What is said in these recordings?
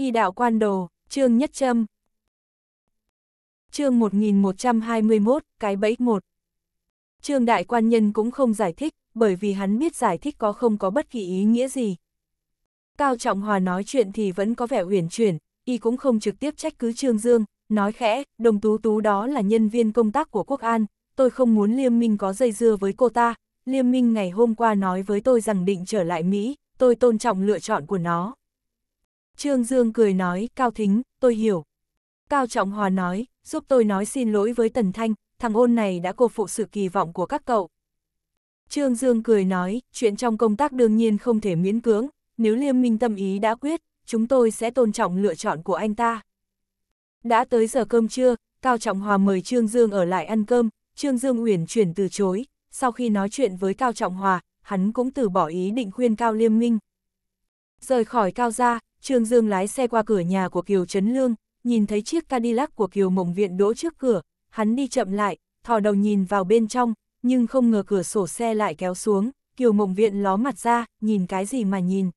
Y đạo quan đồ, chương nhất châm. Chương 1121, cái bẫy 1. Trương đại quan nhân cũng không giải thích, bởi vì hắn biết giải thích có không có bất kỳ ý nghĩa gì. Cao Trọng Hòa nói chuyện thì vẫn có vẻ uyển chuyển, y cũng không trực tiếp trách cứ Trương Dương, nói khẽ, đồng tú tú đó là nhân viên công tác của Quốc An, tôi không muốn Liêm Minh có dây dưa với cô ta, Liêm Minh ngày hôm qua nói với tôi rằng định trở lại Mỹ, tôi tôn trọng lựa chọn của nó. Trương Dương cười nói, Cao Thính, tôi hiểu. Cao Trọng Hòa nói, giúp tôi nói xin lỗi với Tần Thanh, thằng ôn này đã cô phụ sự kỳ vọng của các cậu. Trương Dương cười nói, chuyện trong công tác đương nhiên không thể miễn cưỡng, nếu Liêm Minh tâm ý đã quyết, chúng tôi sẽ tôn trọng lựa chọn của anh ta. Đã tới giờ cơm trưa, Cao Trọng Hòa mời Trương Dương ở lại ăn cơm, Trương Dương uyển chuyển từ chối, sau khi nói chuyện với Cao Trọng Hòa, hắn cũng từ bỏ ý định khuyên Cao Liêm Minh. Rời khỏi Cao gia, Trương Dương lái xe qua cửa nhà của Kiều Trấn Lương, nhìn thấy chiếc Cadillac của Kiều Mộng Viện đỗ trước cửa, hắn đi chậm lại, thò đầu nhìn vào bên trong, nhưng không ngờ cửa sổ xe lại kéo xuống, Kiều Mộng Viện ló mặt ra, nhìn cái gì mà nhìn.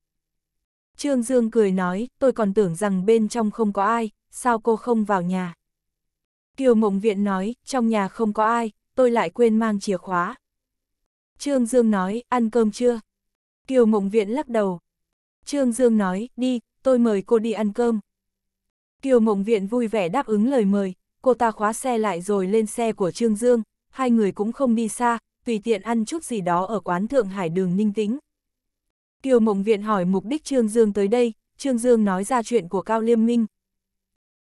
Trương Dương cười nói, tôi còn tưởng rằng bên trong không có ai, sao cô không vào nhà. Kiều Mộng Viện nói, trong nhà không có ai, tôi lại quên mang chìa khóa. Trương Dương nói, ăn cơm chưa? Kiều Mộng Viện lắc đầu, Trương Dương nói, đi, tôi mời cô đi ăn cơm. Kiều Mộng Viện vui vẻ đáp ứng lời mời, cô ta khóa xe lại rồi lên xe của Trương Dương, hai người cũng không đi xa, tùy tiện ăn chút gì đó ở quán Thượng Hải đường Ninh Tĩnh. Kiều Mộng Viện hỏi mục đích Trương Dương tới đây, Trương Dương nói ra chuyện của Cao Liêm Minh.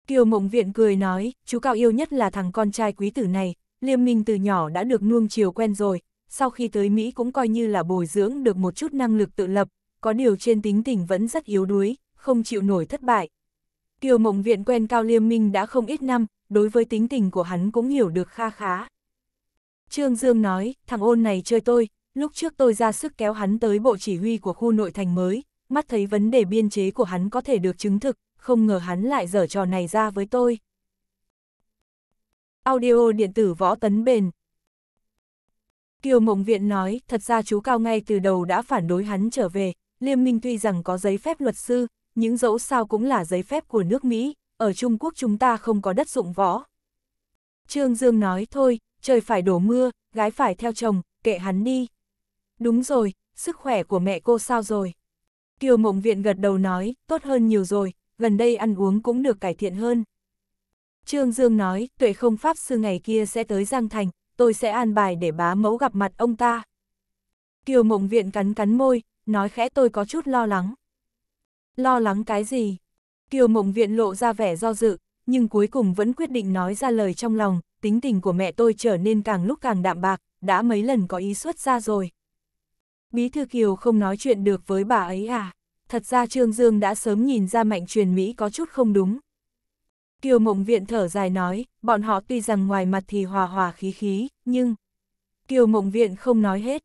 Kiều Mộng Viện cười nói, chú Cao yêu nhất là thằng con trai quý tử này, Liêm Minh từ nhỏ đã được nuông chiều quen rồi, sau khi tới Mỹ cũng coi như là bồi dưỡng được một chút năng lực tự lập, có điều trên tính tình vẫn rất yếu đuối, không chịu nổi thất bại. Kiều Mộng Viện quen Cao Liêm Minh đã không ít năm, đối với tính tình của hắn cũng hiểu được kha khá. Trương Dương nói, thằng ôn này chơi tôi, lúc trước tôi ra sức kéo hắn tới bộ chỉ huy của khu nội thành mới, mắt thấy vấn đề biên chế của hắn có thể được chứng thực, không ngờ hắn lại dở trò này ra với tôi. Audio điện tử võ tấn bền Kiều Mộng Viện nói, thật ra chú Cao ngay từ đầu đã phản đối hắn trở về, Liêm minh tuy rằng có giấy phép luật sư, những dẫu sao cũng là giấy phép của nước Mỹ, ở Trung Quốc chúng ta không có đất dụng võ. Trương Dương nói thôi, trời phải đổ mưa, gái phải theo chồng, kệ hắn đi. Đúng rồi, sức khỏe của mẹ cô sao rồi? Kiều Mộng Viện gật đầu nói, tốt hơn nhiều rồi, gần đây ăn uống cũng được cải thiện hơn. Trương Dương nói, tuệ không pháp sư ngày kia sẽ tới Giang Thành, tôi sẽ an bài để bá mẫu gặp mặt ông ta. Kiều Mộng Viện cắn cắn môi, nói khẽ tôi có chút lo lắng. Lo lắng cái gì? Kiều mộng viện lộ ra vẻ do dự, nhưng cuối cùng vẫn quyết định nói ra lời trong lòng, tính tình của mẹ tôi trở nên càng lúc càng đạm bạc, đã mấy lần có ý xuất ra rồi. Bí thư Kiều không nói chuyện được với bà ấy à? Thật ra Trương Dương đã sớm nhìn ra mạnh truyền Mỹ có chút không đúng. Kiều Mộng Viện thở dài nói, bọn họ tuy rằng ngoài mặt thì hòa hòa khí khí, nhưng... Kiều Mộng Viện không nói hết,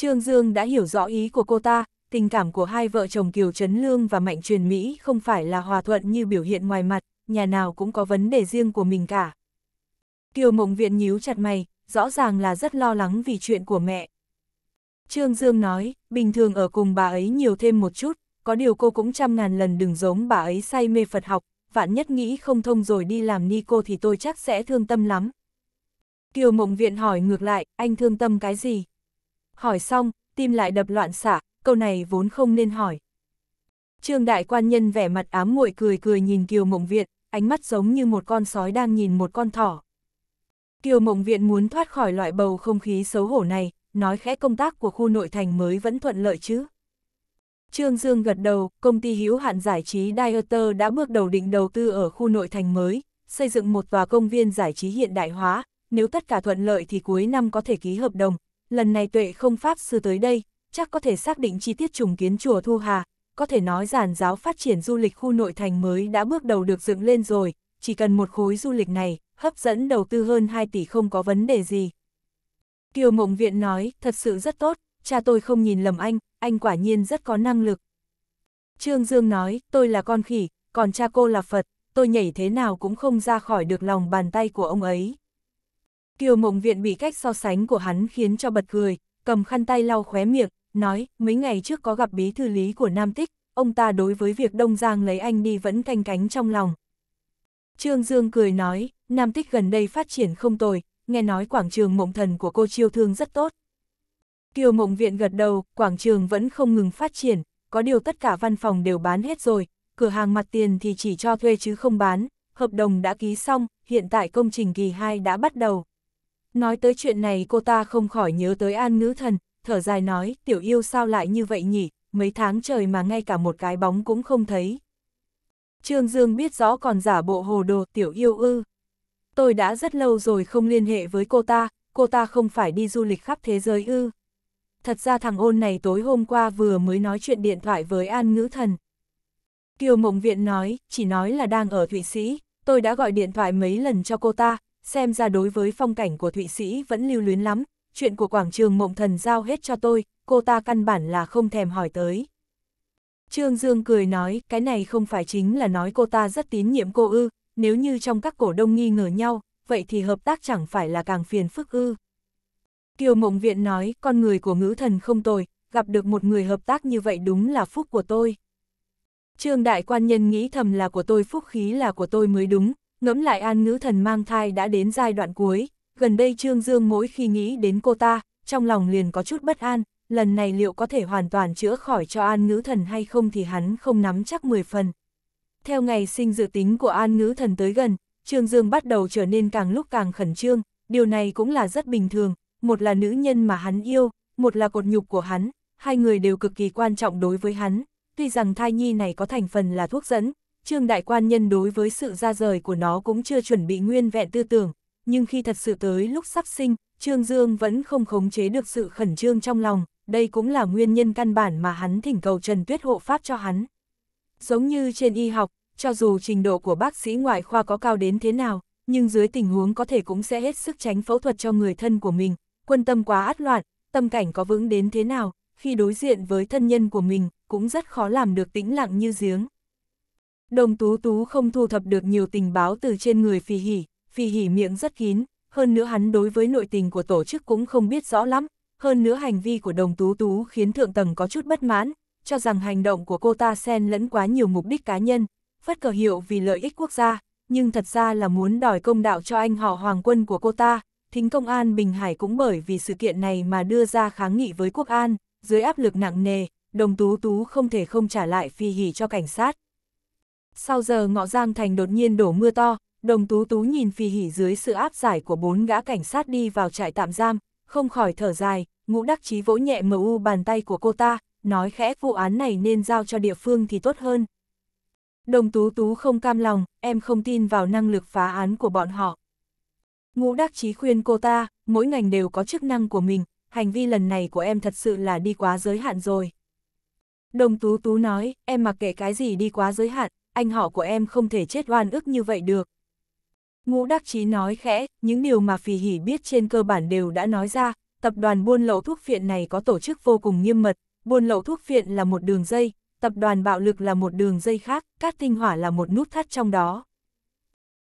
Trương Dương đã hiểu rõ ý của cô ta, tình cảm của hai vợ chồng Kiều Trấn Lương và Mạnh Truyền Mỹ không phải là hòa thuận như biểu hiện ngoài mặt, nhà nào cũng có vấn đề riêng của mình cả. Kiều Mộng Viện nhíu chặt mày, rõ ràng là rất lo lắng vì chuyện của mẹ. Trương Dương nói, bình thường ở cùng bà ấy nhiều thêm một chút, có điều cô cũng trăm ngàn lần đừng giống bà ấy say mê Phật học, vạn nhất nghĩ không thông rồi đi làm ni cô thì tôi chắc sẽ thương tâm lắm. Kiều Mộng Viện hỏi ngược lại, anh thương tâm cái gì? hỏi xong, tim lại đập loạn xạ, câu này vốn không nên hỏi. Trương đại quan nhân vẻ mặt ám muội cười cười nhìn Kiều Mộng Viện, ánh mắt giống như một con sói đang nhìn một con thỏ. Kiều Mộng Viện muốn thoát khỏi loại bầu không khí xấu hổ này, nói khẽ công tác của khu nội thành mới vẫn thuận lợi chứ. Trương Dương gật đầu, công ty hữu hạn giải trí Dieter đã bước đầu định đầu tư ở khu nội thành mới, xây dựng một tòa công viên giải trí hiện đại hóa, nếu tất cả thuận lợi thì cuối năm có thể ký hợp đồng, lần này tuệ không pháp sư tới đây, chắc có thể xác định chi tiết trùng kiến chùa Thu Hà, có thể nói giàn giáo phát triển du lịch khu nội thành mới đã bước đầu được dựng lên rồi, chỉ cần một khối du lịch này, hấp dẫn đầu tư hơn 2 tỷ không có vấn đề gì. Kiều Mộng Viện nói, thật sự rất tốt, cha tôi không nhìn lầm anh, anh quả nhiên rất có năng lực. Trương Dương nói, tôi là con khỉ, còn cha cô là Phật, tôi nhảy thế nào cũng không ra khỏi được lòng bàn tay của ông ấy. Kiều mộng viện bị cách so sánh của hắn khiến cho bật cười, cầm khăn tay lau khóe miệng, nói, mấy ngày trước có gặp bí thư lý của Nam Tích, ông ta đối với việc Đông Giang lấy anh đi vẫn canh cánh trong lòng. Trương Dương cười nói, Nam Tích gần đây phát triển không tồi, nghe nói quảng trường mộng thần của cô chiêu thương rất tốt. Kiều mộng viện gật đầu, quảng trường vẫn không ngừng phát triển, có điều tất cả văn phòng đều bán hết rồi, cửa hàng mặt tiền thì chỉ cho thuê chứ không bán, hợp đồng đã ký xong, hiện tại công trình kỳ 2 đã bắt đầu. Nói tới chuyện này cô ta không khỏi nhớ tới an nữ thần, thở dài nói, tiểu yêu sao lại như vậy nhỉ, mấy tháng trời mà ngay cả một cái bóng cũng không thấy. Trương Dương biết rõ còn giả bộ hồ đồ tiểu yêu ư. Tôi đã rất lâu rồi không liên hệ với cô ta, cô ta không phải đi du lịch khắp thế giới ư. Thật ra thằng ôn này tối hôm qua vừa mới nói chuyện điện thoại với An Ngữ Thần. Kiều Mộng Viện nói, chỉ nói là đang ở Thụy Sĩ, tôi đã gọi điện thoại mấy lần cho cô ta, xem ra đối với phong cảnh của Thụy Sĩ vẫn lưu luyến lắm, chuyện của quảng trường mộng thần giao hết cho tôi, cô ta căn bản là không thèm hỏi tới. Trương Dương cười nói, cái này không phải chính là nói cô ta rất tín nhiệm cô ư, nếu như trong các cổ đông nghi ngờ nhau, vậy thì hợp tác chẳng phải là càng phiền phức ư. Kiều Mộng Viện nói, con người của ngữ thần không tồi, gặp được một người hợp tác như vậy đúng là phúc của tôi. Trương Đại Quan Nhân nghĩ thầm là của tôi phúc khí là của tôi mới đúng, ngẫm lại an ngữ thần mang thai đã đến giai đoạn cuối, gần đây Trương Dương mỗi khi nghĩ đến cô ta, trong lòng liền có chút bất an, lần này liệu có thể hoàn toàn chữa khỏi cho an ngữ thần hay không thì hắn không nắm chắc 10 phần. Theo ngày sinh dự tính của an ngữ thần tới gần, Trương Dương bắt đầu trở nên càng lúc càng khẩn trương, điều này cũng là rất bình thường, một là nữ nhân mà hắn yêu, một là cột nhục của hắn, hai người đều cực kỳ quan trọng đối với hắn, tuy rằng thai nhi này có thành phần là thuốc dẫn, Trương Đại Quan Nhân đối với sự ra rời của nó cũng chưa chuẩn bị nguyên vẹn tư tưởng, nhưng khi thật sự tới lúc sắp sinh, Trương Dương vẫn không khống chế được sự khẩn trương trong lòng, đây cũng là nguyên nhân căn bản mà hắn thỉnh cầu Trần Tuyết hộ pháp cho hắn. Giống như trên y học, cho dù trình độ của bác sĩ ngoại khoa có cao đến thế nào, nhưng dưới tình huống có thể cũng sẽ hết sức tránh phẫu thuật cho người thân của mình, quân tâm quá át loạn, tâm cảnh có vững đến thế nào, khi đối diện với thân nhân của mình, cũng rất khó làm được tĩnh lặng như giếng đồng tú tú không thu thập được nhiều tình báo từ trên người phi hỉ, phi hỉ miệng rất kín, hơn nữa hắn đối với nội tình của tổ chức cũng không biết rõ lắm, hơn nữa hành vi của đồng tú tú khiến thượng tầng có chút bất mãn, cho rằng hành động của cô ta xen lẫn quá nhiều mục đích cá nhân, phất cờ hiệu vì lợi ích quốc gia, nhưng thật ra là muốn đòi công đạo cho anh họ hoàng quân của cô ta. Thính công an Bình Hải cũng bởi vì sự kiện này mà đưa ra kháng nghị với quốc an, dưới áp lực nặng nề, đồng tú tú không thể không trả lại phi hỉ cho cảnh sát, sau giờ ngọ Giang Thành đột nhiên đổ mưa to, đồng tú tú nhìn phi hỉ dưới sự áp giải của bốn gã cảnh sát đi vào trại tạm giam, không khỏi thở dài, ngũ đắc chí vỗ nhẹ mờ bàn tay của cô ta, nói khẽ vụ án này nên giao cho địa phương thì tốt hơn. Đồng tú tú không cam lòng, em không tin vào năng lực phá án của bọn họ. Ngũ đắc chí khuyên cô ta, mỗi ngành đều có chức năng của mình, hành vi lần này của em thật sự là đi quá giới hạn rồi. Đồng tú tú nói, em mặc kệ cái gì đi quá giới hạn, anh họ của em không thể chết oan ức như vậy được. Ngũ Đắc Chí nói khẽ, những điều mà Phì Hỉ biết trên cơ bản đều đã nói ra, tập đoàn buôn lậu thuốc phiện này có tổ chức vô cùng nghiêm mật, buôn lậu thuốc phiện là một đường dây, tập đoàn bạo lực là một đường dây khác, Cát tinh hỏa là một nút thắt trong đó.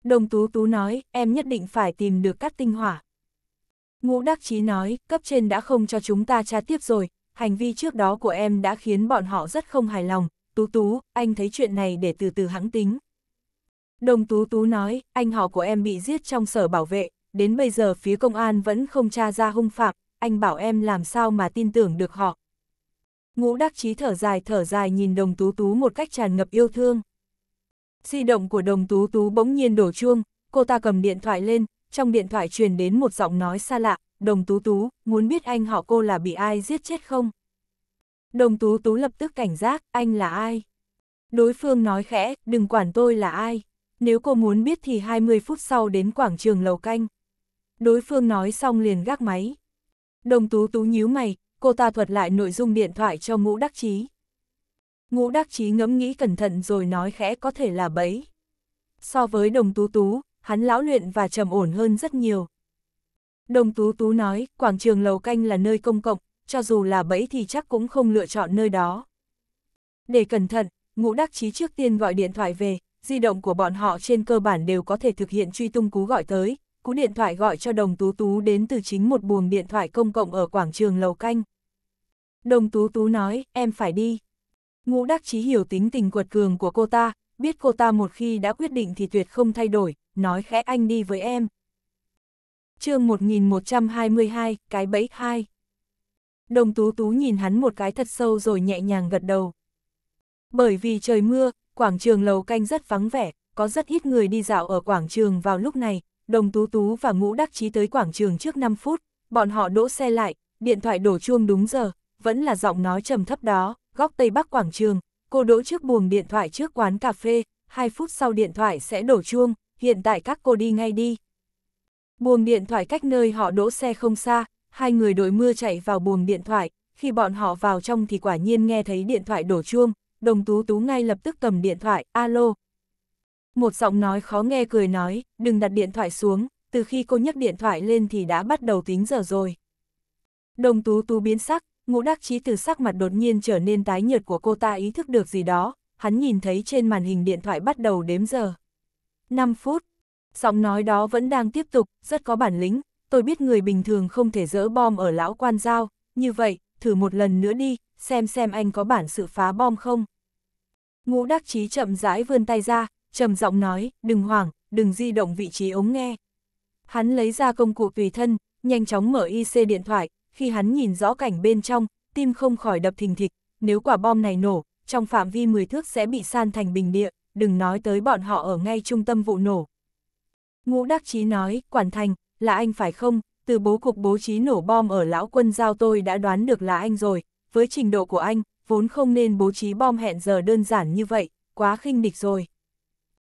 Đồng Tú Tú nói, em nhất định phải tìm được Cát tinh hỏa. Ngũ Đắc Chí nói, cấp trên đã không cho chúng ta tra tiếp rồi, hành vi trước đó của em đã khiến bọn họ rất không hài lòng, Tú Tú, anh thấy chuyện này để từ từ hãng tính. Đồng Tú Tú nói, anh họ của em bị giết trong sở bảo vệ, đến bây giờ phía công an vẫn không tra ra hung phạm, anh bảo em làm sao mà tin tưởng được họ. Ngũ đắc chí thở dài thở dài nhìn đồng Tú Tú một cách tràn ngập yêu thương. Di động của đồng Tú Tú bỗng nhiên đổ chuông, cô ta cầm điện thoại lên, trong điện thoại truyền đến một giọng nói xa lạ, đồng Tú Tú, muốn biết anh họ cô là bị ai giết chết không? Đồng tú tú lập tức cảnh giác, anh là ai? Đối phương nói khẽ, đừng quản tôi là ai. Nếu cô muốn biết thì 20 phút sau đến quảng trường lầu canh. Đối phương nói xong liền gác máy. Đồng tú tú nhíu mày, cô ta thuật lại nội dung điện thoại cho ngũ đắc chí. Ngũ đắc chí ngẫm nghĩ cẩn thận rồi nói khẽ có thể là bấy. So với đồng tú tú, hắn lão luyện và trầm ổn hơn rất nhiều. Đồng tú tú nói, quảng trường lầu canh là nơi công cộng, cho dù là bẫy thì chắc cũng không lựa chọn nơi đó. Để cẩn thận, ngũ đắc chí trước tiên gọi điện thoại về, di động của bọn họ trên cơ bản đều có thể thực hiện truy tung cú gọi tới, cú điện thoại gọi cho đồng tú tú đến từ chính một buồng điện thoại công cộng ở quảng trường Lầu Canh. Đồng tú tú nói, em phải đi. Ngũ đắc chí hiểu tính tình quật cường của cô ta, biết cô ta một khi đã quyết định thì tuyệt không thay đổi, nói khẽ anh đi với em. chương 1122, cái bẫy 2 đồng tú tú nhìn hắn một cái thật sâu rồi nhẹ nhàng gật đầu. Bởi vì trời mưa, quảng trường lầu canh rất vắng vẻ, có rất ít người đi dạo ở quảng trường vào lúc này, đồng tú tú và ngũ đắc chí tới quảng trường trước 5 phút, bọn họ đỗ xe lại, điện thoại đổ chuông đúng giờ, vẫn là giọng nói trầm thấp đó, góc tây bắc quảng trường, cô đỗ trước buồng điện thoại trước quán cà phê, 2 phút sau điện thoại sẽ đổ chuông, hiện tại các cô đi ngay đi. Buồng điện thoại cách nơi họ đỗ xe không xa, hai người đội mưa chạy vào buồng điện thoại, khi bọn họ vào trong thì quả nhiên nghe thấy điện thoại đổ chuông, đồng tú tú ngay lập tức cầm điện thoại, alo. Một giọng nói khó nghe cười nói, đừng đặt điện thoại xuống, từ khi cô nhấc điện thoại lên thì đã bắt đầu tính giờ rồi. Đồng tú tú biến sắc, ngũ đắc trí từ sắc mặt đột nhiên trở nên tái nhợt của cô ta ý thức được gì đó, hắn nhìn thấy trên màn hình điện thoại bắt đầu đếm giờ. 5 phút, giọng nói đó vẫn đang tiếp tục, rất có bản lĩnh, tôi biết người bình thường không thể dỡ bom ở lão quan giao, như vậy, thử một lần nữa đi, xem xem anh có bản sự phá bom không. Ngũ đắc chí chậm rãi vươn tay ra, trầm giọng nói, đừng hoảng, đừng di động vị trí ống nghe. Hắn lấy ra công cụ tùy thân, nhanh chóng mở IC điện thoại, khi hắn nhìn rõ cảnh bên trong, tim không khỏi đập thình thịch, nếu quả bom này nổ, trong phạm vi 10 thước sẽ bị san thành bình địa, đừng nói tới bọn họ ở ngay trung tâm vụ nổ. Ngũ Đắc Chí nói, Quản Thành, là anh phải không, từ bố cục bố trí nổ bom ở lão quân giao tôi đã đoán được là anh rồi, với trình độ của anh, vốn không nên bố trí bom hẹn giờ đơn giản như vậy, quá khinh địch rồi.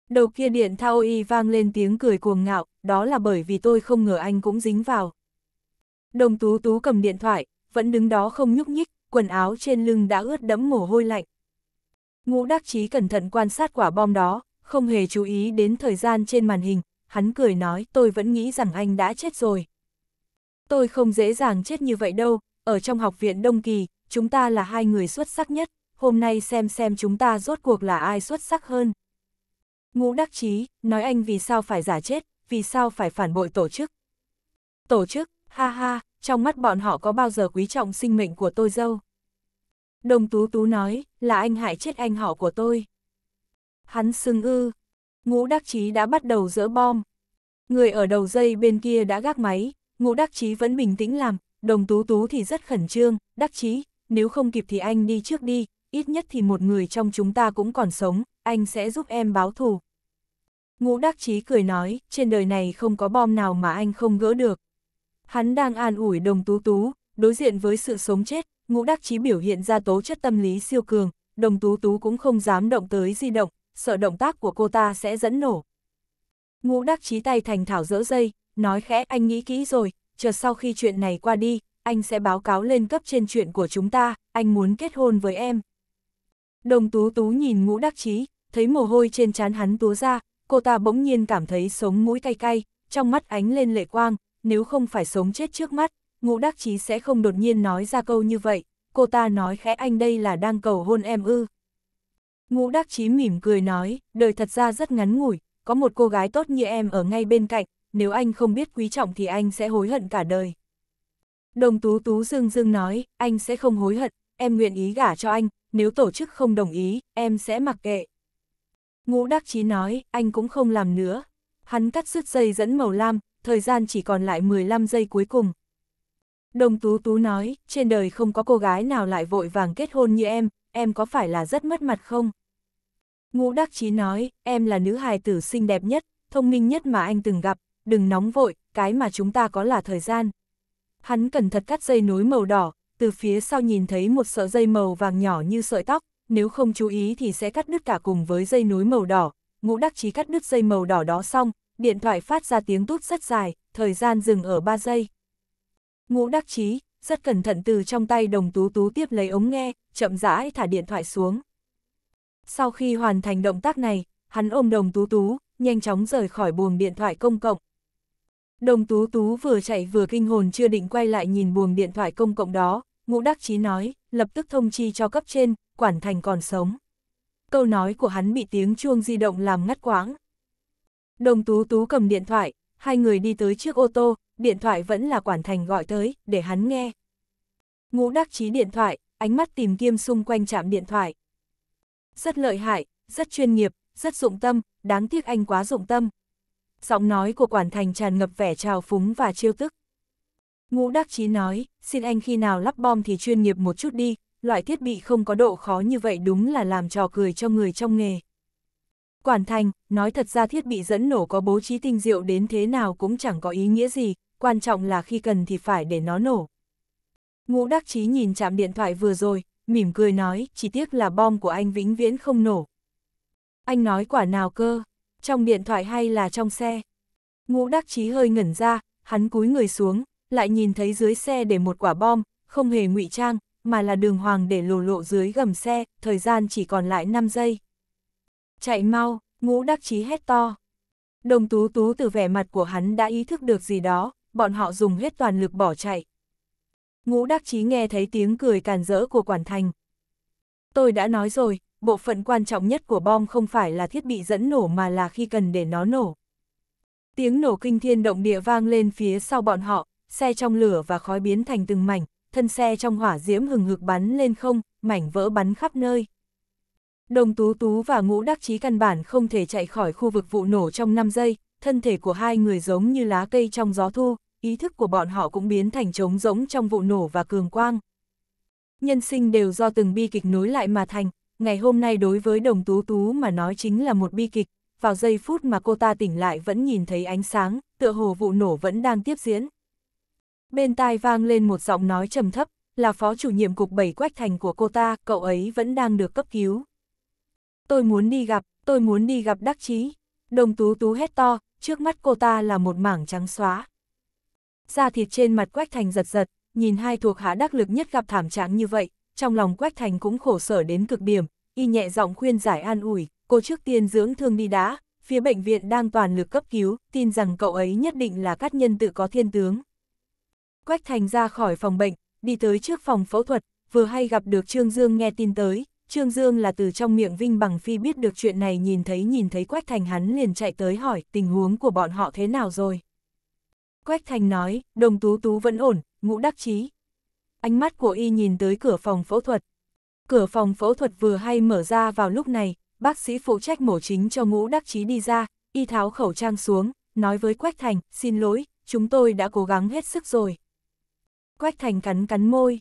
Đầu kia điện thao y vang lên tiếng cười cuồng ngạo, đó là bởi vì tôi không ngờ anh cũng dính vào. Đồng tú tú cầm điện thoại, vẫn đứng đó không nhúc nhích, quần áo trên lưng đã ướt đẫm mồ hôi lạnh. Ngũ đắc chí cẩn thận quan sát quả bom đó, không hề chú ý đến thời gian trên màn hình, hắn cười nói tôi vẫn nghĩ rằng anh đã chết rồi. Tôi không dễ dàng chết như vậy đâu, ở trong học viện Đông Kỳ, chúng ta là hai người xuất sắc nhất, hôm nay xem xem chúng ta rốt cuộc là ai xuất sắc hơn. Ngũ đắc chí, nói anh vì sao phải giả chết, vì sao phải phản bội tổ chức. Tổ chức, ha ha, trong mắt bọn họ có bao giờ quý trọng sinh mệnh của tôi dâu. Đồng Tú Tú nói, là anh hại chết anh họ của tôi. Hắn sưng ư, Ngũ Đắc Chí đã bắt đầu dỡ bom. Người ở đầu dây bên kia đã gác máy, Ngũ Đắc Chí vẫn bình tĩnh làm, Đồng Tú Tú thì rất khẩn trương, Đắc Chí, nếu không kịp thì anh đi trước đi, ít nhất thì một người trong chúng ta cũng còn sống, anh sẽ giúp em báo thù. Ngũ Đắc Chí cười nói, trên đời này không có bom nào mà anh không gỡ được. Hắn đang an ủi Đồng Tú Tú, đối diện với sự sống chết, Ngũ Đắc Chí biểu hiện ra tố chất tâm lý siêu cường, Đồng Tú Tú cũng không dám động tới di động, sợ động tác của cô ta sẽ dẫn nổ. Ngũ đắc chí tay thành thảo dỡ dây, nói khẽ anh nghĩ kỹ rồi, chờ sau khi chuyện này qua đi, anh sẽ báo cáo lên cấp trên chuyện của chúng ta, anh muốn kết hôn với em. Đồng tú tú nhìn ngũ đắc chí, thấy mồ hôi trên trán hắn túa ra, cô ta bỗng nhiên cảm thấy sống mũi cay cay, trong mắt ánh lên lệ quang, nếu không phải sống chết trước mắt, ngũ đắc chí sẽ không đột nhiên nói ra câu như vậy, cô ta nói khẽ anh đây là đang cầu hôn em ư. Ngũ đắc chí mỉm cười nói, đời thật ra rất ngắn ngủi, có một cô gái tốt như em ở ngay bên cạnh, nếu anh không biết quý trọng thì anh sẽ hối hận cả đời. Đồng tú tú dương dương nói, anh sẽ không hối hận, em nguyện ý gả cho anh, nếu tổ chức không đồng ý, em sẽ mặc kệ. Ngũ đắc chí nói, anh cũng không làm nữa. Hắn cắt sứt dây dẫn màu lam, thời gian chỉ còn lại 15 giây cuối cùng. Đồng tú tú nói, trên đời không có cô gái nào lại vội vàng kết hôn như em, em có phải là rất mất mặt không? Ngũ Đắc Chí nói, em là nữ hài tử xinh đẹp nhất, thông minh nhất mà anh từng gặp, đừng nóng vội, cái mà chúng ta có là thời gian. Hắn cẩn thận cắt dây nối màu đỏ, từ phía sau nhìn thấy một sợi dây màu vàng nhỏ như sợi tóc, nếu không chú ý thì sẽ cắt đứt cả cùng với dây nối màu đỏ. Ngũ Đắc Chí cắt đứt dây màu đỏ đó xong, điện thoại phát ra tiếng tút rất dài, thời gian dừng ở 3 giây. Ngũ Đắc Chí rất cẩn thận từ trong tay đồng tú tú tiếp lấy ống nghe, chậm rãi thả điện thoại xuống. Sau khi hoàn thành động tác này, hắn ôm đồng tú tú, nhanh chóng rời khỏi buồng điện thoại công cộng. Đồng tú tú vừa chạy vừa kinh hồn chưa định quay lại nhìn buồng điện thoại công cộng đó, ngũ đắc chí nói, lập tức thông chi cho cấp trên, quản thành còn sống. Câu nói của hắn bị tiếng chuông di động làm ngắt quãng. Đồng tú tú cầm điện thoại, hai người đi tới trước ô tô, điện thoại vẫn là quản thành gọi tới, để hắn nghe. Ngũ đắc chí điện thoại, ánh mắt tìm kiếm xung quanh chạm điện thoại, rất lợi hại, rất chuyên nghiệp, rất dụng tâm, đáng tiếc anh quá dụng tâm. Giọng nói của quản thành tràn ngập vẻ trào phúng và chiêu tức. Ngũ Đắc Chí nói, xin anh khi nào lắp bom thì chuyên nghiệp một chút đi, loại thiết bị không có độ khó như vậy đúng là làm trò cười cho người trong nghề. Quản thành, nói thật ra thiết bị dẫn nổ có bố trí tinh diệu đến thế nào cũng chẳng có ý nghĩa gì, quan trọng là khi cần thì phải để nó nổ. Ngũ Đắc Chí nhìn chạm điện thoại vừa rồi, mỉm cười nói, chỉ tiếc là bom của anh vĩnh viễn không nổ. Anh nói quả nào cơ, trong điện thoại hay là trong xe? Ngũ đắc chí hơi ngẩn ra, hắn cúi người xuống, lại nhìn thấy dưới xe để một quả bom, không hề ngụy trang, mà là đường hoàng để lộ lộ dưới gầm xe, thời gian chỉ còn lại 5 giây. Chạy mau, ngũ đắc chí hét to. Đồng tú tú từ vẻ mặt của hắn đã ý thức được gì đó, bọn họ dùng hết toàn lực bỏ chạy ngũ đắc chí nghe thấy tiếng cười càn rỡ của quản thành. Tôi đã nói rồi, bộ phận quan trọng nhất của bom không phải là thiết bị dẫn nổ mà là khi cần để nó nổ. Tiếng nổ kinh thiên động địa vang lên phía sau bọn họ, xe trong lửa và khói biến thành từng mảnh, thân xe trong hỏa diễm hừng hực bắn lên không, mảnh vỡ bắn khắp nơi. Đồng Tú Tú và Ngũ Đắc Chí căn bản không thể chạy khỏi khu vực vụ nổ trong 5 giây, thân thể của hai người giống như lá cây trong gió thu, ý thức của bọn họ cũng biến thành trống rỗng trong vụ nổ và cường quang. Nhân sinh đều do từng bi kịch nối lại mà thành, ngày hôm nay đối với đồng tú tú mà nói chính là một bi kịch, vào giây phút mà cô ta tỉnh lại vẫn nhìn thấy ánh sáng, tựa hồ vụ nổ vẫn đang tiếp diễn. Bên tai vang lên một giọng nói trầm thấp, là phó chủ nhiệm cục bảy quách thành của cô ta, cậu ấy vẫn đang được cấp cứu. Tôi muốn đi gặp, tôi muốn đi gặp đắc chí. Đồng tú tú hét to, trước mắt cô ta là một mảng trắng xóa da thịt trên mặt Quách Thành giật giật, nhìn hai thuộc hạ đắc lực nhất gặp thảm trạng như vậy, trong lòng Quách Thành cũng khổ sở đến cực điểm, y nhẹ giọng khuyên giải an ủi, cô trước tiên dưỡng thương đi đã, phía bệnh viện đang toàn lực cấp cứu, tin rằng cậu ấy nhất định là cát nhân tự có thiên tướng. Quách Thành ra khỏi phòng bệnh, đi tới trước phòng phẫu thuật, vừa hay gặp được Trương Dương nghe tin tới, Trương Dương là từ trong miệng Vinh Bằng Phi biết được chuyện này nhìn thấy nhìn thấy Quách Thành hắn liền chạy tới hỏi tình huống của bọn họ thế nào rồi. Quách Thành nói, đồng tú tú vẫn ổn, ngũ đắc chí. Ánh mắt của y nhìn tới cửa phòng phẫu thuật. Cửa phòng phẫu thuật vừa hay mở ra vào lúc này, bác sĩ phụ trách mổ chính cho ngũ đắc chí đi ra, y tháo khẩu trang xuống, nói với Quách Thành, xin lỗi, chúng tôi đã cố gắng hết sức rồi. Quách Thành cắn cắn môi.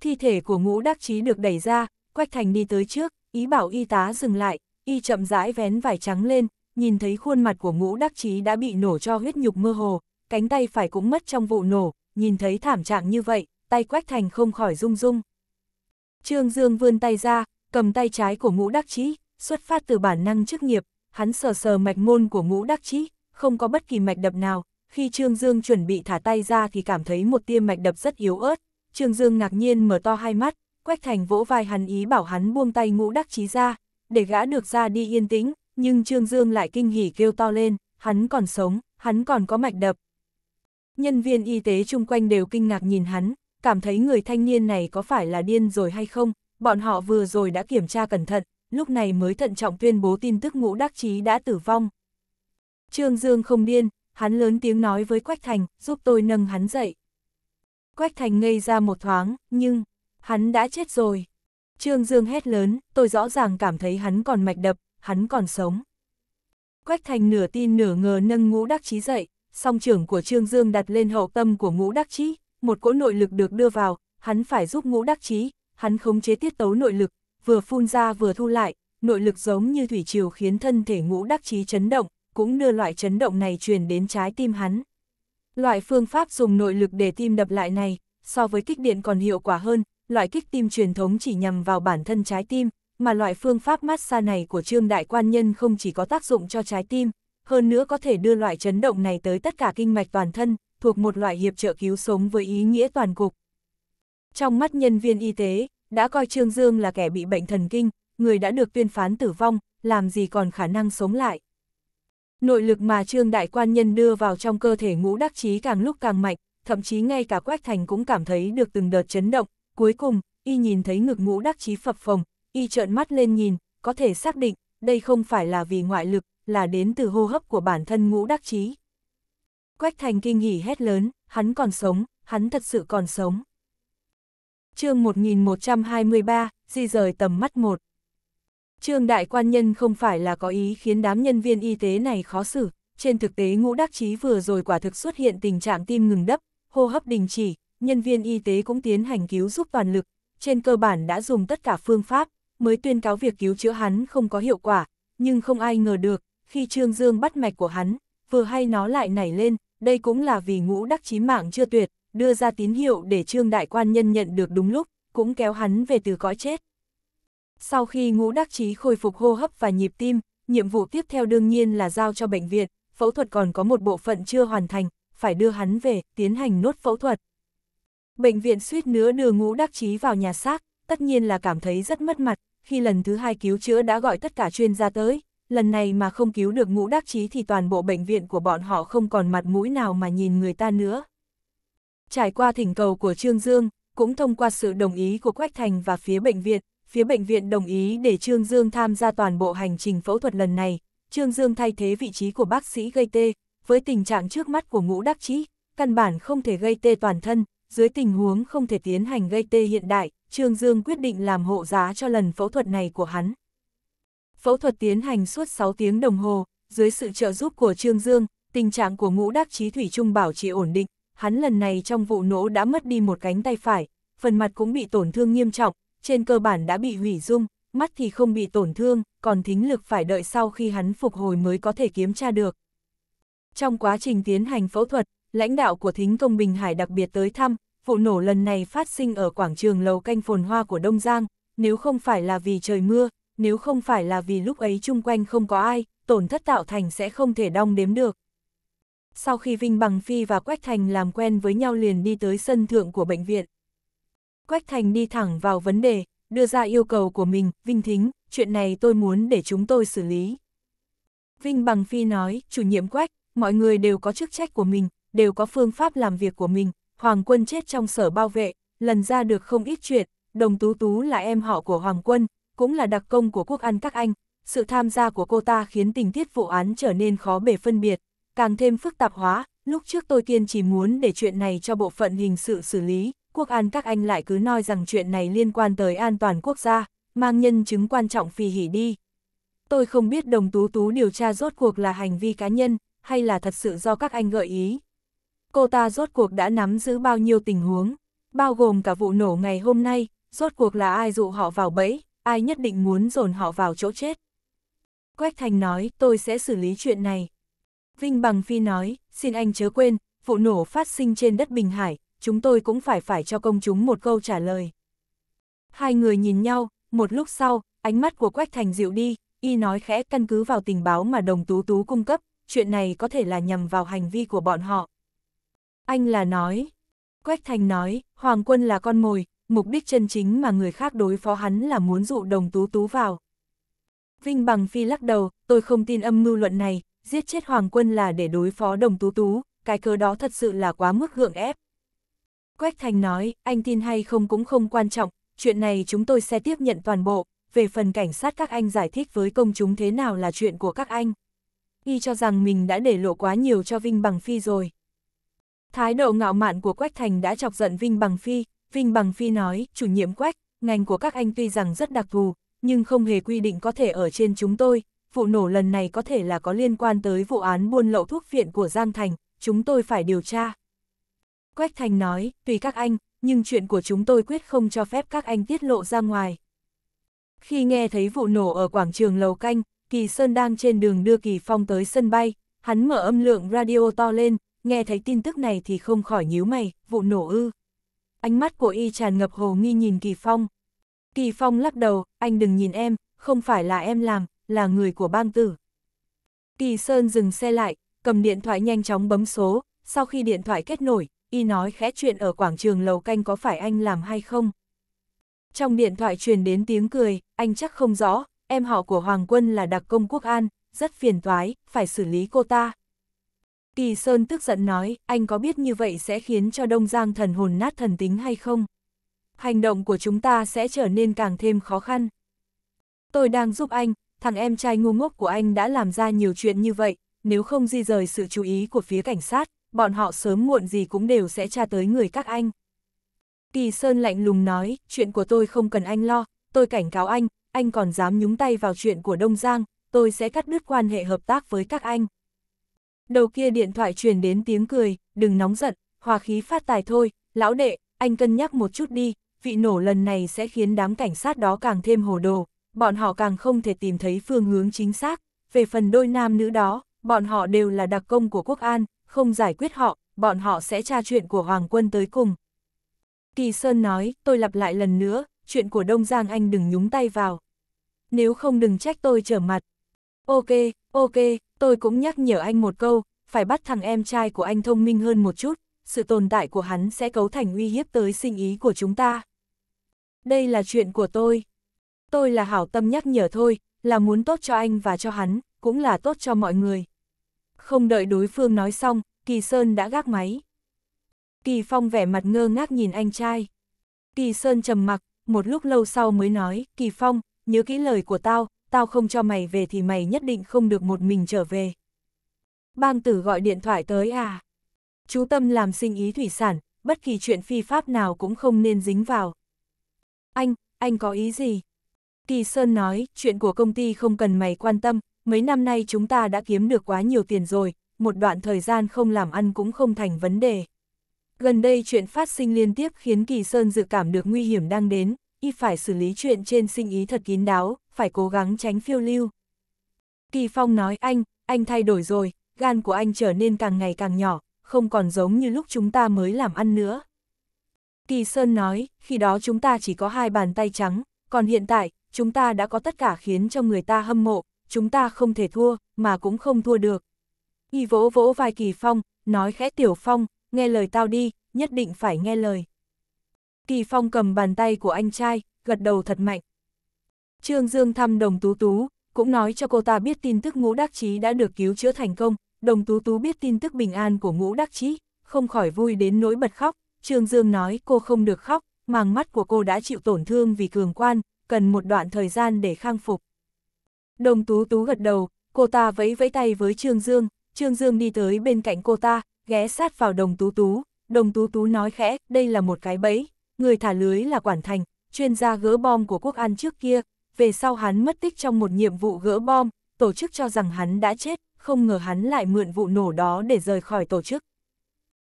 Thi thể của ngũ đắc chí được đẩy ra, Quách Thành đi tới trước, ý bảo y tá dừng lại, y chậm rãi vén vải trắng lên, nhìn thấy khuôn mặt của ngũ đắc chí đã bị nổ cho huyết nhục mơ hồ, cánh tay phải cũng mất trong vụ nổ, nhìn thấy thảm trạng như vậy, tay Quách Thành không khỏi rung rung. Trương Dương vươn tay ra, cầm tay trái của ngũ đắc chí xuất phát từ bản năng chức nghiệp, hắn sờ sờ mạch môn của ngũ đắc chí không có bất kỳ mạch đập nào, khi Trương Dương chuẩn bị thả tay ra thì cảm thấy một tia mạch đập rất yếu ớt, Trương Dương ngạc nhiên mở to hai mắt, Quách Thành vỗ vai hắn ý bảo hắn buông tay ngũ đắc chí ra, để gã được ra đi yên tĩnh, nhưng Trương Dương lại kinh hỉ kêu to lên, hắn còn sống, hắn còn có mạch đập, Nhân viên y tế chung quanh đều kinh ngạc nhìn hắn, cảm thấy người thanh niên này có phải là điên rồi hay không, bọn họ vừa rồi đã kiểm tra cẩn thận, lúc này mới thận trọng tuyên bố tin tức ngũ đắc chí đã tử vong. Trương Dương không điên, hắn lớn tiếng nói với Quách Thành, giúp tôi nâng hắn dậy. Quách Thành ngây ra một thoáng, nhưng, hắn đã chết rồi. Trương Dương hét lớn, tôi rõ ràng cảm thấy hắn còn mạch đập, hắn còn sống. Quách Thành nửa tin nửa ngờ nâng ngũ đắc chí dậy, song trưởng của Trương Dương đặt lên hậu tâm của ngũ đắc chí, một cỗ nội lực được đưa vào, hắn phải giúp ngũ đắc chí, hắn khống chế tiết tấu nội lực, vừa phun ra vừa thu lại, nội lực giống như thủy triều khiến thân thể ngũ đắc chí chấn động, cũng đưa loại chấn động này truyền đến trái tim hắn. Loại phương pháp dùng nội lực để tim đập lại này, so với kích điện còn hiệu quả hơn, loại kích tim truyền thống chỉ nhằm vào bản thân trái tim, mà loại phương pháp massage này của Trương Đại Quan Nhân không chỉ có tác dụng cho trái tim, hơn nữa có thể đưa loại chấn động này tới tất cả kinh mạch toàn thân, thuộc một loại hiệp trợ cứu sống với ý nghĩa toàn cục. Trong mắt nhân viên y tế, đã coi Trương Dương là kẻ bị bệnh thần kinh, người đã được tuyên phán tử vong, làm gì còn khả năng sống lại. Nội lực mà Trương Đại Quan Nhân đưa vào trong cơ thể ngũ đắc chí càng lúc càng mạnh, thậm chí ngay cả Quách Thành cũng cảm thấy được từng đợt chấn động, cuối cùng, y nhìn thấy ngực ngũ đắc chí phập phồng, y trợn mắt lên nhìn, có thể xác định, đây không phải là vì ngoại lực, là đến từ hô hấp của bản thân ngũ đắc trí. Quách thành kinh hỉ hét lớn, hắn còn sống, hắn thật sự còn sống. chương 1123, di rời tầm mắt một. Trương đại quan nhân không phải là có ý khiến đám nhân viên y tế này khó xử, trên thực tế ngũ đắc trí vừa rồi quả thực xuất hiện tình trạng tim ngừng đấp, hô hấp đình chỉ, nhân viên y tế cũng tiến hành cứu giúp toàn lực, trên cơ bản đã dùng tất cả phương pháp, mới tuyên cáo việc cứu chữa hắn không có hiệu quả, nhưng không ai ngờ được, khi Trương Dương bắt mạch của hắn, vừa hay nó lại nảy lên, đây cũng là vì ngũ đắc chí mạng chưa tuyệt, đưa ra tín hiệu để Trương Đại Quan Nhân nhận được đúng lúc, cũng kéo hắn về từ cõi chết. Sau khi ngũ đắc chí khôi phục hô hấp và nhịp tim, nhiệm vụ tiếp theo đương nhiên là giao cho bệnh viện, phẫu thuật còn có một bộ phận chưa hoàn thành, phải đưa hắn về, tiến hành nốt phẫu thuật. Bệnh viện suýt nữa đưa ngũ đắc chí vào nhà xác, tất nhiên là cảm thấy rất mất mặt, khi lần thứ hai cứu chữa đã gọi tất cả chuyên gia tới, lần này mà không cứu được ngũ đắc chí thì toàn bộ bệnh viện của bọn họ không còn mặt mũi nào mà nhìn người ta nữa. Trải qua thỉnh cầu của Trương Dương, cũng thông qua sự đồng ý của Quách Thành và phía bệnh viện, phía bệnh viện đồng ý để Trương Dương tham gia toàn bộ hành trình phẫu thuật lần này, Trương Dương thay thế vị trí của bác sĩ gây tê, với tình trạng trước mắt của ngũ đắc chí căn bản không thể gây tê toàn thân, dưới tình huống không thể tiến hành gây tê hiện đại, Trương Dương quyết định làm hộ giá cho lần phẫu thuật này của hắn phẫu thuật tiến hành suốt 6 tiếng đồng hồ, dưới sự trợ giúp của Trương Dương, tình trạng của ngũ đắc chí thủy trung bảo trì ổn định, hắn lần này trong vụ nổ đã mất đi một cánh tay phải, phần mặt cũng bị tổn thương nghiêm trọng, trên cơ bản đã bị hủy dung, mắt thì không bị tổn thương, còn thính lực phải đợi sau khi hắn phục hồi mới có thể kiểm tra được. Trong quá trình tiến hành phẫu thuật, lãnh đạo của thính công Bình Hải đặc biệt tới thăm, vụ nổ lần này phát sinh ở quảng trường lầu canh phồn hoa của Đông Giang, nếu không phải là vì trời mưa, nếu không phải là vì lúc ấy chung quanh không có ai, tổn thất tạo thành sẽ không thể đong đếm được. Sau khi Vinh Bằng Phi và Quách Thành làm quen với nhau liền đi tới sân thượng của bệnh viện. Quách Thành đi thẳng vào vấn đề, đưa ra yêu cầu của mình, Vinh Thính, chuyện này tôi muốn để chúng tôi xử lý. Vinh Bằng Phi nói, chủ nhiệm Quách, mọi người đều có chức trách của mình, đều có phương pháp làm việc của mình, Hoàng Quân chết trong sở bao vệ, lần ra được không ít chuyện, Đồng Tú Tú là em họ của Hoàng Quân, cũng là đặc công của quốc ăn các anh, sự tham gia của cô ta khiến tình tiết vụ án trở nên khó bề phân biệt, càng thêm phức tạp hóa, lúc trước tôi kiên chỉ muốn để chuyện này cho bộ phận hình sự xử lý, quốc an các anh lại cứ nói rằng chuyện này liên quan tới an toàn quốc gia, mang nhân chứng quan trọng phi hỉ đi. Tôi không biết đồng tú tú điều tra rốt cuộc là hành vi cá nhân, hay là thật sự do các anh gợi ý. Cô ta rốt cuộc đã nắm giữ bao nhiêu tình huống, bao gồm cả vụ nổ ngày hôm nay, rốt cuộc là ai dụ họ vào bẫy, ai nhất định muốn dồn họ vào chỗ chết. Quách Thành nói, tôi sẽ xử lý chuyện này. Vinh Bằng Phi nói, xin anh chớ quên, vụ nổ phát sinh trên đất Bình Hải, chúng tôi cũng phải phải cho công chúng một câu trả lời. Hai người nhìn nhau, một lúc sau, ánh mắt của Quách Thành dịu đi, y nói khẽ căn cứ vào tình báo mà đồng tú tú cung cấp, chuyện này có thể là nhằm vào hành vi của bọn họ. Anh là nói, Quách Thành nói, Hoàng quân là con mồi, mục đích chân chính mà người khác đối phó hắn là muốn dụ đồng tú tú vào. Vinh Bằng Phi lắc đầu, tôi không tin âm mưu luận này, giết chết Hoàng quân là để đối phó đồng tú tú, cái cơ đó thật sự là quá mức gượng ép. Quách Thành nói, anh tin hay không cũng không quan trọng, chuyện này chúng tôi sẽ tiếp nhận toàn bộ, về phần cảnh sát các anh giải thích với công chúng thế nào là chuyện của các anh. Y cho rằng mình đã để lộ quá nhiều cho Vinh Bằng Phi rồi. Thái độ ngạo mạn của Quách Thành đã chọc giận Vinh Bằng Phi, Vinh Bằng Phi nói, chủ nhiệm quách, ngành của các anh tuy rằng rất đặc thù, nhưng không hề quy định có thể ở trên chúng tôi. Vụ nổ lần này có thể là có liên quan tới vụ án buôn lậu thuốc viện của Giang Thành, chúng tôi phải điều tra. Quách Thành nói, tùy các anh, nhưng chuyện của chúng tôi quyết không cho phép các anh tiết lộ ra ngoài. Khi nghe thấy vụ nổ ở quảng trường Lầu Canh, Kỳ Sơn đang trên đường đưa Kỳ Phong tới sân bay, hắn mở âm lượng radio to lên, nghe thấy tin tức này thì không khỏi nhíu mày, vụ nổ ư ánh mắt của y tràn ngập hồ nghi nhìn Kỳ Phong. Kỳ Phong lắc đầu, anh đừng nhìn em, không phải là em làm, là người của bang tử. Kỳ Sơn dừng xe lại, cầm điện thoại nhanh chóng bấm số, sau khi điện thoại kết nổi, y nói khẽ chuyện ở quảng trường lầu canh có phải anh làm hay không. Trong điện thoại truyền đến tiếng cười, anh chắc không rõ, em họ của Hoàng Quân là đặc công quốc an, rất phiền toái, phải xử lý cô ta. Kỳ Sơn tức giận nói, anh có biết như vậy sẽ khiến cho Đông Giang thần hồn nát thần tính hay không? Hành động của chúng ta sẽ trở nên càng thêm khó khăn. Tôi đang giúp anh, thằng em trai ngu ngốc của anh đã làm ra nhiều chuyện như vậy, nếu không di rời sự chú ý của phía cảnh sát, bọn họ sớm muộn gì cũng đều sẽ tra tới người các anh. Kỳ Sơn lạnh lùng nói, chuyện của tôi không cần anh lo, tôi cảnh cáo anh, anh còn dám nhúng tay vào chuyện của Đông Giang, tôi sẽ cắt đứt quan hệ hợp tác với các anh đầu kia điện thoại truyền đến tiếng cười, đừng nóng giận, hòa khí phát tài thôi, lão đệ, anh cân nhắc một chút đi, vị nổ lần này sẽ khiến đám cảnh sát đó càng thêm hồ đồ, bọn họ càng không thể tìm thấy phương hướng chính xác, về phần đôi nam nữ đó, bọn họ đều là đặc công của quốc an, không giải quyết họ, bọn họ sẽ tra chuyện của Hoàng quân tới cùng. Kỳ Sơn nói, tôi lặp lại lần nữa, chuyện của Đông Giang anh đừng nhúng tay vào. Nếu không đừng trách tôi trở mặt. Ok, ok, Tôi cũng nhắc nhở anh một câu, phải bắt thằng em trai của anh thông minh hơn một chút, sự tồn tại của hắn sẽ cấu thành uy hiếp tới sinh ý của chúng ta. Đây là chuyện của tôi. Tôi là hảo tâm nhắc nhở thôi, là muốn tốt cho anh và cho hắn, cũng là tốt cho mọi người. Không đợi đối phương nói xong, Kỳ Sơn đã gác máy. Kỳ Phong vẻ mặt ngơ ngác nhìn anh trai. Kỳ Sơn trầm mặc, một lúc lâu sau mới nói, Kỳ Phong, nhớ kỹ lời của tao, tao không cho mày về thì mày nhất định không được một mình trở về. Bang tử gọi điện thoại tới à. Chú Tâm làm sinh ý thủy sản, bất kỳ chuyện phi pháp nào cũng không nên dính vào. Anh, anh có ý gì? Kỳ Sơn nói, chuyện của công ty không cần mày quan tâm, mấy năm nay chúng ta đã kiếm được quá nhiều tiền rồi, một đoạn thời gian không làm ăn cũng không thành vấn đề. Gần đây chuyện phát sinh liên tiếp khiến Kỳ Sơn dự cảm được nguy hiểm đang đến, y phải xử lý chuyện trên sinh ý thật kín đáo, phải cố gắng tránh phiêu lưu. Kỳ Phong nói anh, anh thay đổi rồi, gan của anh trở nên càng ngày càng nhỏ, không còn giống như lúc chúng ta mới làm ăn nữa. Kỳ Sơn nói, khi đó chúng ta chỉ có hai bàn tay trắng, còn hiện tại, chúng ta đã có tất cả khiến cho người ta hâm mộ, chúng ta không thể thua, mà cũng không thua được. Y vỗ vỗ vai Kỳ Phong, nói khẽ Tiểu Phong, nghe lời tao đi, nhất định phải nghe lời. Kỳ Phong cầm bàn tay của anh trai, gật đầu thật mạnh. Trương Dương thăm đồng tú tú, cũng nói cho cô ta biết tin tức ngũ đắc chí đã được cứu chữa thành công, đồng tú tú biết tin tức bình an của ngũ đắc chí, không khỏi vui đến nỗi bật khóc, Trương Dương nói cô không được khóc, màng mắt của cô đã chịu tổn thương vì cường quan, cần một đoạn thời gian để khang phục. Đồng tú tú gật đầu, cô ta vẫy vẫy tay với Trương Dương, Trương Dương đi tới bên cạnh cô ta, ghé sát vào đồng tú tú, đồng tú tú nói khẽ, đây là một cái bẫy, người thả lưới là Quản Thành, chuyên gia gỡ bom của quốc an trước kia, về sau hắn mất tích trong một nhiệm vụ gỡ bom, tổ chức cho rằng hắn đã chết, không ngờ hắn lại mượn vụ nổ đó để rời khỏi tổ chức.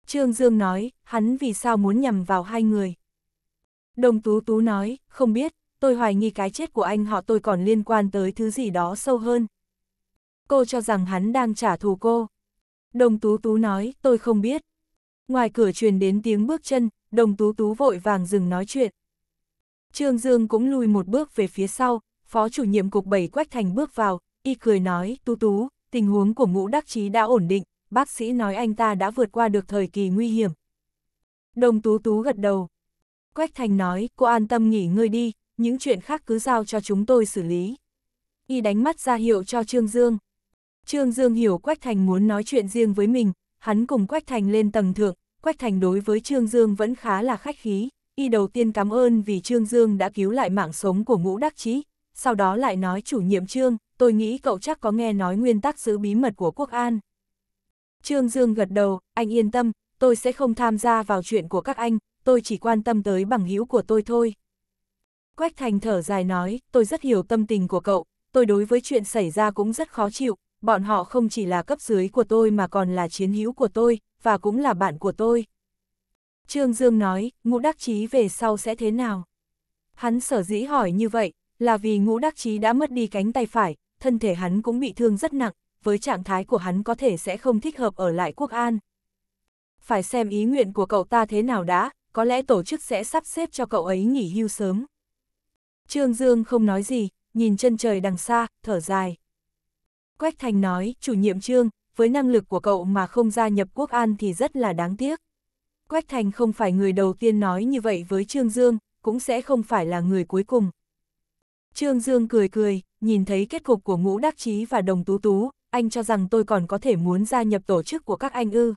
Trương Dương nói, hắn vì sao muốn nhằm vào hai người. Đồng Tú Tú nói, không biết, tôi hoài nghi cái chết của anh họ tôi còn liên quan tới thứ gì đó sâu hơn. Cô cho rằng hắn đang trả thù cô. Đồng Tú Tú nói, tôi không biết. Ngoài cửa truyền đến tiếng bước chân, Đồng Tú Tú vội vàng dừng nói chuyện. Trương Dương cũng lùi một bước về phía sau, phó chủ nhiệm cục 7 Quách Thành bước vào, y cười nói, tú tú, tình huống của ngũ đắc chí đã ổn định, bác sĩ nói anh ta đã vượt qua được thời kỳ nguy hiểm. Đồng tú tú gật đầu. Quách Thành nói, cô an tâm nghỉ ngơi đi, những chuyện khác cứ giao cho chúng tôi xử lý. Y đánh mắt ra hiệu cho Trương Dương. Trương Dương hiểu Quách Thành muốn nói chuyện riêng với mình, hắn cùng Quách Thành lên tầng thượng, Quách Thành đối với Trương Dương vẫn khá là khách khí, y đầu tiên cảm ơn vì Trương Dương đã cứu lại mạng sống của ngũ đắc chí, sau đó lại nói chủ nhiệm Trương, tôi nghĩ cậu chắc có nghe nói nguyên tắc giữ bí mật của quốc an. Trương Dương gật đầu, anh yên tâm, tôi sẽ không tham gia vào chuyện của các anh, tôi chỉ quan tâm tới bằng hữu của tôi thôi. Quách Thành thở dài nói, tôi rất hiểu tâm tình của cậu, tôi đối với chuyện xảy ra cũng rất khó chịu, bọn họ không chỉ là cấp dưới của tôi mà còn là chiến hữu của tôi, và cũng là bạn của tôi. Trương Dương nói, ngũ đắc chí về sau sẽ thế nào? Hắn sở dĩ hỏi như vậy, là vì ngũ đắc chí đã mất đi cánh tay phải, thân thể hắn cũng bị thương rất nặng, với trạng thái của hắn có thể sẽ không thích hợp ở lại quốc an. Phải xem ý nguyện của cậu ta thế nào đã, có lẽ tổ chức sẽ sắp xếp cho cậu ấy nghỉ hưu sớm. Trương Dương không nói gì, nhìn chân trời đằng xa, thở dài. Quách Thành nói, chủ nhiệm Trương, với năng lực của cậu mà không gia nhập quốc an thì rất là đáng tiếc. Quách Thành không phải người đầu tiên nói như vậy với Trương Dương, cũng sẽ không phải là người cuối cùng. Trương Dương cười cười, nhìn thấy kết cục của ngũ đắc chí và đồng tú tú, anh cho rằng tôi còn có thể muốn gia nhập tổ chức của các anh ư.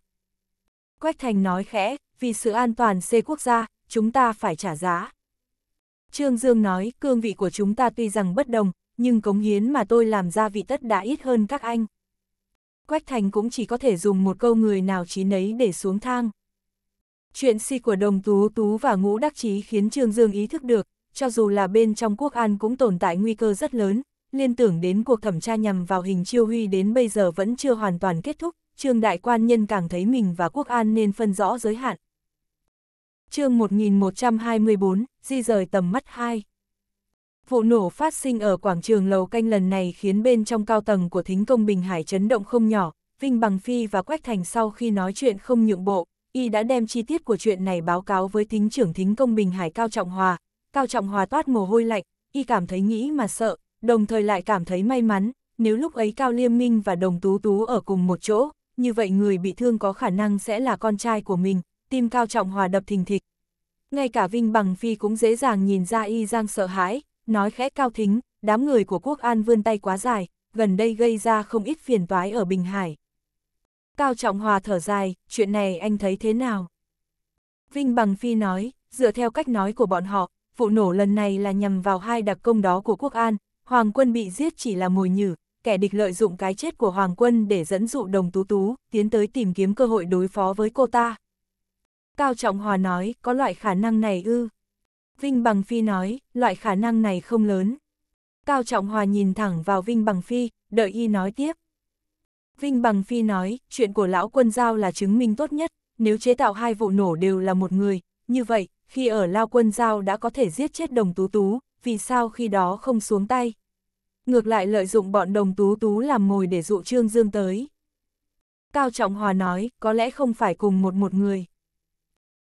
Quách Thành nói khẽ, vì sự an toàn C quốc gia, chúng ta phải trả giá. Trương Dương nói, cương vị của chúng ta tuy rằng bất đồng, nhưng cống hiến mà tôi làm ra vị tất đã ít hơn các anh. Quách Thành cũng chỉ có thể dùng một câu người nào trí nấy để xuống thang. Chuyện si của đồng tú tú và ngũ đắc chí khiến Trương Dương ý thức được, cho dù là bên trong quốc an cũng tồn tại nguy cơ rất lớn, liên tưởng đến cuộc thẩm tra nhằm vào hình chiêu huy đến bây giờ vẫn chưa hoàn toàn kết thúc, Trương Đại Quan Nhân càng thấy mình và quốc an nên phân rõ giới hạn. chương 1124, di rời tầm mắt 2 Vụ nổ phát sinh ở quảng trường Lầu Canh lần này khiến bên trong cao tầng của thính công Bình Hải chấn động không nhỏ, Vinh Bằng Phi và Quách Thành sau khi nói chuyện không nhượng bộ, y đã đem chi tiết của chuyện này báo cáo với thính trưởng thính công Bình Hải Cao Trọng Hòa. Cao Trọng Hòa toát mồ hôi lạnh, y cảm thấy nghĩ mà sợ, đồng thời lại cảm thấy may mắn, nếu lúc ấy Cao Liêm Minh và Đồng Tú Tú ở cùng một chỗ, như vậy người bị thương có khả năng sẽ là con trai của mình, tim Cao Trọng Hòa đập thình thịch. Ngay cả Vinh Bằng Phi cũng dễ dàng nhìn ra y giang sợ hãi, nói khẽ Cao Thính, đám người của quốc an vươn tay quá dài, gần đây gây ra không ít phiền toái ở Bình Hải. Cao Trọng Hòa thở dài, chuyện này anh thấy thế nào? Vinh Bằng Phi nói, dựa theo cách nói của bọn họ, vụ nổ lần này là nhằm vào hai đặc công đó của quốc an, Hoàng quân bị giết chỉ là mồi nhử, kẻ địch lợi dụng cái chết của Hoàng quân để dẫn dụ đồng tú tú, tiến tới tìm kiếm cơ hội đối phó với cô ta. Cao Trọng Hòa nói, có loại khả năng này ư. Vinh Bằng Phi nói, loại khả năng này không lớn. Cao Trọng Hòa nhìn thẳng vào Vinh Bằng Phi, đợi y nói tiếp. Vinh Bằng Phi nói, chuyện của lão quân giao là chứng minh tốt nhất, nếu chế tạo hai vụ nổ đều là một người, như vậy, khi ở lao quân giao đã có thể giết chết đồng tú tú, vì sao khi đó không xuống tay? Ngược lại lợi dụng bọn đồng tú tú làm mồi để dụ Trương Dương tới. Cao Trọng Hòa nói, có lẽ không phải cùng một một người.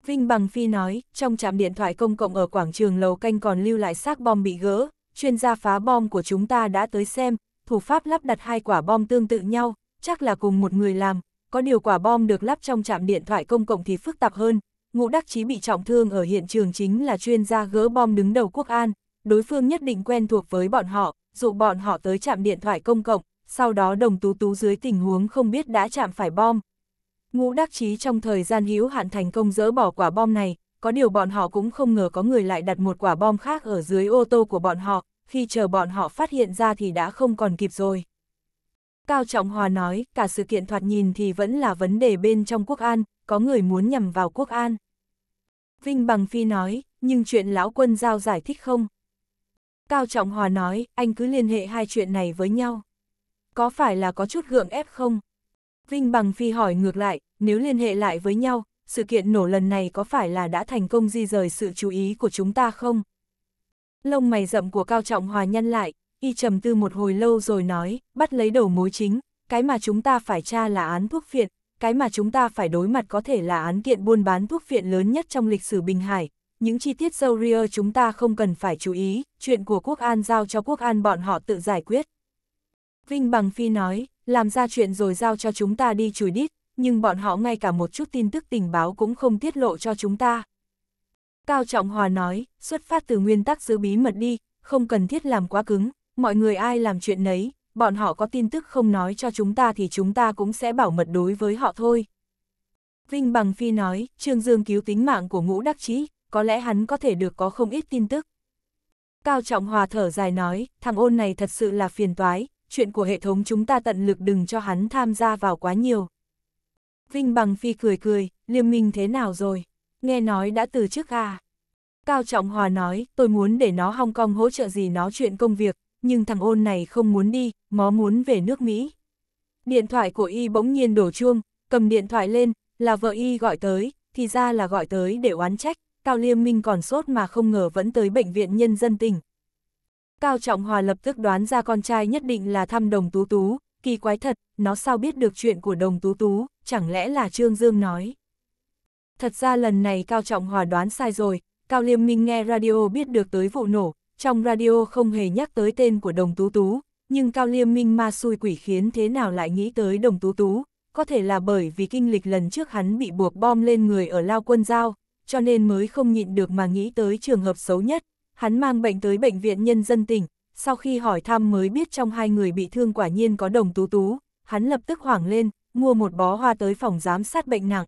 Vinh Bằng Phi nói, trong trạm điện thoại công cộng ở quảng trường lầu canh còn lưu lại xác bom bị gỡ, chuyên gia phá bom của chúng ta đã tới xem, thủ pháp lắp đặt hai quả bom tương tự nhau, chắc là cùng một người làm, có điều quả bom được lắp trong trạm điện thoại công cộng thì phức tạp hơn. Ngũ Đắc Chí bị trọng thương ở hiện trường chính là chuyên gia gỡ bom đứng đầu quốc an, đối phương nhất định quen thuộc với bọn họ, dụ bọn họ tới trạm điện thoại công cộng, sau đó đồng tú tú dưới tình huống không biết đã chạm phải bom. Ngũ Đắc Chí trong thời gian hữu hạn thành công dỡ bỏ quả bom này, có điều bọn họ cũng không ngờ có người lại đặt một quả bom khác ở dưới ô tô của bọn họ, khi chờ bọn họ phát hiện ra thì đã không còn kịp rồi. Cao Trọng Hòa nói, cả sự kiện thoạt nhìn thì vẫn là vấn đề bên trong quốc an, có người muốn nhằm vào quốc an. Vinh Bằng Phi nói, nhưng chuyện lão quân giao giải thích không? Cao Trọng Hòa nói, anh cứ liên hệ hai chuyện này với nhau. Có phải là có chút gượng ép không? Vinh Bằng Phi hỏi ngược lại, nếu liên hệ lại với nhau, sự kiện nổ lần này có phải là đã thành công di rời sự chú ý của chúng ta không? Lông mày rậm của Cao Trọng Hòa nhăn lại, y trầm tư một hồi lâu rồi nói, bắt lấy đầu mối chính, cái mà chúng ta phải tra là án thuốc phiện, cái mà chúng ta phải đối mặt có thể là án kiện buôn bán thuốc phiện lớn nhất trong lịch sử Bình Hải. Những chi tiết dâu ria chúng ta không cần phải chú ý, chuyện của quốc an giao cho quốc an bọn họ tự giải quyết. Vinh Bằng Phi nói, làm ra chuyện rồi giao cho chúng ta đi chùi đít, nhưng bọn họ ngay cả một chút tin tức tình báo cũng không tiết lộ cho chúng ta. Cao Trọng Hòa nói, xuất phát từ nguyên tắc giữ bí mật đi, không cần thiết làm quá cứng, mọi người ai làm chuyện nấy, bọn họ có tin tức không nói cho chúng ta thì chúng ta cũng sẽ bảo mật đối với họ thôi. Vinh Bằng Phi nói, Trương Dương cứu tính mạng của ngũ đắc chí có lẽ hắn có thể được có không ít tin tức. Cao Trọng Hòa thở dài nói, thằng ôn này thật sự là phiền toái, chuyện của hệ thống chúng ta tận lực đừng cho hắn tham gia vào quá nhiều. Vinh Bằng Phi cười cười, liêm minh thế nào rồi? Nghe nói đã từ trước à? Cao Trọng Hòa nói, tôi muốn để nó Hong Kong hỗ trợ gì nó chuyện công việc, nhưng thằng ôn này không muốn đi, nó muốn về nước Mỹ. Điện thoại của y bỗng nhiên đổ chuông, cầm điện thoại lên, là vợ y gọi tới, thì ra là gọi tới để oán trách, Cao Liêm Minh còn sốt mà không ngờ vẫn tới bệnh viện nhân dân tỉnh. Cao Trọng Hòa lập tức đoán ra con trai nhất định là thăm đồng tú tú, kỳ quái thật, nó sao biết được chuyện của đồng tú tú, chẳng lẽ là Trương Dương nói. Thật ra lần này Cao Trọng Hòa đoán sai rồi, Cao Liêm Minh nghe radio biết được tới vụ nổ, trong radio không hề nhắc tới tên của đồng tú tú, nhưng Cao Liêm Minh ma xui quỷ khiến thế nào lại nghĩ tới đồng tú tú, có thể là bởi vì kinh lịch lần trước hắn bị buộc bom lên người ở Lao Quân Giao, cho nên mới không nhịn được mà nghĩ tới trường hợp xấu nhất. Hắn mang bệnh tới Bệnh viện Nhân dân tỉnh, sau khi hỏi thăm mới biết trong hai người bị thương quả nhiên có đồng tú tú, hắn lập tức hoảng lên, mua một bó hoa tới phòng giám sát bệnh nặng.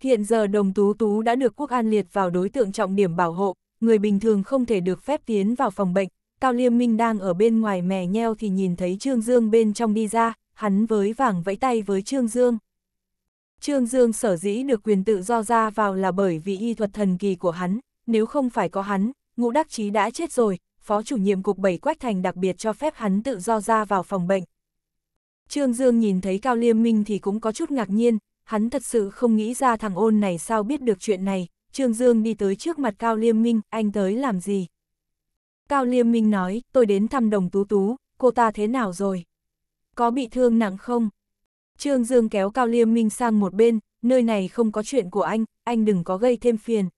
Hiện giờ đồng tú tú đã được quốc an liệt vào đối tượng trọng điểm bảo hộ, người bình thường không thể được phép tiến vào phòng bệnh, Cao Liêm Minh đang ở bên ngoài mè nheo thì nhìn thấy Trương Dương bên trong đi ra, hắn với vàng vẫy tay với Trương Dương. Trương Dương sở dĩ được quyền tự do ra vào là bởi vì y thuật thần kỳ của hắn, nếu không phải có hắn, ngũ đắc chí đã chết rồi, phó chủ nhiệm cục bảy Quách Thành đặc biệt cho phép hắn tự do ra vào phòng bệnh. Trương Dương nhìn thấy Cao Liêm Minh thì cũng có chút ngạc nhiên, hắn thật sự không nghĩ ra thằng ôn này sao biết được chuyện này, Trương Dương đi tới trước mặt Cao Liêm Minh, anh tới làm gì? Cao Liêm Minh nói, tôi đến thăm đồng tú tú, cô ta thế nào rồi? Có bị thương nặng không? Trương Dương kéo Cao Liêm Minh sang một bên, nơi này không có chuyện của anh, anh đừng có gây thêm phiền.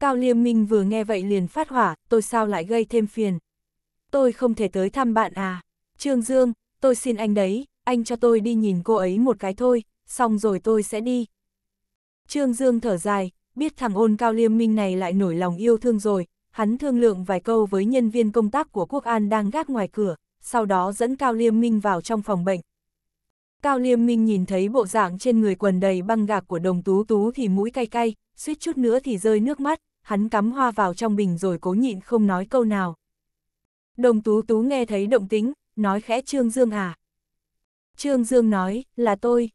Cao Liêm Minh vừa nghe vậy liền phát hỏa, tôi sao lại gây thêm phiền? Tôi không thể tới thăm bạn à? Trương Dương, tôi xin anh đấy, anh cho tôi đi nhìn cô ấy một cái thôi, xong rồi tôi sẽ đi. Trương Dương thở dài, biết thằng ôn cao liêm minh này lại nổi lòng yêu thương rồi, hắn thương lượng vài câu với nhân viên công tác của Quốc An đang gác ngoài cửa, sau đó dẫn Cao Liêm Minh vào trong phòng bệnh. Cao Liêm Minh nhìn thấy bộ dạng trên người quần đầy băng gạc của đồng tú tú thì mũi cay cay, suýt chút nữa thì rơi nước mắt, hắn cắm hoa vào trong bình rồi cố nhịn không nói câu nào. Đồng tú tú nghe thấy động tính, nói khẽ Trương Dương à. Trương Dương nói, là tôi.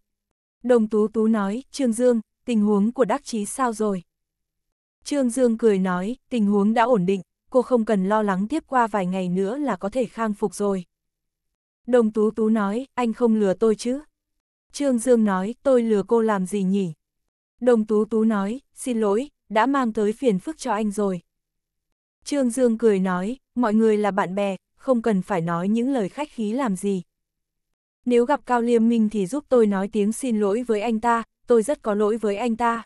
Đồng tú tú nói, Trương Dương, tình huống của đắc chí sao rồi? Trương Dương cười nói, tình huống đã ổn định, cô không cần lo lắng tiếp qua vài ngày nữa là có thể khang phục rồi. Đồng Tú Tú nói, anh không lừa tôi chứ? Trương Dương nói, tôi lừa cô làm gì nhỉ? Đồng Tú Tú nói, xin lỗi, đã mang tới phiền phức cho anh rồi. Trương Dương cười nói, mọi người là bạn bè, không cần phải nói những lời khách khí làm gì. Nếu gặp Cao Liêm Minh thì giúp tôi nói tiếng xin lỗi với anh ta, tôi rất có lỗi với anh ta.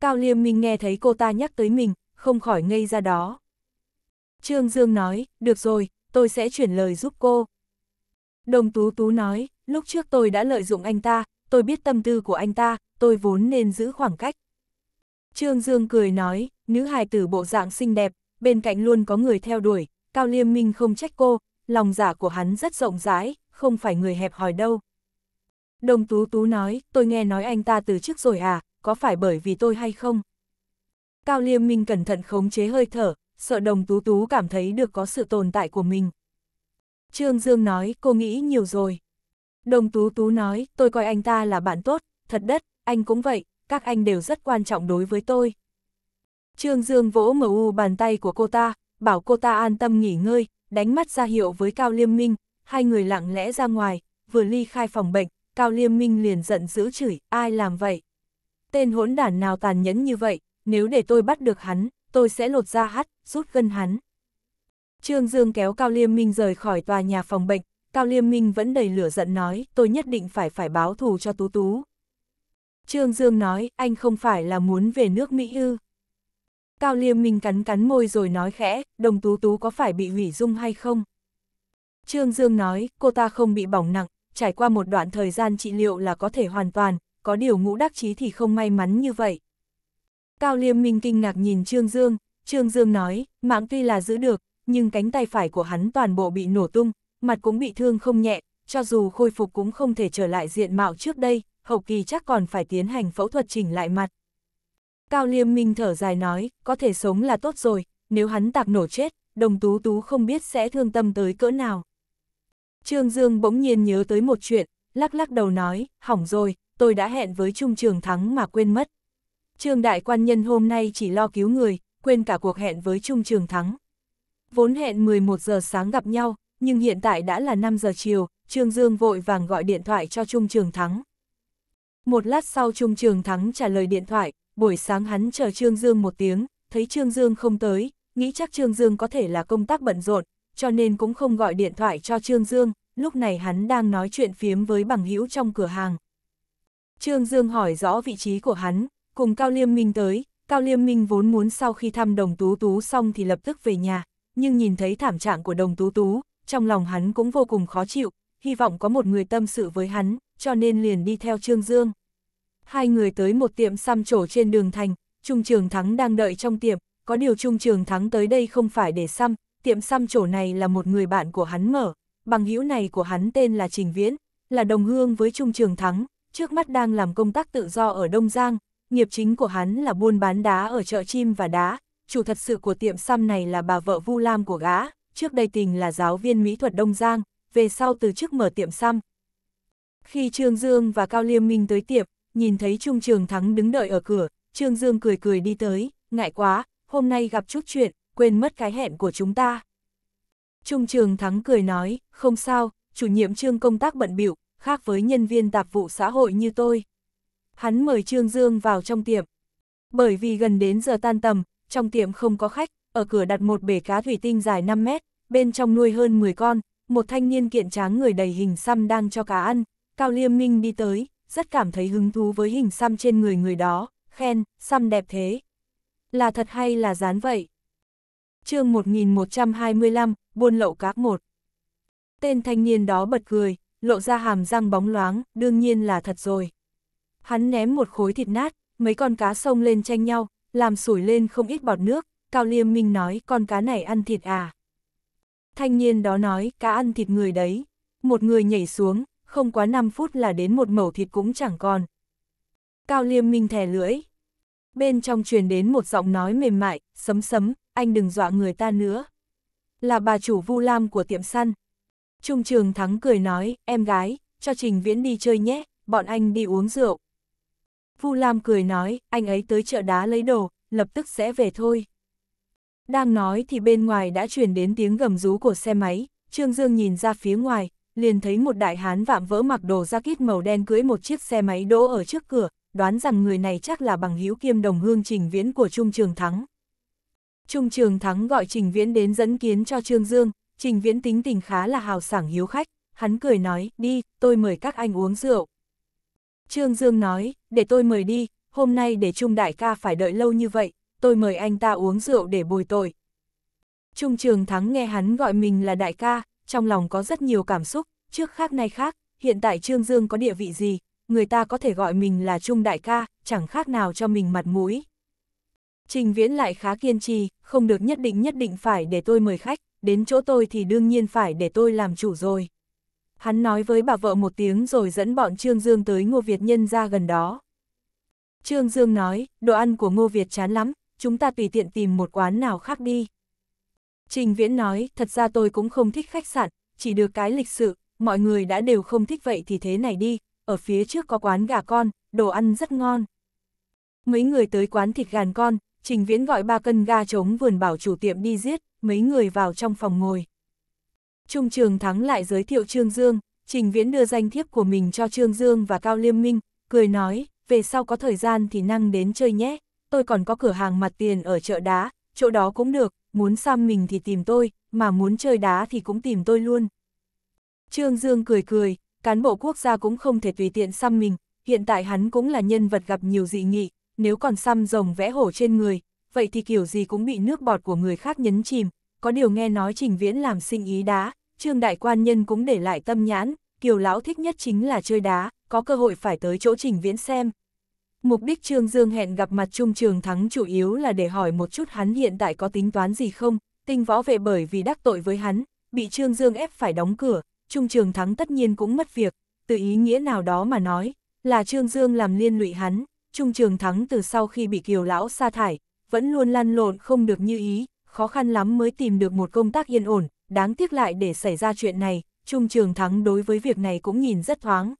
Cao Liêm Minh nghe thấy cô ta nhắc tới mình, không khỏi ngây ra đó. Trương Dương nói, được rồi, tôi sẽ chuyển lời giúp cô. Đồng Tú Tú nói, lúc trước tôi đã lợi dụng anh ta, tôi biết tâm tư của anh ta, tôi vốn nên giữ khoảng cách. Trương Dương cười nói, nữ hài tử bộ dạng xinh đẹp, bên cạnh luôn có người theo đuổi, Cao Liêm Minh không trách cô, lòng giả dạ của hắn rất rộng rãi, không phải người hẹp hòi đâu. Đồng Tú Tú nói, tôi nghe nói anh ta từ trước rồi à, có phải bởi vì tôi hay không? Cao Liêm Minh cẩn thận khống chế hơi thở, sợ đồng Tú Tú cảm thấy được có sự tồn tại của mình. Trương Dương nói, cô nghĩ nhiều rồi. Đồng Tú Tú nói, tôi coi anh ta là bạn tốt, thật đất, anh cũng vậy, các anh đều rất quan trọng đối với tôi. Trương Dương vỗ mở u bàn tay của cô ta, bảo cô ta an tâm nghỉ ngơi, đánh mắt ra hiệu với Cao Liêm Minh, hai người lặng lẽ ra ngoài, vừa ly khai phòng bệnh, Cao Liêm Minh liền giận dữ chửi, ai làm vậy? Tên hỗn đản nào tàn nhẫn như vậy, nếu để tôi bắt được hắn, tôi sẽ lột ra hắt, rút gân hắn. Trương Dương kéo Cao Liêm Minh rời khỏi tòa nhà phòng bệnh, Cao Liêm Minh vẫn đầy lửa giận nói, tôi nhất định phải phải báo thù cho Tú Tú. Trương Dương nói, anh không phải là muốn về nước Mỹ ư. Cao Liêm Minh cắn cắn môi rồi nói khẽ, đồng Tú Tú có phải bị hủy dung hay không? Trương Dương nói, cô ta không bị bỏng nặng, trải qua một đoạn thời gian trị liệu là có thể hoàn toàn, có điều ngũ đắc chí thì không may mắn như vậy. Cao Liêm Minh kinh ngạc nhìn Trương Dương, Trương Dương nói, mạng tuy là giữ được, nhưng cánh tay phải của hắn toàn bộ bị nổ tung, mặt cũng bị thương không nhẹ, cho dù khôi phục cũng không thể trở lại diện mạo trước đây, hậu kỳ chắc còn phải tiến hành phẫu thuật chỉnh lại mặt. Cao Liêm Minh thở dài nói, có thể sống là tốt rồi, nếu hắn tạc nổ chết, đồng tú tú không biết sẽ thương tâm tới cỡ nào. Trương Dương bỗng nhiên nhớ tới một chuyện, lắc lắc đầu nói, hỏng rồi, tôi đã hẹn với Trung Trường Thắng mà quên mất. Trương Đại Quan Nhân hôm nay chỉ lo cứu người, quên cả cuộc hẹn với Trung Trường Thắng. Vốn hẹn 11 giờ sáng gặp nhau, nhưng hiện tại đã là 5 giờ chiều, Trương Dương vội vàng gọi điện thoại cho Trung Trường Thắng. Một lát sau Trung Trường Thắng trả lời điện thoại, buổi sáng hắn chờ Trương Dương một tiếng, thấy Trương Dương không tới, nghĩ chắc Trương Dương có thể là công tác bận rộn, cho nên cũng không gọi điện thoại cho Trương Dương, lúc này hắn đang nói chuyện phiếm với bằng hữu trong cửa hàng. Trương Dương hỏi rõ vị trí của hắn, cùng Cao Liêm Minh tới, Cao Liêm Minh vốn muốn sau khi thăm đồng tú tú xong thì lập tức về nhà, nhưng nhìn thấy thảm trạng của đồng tú tú, trong lòng hắn cũng vô cùng khó chịu, hy vọng có một người tâm sự với hắn, cho nên liền đi theo Trương Dương. Hai người tới một tiệm xăm trổ trên đường thành, Trung Trường Thắng đang đợi trong tiệm, có điều Trung Trường Thắng tới đây không phải để xăm, tiệm xăm chỗ này là một người bạn của hắn mở, bằng hữu này của hắn tên là Trình Viễn, là đồng hương với Trung Trường Thắng, trước mắt đang làm công tác tự do ở Đông Giang, nghiệp chính của hắn là buôn bán đá ở chợ chim và đá, chủ thật sự của tiệm xăm này là bà vợ Vu Lam của gã, trước đây tình là giáo viên mỹ thuật Đông Giang, về sau từ chức mở tiệm xăm. Khi Trương Dương và Cao Liêm Minh tới tiệm, nhìn thấy Trung Trường Thắng đứng đợi ở cửa, Trương Dương cười cười đi tới, ngại quá, hôm nay gặp chút chuyện, quên mất cái hẹn của chúng ta. Trung trường thắng cười nói, không sao, chủ nhiệm trương công tác bận biểu, khác với nhân viên tạp vụ xã hội như tôi. Hắn mời Trương Dương vào trong tiệm. Bởi vì gần đến giờ tan tầm, trong tiệm không có khách, ở cửa đặt một bể cá thủy tinh dài 5 mét, bên trong nuôi hơn 10 con, một thanh niên kiện tráng người đầy hình xăm đang cho cá ăn. Cao Liêm Minh đi tới, rất cảm thấy hứng thú với hình xăm trên người người đó, khen, xăm đẹp thế. Là thật hay là dán vậy? chương 1125, buôn lậu các một. Tên thanh niên đó bật cười, lộ ra hàm răng bóng loáng, đương nhiên là thật rồi. Hắn ném một khối thịt nát, mấy con cá sông lên tranh nhau, làm sủi lên không ít bọt nước, Cao Liêm Minh nói con cá này ăn thịt à. Thanh niên đó nói cá ăn thịt người đấy, một người nhảy xuống, không quá 5 phút là đến một mẩu thịt cũng chẳng còn. Cao Liêm Minh thè lưỡi. Bên trong truyền đến một giọng nói mềm mại, sấm sấm, anh đừng dọa người ta nữa. Là bà chủ Vu Lam của tiệm săn. Trung Trường Thắng cười nói, em gái, cho Trình Viễn đi chơi nhé, bọn anh đi uống rượu. Vu Lam cười nói, anh ấy tới chợ đá lấy đồ, lập tức sẽ về thôi. Đang nói thì bên ngoài đã truyền đến tiếng gầm rú của xe máy, Trương Dương nhìn ra phía ngoài, liền thấy một đại hán vạm vỡ mặc đồ jacket màu đen cưỡi một chiếc xe máy đỗ ở trước cửa, đoán rằng người này chắc là bằng hữu kiêm đồng hương trình viễn của Trung Trường Thắng. Trung Trường Thắng gọi Trình Viễn đến dẫn kiến cho Trương Dương, Trình Viễn tính tình khá là hào sảng hiếu khách, hắn cười nói, đi, tôi mời các anh uống rượu. Trương Dương nói, để tôi mời đi, hôm nay để Trung Đại ca phải đợi lâu như vậy, tôi mời anh ta uống rượu để bồi tội. Trung Trường Thắng nghe hắn gọi mình là đại ca, trong lòng có rất nhiều cảm xúc, trước khác nay khác, hiện tại Trương Dương có địa vị gì, người ta có thể gọi mình là Trung Đại ca, chẳng khác nào cho mình mặt mũi. Trình Viễn lại khá kiên trì, không được nhất định nhất định phải để tôi mời khách, đến chỗ tôi thì đương nhiên phải để tôi làm chủ rồi. Hắn nói với bà vợ một tiếng rồi dẫn bọn Trương Dương tới Ngô Việt Nhân ra gần đó. Trương Dương nói, đồ ăn của Ngô Việt chán lắm, chúng ta tùy tiện tìm một quán nào khác đi. Trình Viễn nói, thật ra tôi cũng không thích khách sạn, chỉ được cái lịch sự, mọi người đã đều không thích vậy thì thế này đi, ở phía trước có quán gà con, đồ ăn rất ngon. Mấy người tới quán thịt gàn con, Trình Viễn gọi ba cân ga trống vườn bảo chủ tiệm đi giết, mấy người vào trong phòng ngồi. Trung Trường Thắng lại giới thiệu Trương Dương, Trình Viễn đưa danh thiếp của mình cho Trương Dương và Cao Liêm Minh, cười nói, về sau có thời gian thì năng đến chơi nhé, tôi còn có cửa hàng mặt tiền ở chợ đá, chỗ đó cũng được, muốn xăm mình thì tìm tôi, mà muốn chơi đá thì cũng tìm tôi luôn. Trương Dương cười cười, cán bộ quốc gia cũng không thể tùy tiện xăm mình, hiện tại hắn cũng là nhân vật gặp nhiều dị nghị, nếu còn xăm rồng vẽ hổ trên người, vậy thì kiểu gì cũng bị nước bọt của người khác nhấn chìm, có điều nghe nói trình viễn làm sinh ý đá, trương đại quan nhân cũng để lại tâm nhãn, kiều lão thích nhất chính là chơi đá, có cơ hội phải tới chỗ trình viễn xem. Mục đích Trương Dương hẹn gặp mặt Trung Trường Thắng chủ yếu là để hỏi một chút hắn hiện tại có tính toán gì không, tinh võ vệ bởi vì đắc tội với hắn, bị Trương Dương ép phải đóng cửa, Trung Trường Thắng tất nhiên cũng mất việc, từ ý nghĩa nào đó mà nói, là Trương Dương làm liên lụy hắn, Trung Trường Thắng từ sau khi bị Kiều Lão sa thải, vẫn luôn lăn lộn không được như ý, khó khăn lắm mới tìm được một công tác yên ổn, đáng tiếc lại để xảy ra chuyện này, Trung Trường Thắng đối với việc này cũng nhìn rất thoáng.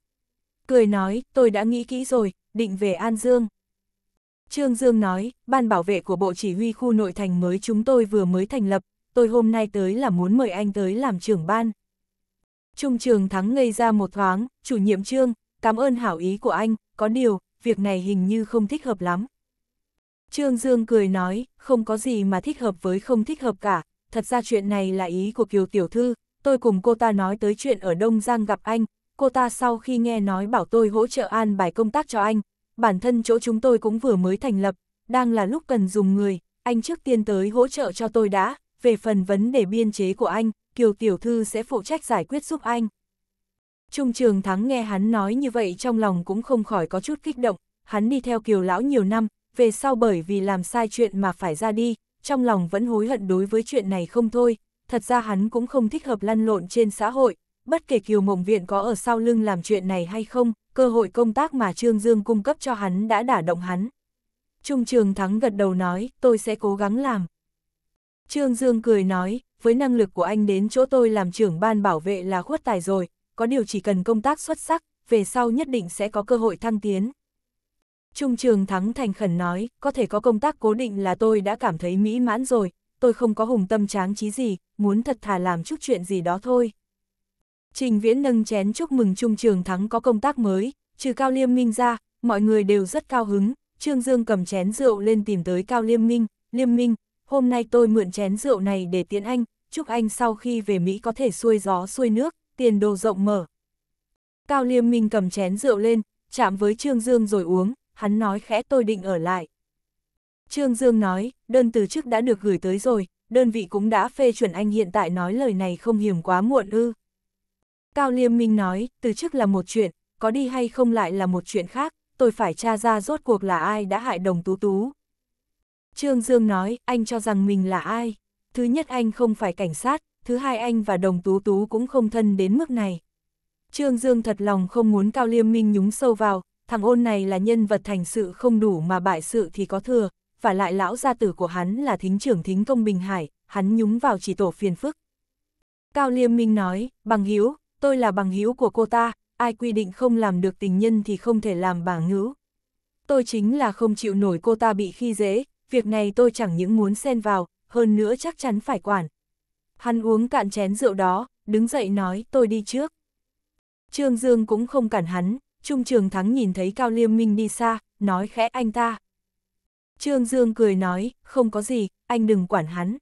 Cười nói, tôi đã nghĩ kỹ rồi, định về An Dương. Trương Dương nói, ban bảo vệ của Bộ Chỉ huy khu nội thành mới chúng tôi vừa mới thành lập, tôi hôm nay tới là muốn mời anh tới làm trưởng ban. Trung Trường Thắng ngây ra một thoáng, chủ nhiệm Trương, cảm ơn hảo ý của anh, có điều, việc này hình như không thích hợp lắm. Trương Dương cười nói, không có gì mà thích hợp với không thích hợp cả, thật ra chuyện này là ý của Kiều Tiểu Thư, tôi cùng cô ta nói tới chuyện ở Đông Giang gặp anh, cô ta sau khi nghe nói bảo tôi hỗ trợ an bài công tác cho anh, bản thân chỗ chúng tôi cũng vừa mới thành lập, đang là lúc cần dùng người, anh trước tiên tới hỗ trợ cho tôi đã, về phần vấn đề biên chế của anh, Kiều Tiểu Thư sẽ phụ trách giải quyết giúp anh. Trung Trường Thắng nghe hắn nói như vậy trong lòng cũng không khỏi có chút kích động, hắn đi theo kiều lão nhiều năm, về sau bởi vì làm sai chuyện mà phải ra đi, trong lòng vẫn hối hận đối với chuyện này không thôi, thật ra hắn cũng không thích hợp lăn lộn trên xã hội, bất kể kiều mộng viện có ở sau lưng làm chuyện này hay không, cơ hội công tác mà Trương Dương cung cấp cho hắn đã đả động hắn. Trung Trường Thắng gật đầu nói, tôi sẽ cố gắng làm. Trương Dương cười nói, với năng lực của anh đến chỗ tôi làm trưởng ban bảo vệ là khuất tài rồi, có điều chỉ cần công tác xuất sắc, về sau nhất định sẽ có cơ hội thăng tiến. Trung trường Thắng thành khẩn nói, có thể có công tác cố định là tôi đã cảm thấy mỹ mãn rồi, tôi không có hùng tâm tráng trí gì, muốn thật thà làm chút chuyện gì đó thôi. Trình Viễn nâng chén chúc mừng Trung trường Thắng có công tác mới, trừ Cao Liêm Minh ra, mọi người đều rất cao hứng, Trương Dương cầm chén rượu lên tìm tới Cao Liêm Minh, Liêm Minh, hôm nay tôi mượn chén rượu này để tiễn anh, chúc anh sau khi về Mỹ có thể xuôi gió xuôi nước, tiền đồ rộng mở. Cao Liêm Minh cầm chén rượu lên, chạm với Trương Dương rồi uống, hắn nói khẽ tôi định ở lại. Trương Dương nói, đơn từ chức đã được gửi tới rồi, đơn vị cũng đã phê chuẩn anh hiện tại nói lời này không hiểm quá muộn ư. Cao Liêm Minh nói, từ chức là một chuyện, có đi hay không lại là một chuyện khác, tôi phải tra ra rốt cuộc là ai đã hại đồng tú tú. Trương Dương nói, anh cho rằng mình là ai? Thứ nhất anh không phải cảnh sát, thứ hai anh và đồng tú tú cũng không thân đến mức này. Trương Dương thật lòng không muốn Cao Liêm Minh nhúng sâu vào, thằng ôn này là nhân vật thành sự không đủ mà bại sự thì có thừa, và lại lão gia tử của hắn là thính trưởng thính công Bình Hải, hắn nhúng vào chỉ tổ phiền phức. Cao Liêm Minh nói, bằng hữu tôi là bằng hữu của cô ta, ai quy định không làm được tình nhân thì không thể làm bà ngữ. Tôi chính là không chịu nổi cô ta bị khi dễ, việc này tôi chẳng những muốn xen vào, hơn nữa chắc chắn phải quản, Hắn uống cạn chén rượu đó, đứng dậy nói tôi đi trước. Trương Dương cũng không cản hắn, Trung Trường Thắng nhìn thấy Cao Liêm Minh đi xa, nói khẽ anh ta. Trương Dương cười nói, không có gì, anh đừng quản hắn.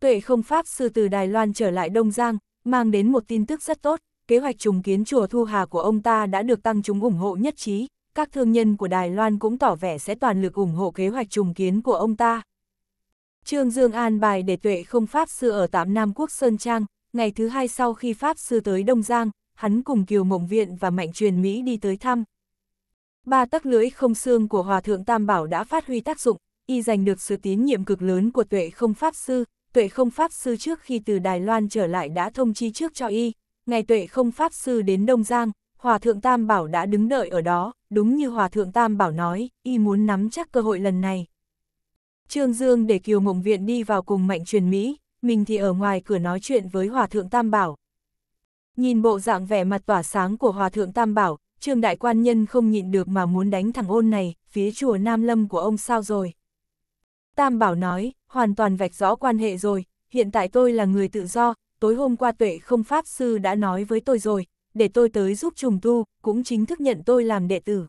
Tuệ không Pháp sư từ Đài Loan trở lại Đông Giang, mang đến một tin tức rất tốt, kế hoạch trùng kiến chùa Thu Hà của ông ta đã được tăng chúng ủng hộ nhất trí, các thương nhân của Đài Loan cũng tỏ vẻ sẽ toàn lực ủng hộ kế hoạch trùng kiến của ông ta. Trương Dương an bài để tuệ không Pháp Sư ở Tám Nam Quốc Sơn Trang, ngày thứ hai sau khi Pháp Sư tới Đông Giang, hắn cùng Kiều Mộng Viện và Mạnh Truyền Mỹ đi tới thăm. Ba tắc lưỡi không xương của Hòa Thượng Tam Bảo đã phát huy tác dụng, y giành được sự tín nhiệm cực lớn của tuệ không Pháp Sư, tuệ không Pháp Sư trước khi từ Đài Loan trở lại đã thông chi trước cho y, ngày tuệ không Pháp Sư đến Đông Giang, Hòa Thượng Tam Bảo đã đứng đợi ở đó, đúng như Hòa Thượng Tam Bảo nói, y muốn nắm chắc cơ hội lần này. Trương Dương để Kiều Mộng Viện đi vào cùng mạnh truyền Mỹ, mình thì ở ngoài cửa nói chuyện với Hòa Thượng Tam Bảo. Nhìn bộ dạng vẻ mặt tỏa sáng của Hòa Thượng Tam Bảo, Trương Đại Quan Nhân không nhịn được mà muốn đánh thằng ôn này, phía chùa Nam Lâm của ông sao rồi. Tam Bảo nói, hoàn toàn vạch rõ quan hệ rồi, hiện tại tôi là người tự do, tối hôm qua tuệ không Pháp Sư đã nói với tôi rồi, để tôi tới giúp trùng tu, cũng chính thức nhận tôi làm đệ tử.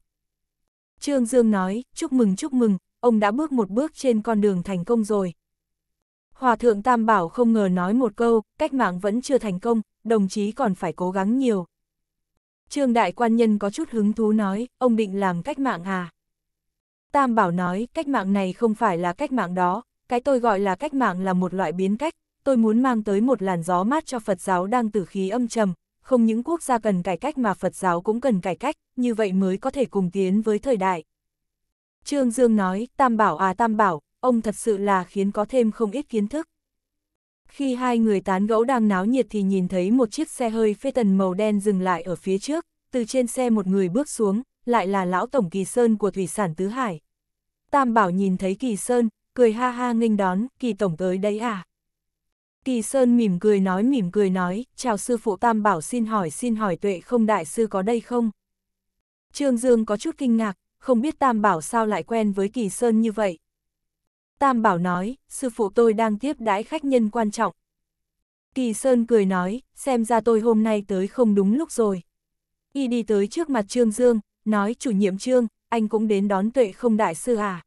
Trương Dương nói, chúc mừng chúc mừng, ông đã bước một bước trên con đường thành công rồi. Hòa thượng Tam Bảo không ngờ nói một câu, cách mạng vẫn chưa thành công, đồng chí còn phải cố gắng nhiều. Trương Đại Quan Nhân có chút hứng thú nói, ông định làm cách mạng à? Tam Bảo nói, cách mạng này không phải là cách mạng đó, cái tôi gọi là cách mạng là một loại biến cách, tôi muốn mang tới một làn gió mát cho Phật giáo đang tử khí âm trầm, không những quốc gia cần cải cách mà Phật giáo cũng cần cải cách, như vậy mới có thể cùng tiến với thời đại. Trương Dương nói, Tam Bảo à Tam Bảo, ông thật sự là khiến có thêm không ít kiến thức. Khi hai người tán gẫu đang náo nhiệt thì nhìn thấy một chiếc xe hơi phê tần màu đen dừng lại ở phía trước, từ trên xe một người bước xuống, lại là lão tổng Kỳ Sơn của Thủy sản Tứ Hải. Tam Bảo nhìn thấy Kỳ Sơn, cười ha ha nghênh đón, Kỳ Tổng tới đây à? Kỳ Sơn mỉm cười nói mỉm cười nói, chào sư phụ Tam Bảo xin hỏi xin hỏi tuệ không đại sư có đây không? Trương Dương có chút kinh ngạc, không biết Tam Bảo sao lại quen với Kỳ Sơn như vậy. Tam Bảo nói, sư phụ tôi đang tiếp đãi khách nhân quan trọng. Kỳ Sơn cười nói, xem ra tôi hôm nay tới không đúng lúc rồi. Y đi tới trước mặt Trương Dương, nói chủ nhiệm Trương, anh cũng đến đón tuệ không đại sư à.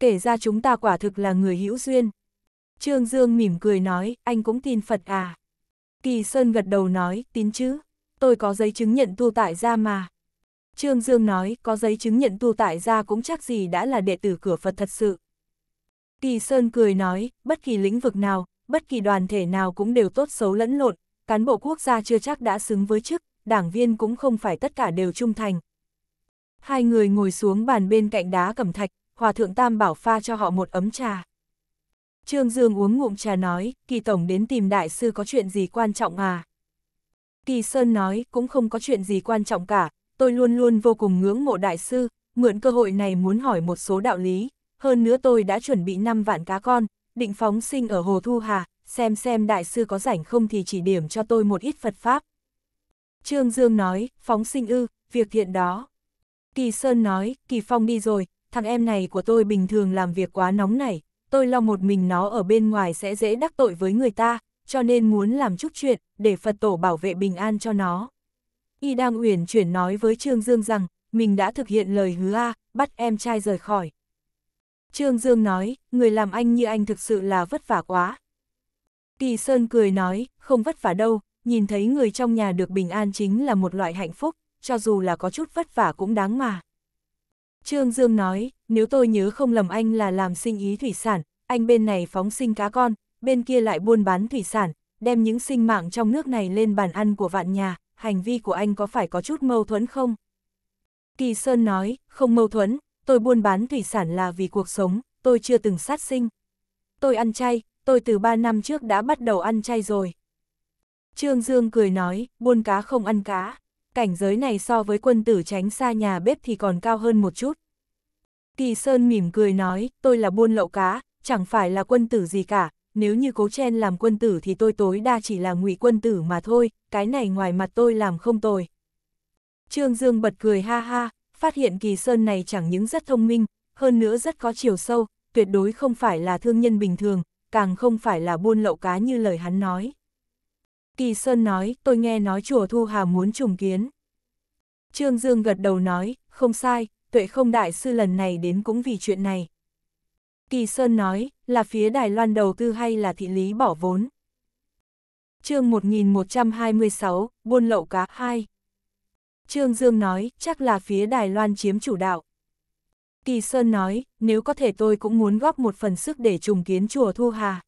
Kể ra chúng ta quả thực là người hữu duyên. Trương Dương mỉm cười nói, anh cũng tin Phật à. Kỳ Sơn gật đầu nói, tin chứ, tôi có giấy chứng nhận tu tại ra mà. Trương Dương nói, có giấy chứng nhận tu tại gia cũng chắc gì đã là đệ tử cửa Phật thật sự. Kỳ Sơn cười nói, bất kỳ lĩnh vực nào, bất kỳ đoàn thể nào cũng đều tốt xấu lẫn lộn, cán bộ quốc gia chưa chắc đã xứng với chức, đảng viên cũng không phải tất cả đều trung thành. Hai người ngồi xuống bàn bên cạnh đá cẩm thạch, Hòa Thượng Tam bảo pha cho họ một ấm trà. Trương Dương uống ngụm trà nói, Kỳ Tổng đến tìm đại sư có chuyện gì quan trọng à? Kỳ Sơn nói, cũng không có chuyện gì quan trọng cả, tôi luôn luôn vô cùng ngưỡng mộ đại sư, mượn cơ hội này muốn hỏi một số đạo lý, hơn nữa tôi đã chuẩn bị 5 vạn cá con, định phóng sinh ở Hồ Thu Hà, xem xem đại sư có rảnh không thì chỉ điểm cho tôi một ít Phật Pháp. Trương Dương nói, phóng sinh ư, việc thiện đó. Kỳ Sơn nói, Kỳ Phong đi rồi, thằng em này của tôi bình thường làm việc quá nóng này, tôi lo một mình nó ở bên ngoài sẽ dễ đắc tội với người ta, cho nên muốn làm chút chuyện, để Phật tổ bảo vệ bình an cho nó. Y Đang Uyển chuyển nói với Trương Dương rằng, mình đã thực hiện lời hứa A, bắt em trai rời khỏi. Trương Dương nói, người làm anh như anh thực sự là vất vả quá. Kỳ Sơn cười nói, không vất vả đâu, nhìn thấy người trong nhà được bình an chính là một loại hạnh phúc, cho dù là có chút vất vả cũng đáng mà. Trương Dương nói, nếu tôi nhớ không lầm anh là làm sinh ý thủy sản, anh bên này phóng sinh cá con, bên kia lại buôn bán thủy sản, đem những sinh mạng trong nước này lên bàn ăn của vạn nhà, hành vi của anh có phải có chút mâu thuẫn không? Kỳ Sơn nói, không mâu thuẫn, tôi buôn bán thủy sản là vì cuộc sống, tôi chưa từng sát sinh. Tôi ăn chay, tôi từ 3 năm trước đã bắt đầu ăn chay rồi. Trương Dương cười nói, buôn cá không ăn cá, cảnh giới này so với quân tử tránh xa nhà bếp thì còn cao hơn một chút. Kỳ Sơn mỉm cười nói, tôi là buôn lậu cá, chẳng phải là quân tử gì cả, nếu như cố chen làm quân tử thì tôi tối đa chỉ là ngụy quân tử mà thôi, cái này ngoài mặt tôi làm không tồi. Trương Dương bật cười ha ha, phát hiện kỳ sơn này chẳng những rất thông minh, hơn nữa rất có chiều sâu, tuyệt đối không phải là thương nhân bình thường, càng không phải là buôn lậu cá như lời hắn nói. Kỳ Sơn nói, tôi nghe nói chùa Thu Hà muốn trùng kiến. Trương Dương gật đầu nói, không sai, tuệ không đại sư lần này đến cũng vì chuyện này. Kỳ Sơn nói, là phía Đài Loan đầu tư hay là thị lý bỏ vốn. chương 1126, buôn lậu cá 2. Trương Dương nói, chắc là phía Đài Loan chiếm chủ đạo. Kỳ Sơn nói, nếu có thể tôi cũng muốn góp một phần sức để trùng kiến chùa Thu Hà.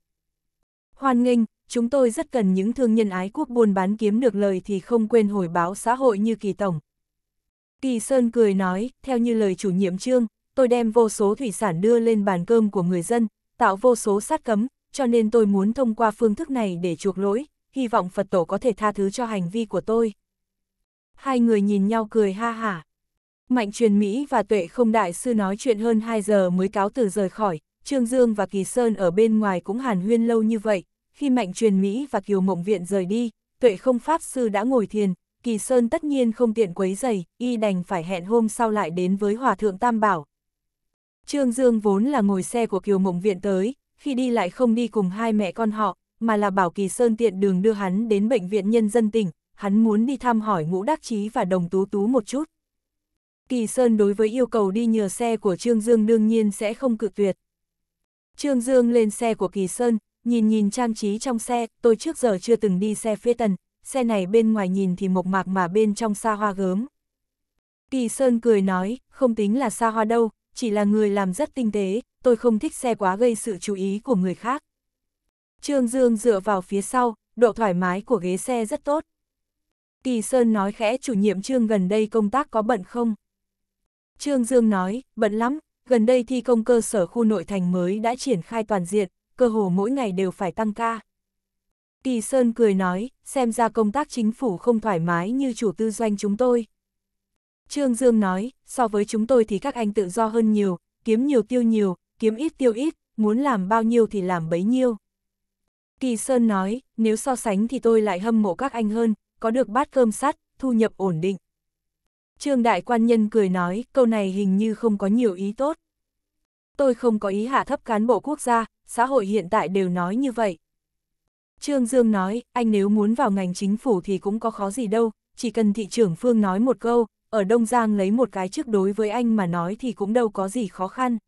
Hoan nghênh, chúng tôi rất cần những thương nhân ái quốc buôn bán kiếm được lời thì không quên hồi báo xã hội như Kỳ Tổng. Kỳ Sơn cười nói, theo như lời chủ nhiệm Trương, tôi đem vô số thủy sản đưa lên bàn cơm của người dân, tạo vô số sát cấm, cho nên tôi muốn thông qua phương thức này để chuộc lỗi, hy vọng Phật tổ có thể tha thứ cho hành vi của tôi. Hai người nhìn nhau cười ha hả. Mạnh truyền Mỹ và Tuệ không đại sư nói chuyện hơn 2 giờ mới cáo từ rời khỏi, Trương Dương và Kỳ Sơn ở bên ngoài cũng hàn huyên lâu như vậy, khi mạnh truyền Mỹ và Kiều Mộng Viện rời đi, Tuệ không Pháp Sư đã ngồi thiền, Kỳ Sơn tất nhiên không tiện quấy giày, y đành phải hẹn hôm sau lại đến với Hòa Thượng Tam Bảo, Trương Dương vốn là ngồi xe của Kiều Mộng Viện tới, khi đi lại không đi cùng hai mẹ con họ, mà là Bảo Kỳ Sơn tiện đường đưa hắn đến Bệnh viện Nhân dân tỉnh, hắn muốn đi thăm hỏi Ngũ Đắc Chí và Đồng Tú Tú một chút. Kỳ Sơn đối với yêu cầu đi nhờ xe của Trương Dương đương nhiên sẽ không cự tuyệt. Trương Dương lên xe của Kỳ Sơn, nhìn nhìn trang trí trong xe, tôi trước giờ chưa từng đi xe phía tần, xe này bên ngoài nhìn thì mộc mạc mà bên trong xa hoa gớm. Kỳ Sơn cười nói, không tính là xa hoa đâu, chỉ là người làm rất tinh tế, tôi không thích xe quá gây sự chú ý của người khác. Trương Dương dựa vào phía sau, độ thoải mái của ghế xe rất tốt. Kỳ Sơn nói khẽ chủ nhiệm Trương gần đây công tác có bận không? Trương Dương nói, bận lắm, gần đây thi công cơ sở khu nội thành mới đã triển khai toàn diện, cơ hồ mỗi ngày đều phải tăng ca. Kỳ Sơn cười nói, xem ra công tác chính phủ không thoải mái như chủ tư doanh chúng tôi. Trương Dương nói, so với chúng tôi thì các anh tự do hơn nhiều, kiếm nhiều tiêu nhiều, kiếm ít tiêu ít, muốn làm bao nhiêu thì làm bấy nhiêu. Kỳ Sơn nói, nếu so sánh thì tôi lại hâm mộ các anh hơn, có được bát cơm sắt, thu nhập ổn định. Trương Đại Quan Nhân cười nói, câu này hình như không có nhiều ý tốt. Tôi không có ý hạ thấp cán bộ quốc gia, xã hội hiện tại đều nói như vậy. Trương Dương nói, anh nếu muốn vào ngành chính phủ thì cũng có khó gì đâu, chỉ cần thị trưởng Phương nói một câu, ở Đông Giang lấy một cái trước đối với anh mà nói thì cũng đâu có gì khó khăn.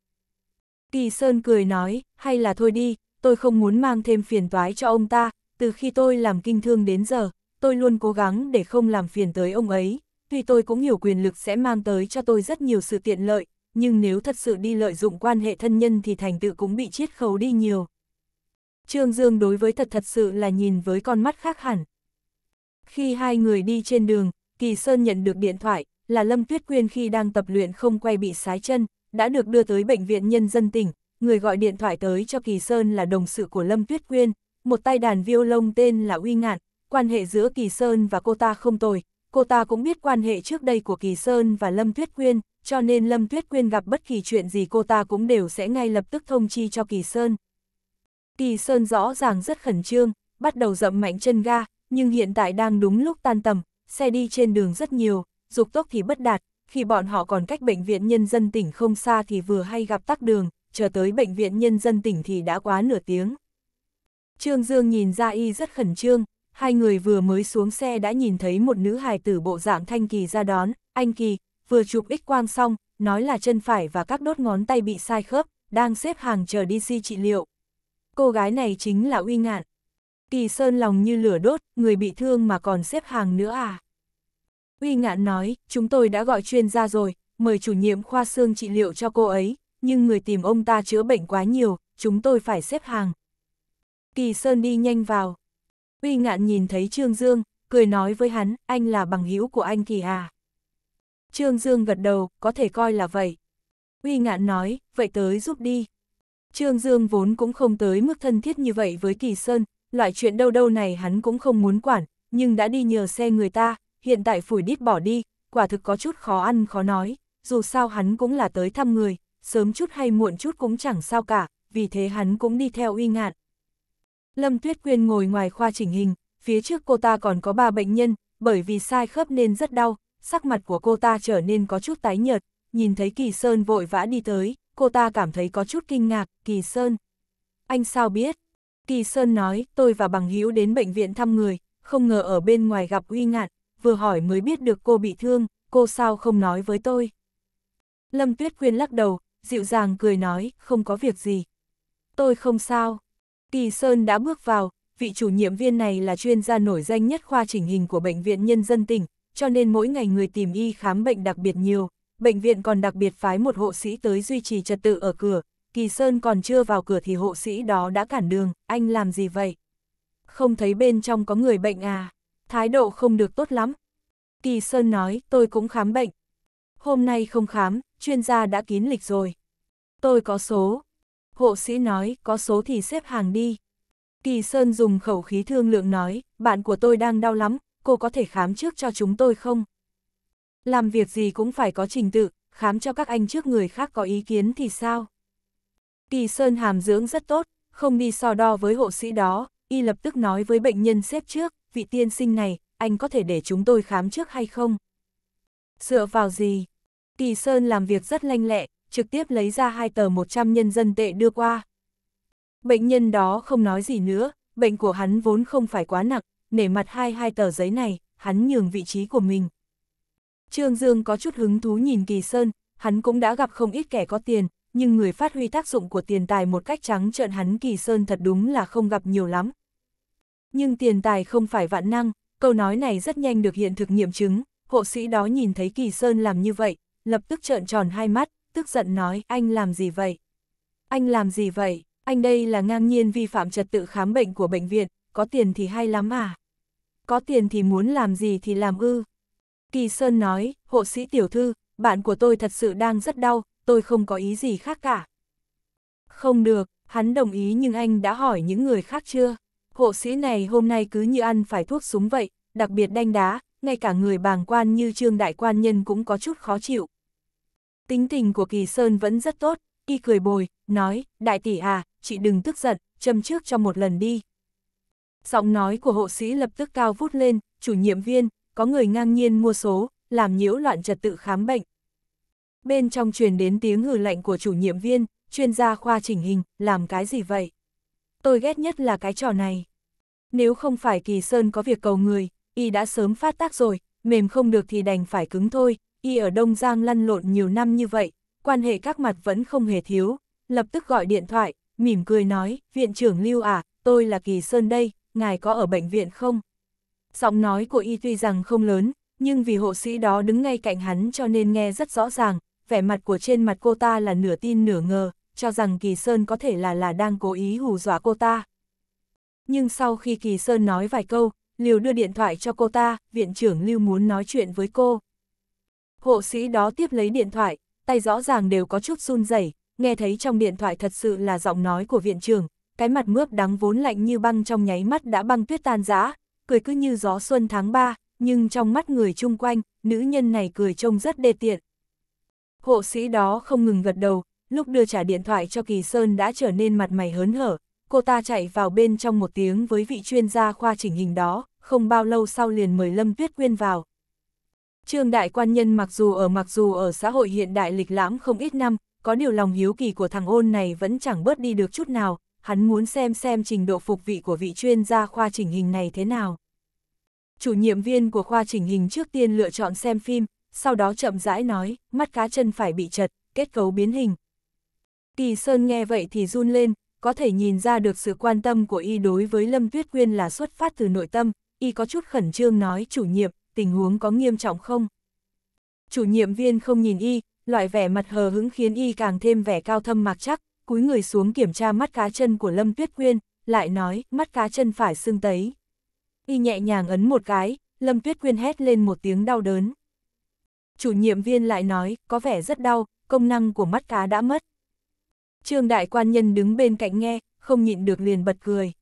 Kỳ Sơn cười nói, hay là thôi đi, tôi không muốn mang thêm phiền toái cho ông ta, từ khi tôi làm kinh thương đến giờ, tôi luôn cố gắng để không làm phiền tới ông ấy, tuy tôi cũng hiểu quyền lực sẽ mang tới cho tôi rất nhiều sự tiện lợi, nhưng nếu thật sự đi lợi dụng quan hệ thân nhân thì thành tựu cũng bị chiết khấu đi nhiều. Trương Dương đối với thật thật sự là nhìn với con mắt khác hẳn. Khi hai người đi trên đường, Kỳ Sơn nhận được điện thoại, là Lâm Tuyết Quyên khi đang tập luyện không quay bị sái chân, đã được đưa tới Bệnh viện Nhân dân tỉnh, người gọi điện thoại tới cho Kỳ Sơn là đồng sự của Lâm Tuyết Quyên, một tay đàn violon tên là Uy Ngạn, quan hệ giữa Kỳ Sơn và cô ta không tồi, cô ta cũng biết quan hệ trước đây của Kỳ Sơn và Lâm Tuyết Quyên, cho nên Lâm Tuyết Quyên gặp bất kỳ chuyện gì cô ta cũng đều sẽ ngay lập tức thông chi cho Kỳ Sơn. Kỳ Sơn rõ ràng rất khẩn trương, bắt đầu dậm mạnh chân ga, nhưng hiện tại đang đúng lúc tan tầm, xe đi trên đường rất nhiều, dục tốc thì bất đạt, khi bọn họ còn cách bệnh viện nhân dân tỉnh không xa thì vừa hay gặp tắc đường, chờ tới bệnh viện nhân dân tỉnh thì đã quá nửa tiếng. Trương Dương nhìn ra y rất khẩn trương, hai người vừa mới xuống xe đã nhìn thấy một nữ hài tử bộ dạng thanh kỳ ra đón, anh kỳ, vừa chụp x quang xong, nói là chân phải và các đốt ngón tay bị sai khớp, đang xếp hàng chờ đi si trị liệu. Cô gái này chính là uy ngạn. Kỳ Sơn lòng như lửa đốt, người bị thương mà còn xếp hàng nữa à? Uy ngạn nói, chúng tôi đã gọi chuyên gia rồi, mời chủ nhiệm khoa xương trị liệu cho cô ấy, nhưng người tìm ông ta chữa bệnh quá nhiều, chúng tôi phải xếp hàng. Kỳ Sơn đi nhanh vào. Uy ngạn nhìn thấy Trương Dương, cười nói với hắn, anh là bằng hữu của anh Kỳ à. Trương Dương gật đầu, có thể coi là vậy. Uy ngạn nói, vậy tới giúp đi. Trương Dương vốn cũng không tới mức thân thiết như vậy với Kỳ Sơn, loại chuyện đâu đâu này hắn cũng không muốn quản, nhưng đã đi nhờ xe người ta, hiện tại phủi đít bỏ đi, quả thực có chút khó ăn khó nói, dù sao hắn cũng là tới thăm người, sớm chút hay muộn chút cũng chẳng sao cả, vì thế hắn cũng đi theo uy ngạn. Lâm Tuyết Quyên ngồi ngoài khoa chỉnh hình, phía trước cô ta còn có ba bệnh nhân, bởi vì sai khớp nên rất đau, sắc mặt của cô ta trở nên có chút tái nhợt, nhìn thấy Kỳ Sơn vội vã đi tới, cô ta cảm thấy có chút kinh ngạc, Kỳ Sơn. Anh sao biết? Kỳ Sơn nói, tôi và bằng hữu đến bệnh viện thăm người, không ngờ ở bên ngoài gặp uy ngạn, vừa hỏi mới biết được cô bị thương, cô sao không nói với tôi. Lâm Tuyết Quyên lắc đầu, dịu dàng cười nói, không có việc gì. Tôi không sao. Kỳ Sơn đã bước vào, vị chủ nhiệm viên này là chuyên gia nổi danh nhất khoa chỉnh hình của Bệnh viện Nhân dân tỉnh, cho nên mỗi ngày người tìm y khám bệnh đặc biệt nhiều. Bệnh viện còn đặc biệt phái một hộ sĩ tới duy trì trật tự ở cửa, Kỳ Sơn còn chưa vào cửa thì hộ sĩ đó đã cản đường, anh làm gì vậy? Không thấy bên trong có người bệnh à? thái độ không được tốt lắm. Kỳ Sơn nói, tôi cũng khám bệnh. Hôm nay không khám, chuyên gia đã kín lịch rồi. Tôi có số. Hộ sĩ nói, có số thì xếp hàng đi. Kỳ Sơn dùng khẩu khí thương lượng nói, bạn của tôi đang đau lắm, cô có thể khám trước cho chúng tôi không? Làm việc gì cũng phải có trình tự, khám cho các anh trước người khác có ý kiến thì sao? Kỳ Sơn hàm dưỡng rất tốt, không đi so đo với hộ sĩ đó, y lập tức nói với bệnh nhân xếp trước vị tiên sinh này, anh có thể để chúng tôi khám trước hay không? Dựa vào gì? Kỳ Sơn làm việc rất lanh lẹ, trực tiếp lấy ra hai tờ 100 nhân dân tệ đưa qua. Bệnh nhân đó không nói gì nữa, bệnh của hắn vốn không phải quá nặng, nể mặt hai hai tờ giấy này, hắn nhường vị trí của mình. Trương Dương có chút hứng thú nhìn Kỳ Sơn, hắn cũng đã gặp không ít kẻ có tiền, nhưng người phát huy tác dụng của tiền tài một cách trắng trợn hắn Kỳ Sơn thật đúng là không gặp nhiều lắm, nhưng tiền tài không phải vạn năng, câu nói này rất nhanh được hiện thực nghiệm chứng, hộ sĩ đó nhìn thấy Kỳ Sơn làm như vậy, lập tức trợn tròn hai mắt, tức giận nói anh làm gì vậy? Anh làm gì vậy? Anh đây là ngang nhiên vi phạm trật tự khám bệnh của bệnh viện, có tiền thì hay lắm à? Có tiền thì muốn làm gì thì làm ư? Kỳ Sơn nói, hộ sĩ tiểu thư, bạn của tôi thật sự đang rất đau, tôi không có ý gì khác cả. Không được, hắn đồng ý nhưng anh đã hỏi những người khác chưa? Hộ sĩ này hôm nay cứ như ăn phải thuốc súng vậy, đặc biệt đanh đá, ngay cả người bàng quan như trương đại quan nhân cũng có chút khó chịu. Tính tình của Kỳ Sơn vẫn rất tốt, y cười bồi, nói, đại tỷ à, chị đừng tức giận, châm trước cho một lần đi. Giọng nói của hộ sĩ lập tức cao vút lên, chủ nhiệm viên, có người ngang nhiên mua số, làm nhiễu loạn trật tự khám bệnh. Bên trong truyền đến tiếng hử lạnh của chủ nhiệm viên, chuyên gia khoa chỉnh hình, làm cái gì vậy? tôi ghét nhất là cái trò này. Nếu không phải Kỳ Sơn có việc cầu người, y đã sớm phát tác rồi, mềm không được thì đành phải cứng thôi, y ở Đông Giang lăn lộn nhiều năm như vậy, quan hệ các mặt vẫn không hề thiếu, lập tức gọi điện thoại, mỉm cười nói, viện trưởng Lưu à, tôi là Kỳ Sơn đây, ngài có ở bệnh viện không? Giọng nói của y tuy rằng không lớn, nhưng vì hộ sĩ đó đứng ngay cạnh hắn cho nên nghe rất rõ ràng, vẻ mặt của trên mặt cô ta là nửa tin nửa ngờ, cho rằng Kỳ Sơn có thể là là đang cố ý hù dọa cô ta. Nhưng sau khi Kỳ Sơn nói vài câu, Liều đưa điện thoại cho cô ta, viện trưởng Lưu muốn nói chuyện với cô. Hộ sĩ đó tiếp lấy điện thoại, tay rõ ràng đều có chút run rẩy, nghe thấy trong điện thoại thật sự là giọng nói của viện trưởng, cái mặt mướp đắng vốn lạnh như băng trong nháy mắt đã băng tuyết tan rã, cười cứ như gió xuân tháng 3, nhưng trong mắt người chung quanh, nữ nhân này cười trông rất đê tiện. Hộ sĩ đó không ngừng gật đầu, lúc đưa trả điện thoại cho Kỳ Sơn đã trở nên mặt mày hớn hở, cô ta chạy vào bên trong một tiếng với vị chuyên gia khoa chỉnh hình đó, không bao lâu sau liền mời Lâm Tuyết Quyên vào. Trương Đại Quan Nhân mặc dù ở mặc dù ở xã hội hiện đại lịch lãm không ít năm, có điều lòng hiếu kỳ của thằng ôn này vẫn chẳng bớt đi được chút nào, hắn muốn xem xem trình độ phục vị của vị chuyên gia khoa chỉnh hình này thế nào. Chủ nhiệm viên của khoa chỉnh hình trước tiên lựa chọn xem phim, sau đó chậm rãi nói, mắt cá chân phải bị chật, kết cấu biến hình, Kỳ Sơn nghe vậy thì run lên, có thể nhìn ra được sự quan tâm của y đối với Lâm Tuyết Quyên là xuất phát từ nội tâm, y có chút khẩn trương nói chủ nhiệm, tình huống có nghiêm trọng không? Chủ nhiệm viên không nhìn y, loại vẻ mặt hờ hững khiến y càng thêm vẻ cao thâm mạc chắc, cúi người xuống kiểm tra mắt cá chân của Lâm Tuyết Quyên, lại nói mắt cá chân phải xương tấy. Y nhẹ nhàng ấn một cái, Lâm Tuyết Quyên hét lên một tiếng đau đớn. Chủ nhiệm viên lại nói, có vẻ rất đau, công năng của mắt cá đã mất. Trương đại quan nhân đứng bên cạnh nghe, không nhịn được liền bật cười.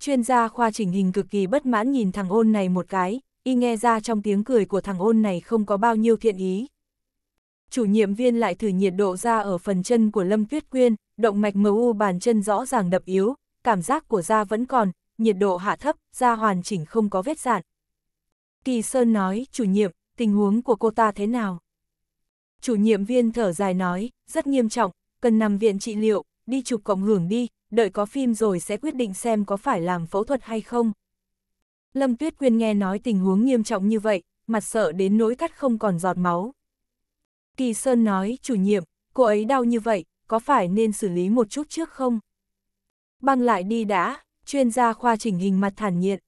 Chuyên gia khoa chỉnh hình cực kỳ bất mãn nhìn thằng ôn này một cái, y nghe ra trong tiếng cười của thằng ôn này không có bao nhiêu thiện ý. Chủ nhiệm viên lại thử nhiệt độ ra ở phần chân của Lâm Tuyết Quyên, động mạch MU bàn chân rõ ràng đập yếu, cảm giác của da vẫn còn, nhiệt độ hạ thấp, da hoàn chỉnh không có vết dạn. Kỳ Sơn nói, chủ nhiệm, tình huống của cô ta thế nào? Chủ nhiệm viên thở dài nói, rất nghiêm trọng, cần nằm viện trị liệu, đi chụp cộng hưởng đi, đợi có phim rồi sẽ quyết định xem có phải làm phẫu thuật hay không. Lâm Tuyết Quyên nghe nói tình huống nghiêm trọng như vậy, mặt sợ đến nỗi cắt không còn giọt máu. Kỳ Sơn nói, chủ nhiệm, cô ấy đau như vậy, có phải nên xử lý một chút trước không? Băng lại đi đã, chuyên gia khoa chỉnh hình mặt thản nhiệt.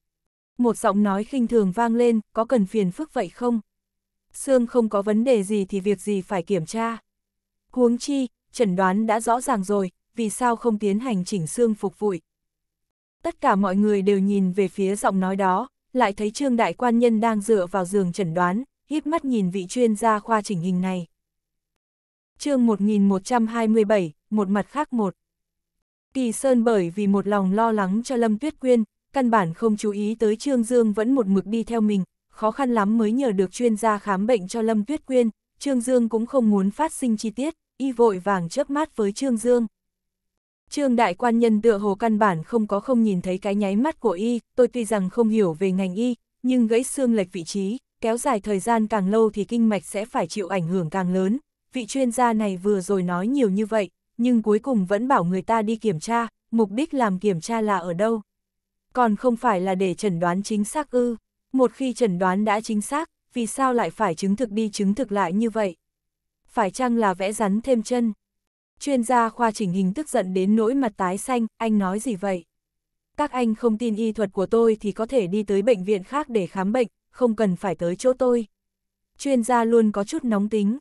Một giọng nói khinh thường vang lên, có cần phiền phức vậy không? Xương không có vấn đề gì thì việc gì phải kiểm tra. Huống chi, chẩn đoán đã rõ ràng rồi, vì sao không tiến hành chỉnh xương phục vụi. Tất cả mọi người đều nhìn về phía giọng nói đó, lại thấy Trương Đại Quan Nhân đang dựa vào giường chẩn đoán, híp mắt nhìn vị chuyên gia khoa chỉnh hình này. chương 1127, một mặt khác một. Kỳ Sơn bởi vì một lòng lo lắng cho Lâm Tuyết Quyên, căn bản không chú ý tới Trương Dương vẫn một mực đi theo mình, khó khăn lắm mới nhờ được chuyên gia khám bệnh cho Lâm Tuyết Quyên, Trương Dương cũng không muốn phát sinh chi tiết, y vội vàng chớp mắt với Trương Dương. Trương đại quan nhân tựa hồ căn bản không có không nhìn thấy cái nháy mắt của y, tôi tuy rằng không hiểu về ngành y, nhưng gãy xương lệch vị trí, kéo dài thời gian càng lâu thì kinh mạch sẽ phải chịu ảnh hưởng càng lớn. Vị chuyên gia này vừa rồi nói nhiều như vậy, nhưng cuối cùng vẫn bảo người ta đi kiểm tra, mục đích làm kiểm tra là ở đâu. Còn không phải là để chẩn đoán chính xác ư, một khi chẩn đoán đã chính xác, vì sao lại phải chứng thực đi chứng thực lại như vậy? phải chăng là vẽ rắn thêm chân? Chuyên gia khoa chỉnh hình tức giận đến nỗi mặt tái xanh, anh nói gì vậy? Các anh không tin y thuật của tôi thì có thể đi tới bệnh viện khác để khám bệnh, không cần phải tới chỗ tôi. Chuyên gia luôn có chút nóng tính.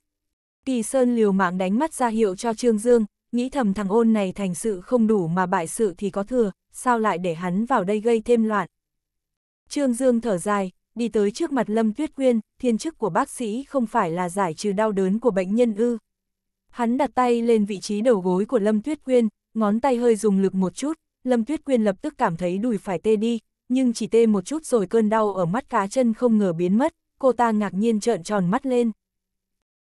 Kỳ Sơn liều mạng đánh mắt ra hiệu cho Trương Dương, nghĩ thầm thằng ôn này thành sự không đủ mà bại sự thì có thừa, sao lại để hắn vào đây gây thêm loạn. Trương Dương thở dài, đi tới trước mặt Lâm Tuyết Quyên, thiên chức của bác sĩ không phải là giải trừ đau đớn của bệnh nhân ư. Hắn đặt tay lên vị trí đầu gối của Lâm Tuyết Quyên, ngón tay hơi dùng lực một chút, Lâm Tuyết Quyên lập tức cảm thấy đùi phải tê đi, nhưng chỉ tê một chút rồi cơn đau ở mắt cá chân không ngờ biến mất, cô ta ngạc nhiên trợn tròn mắt lên.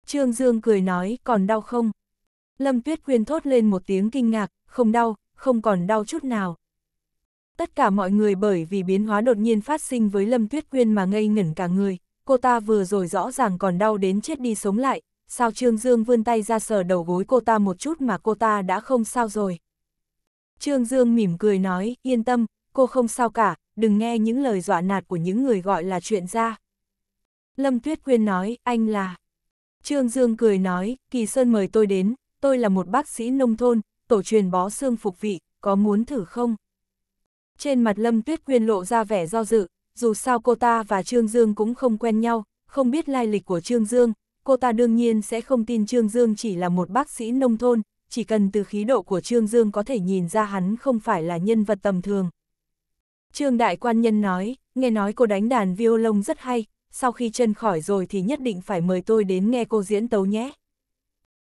Trương Dương cười nói, còn đau không? Lâm Tuyết Quyên thốt lên một tiếng kinh ngạc, không đau, không còn đau chút nào, tất cả mọi người bởi vì biến hóa đột nhiên phát sinh với Lâm Tuyết Quyên mà ngây ngẩn cả người, cô ta vừa rồi rõ ràng còn đau đến chết đi sống lại, sao Trương Dương vươn tay ra sờ đầu gối cô ta một chút mà cô ta đã không sao rồi. Trương Dương mỉm cười nói, yên tâm, cô không sao cả, đừng nghe những lời dọa nạt của những người gọi là chuyện ra. Lâm Tuyết Quyên nói, anh là... Trương Dương cười nói, Kỳ Sơn mời tôi đến, tôi là một bác sĩ nông thôn, tổ truyền bó xương phục vị, có muốn thử không? Trên mặt Lâm Tuyết Quyên lộ ra vẻ do dự, dù sao cô ta và Trương Dương cũng không quen nhau, không biết lai lịch của Trương Dương, cô ta đương nhiên sẽ không tin Trương Dương chỉ là một bác sĩ nông thôn, chỉ cần từ khí độ của Trương Dương có thể nhìn ra hắn không phải là nhân vật tầm thường. Trương Đại Quan Nhân nói, nghe nói cô đánh đàn violon rất hay, sau khi chân khỏi rồi thì nhất định phải mời tôi đến nghe cô diễn tấu nhé.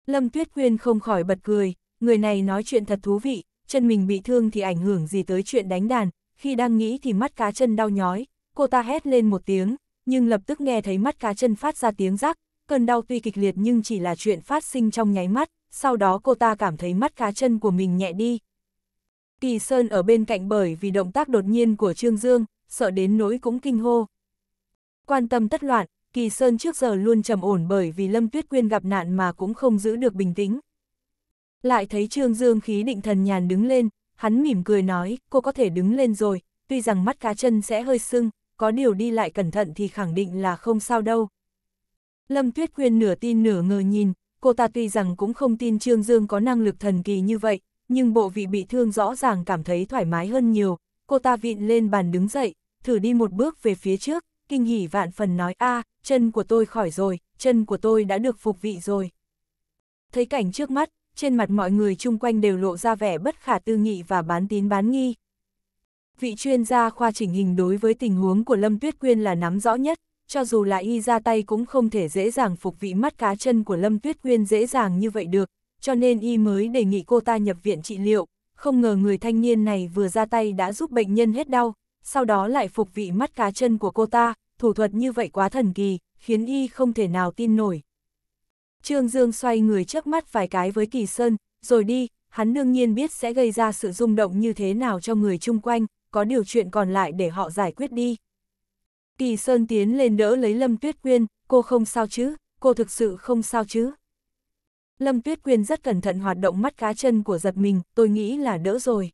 Lâm Tuyết Quyên không khỏi bật cười, người này nói chuyện thật thú vị, chân mình bị thương thì ảnh hưởng gì tới chuyện đánh đàn, khi đang nghĩ thì mắt cá chân đau nhói, cô ta hét lên một tiếng, nhưng lập tức nghe thấy mắt cá chân phát ra tiếng rắc, cơn đau tuy kịch liệt nhưng chỉ là chuyện phát sinh trong nháy mắt, sau đó cô ta cảm thấy mắt cá chân của mình nhẹ đi. Kỳ Sơn ở bên cạnh bởi vì động tác đột nhiên của Trương Dương, sợ đến nỗi cũng kinh hô. Quan tâm tất loạn, Kỳ Sơn trước giờ luôn trầm ổn bởi vì Lâm Tuyết Quyên gặp nạn mà cũng không giữ được bình tĩnh, lại thấy Trương Dương khí định thần nhàn đứng lên, hắn mỉm cười nói, cô có thể đứng lên rồi, tuy rằng mắt cá chân sẽ hơi sưng, có điều đi lại cẩn thận thì khẳng định là không sao đâu. Lâm Tuyết Quyên nửa tin nửa ngờ nhìn, cô ta tuy rằng cũng không tin Trương Dương có năng lực thần kỳ như vậy, nhưng bộ vị bị thương rõ ràng cảm thấy thoải mái hơn nhiều, cô ta vịn lên bàn đứng dậy, thử đi một bước về phía trước, kinh hỉ vạn phần nói a chân của tôi khỏi rồi, chân của tôi đã được phục vị rồi. Thấy cảnh trước mắt, trên mặt mọi người chung quanh đều lộ ra vẻ bất khả tư nghị và bán tín bán nghi. Vị chuyên gia khoa chỉnh hình đối với tình huống của Lâm Tuyết Quyên là nắm rõ nhất, cho dù là y ra tay cũng không thể dễ dàng phục vị mắt cá chân của Lâm Tuyết Quyên dễ dàng như vậy được, cho nên y mới đề nghị cô ta nhập viện trị liệu, không ngờ người thanh niên này vừa ra tay đã giúp bệnh nhân hết đau, sau đó lại phục vị mắt cá chân của cô ta, thủ thuật như vậy quá thần kỳ, khiến y không thể nào tin nổi. Trương Dương xoay người trước mắt vài cái với Kỳ Sơn, rồi đi, hắn đương nhiên biết sẽ gây ra sự rung động như thế nào cho người chung quanh, có điều chuyện còn lại để họ giải quyết đi. Kỳ Sơn tiến lên đỡ lấy Lâm Tuyết Quyên, cô không sao chứ, cô thực sự không sao chứ. Lâm Tuyết Quyên rất cẩn thận hoạt động mắt cá chân của giật mình, tôi nghĩ là đỡ rồi.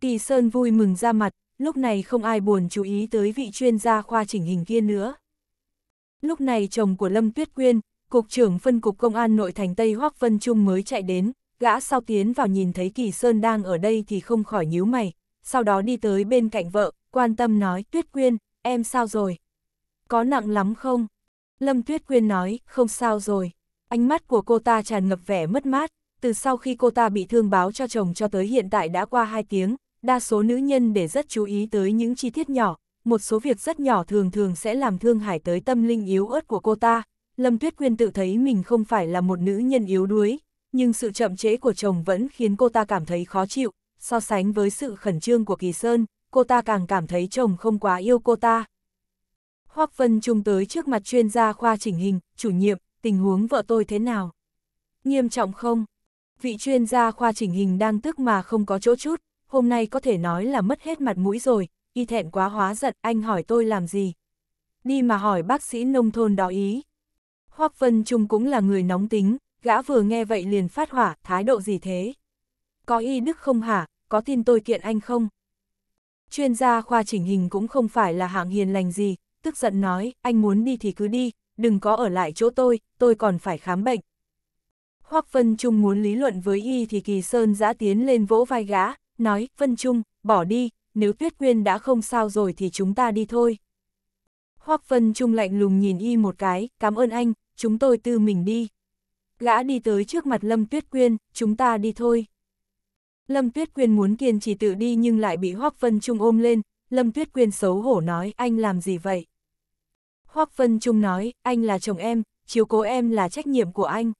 Kỳ Sơn vui mừng ra mặt, lúc này không ai buồn chú ý tới vị chuyên gia khoa chỉnh hình kia nữa. Lúc này chồng của Lâm Tuyết Quyên, Cục trưởng phân cục công an nội thành Tây Hoắc Vân Trung mới chạy đến, gã sau tiến vào nhìn thấy Kỳ Sơn đang ở đây thì không khỏi nhíu mày, sau đó đi tới bên cạnh vợ, quan tâm nói Tuyết Quyên, em sao rồi? Có nặng lắm không? Lâm Tuyết Quyên nói, không sao rồi. Ánh mắt của cô ta tràn ngập vẻ mất mát, từ sau khi cô ta bị thương báo cho chồng cho tới hiện tại đã qua 2 tiếng, đa số nữ nhân để rất chú ý tới những chi tiết nhỏ, một số việc rất nhỏ thường thường sẽ làm thương hại tới tâm linh yếu ớt của cô ta, Lâm Tuyết Quyên tự thấy mình không phải là một nữ nhân yếu đuối, nhưng sự chậm chế của chồng vẫn khiến cô ta cảm thấy khó chịu, so sánh với sự khẩn trương của Kỳ Sơn, cô ta càng cảm thấy chồng không quá yêu cô ta. Hoác Vân Trung tới trước mặt chuyên gia khoa chỉnh hình, chủ nhiệm, tình huống vợ tôi thế nào? Nghiêm trọng không? Vị chuyên gia khoa chỉnh hình đang tức mà không có chỗ chút, hôm nay có thể nói là mất hết mặt mũi rồi, y thẹn quá hóa giận, anh hỏi tôi làm gì? Đi mà hỏi bác sĩ nông thôn đó ý, Hoắc Vân Trung cũng là người nóng tính, gã vừa nghe vậy liền phát hỏa, thái độ gì thế? Có y đức không hả, có tin tôi kiện anh không? Chuyên gia khoa chỉnh hình cũng không phải là hạng hiền lành gì, tức giận nói, anh muốn đi thì cứ đi, đừng có ở lại chỗ tôi, tôi còn phải khám bệnh. Hoắc Vân Trung muốn lý luận với y thì Kỳ Sơn giã tiến lên vỗ vai gã, nói, Vân Trung, bỏ đi, nếu Tuyết Quyên đã không sao rồi thì chúng ta đi thôi. Hoắc Vân Trung lạnh lùng nhìn y một cái, cảm ơn anh, chúng tôi tư mình đi. Gã đi tới trước mặt Lâm Tuyết Quyên, chúng ta đi thôi. Lâm Tuyết Quyên muốn kiên trì tự đi nhưng lại bị Hoác Vân Trung ôm lên, Lâm Tuyết Quyên xấu hổ nói anh làm gì vậy? Hoác Vân Trung nói, anh là chồng em, chiếu cố em là trách nhiệm của anh.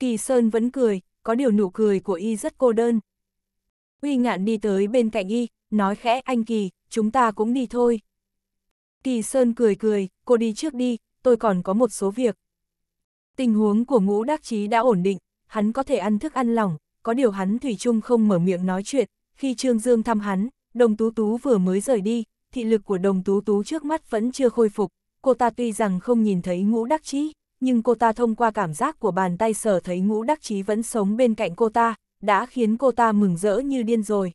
Kỳ Sơn vẫn cười, có điều nụ cười của y rất cô đơn. Uy ngạn đi tới bên cạnh y, nói khẽ anh Kỳ, chúng ta cũng đi thôi. Kỳ Sơn cười cười, cô đi trước đi, tôi còn có một số việc. Tình huống của ngũ đắc chí đã ổn định, hắn có thể ăn thức ăn lỏng, có điều hắn Thủy chung không mở miệng nói chuyện, khi Trương Dương thăm hắn, đồng tú tú vừa mới rời đi, thị lực của đồng tú tú trước mắt vẫn chưa khôi phục, cô ta tuy rằng không nhìn thấy ngũ đắc chí nhưng cô ta thông qua cảm giác của bàn tay sở thấy ngũ đắc chí vẫn sống bên cạnh cô ta, đã khiến cô ta mừng rỡ như điên rồi.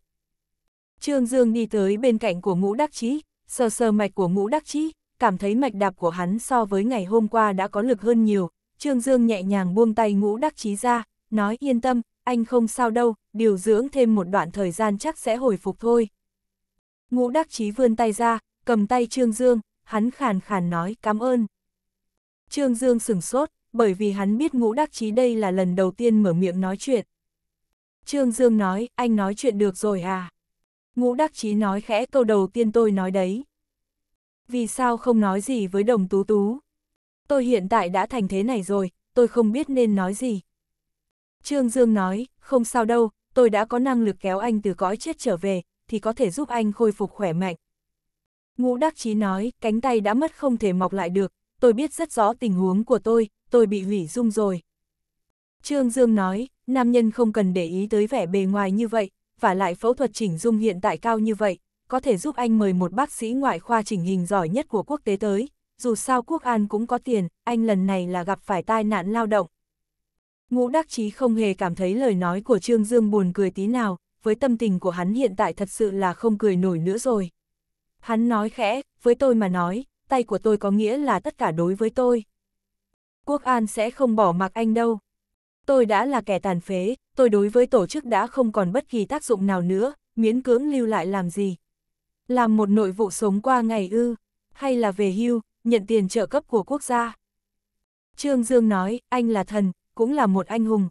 Trương Dương đi tới bên cạnh của ngũ đắc chí sờ sờ mạch của ngũ đắc chí cảm thấy mạch đạp của hắn so với ngày hôm qua đã có lực hơn nhiều, Trương Dương nhẹ nhàng buông tay ngũ đắc chí ra, nói yên tâm, anh không sao đâu, điều dưỡng thêm một đoạn thời gian chắc sẽ hồi phục thôi. Ngũ đắc chí vươn tay ra, cầm tay Trương Dương, hắn khàn khàn nói cảm ơn. Trương Dương sửng sốt, bởi vì hắn biết ngũ đắc chí đây là lần đầu tiên mở miệng nói chuyện. Trương Dương nói, anh nói chuyện được rồi à? Ngũ đắc chí nói khẽ câu đầu tiên tôi nói đấy vì sao không nói gì với đồng tú tú. Tôi hiện tại đã thành thế này rồi, tôi không biết nên nói gì. Trương Dương nói, không sao đâu, tôi đã có năng lực kéo anh từ cõi chết trở về, thì có thể giúp anh khôi phục khỏe mạnh. Ngũ Đắc Chí nói, cánh tay đã mất không thể mọc lại được, tôi biết rất rõ tình huống của tôi, tôi bị hủy dung rồi. Trương Dương nói, nam nhân không cần để ý tới vẻ bề ngoài như vậy, và lại phẫu thuật chỉnh dung hiện tại cao như vậy, có thể giúp anh mời một bác sĩ ngoại khoa chỉnh hình giỏi nhất của quốc tế tới, dù sao quốc an cũng có tiền, anh lần này là gặp phải tai nạn lao động. Ngũ Đắc Chí không hề cảm thấy lời nói của Trương Dương buồn cười tí nào, với tâm tình của hắn hiện tại thật sự là không cười nổi nữa rồi. Hắn nói khẽ, với tôi mà nói, tay của tôi có nghĩa là tất cả đối với tôi. Quốc An sẽ không bỏ mặc anh đâu. Tôi đã là kẻ tàn phế, tôi đối với tổ chức đã không còn bất kỳ tác dụng nào nữa, miễn cưỡng lưu lại làm gì. Làm một nội vụ sống qua ngày ư, hay là về hưu, nhận tiền trợ cấp của quốc gia. Trương Dương nói, anh là thần, cũng là một anh hùng.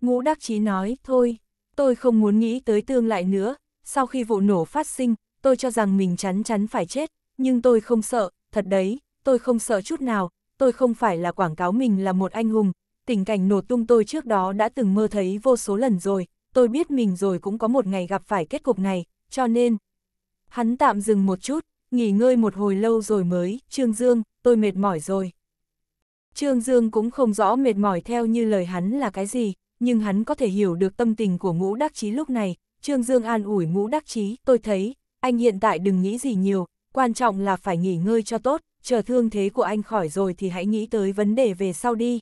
Ngũ Đắc Chí nói, thôi, tôi không muốn nghĩ tới tương lại nữa, sau khi vụ nổ phát sinh, tôi cho rằng mình chắn chắn phải chết, nhưng tôi không sợ, thật đấy, tôi không sợ chút nào, tôi không phải là quảng cáo mình là một anh hùng, tình cảnh nổ tung tôi trước đó đã từng mơ thấy vô số lần rồi, tôi biết mình rồi cũng có một ngày gặp phải kết cục này, cho nên, Hắn tạm dừng một chút, nghỉ ngơi một hồi lâu rồi mới, Trương Dương, tôi mệt mỏi rồi. Trương Dương cũng không rõ mệt mỏi theo như lời hắn là cái gì, nhưng hắn có thể hiểu được tâm tình của ngũ đắc chí lúc này. Trương Dương an ủi ngũ đắc chí, tôi thấy, anh hiện tại đừng nghĩ gì nhiều, quan trọng là phải nghỉ ngơi cho tốt, chờ thương thế của anh khỏi rồi thì hãy nghĩ tới vấn đề về sau đi.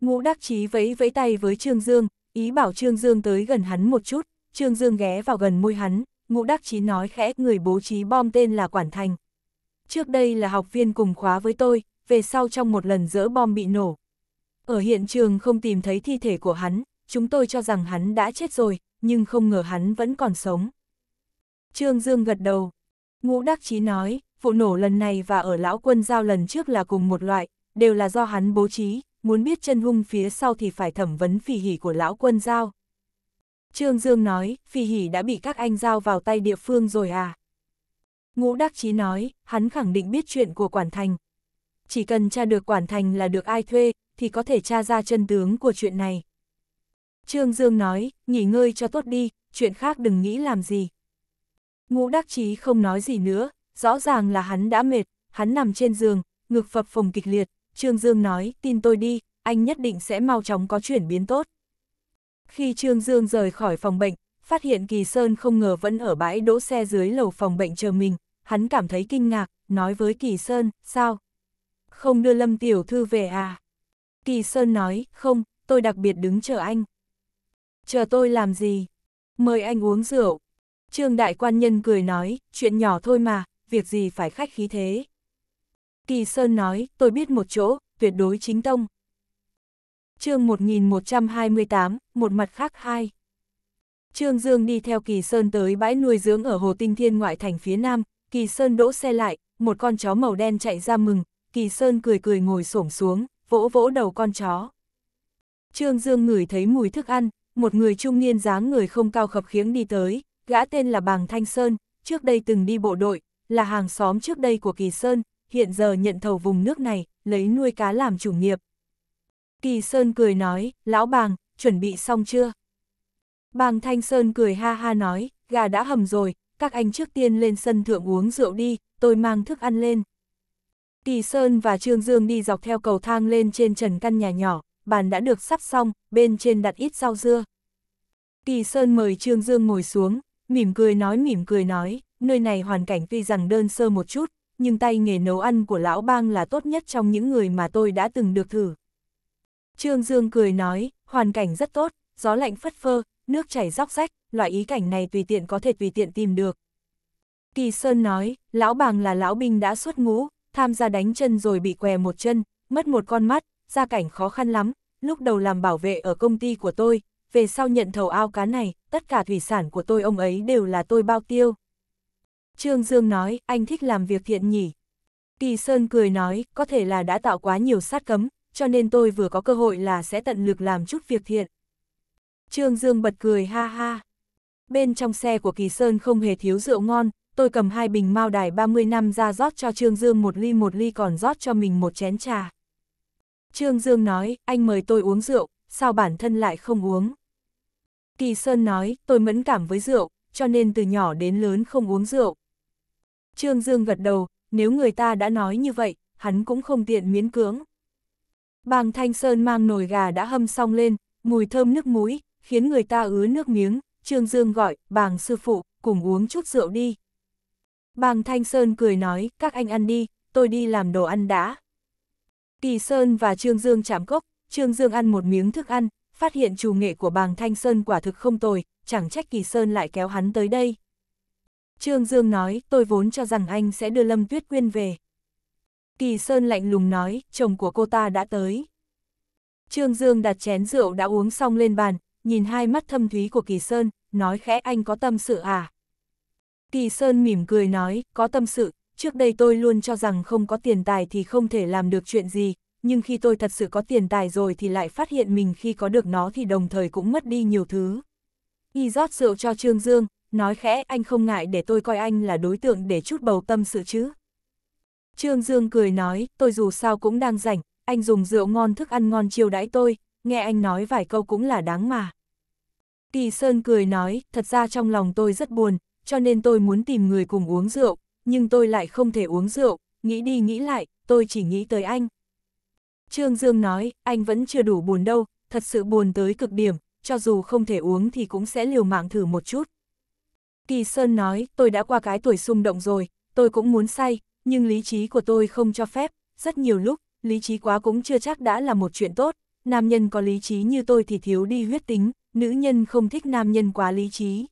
Ngũ đắc chí vẫy vẫy tay với Trương Dương, ý bảo Trương Dương tới gần hắn một chút, Trương Dương ghé vào gần môi hắn, Ngũ Đắc Chí nói khẽ người bố trí bom tên là Quản Thành. Trước đây là học viên cùng khóa với tôi, về sau trong một lần dỡ bom bị nổ. Ở hiện trường không tìm thấy thi thể của hắn, chúng tôi cho rằng hắn đã chết rồi, nhưng không ngờ hắn vẫn còn sống. Trương Dương gật đầu. Ngũ Đắc Chí nói, vụ nổ lần này và ở lão quân giao lần trước là cùng một loại, đều là do hắn bố trí, muốn biết chân hung phía sau thì phải thẩm vấn phỉ hỉ của lão quân giao. Trương Dương nói, Phi Hỷ đã bị các anh giao vào tay địa phương rồi à? Ngũ Đắc Chí nói, hắn khẳng định biết chuyện của Quản Thành. Chỉ cần tra được Quản Thành là được ai thuê, thì có thể tra ra chân tướng của chuyện này. Trương Dương nói, nghỉ ngơi cho tốt đi, chuyện khác đừng nghĩ làm gì. Ngũ Đắc Chí không nói gì nữa, rõ ràng là hắn đã mệt, hắn nằm trên giường, ngực phập phồng kịch liệt. Trương Dương nói, tin tôi đi, anh nhất định sẽ mau chóng có chuyển biến tốt. Khi Trương Dương rời khỏi phòng bệnh, phát hiện Kỳ Sơn không ngờ vẫn ở bãi đỗ xe dưới lầu phòng bệnh chờ mình, hắn cảm thấy kinh ngạc, nói với Kỳ Sơn, sao? Không đưa Lâm Tiểu Thư về à? Kỳ Sơn nói, không, tôi đặc biệt đứng chờ anh. Chờ tôi làm gì? Mời anh uống rượu. Trương Đại Quan Nhân cười nói, chuyện nhỏ thôi mà, việc gì phải khách khí thế? Kỳ Sơn nói, tôi biết một chỗ, tuyệt đối chính tông, chương 1128, một mặt khác hai. Trương Dương đi theo Kỳ Sơn tới bãi nuôi dưỡng ở Hồ Tinh Thiên ngoại thành phía nam, Kỳ Sơn đỗ xe lại, một con chó màu đen chạy ra mừng, Kỳ Sơn cười cười ngồi xổm xuống, vỗ vỗ đầu con chó. Trương Dương ngửi thấy mùi thức ăn, một người trung niên dáng người không cao khập khiếng đi tới, gã tên là Bàng Thanh Sơn, trước đây từng đi bộ đội, là hàng xóm trước đây của Kỳ Sơn, hiện giờ nhận thầu vùng nước này, lấy nuôi cá làm chủ nghiệp, Kỳ Sơn cười nói, lão bàng, chuẩn bị xong chưa? Bàng Thanh Sơn cười ha ha nói, gà đã hầm rồi, các anh trước tiên lên sân thượng uống rượu đi, tôi mang thức ăn lên. Kỳ Sơn và Trương Dương đi dọc theo cầu thang lên trên trần căn nhà nhỏ, bàn đã được sắp xong, bên trên đặt ít rau dưa. Kỳ Sơn mời Trương Dương ngồi xuống, mỉm cười nói mỉm cười nói, nơi này hoàn cảnh tuy rằng đơn sơ một chút, nhưng tay nghề nấu ăn của lão bang là tốt nhất trong những người mà tôi đã từng được thử. Trương Dương cười nói, hoàn cảnh rất tốt, gió lạnh phất phơ, nước chảy róc rách, loại ý cảnh này tùy tiện có thể tùy tiện tìm được. Kỳ Sơn nói, lão bàng là lão binh đã xuất ngũ, tham gia đánh chân rồi bị què một chân, mất một con mắt, gia cảnh khó khăn lắm, lúc đầu làm bảo vệ ở công ty của tôi, về sau nhận thầu ao cá này, tất cả thủy sản của tôi ông ấy đều là tôi bao tiêu. Trương Dương nói, anh thích làm việc thiện nhỉ. Kỳ Sơn cười nói, có thể là đã tạo quá nhiều sát cấm, cho nên tôi vừa có cơ hội là sẽ tận lực làm chút việc thiện. Trương Dương bật cười ha ha. Bên trong xe của Kỳ Sơn không hề thiếu rượu ngon, tôi cầm hai bình mao đài 30 năm ra rót cho Trương Dương một ly một ly còn rót cho mình một chén trà. Trương Dương nói, anh mời tôi uống rượu, sao bản thân lại không uống? Kỳ Sơn nói, tôi mẫn cảm với rượu, cho nên từ nhỏ đến lớn không uống rượu. Trương Dương gật đầu, nếu người ta đã nói như vậy, hắn cũng không tiện miễn cưỡng. Bàng Thanh Sơn mang nồi gà đã hâm xong lên, mùi thơm nước mũi, khiến người ta ứa nước miếng, Trương Dương gọi, bàng sư phụ, cùng uống chút rượu đi. Bàng Thanh Sơn cười nói, các anh ăn đi, tôi đi làm đồ ăn đã. Kỳ Sơn và Trương Dương chạm cốc, Trương Dương ăn một miếng thức ăn, phát hiện chủ nghệ của bàng Thanh Sơn quả thực không tồi, chẳng trách Kỳ Sơn lại kéo hắn tới đây. Trương Dương nói, tôi vốn cho rằng anh sẽ đưa Lâm Tuyết Quyên về. Kỳ Sơn lạnh lùng nói, chồng của cô ta đã tới. Trương Dương đặt chén rượu đã uống xong lên bàn, nhìn hai mắt thâm thúy của Kỳ Sơn, nói khẽ anh có tâm sự à? Kỳ Sơn mỉm cười nói, có tâm sự, trước đây tôi luôn cho rằng không có tiền tài thì không thể làm được chuyện gì, nhưng khi tôi thật sự có tiền tài rồi thì lại phát hiện mình khi có được nó thì đồng thời cũng mất đi nhiều thứ. Y rót rượu cho Trương Dương, nói khẽ anh không ngại để tôi coi anh là đối tượng để chút bầu tâm sự chứ. Trương Dương cười nói, tôi dù sao cũng đang rảnh, anh dùng rượu ngon thức ăn ngon chiêu đãi tôi, nghe anh nói vài câu cũng là đáng mà. Kỳ Sơn cười nói, thật ra trong lòng tôi rất buồn, cho nên tôi muốn tìm người cùng uống rượu, nhưng tôi lại không thể uống rượu, nghĩ đi nghĩ lại, tôi chỉ nghĩ tới anh. Trương Dương nói, anh vẫn chưa đủ buồn đâu, thật sự buồn tới cực điểm, cho dù không thể uống thì cũng sẽ liều mạng thử một chút. Kỳ Sơn nói, tôi đã qua cái tuổi xung động rồi, tôi cũng muốn say, nhưng lý trí của tôi không cho phép, rất nhiều lúc, lý trí quá cũng chưa chắc đã là một chuyện tốt, nam nhân có lý trí như tôi thì thiếu đi huyết tính, nữ nhân không thích nam nhân quá lý trí.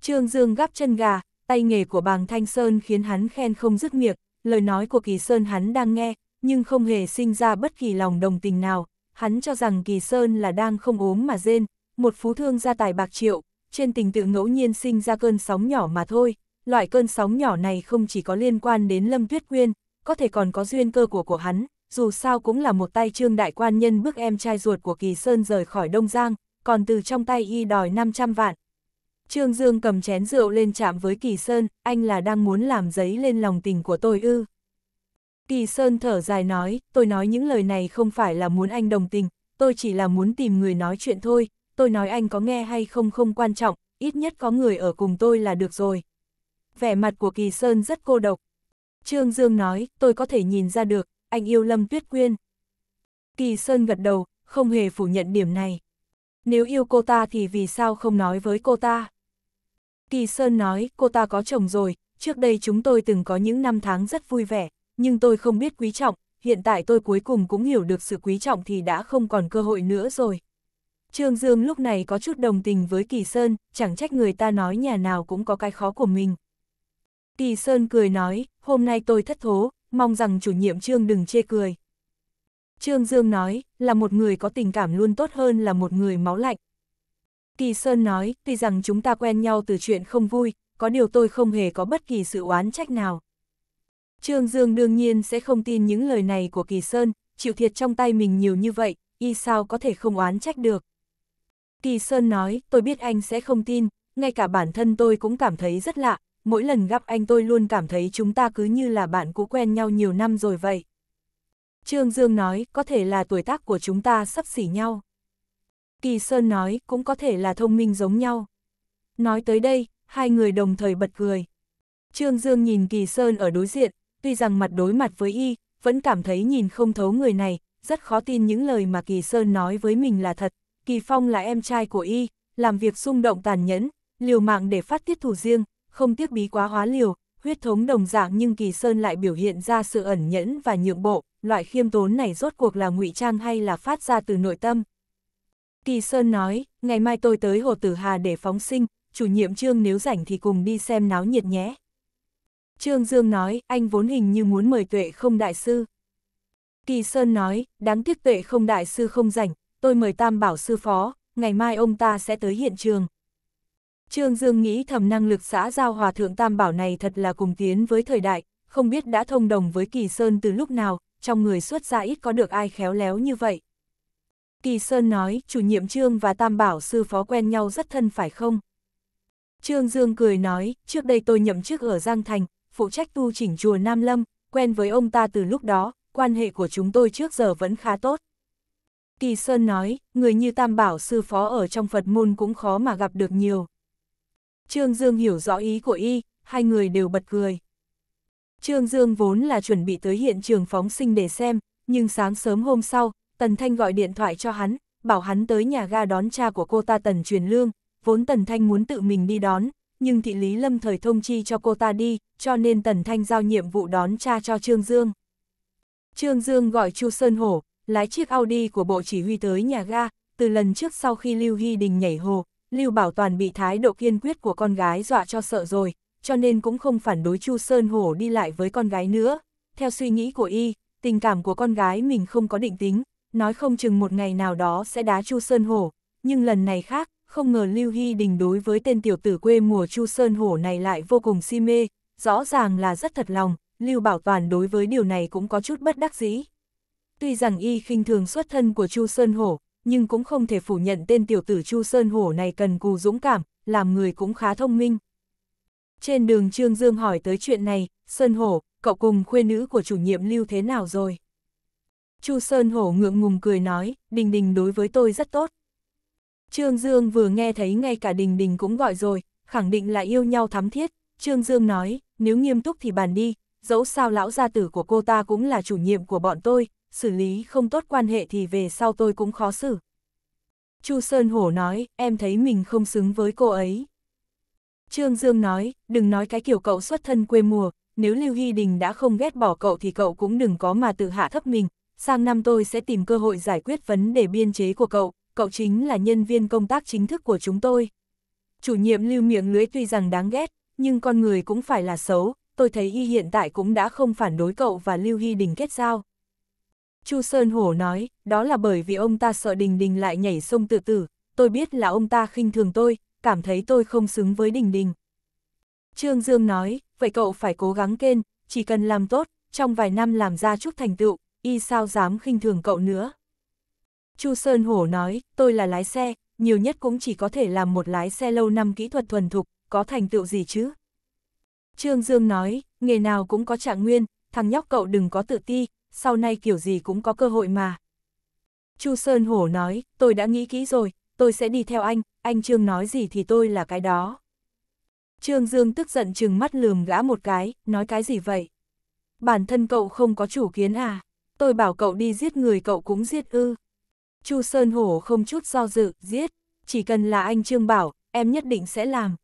Trương Dương gắp chân gà, tay nghề của bàng Thanh Sơn khiến hắn khen không dứt miệng, lời nói của Kỳ Sơn hắn đang nghe, nhưng không hề sinh ra bất kỳ lòng đồng tình nào, hắn cho rằng Kỳ Sơn là đang không ốm mà rên, một phú thương gia tài bạc triệu, trên tình tự ngẫu nhiên sinh ra cơn sóng nhỏ mà thôi, Loại cơn sóng nhỏ này không chỉ có liên quan đến Lâm Tuyết Nguyên, có thể còn có duyên cơ của của hắn, dù sao cũng là một tay trương đại quan nhân bước em trai ruột của Kỳ Sơn rời khỏi Đông Giang, còn từ trong tay y đòi 500 vạn. Trương Dương cầm chén rượu lên chạm với Kỳ Sơn, anh là đang muốn làm giấy lên lòng tình của tôi ư. Kỳ Sơn thở dài nói, tôi nói những lời này không phải là muốn anh đồng tình, tôi chỉ là muốn tìm người nói chuyện thôi, tôi nói anh có nghe hay không không quan trọng, ít nhất có người ở cùng tôi là được rồi vẻ mặt của Kỳ Sơn rất cô độc. Trương Dương nói, tôi có thể nhìn ra được, anh yêu Lâm Tuyết Quyên. Kỳ Sơn gật đầu, không hề phủ nhận điểm này. Nếu yêu cô ta thì vì sao không nói với cô ta? Kỳ Sơn nói, cô ta có chồng rồi, trước đây chúng tôi từng có những năm tháng rất vui vẻ, nhưng tôi không biết quý trọng, hiện tại tôi cuối cùng cũng hiểu được sự quý trọng thì đã không còn cơ hội nữa rồi. Trương Dương lúc này có chút đồng tình với Kỳ Sơn, chẳng trách người ta nói nhà nào cũng có cái khó của mình. Kỳ Sơn cười nói, hôm nay tôi thất thố, mong rằng chủ nhiệm Trương đừng chê cười. Trương Dương nói, là một người có tình cảm luôn tốt hơn là một người máu lạnh. Kỳ Sơn nói, tuy rằng chúng ta quen nhau từ chuyện không vui, có điều tôi không hề có bất kỳ sự oán trách nào. Trương Dương đương nhiên sẽ không tin những lời này của Kỳ Sơn, chịu thiệt trong tay mình nhiều như vậy, y sao có thể không oán trách được. Kỳ Sơn nói, tôi biết anh sẽ không tin, ngay cả bản thân tôi cũng cảm thấy rất lạ, mỗi lần gặp anh tôi luôn cảm thấy chúng ta cứ như là bạn cũ quen nhau nhiều năm rồi vậy. Trương Dương nói, có thể là tuổi tác của chúng ta sắp xỉ nhau. Kỳ Sơn nói, cũng có thể là thông minh giống nhau. Nói tới đây, hai người đồng thời bật cười. Trương Dương nhìn Kỳ Sơn ở đối diện, tuy rằng mặt đối mặt với y, vẫn cảm thấy nhìn không thấu người này, rất khó tin những lời mà Kỳ Sơn nói với mình là thật. Kỳ Phong là em trai của y, làm việc xung động tàn nhẫn, liều mạng để phát tiết thù riêng, không tiếc bí quá hóa liều, huyết thống đồng dạng nhưng Kỳ Sơn lại biểu hiện ra sự ẩn nhẫn và nhượng bộ, loại khiêm tốn này rốt cuộc là ngụy trang hay là phát ra từ nội tâm. Kỳ Sơn nói, ngày mai tôi tới Hồ Tử Hà để phóng sinh, chủ nhiệm Trương nếu rảnh thì cùng đi xem náo nhiệt nhé. Trương Dương nói, anh vốn hình như muốn mời tuệ không đại sư. Kỳ Sơn nói, đáng tiếc tuệ không đại sư không rảnh, tôi mời tam bảo sư phó, ngày mai ông ta sẽ tới hiện trường. Trương Dương nghĩ thầm năng lực xã giao hòa thượng Tam Bảo này thật là cùng tiến với thời đại, không biết đã thông đồng với Kỳ Sơn từ lúc nào, trong người xuất ra ít có được ai khéo léo như vậy. Kỳ Sơn nói, chủ nhiệm Trương và Tam Bảo sư phó quen nhau rất thân phải không? Trương Dương cười nói, trước đây tôi nhậm chức ở Giang Thành, phụ trách tu chỉnh chùa Nam Lâm, quen với ông ta từ lúc đó, quan hệ của chúng tôi trước giờ vẫn khá tốt. Kỳ Sơn nói, người như Tam Bảo sư phó ở trong Phật môn cũng khó mà gặp được nhiều. Trương Dương hiểu rõ ý của y, hai người đều bật cười. Trương Dương vốn là chuẩn bị tới hiện trường phóng sinh để xem, nhưng sáng sớm hôm sau, Tần Thanh gọi điện thoại cho hắn, bảo hắn tới nhà ga đón cha của cô ta Tần Truyền Lương, vốn Tần Thanh muốn tự mình đi đón, nhưng thị lý lâm thời thông chi cho cô ta đi, cho nên Tần Thanh giao nhiệm vụ đón cha cho Trương Dương. Trương Dương gọi Chu Sơn Hổ, lái chiếc Audi của bộ chỉ huy tới nhà ga, từ lần trước sau khi Lưu Hy Đình nhảy hồ, Lưu Bảo Toàn bị thái độ kiên quyết của con gái dọa cho sợ rồi, cho nên cũng không phản đối Chu Sơn Hổ đi lại với con gái nữa. Theo suy nghĩ của y, tình cảm của con gái mình không có định tính, nói không chừng một ngày nào đó sẽ đá Chu Sơn Hổ, nhưng lần này khác, không ngờ Lưu Hy Đình đối với tên tiểu tử quê mùa Chu Sơn Hổ này lại vô cùng si mê, rõ ràng là rất thật lòng, Lưu Bảo Toàn đối với điều này cũng có chút bất đắc dĩ. Tuy rằng y khinh thường xuất thân của Chu Sơn Hổ, nhưng cũng không thể phủ nhận tên tiểu tử Chu Sơn Hổ này cần cù dũng cảm, làm người cũng khá thông minh. Trên đường Trương Dương hỏi tới chuyện này, Sơn Hổ, cậu cùng khuê nữ của chủ nhiệm lưu thế nào rồi? Chu Sơn Hổ ngượng ngùng cười nói, Đình Đình đối với tôi rất tốt. Trương Dương vừa nghe thấy ngay cả Đình Đình cũng gọi rồi, khẳng định là yêu nhau thắm thiết. Trương Dương nói, nếu nghiêm túc thì bàn đi, dẫu sao lão gia tử của cô ta cũng là chủ nhiệm của bọn tôi, xử lý không tốt quan hệ thì về sau tôi cũng khó xử. Chu Sơn Hổ nói, em thấy mình không xứng với cô ấy. Trương Dương nói, đừng nói cái kiểu cậu xuất thân quê mùa, nếu Lưu Hy Đình đã không ghét bỏ cậu thì cậu cũng đừng có mà tự hạ thấp mình, sang năm tôi sẽ tìm cơ hội giải quyết vấn đề biên chế của cậu, cậu chính là nhân viên công tác chính thức của chúng tôi. Chủ nhiệm lưu miệng lưới tuy rằng đáng ghét, nhưng con người cũng phải là xấu, tôi thấy y hiện tại cũng đã không phản đối cậu và Lưu Hy Đình kết giao. Chu Sơn Hổ nói, đó là bởi vì ông ta sợ Đình Đình lại nhảy sông tự tử, tôi biết là ông ta khinh thường tôi, cảm thấy tôi không xứng với Đình Đình. Trương Dương nói, vậy cậu phải cố gắng kên, chỉ cần làm tốt, trong vài năm làm ra chút thành tựu, y sao dám khinh thường cậu nữa. Chu Sơn Hổ nói, tôi là lái xe, nhiều nhất cũng chỉ có thể làm một lái xe lâu năm kỹ thuật thuần thục, có thành tựu gì chứ. Trương Dương nói, nghề nào cũng có trạng nguyên, thằng nhóc cậu đừng có tự ti, sau nay kiểu gì cũng có cơ hội mà. Chu Sơn Hổ nói, tôi đã nghĩ kỹ rồi, tôi sẽ đi theo anh, anh Trương nói gì thì tôi là cái đó. Trương Dương tức giận chừng mắt lườm gã một cái, nói cái gì vậy? Bản thân cậu không có chủ kiến à? Tôi bảo cậu đi giết người cậu cũng giết ư. Chu Sơn Hổ không chút do dự, giết, chỉ cần là anh Trương bảo, em nhất định sẽ làm.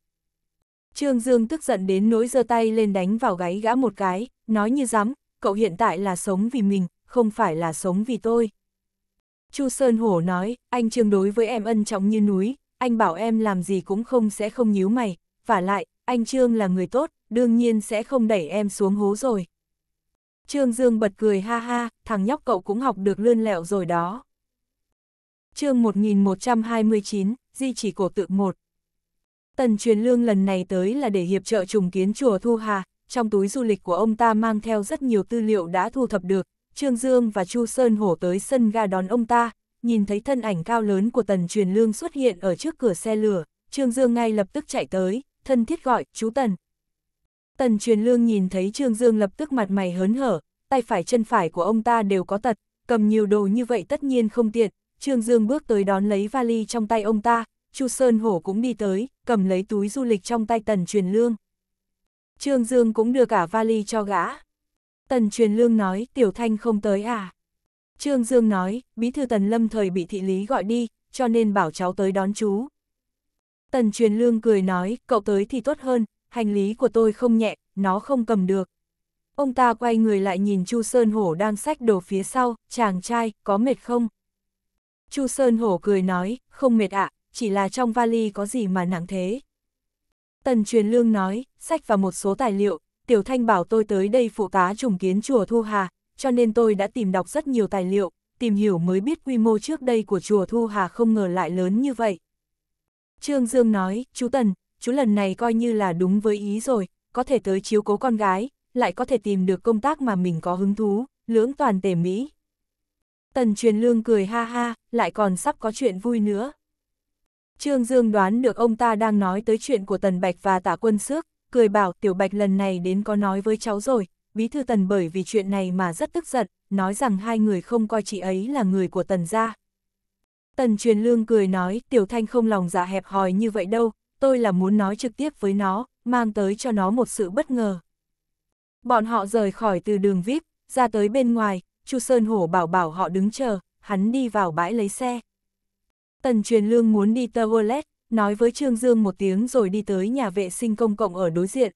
Trương Dương tức giận đến nỗi giơ tay lên đánh vào gáy gã một cái, nói như dám, cậu hiện tại là sống vì mình, không phải là sống vì tôi. Chu Sơn Hổ nói, anh Trương đối với em ân trọng như núi, anh bảo em làm gì cũng không sẽ không nhíu mày, và lại, anh Trương là người tốt, đương nhiên sẽ không đẩy em xuống hố rồi. Trương Dương bật cười ha ha, thằng nhóc cậu cũng học được lươn lẹo rồi đó. chương 1129, Di chỉ cổ tự một Tần truyền lương lần này tới là để hiệp trợ trùng kiến chùa Thu Hà, trong túi du lịch của ông ta mang theo rất nhiều tư liệu đã thu thập được, Trương Dương và Chu Sơn Hổ tới sân ga đón ông ta, nhìn thấy thân ảnh cao lớn của Tần Truyền Lương xuất hiện ở trước cửa xe lửa, Trương Dương ngay lập tức chạy tới, thân thiết gọi, chú Tần. Tần Truyền Lương nhìn thấy Trương Dương lập tức mặt mày hớn hở, tay phải chân phải của ông ta đều có tật, cầm nhiều đồ như vậy tất nhiên không tiện, Trương Dương bước tới đón lấy vali trong tay ông ta, Chu Sơn Hổ cũng đi tới, cầm lấy túi du lịch trong tay Tần Truyền Lương. Trương Dương cũng đưa cả vali cho gã. Tần truyền lương nói, Tiểu Thanh không tới à? Trương Dương nói, bí thư Tần Lâm thời bị thị lý gọi đi, cho nên bảo cháu tới đón chú. Tần truyền lương cười nói, cậu tới thì tốt hơn, hành lý của tôi không nhẹ, nó không cầm được. Ông ta quay người lại nhìn Chu Sơn Hổ đang xách đồ phía sau, chàng trai, có mệt không? Chu Sơn Hổ cười nói, không mệt ạ, chỉ là trong vali có gì mà nặng thế. Tần truyền lương nói, sách và một số tài liệu, Tiểu Thanh bảo tôi tới đây phụ tá trùng kiến chùa Thu Hà, cho nên tôi đã tìm đọc rất nhiều tài liệu, tìm hiểu mới biết quy mô trước đây của chùa Thu Hà không ngờ lại lớn như vậy. Trương Dương nói, chú Tần, chú lần này coi như là đúng với ý rồi, có thể tới chiếu cố con gái, lại có thể tìm được công tác mà mình có hứng thú, lưỡng toàn tề Mỹ. Tần truyền lương cười ha ha, lại còn sắp có chuyện vui nữa. Trương Dương đoán được ông ta đang nói tới chuyện của Tần Bạch và Tạ Quân Sước, cười bảo Tiểu Bạch lần này đến có nói với cháu rồi, bí thư Tần bởi vì chuyện này mà rất tức giận, nói rằng hai người không coi chị ấy là người của Tần gia. Tần truyền lương cười nói Tiểu Thanh không lòng dạ hẹp hòi như vậy đâu, tôi là muốn nói trực tiếp với nó, mang tới cho nó một sự bất ngờ. Bọn họ rời khỏi từ đường VIP, ra tới bên ngoài, Chu Sơn Hổ bảo bảo họ đứng chờ, hắn đi vào bãi lấy xe. Tần Truyền Lương muốn đi toilet, nói với Trương Dương một tiếng rồi đi tới nhà vệ sinh công cộng ở đối diện.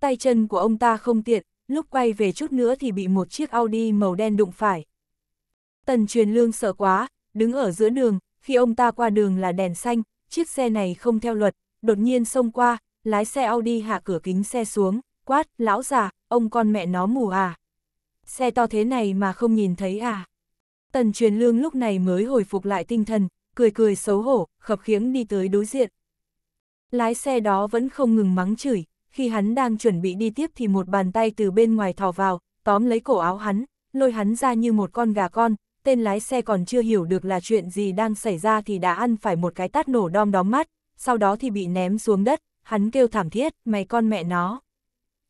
Tay chân của ông ta không tiện, lúc quay về chút nữa thì bị một chiếc Audi màu đen đụng phải. Tần Truyền Lương sợ quá, đứng ở giữa đường, khi ông ta qua đường là đèn xanh, chiếc xe này không theo luật, đột nhiên xông qua, lái xe Audi hạ cửa kính xe xuống, quát, lão già, ông con mẹ nó mù à. Xe to thế này mà không nhìn thấy à. Tần truyền lương lúc này mới hồi phục lại tinh thần, cười cười xấu hổ, khập khiễng đi tới đối diện. Lái xe đó vẫn không ngừng mắng chửi, khi hắn đang chuẩn bị đi tiếp thì một bàn tay từ bên ngoài thò vào, tóm lấy cổ áo hắn, lôi hắn ra như một con gà con, tên lái xe còn chưa hiểu được là chuyện gì đang xảy ra thì đã ăn phải một cái tát nổ đom đóm mắt, sau đó thì bị ném xuống đất, hắn kêu thảm thiết, mày con mẹ nó.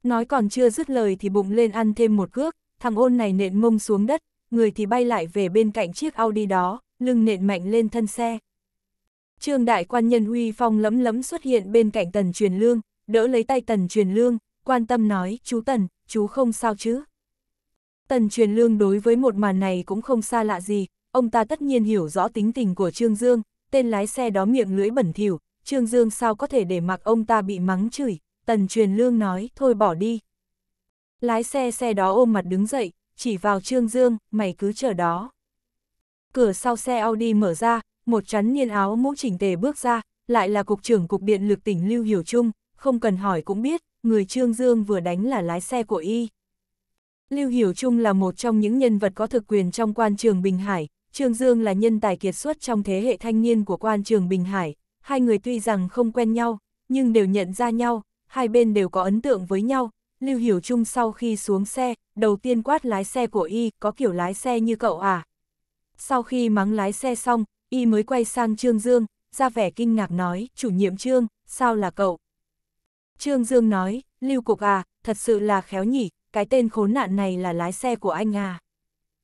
Nói còn chưa dứt lời thì bụng lên ăn thêm một cước, thằng ôn này nện mông xuống đất, người thì bay lại về bên cạnh chiếc Audi đó lưng nện mạnh lên thân xe. Trương đại quan nhân uy phong lấm lấm xuất hiện bên cạnh tần truyền lương, đỡ lấy tay tần truyền lương, quan tâm nói, chú tần, chú không sao chứ. Tần truyền lương đối với một màn này cũng không xa lạ gì, ông ta tất nhiên hiểu rõ tính tình của Trương Dương, tên lái xe đó miệng lưỡi bẩn thỉu, Trương Dương sao có thể để mặc ông ta bị mắng chửi, tần truyền lương nói, thôi bỏ đi. Lái xe xe đó ôm mặt đứng dậy, chỉ vào Trương Dương, mày cứ chờ đó cửa sau xe Audi mở ra, một chắn niên áo mũ chỉnh tề bước ra, lại là cục trưởng cục điện lực tỉnh Lưu Hiểu Trung, không cần hỏi cũng biết, người Trương Dương vừa đánh là lái xe của y. Lưu Hiểu Trung là một trong những nhân vật có thực quyền trong quan trường Bình Hải, Trương Dương là nhân tài kiệt xuất trong thế hệ thanh niên của quan trường Bình Hải, hai người tuy rằng không quen nhau, nhưng đều nhận ra nhau, hai bên đều có ấn tượng với nhau. Lưu Hiểu Trung sau khi xuống xe, đầu tiên quát lái xe của y, có kiểu lái xe như cậu à, sau khi mắng lái xe xong, y mới quay sang Trương Dương, ra vẻ kinh ngạc nói, chủ nhiệm Trương, sao là cậu? Trương Dương nói, Lưu Cục à, thật sự là khéo nhỉ, cái tên khốn nạn này là lái xe của anh à.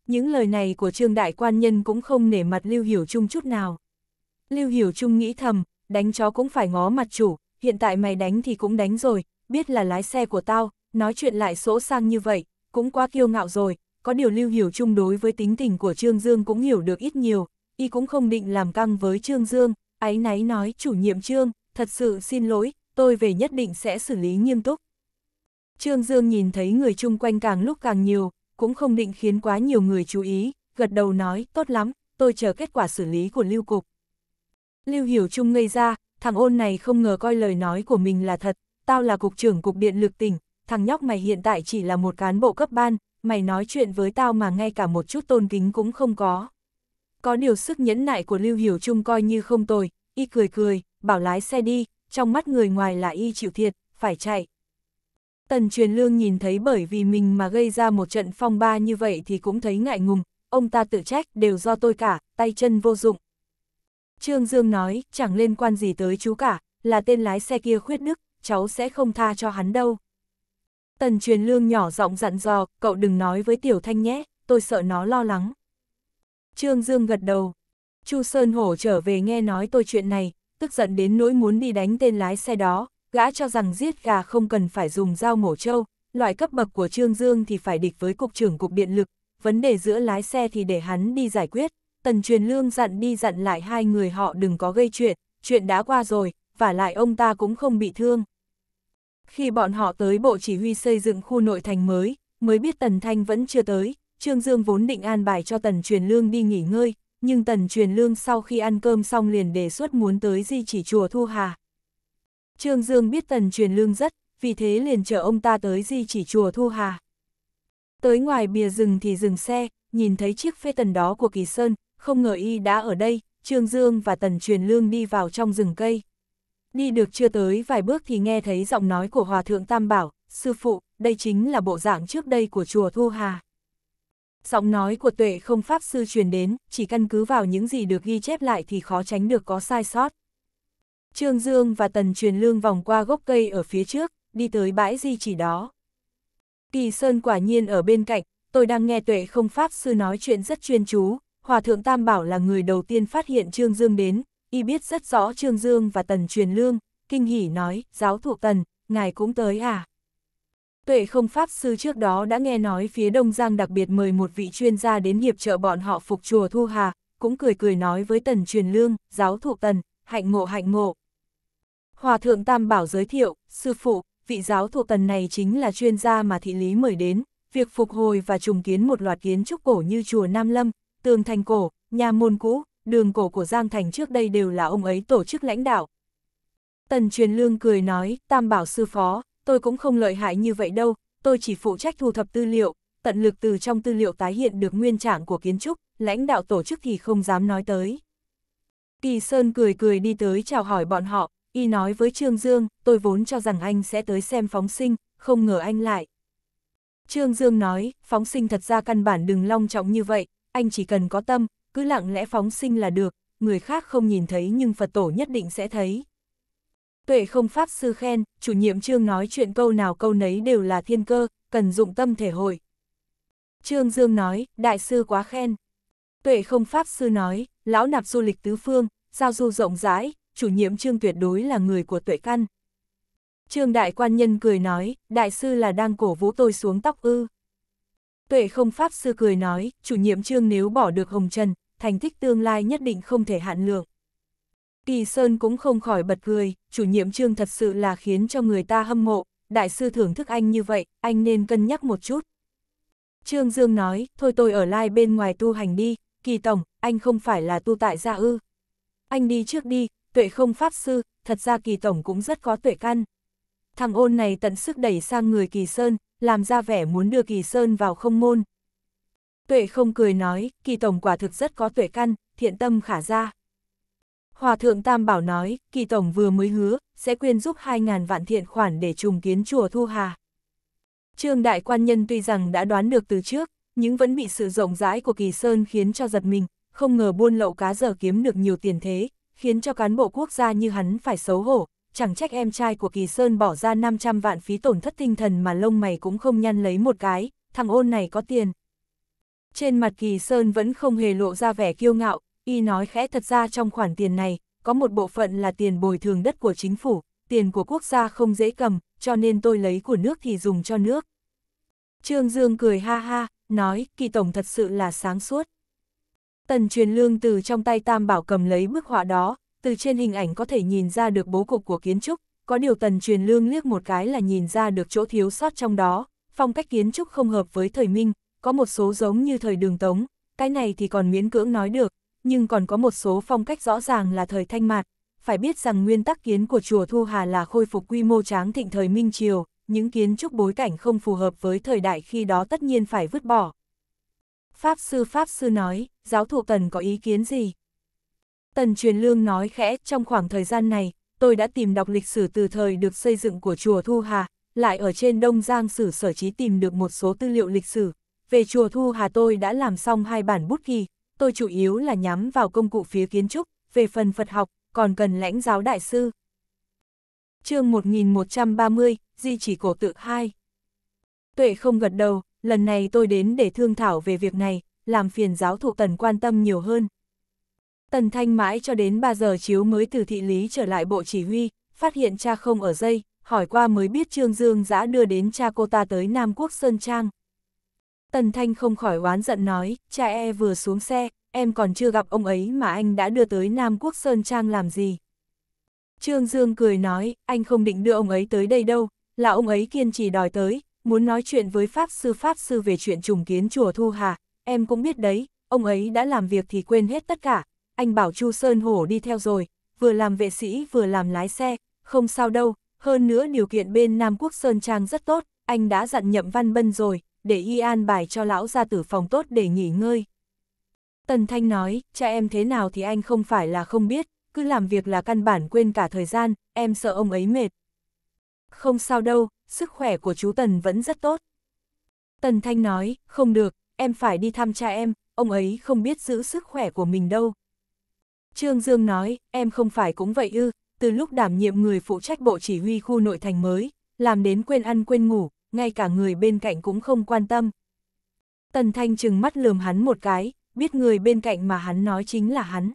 Những lời này của Trương Đại Quan Nhân cũng không nể mặt Lưu Hiểu Trung chút nào. Lưu Hiểu Trung nghĩ thầm, đánh chó cũng phải ngó mặt chủ, hiện tại mày đánh thì cũng đánh rồi, biết là lái xe của tao, nói chuyện lại sỗ sang như vậy, cũng quá kiêu ngạo rồi, có điều lưu hiểu Trung đối với tính tình của Trương Dương cũng hiểu được ít nhiều, y cũng không định làm căng với Trương Dương, ái náy nói chủ nhiệm Trương, thật sự xin lỗi, tôi về nhất định sẽ xử lý nghiêm túc. Trương Dương nhìn thấy người chung quanh càng lúc càng nhiều, cũng không định khiến quá nhiều người chú ý, gật đầu nói, tốt lắm, tôi chờ kết quả xử lý của lưu cục. Lưu Hiểu Trung ngây ra, thằng ôn này không ngờ coi lời nói của mình là thật, tao là cục trưởng cục điện lực tỉnh, thằng nhóc mày hiện tại chỉ là một cán bộ cấp ban, mày nói chuyện với tao mà ngay cả một chút tôn kính cũng không có. Có điều sức nhẫn nại của Lưu Hiểu Trung coi như không tồi, y cười cười, bảo lái xe đi, trong mắt người ngoài là y chịu thiệt, phải chạy. Tần truyền lương nhìn thấy bởi vì mình mà gây ra một trận phong ba như vậy thì cũng thấy ngại ngùng, ông ta tự trách đều do tôi cả, tay chân vô dụng. Trương Dương nói, chẳng liên quan gì tới chú cả, là tên lái xe kia khuyết đức, cháu sẽ không tha cho hắn đâu. Tần truyền lương nhỏ giọng dặn dò, cậu đừng nói với Tiểu Thanh nhé, tôi sợ nó lo lắng. Trương Dương gật đầu. Chu Sơn Hổ trở về nghe nói tôi chuyện này, tức giận đến nỗi muốn đi đánh tên lái xe đó, gã cho rằng giết gà không cần phải dùng dao mổ trâu, loại cấp bậc của Trương Dương thì phải địch với cục trưởng cục điện lực, vấn đề giữa lái xe thì để hắn đi giải quyết. Tần truyền lương dặn đi dặn lại hai người họ đừng có gây chuyện, chuyện đã qua rồi, và lại ông ta cũng không bị thương. Khi bọn họ tới bộ chỉ huy xây dựng khu nội thành mới, mới biết Tần Thanh vẫn chưa tới, Trương Dương vốn định an bài cho Tần Truyền Lương đi nghỉ ngơi, nhưng Tần Truyền Lương sau khi ăn cơm xong liền đề xuất muốn tới di chỉ chùa Thu Hà. Trương Dương biết Tần Truyền Lương rất, vì thế liền chở ông ta tới di chỉ chùa Thu Hà. Tới ngoài bìa rừng thì dừng xe, nhìn thấy chiếc phê tần đó của Kỳ Sơn, không ngờ y đã ở đây, Trương Dương và Tần Truyền Lương đi vào trong rừng cây. Đi được chưa tới vài bước thì nghe thấy giọng nói của Hòa Thượng Tam Bảo, Sư Phụ, đây chính là bộ dạng trước đây của chùa Thu Hà. Giọng nói của tuệ không Pháp Sư truyền đến, chỉ căn cứ vào những gì được ghi chép lại thì khó tránh được có sai sót. Trương Dương và Tần Truyền Lương vòng qua gốc cây ở phía trước, đi tới bãi di chỉ đó. Kỳ Sơn quả nhiên ở bên cạnh, tôi đang nghe tuệ không Pháp Sư nói chuyện rất chuyên chú, Hòa Thượng Tam Bảo là người đầu tiên phát hiện Trương Dương đến, y biết rất rõ Trương Dương và Tần Truyền Lương, kinh hỉ nói, giáo thụ Tần, ngài cũng tới à? Tuệ không Pháp Sư trước đó đã nghe nói phía Đông Giang đặc biệt mời một vị chuyên gia đến hiệp trợ bọn họ phục chùa Thu Hà, cũng cười cười nói với Tần Truyền Lương, giáo thụ Tần, hạnh ngộ hạnh ngộ. Hòa thượng Tam Bảo giới thiệu, sư phụ, vị giáo thụ Tần này chính là chuyên gia mà thị lý mời đến, việc phục hồi và trùng kiến một loạt kiến trúc cổ như chùa Nam Lâm, tường thành cổ, nhà môn cũ, đường cổ của Giang Thành trước đây đều là ông ấy tổ chức lãnh đạo. Tần Truyền Lương cười nói, tam bảo sư phó, tôi cũng không lợi hại như vậy đâu, tôi chỉ phụ trách thu thập tư liệu, tận lực từ trong tư liệu tái hiện được nguyên trạng của kiến trúc, lãnh đạo tổ chức thì không dám nói tới. Kỳ Sơn cười cười đi tới chào hỏi bọn họ, y nói với Trương Dương, tôi vốn cho rằng anh sẽ tới xem phóng sinh, không ngờ anh lại. Trương Dương nói, phóng sinh thật ra căn bản đừng long trọng như vậy, anh chỉ cần có tâm, cứ lặng lẽ phóng sinh là được, người khác không nhìn thấy nhưng Phật tổ nhất định sẽ thấy. Tuệ không Pháp Sư khen, chủ nhiệm Trương nói chuyện câu nào câu nấy đều là thiên cơ, cần dụng tâm thể hội. Trương Dương nói, đại sư quá khen. Tuệ không Pháp Sư nói, lão nạp du lịch tứ phương, giao du rộng rãi, chủ nhiệm trương tuyệt đối là người của tuệ căn. Trương đại quan nhân cười nói, đại sư là đang cổ vũ tôi xuống tóc ư. Tuệ không Pháp sư cười nói, chủ nhiệm trương nếu bỏ được hồng trần, thành tích tương lai nhất định không thể hạn lượng. Kỳ Sơn cũng không khỏi bật cười, chủ nhiệm trương thật sự là khiến cho người ta hâm mộ, đại sư thưởng thức anh như vậy, anh nên cân nhắc một chút. Trương Dương nói, thôi tôi ở lại bên ngoài tu hành đi, kỳ tổng, anh không phải là tu tại gia ư. Anh đi trước đi, tuệ không pháp sư, thật ra kỳ tổng cũng rất có tuệ căn. Thằng ôn này tận sức đẩy sang người kỳ sơn, làm ra vẻ muốn đưa kỳ sơn vào không môn, Tuệ không cười nói, kỳ tổng quả thực rất có tuệ căn, thiện tâm khả ra. Hòa thượng Tam Bảo nói, kỳ tổng vừa mới hứa, sẽ quyên giúp 2.000 vạn thiện khoản để trùng kiến chùa Thu Hà. Trương Đại Quan Nhân tuy rằng đã đoán được từ trước, nhưng vẫn bị sự rộng rãi của Kỳ Sơn khiến cho giật mình, không ngờ buôn lậu cá giờ kiếm được nhiều tiền thế, khiến cho cán bộ quốc gia như hắn phải xấu hổ, chẳng trách em trai của Kỳ Sơn bỏ ra 500 vạn phí tổn thất tinh thần mà lông mày cũng không nhăn lấy một cái, thằng ôn này có tiền. Trên mặt Kỳ Sơn vẫn không hề lộ ra vẻ kiêu ngạo, y nói khẽ thật ra trong khoản tiền này, có một bộ phận là tiền bồi thường đất của chính phủ, tiền của quốc gia không dễ cầm, cho nên tôi lấy của nước thì dùng cho nước. Trương Dương cười ha ha, nói, kỳ tổng thật sự là sáng suốt. Tần truyền lương từ trong tay Tam Bảo cầm lấy bức họa đó, từ trên hình ảnh có thể nhìn ra được bố cục của kiến trúc, có điều tần truyền lương liếc một cái là nhìn ra được chỗ thiếu sót trong đó, phong cách kiến trúc không hợp với thời minh, có một số giống như thời đường Tống, cái này thì còn miễn cưỡng nói được, nhưng còn có một số phong cách rõ ràng là thời thanh mạt. Phải biết rằng nguyên tắc kiến của chùa Thu Hà là khôi phục quy mô tráng thịnh thời Minh Triều, những kiến trúc bối cảnh không phù hợp với thời đại khi đó tất nhiên phải vứt bỏ. Pháp sư Pháp sư nói, giáo thụ Tần có ý kiến gì? Tần truyền lương nói khẽ, trong khoảng thời gian này, tôi đã tìm đọc lịch sử từ thời được xây dựng của chùa Thu Hà, lại ở trên Đông Giang Sử Sở trí tìm được một số tư liệu lịch sử, về chùa Thu Hà tôi đã làm xong hai bản bút kỳ, tôi chủ yếu là nhắm vào công cụ phía kiến trúc, về phần Phật học, còn cần lãnh giáo đại sư. chương 1130, Di chỉ cổ tự 2 Tuệ không gật đầu, lần này tôi đến để thương thảo về việc này, làm phiền giáo thụ tần quan tâm nhiều hơn. Tần Thanh mãi cho đến 3 giờ chiếu mới từ thị lý trở lại bộ chỉ huy, phát hiện cha không ở dây, hỏi qua mới biết Trương Dương đã đưa đến cha cô ta tới Nam Quốc Sơn Trang. Tần Thanh không khỏi oán giận nói, cha e vừa xuống xe, em còn chưa gặp ông ấy mà anh đã đưa tới Nam Quốc Sơn Trang làm gì. Trương Dương cười nói, anh không định đưa ông ấy tới đây đâu, là ông ấy kiên trì đòi tới, muốn nói chuyện với Pháp Sư Pháp Sư về chuyện trùng kiến chùa Thu Hà, em cũng biết đấy, ông ấy đã làm việc thì quên hết tất cả, anh bảo Chu Sơn Hổ đi theo rồi, vừa làm vệ sĩ vừa làm lái xe, không sao đâu, hơn nữa điều kiện bên Nam Quốc Sơn Trang rất tốt, anh đã dặn nhậm văn bân rồi, để y an bài cho lão ra tử phòng tốt để nghỉ ngơi. Tần Thanh nói, cha em thế nào thì anh không phải là không biết, cứ làm việc là căn bản quên cả thời gian, em sợ ông ấy mệt. Không sao đâu, sức khỏe của chú Tần vẫn rất tốt. Tần Thanh nói, không được, em phải đi thăm cha em, ông ấy không biết giữ sức khỏe của mình đâu. Trương Dương nói, em không phải cũng vậy ư, từ lúc đảm nhiệm người phụ trách bộ chỉ huy khu nội thành mới, làm đến quên ăn quên ngủ, ngay cả người bên cạnh cũng không quan tâm. Tần Thanh chừng mắt lườm hắn một cái, biết người bên cạnh mà hắn nói chính là hắn.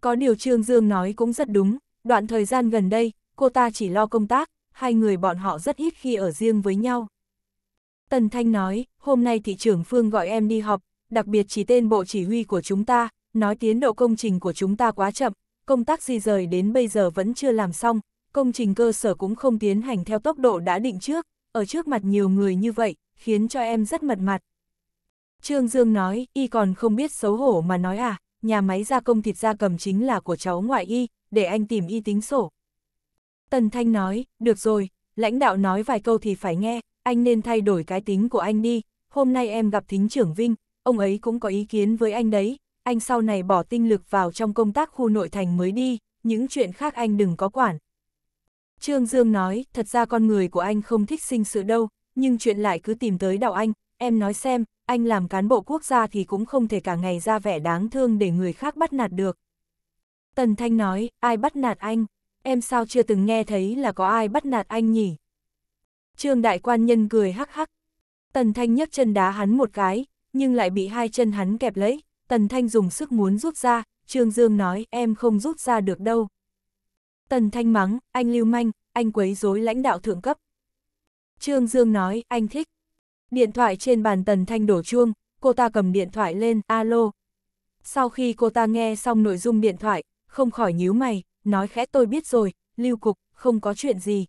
Có điều Trương Dương nói cũng rất đúng, đoạn thời gian gần đây, cô ta chỉ lo công tác, hai người bọn họ rất ít khi ở riêng với nhau. Tần Thanh nói, hôm nay thị trưởng Phương gọi em đi họp, đặc biệt chỉ tên bộ chỉ huy của chúng ta, nói tiến độ công trình của chúng ta quá chậm, công tác di rời đến bây giờ vẫn chưa làm xong, công trình cơ sở cũng không tiến hành theo tốc độ đã định trước, ở trước mặt nhiều người như vậy, khiến cho em rất mật mặt. Trương Dương nói, y còn không biết xấu hổ mà nói à, nhà máy gia công thịt gia cầm chính là của cháu ngoại y, để anh tìm y tính sổ. Tần Thanh nói, được rồi, lãnh đạo nói vài câu thì phải nghe, anh nên thay đổi cái tính của anh đi, hôm nay em gặp thính trưởng Vinh, ông ấy cũng có ý kiến với anh đấy, anh sau này bỏ tinh lực vào trong công tác khu nội thành mới đi, những chuyện khác anh đừng có quản. Trương Dương nói, thật ra con người của anh không thích sinh sự đâu, nhưng chuyện lại cứ tìm tới đạo anh, em nói xem, anh làm cán bộ quốc gia thì cũng không thể cả ngày ra vẻ đáng thương để người khác bắt nạt được. Tần Thanh nói, ai bắt nạt anh, em sao chưa từng nghe thấy là có ai bắt nạt anh nhỉ? Trương Đại Quan Nhân cười hắc hắc. Tần Thanh nhấc chân đá hắn một cái, nhưng lại bị hai chân hắn kẹp lấy, Tần Thanh dùng sức muốn rút ra, Trương Dương nói em không rút ra được đâu. Tần Thanh mắng, anh lưu manh, anh quấy rối lãnh đạo thượng cấp. Trương Dương nói, anh thích. Điện thoại trên bàn Tần Thanh đổ chuông, cô ta cầm điện thoại lên, alo. Sau khi cô ta nghe xong nội dung điện thoại, không khỏi nhíu mày, nói khẽ tôi biết rồi, lưu cục, không có chuyện gì.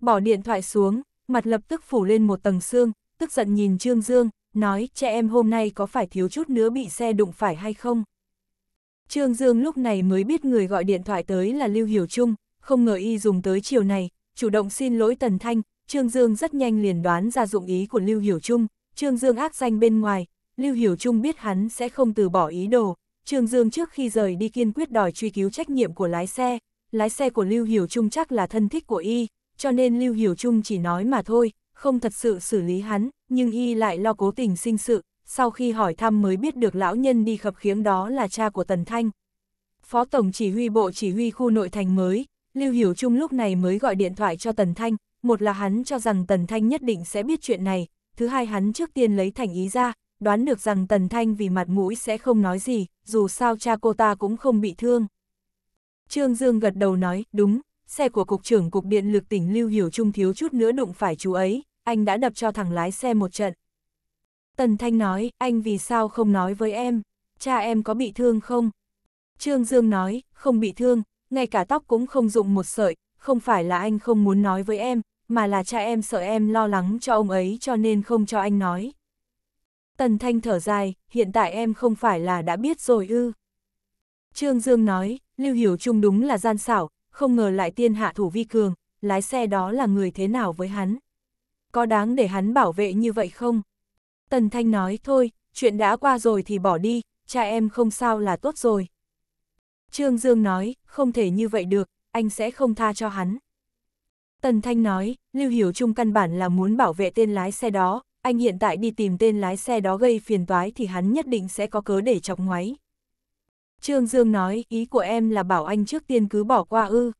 Bỏ điện thoại xuống, mặt lập tức phủ lên một tầng xương, tức giận nhìn Trương Dương, nói trẻ em hôm nay có phải thiếu chút nữa bị xe đụng phải hay không? Trương Dương lúc này mới biết người gọi điện thoại tới là Lưu Hiểu Trung, không ngờ y dùng tới chiều này, chủ động xin lỗi Tần Thanh, Trương Dương rất nhanh liền đoán ra dụng ý của Lưu Hiểu Trung, Trương Dương ác danh bên ngoài, Lưu Hiểu Trung biết hắn sẽ không từ bỏ ý đồ, Trương Dương trước khi rời đi kiên quyết đòi truy cứu trách nhiệm của lái xe, lái xe của Lưu Hiểu Trung chắc là thân thích của y, cho nên Lưu Hiểu Trung chỉ nói mà thôi, không thật sự xử lý hắn, nhưng y lại lo cố tình sinh sự, sau khi hỏi thăm mới biết được lão nhân đi khập khiếng đó là cha của Tần Thanh. Phó Tổng chỉ huy bộ chỉ huy khu nội thành mới, Lưu Hiểu Trung lúc này mới gọi điện thoại cho Tần Thanh, một là hắn cho rằng Tần Thanh nhất định sẽ biết chuyện này, thứ hai hắn trước tiên lấy thành ý ra, đoán được rằng Tần Thanh vì mặt mũi sẽ không nói gì, dù sao cha cô ta cũng không bị thương. Trương Dương gật đầu nói, đúng, xe của Cục trưởng Cục Điện lực tỉnh Lưu Hiểu Trung thiếu chút nữa đụng phải chú ấy, anh đã đập cho thằng lái xe một trận. Tần Thanh nói, anh vì sao không nói với em? Cha em có bị thương không? Trương Dương nói, không bị thương, ngay cả tóc cũng không dụng một sợi, không phải là anh không muốn nói với em, mà là cha em sợ em lo lắng cho ông ấy cho nên không cho anh nói. Tần Thanh thở dài, hiện tại em không phải là đã biết rồi ư. Trương Dương nói, Lưu Hiểu Trung đúng là gian xảo, không ngờ lại tiên hạ thủ vi cường, lái xe đó là người thế nào với hắn. Có đáng để hắn bảo vệ như vậy không? Tần Thanh nói thôi, chuyện đã qua rồi thì bỏ đi, cha em không sao là tốt rồi. Trương Dương nói, không thể như vậy được, anh sẽ không tha cho hắn. Tần Thanh nói, Lưu Hiểu Trung căn bản là muốn bảo vệ tên lái xe đó, anh hiện tại đi tìm tên lái xe đó gây phiền toái thì hắn nhất định sẽ có cớ để chọc ngoáy. Trương Dương nói, ý của em là bảo anh trước tiên cứ bỏ qua ư.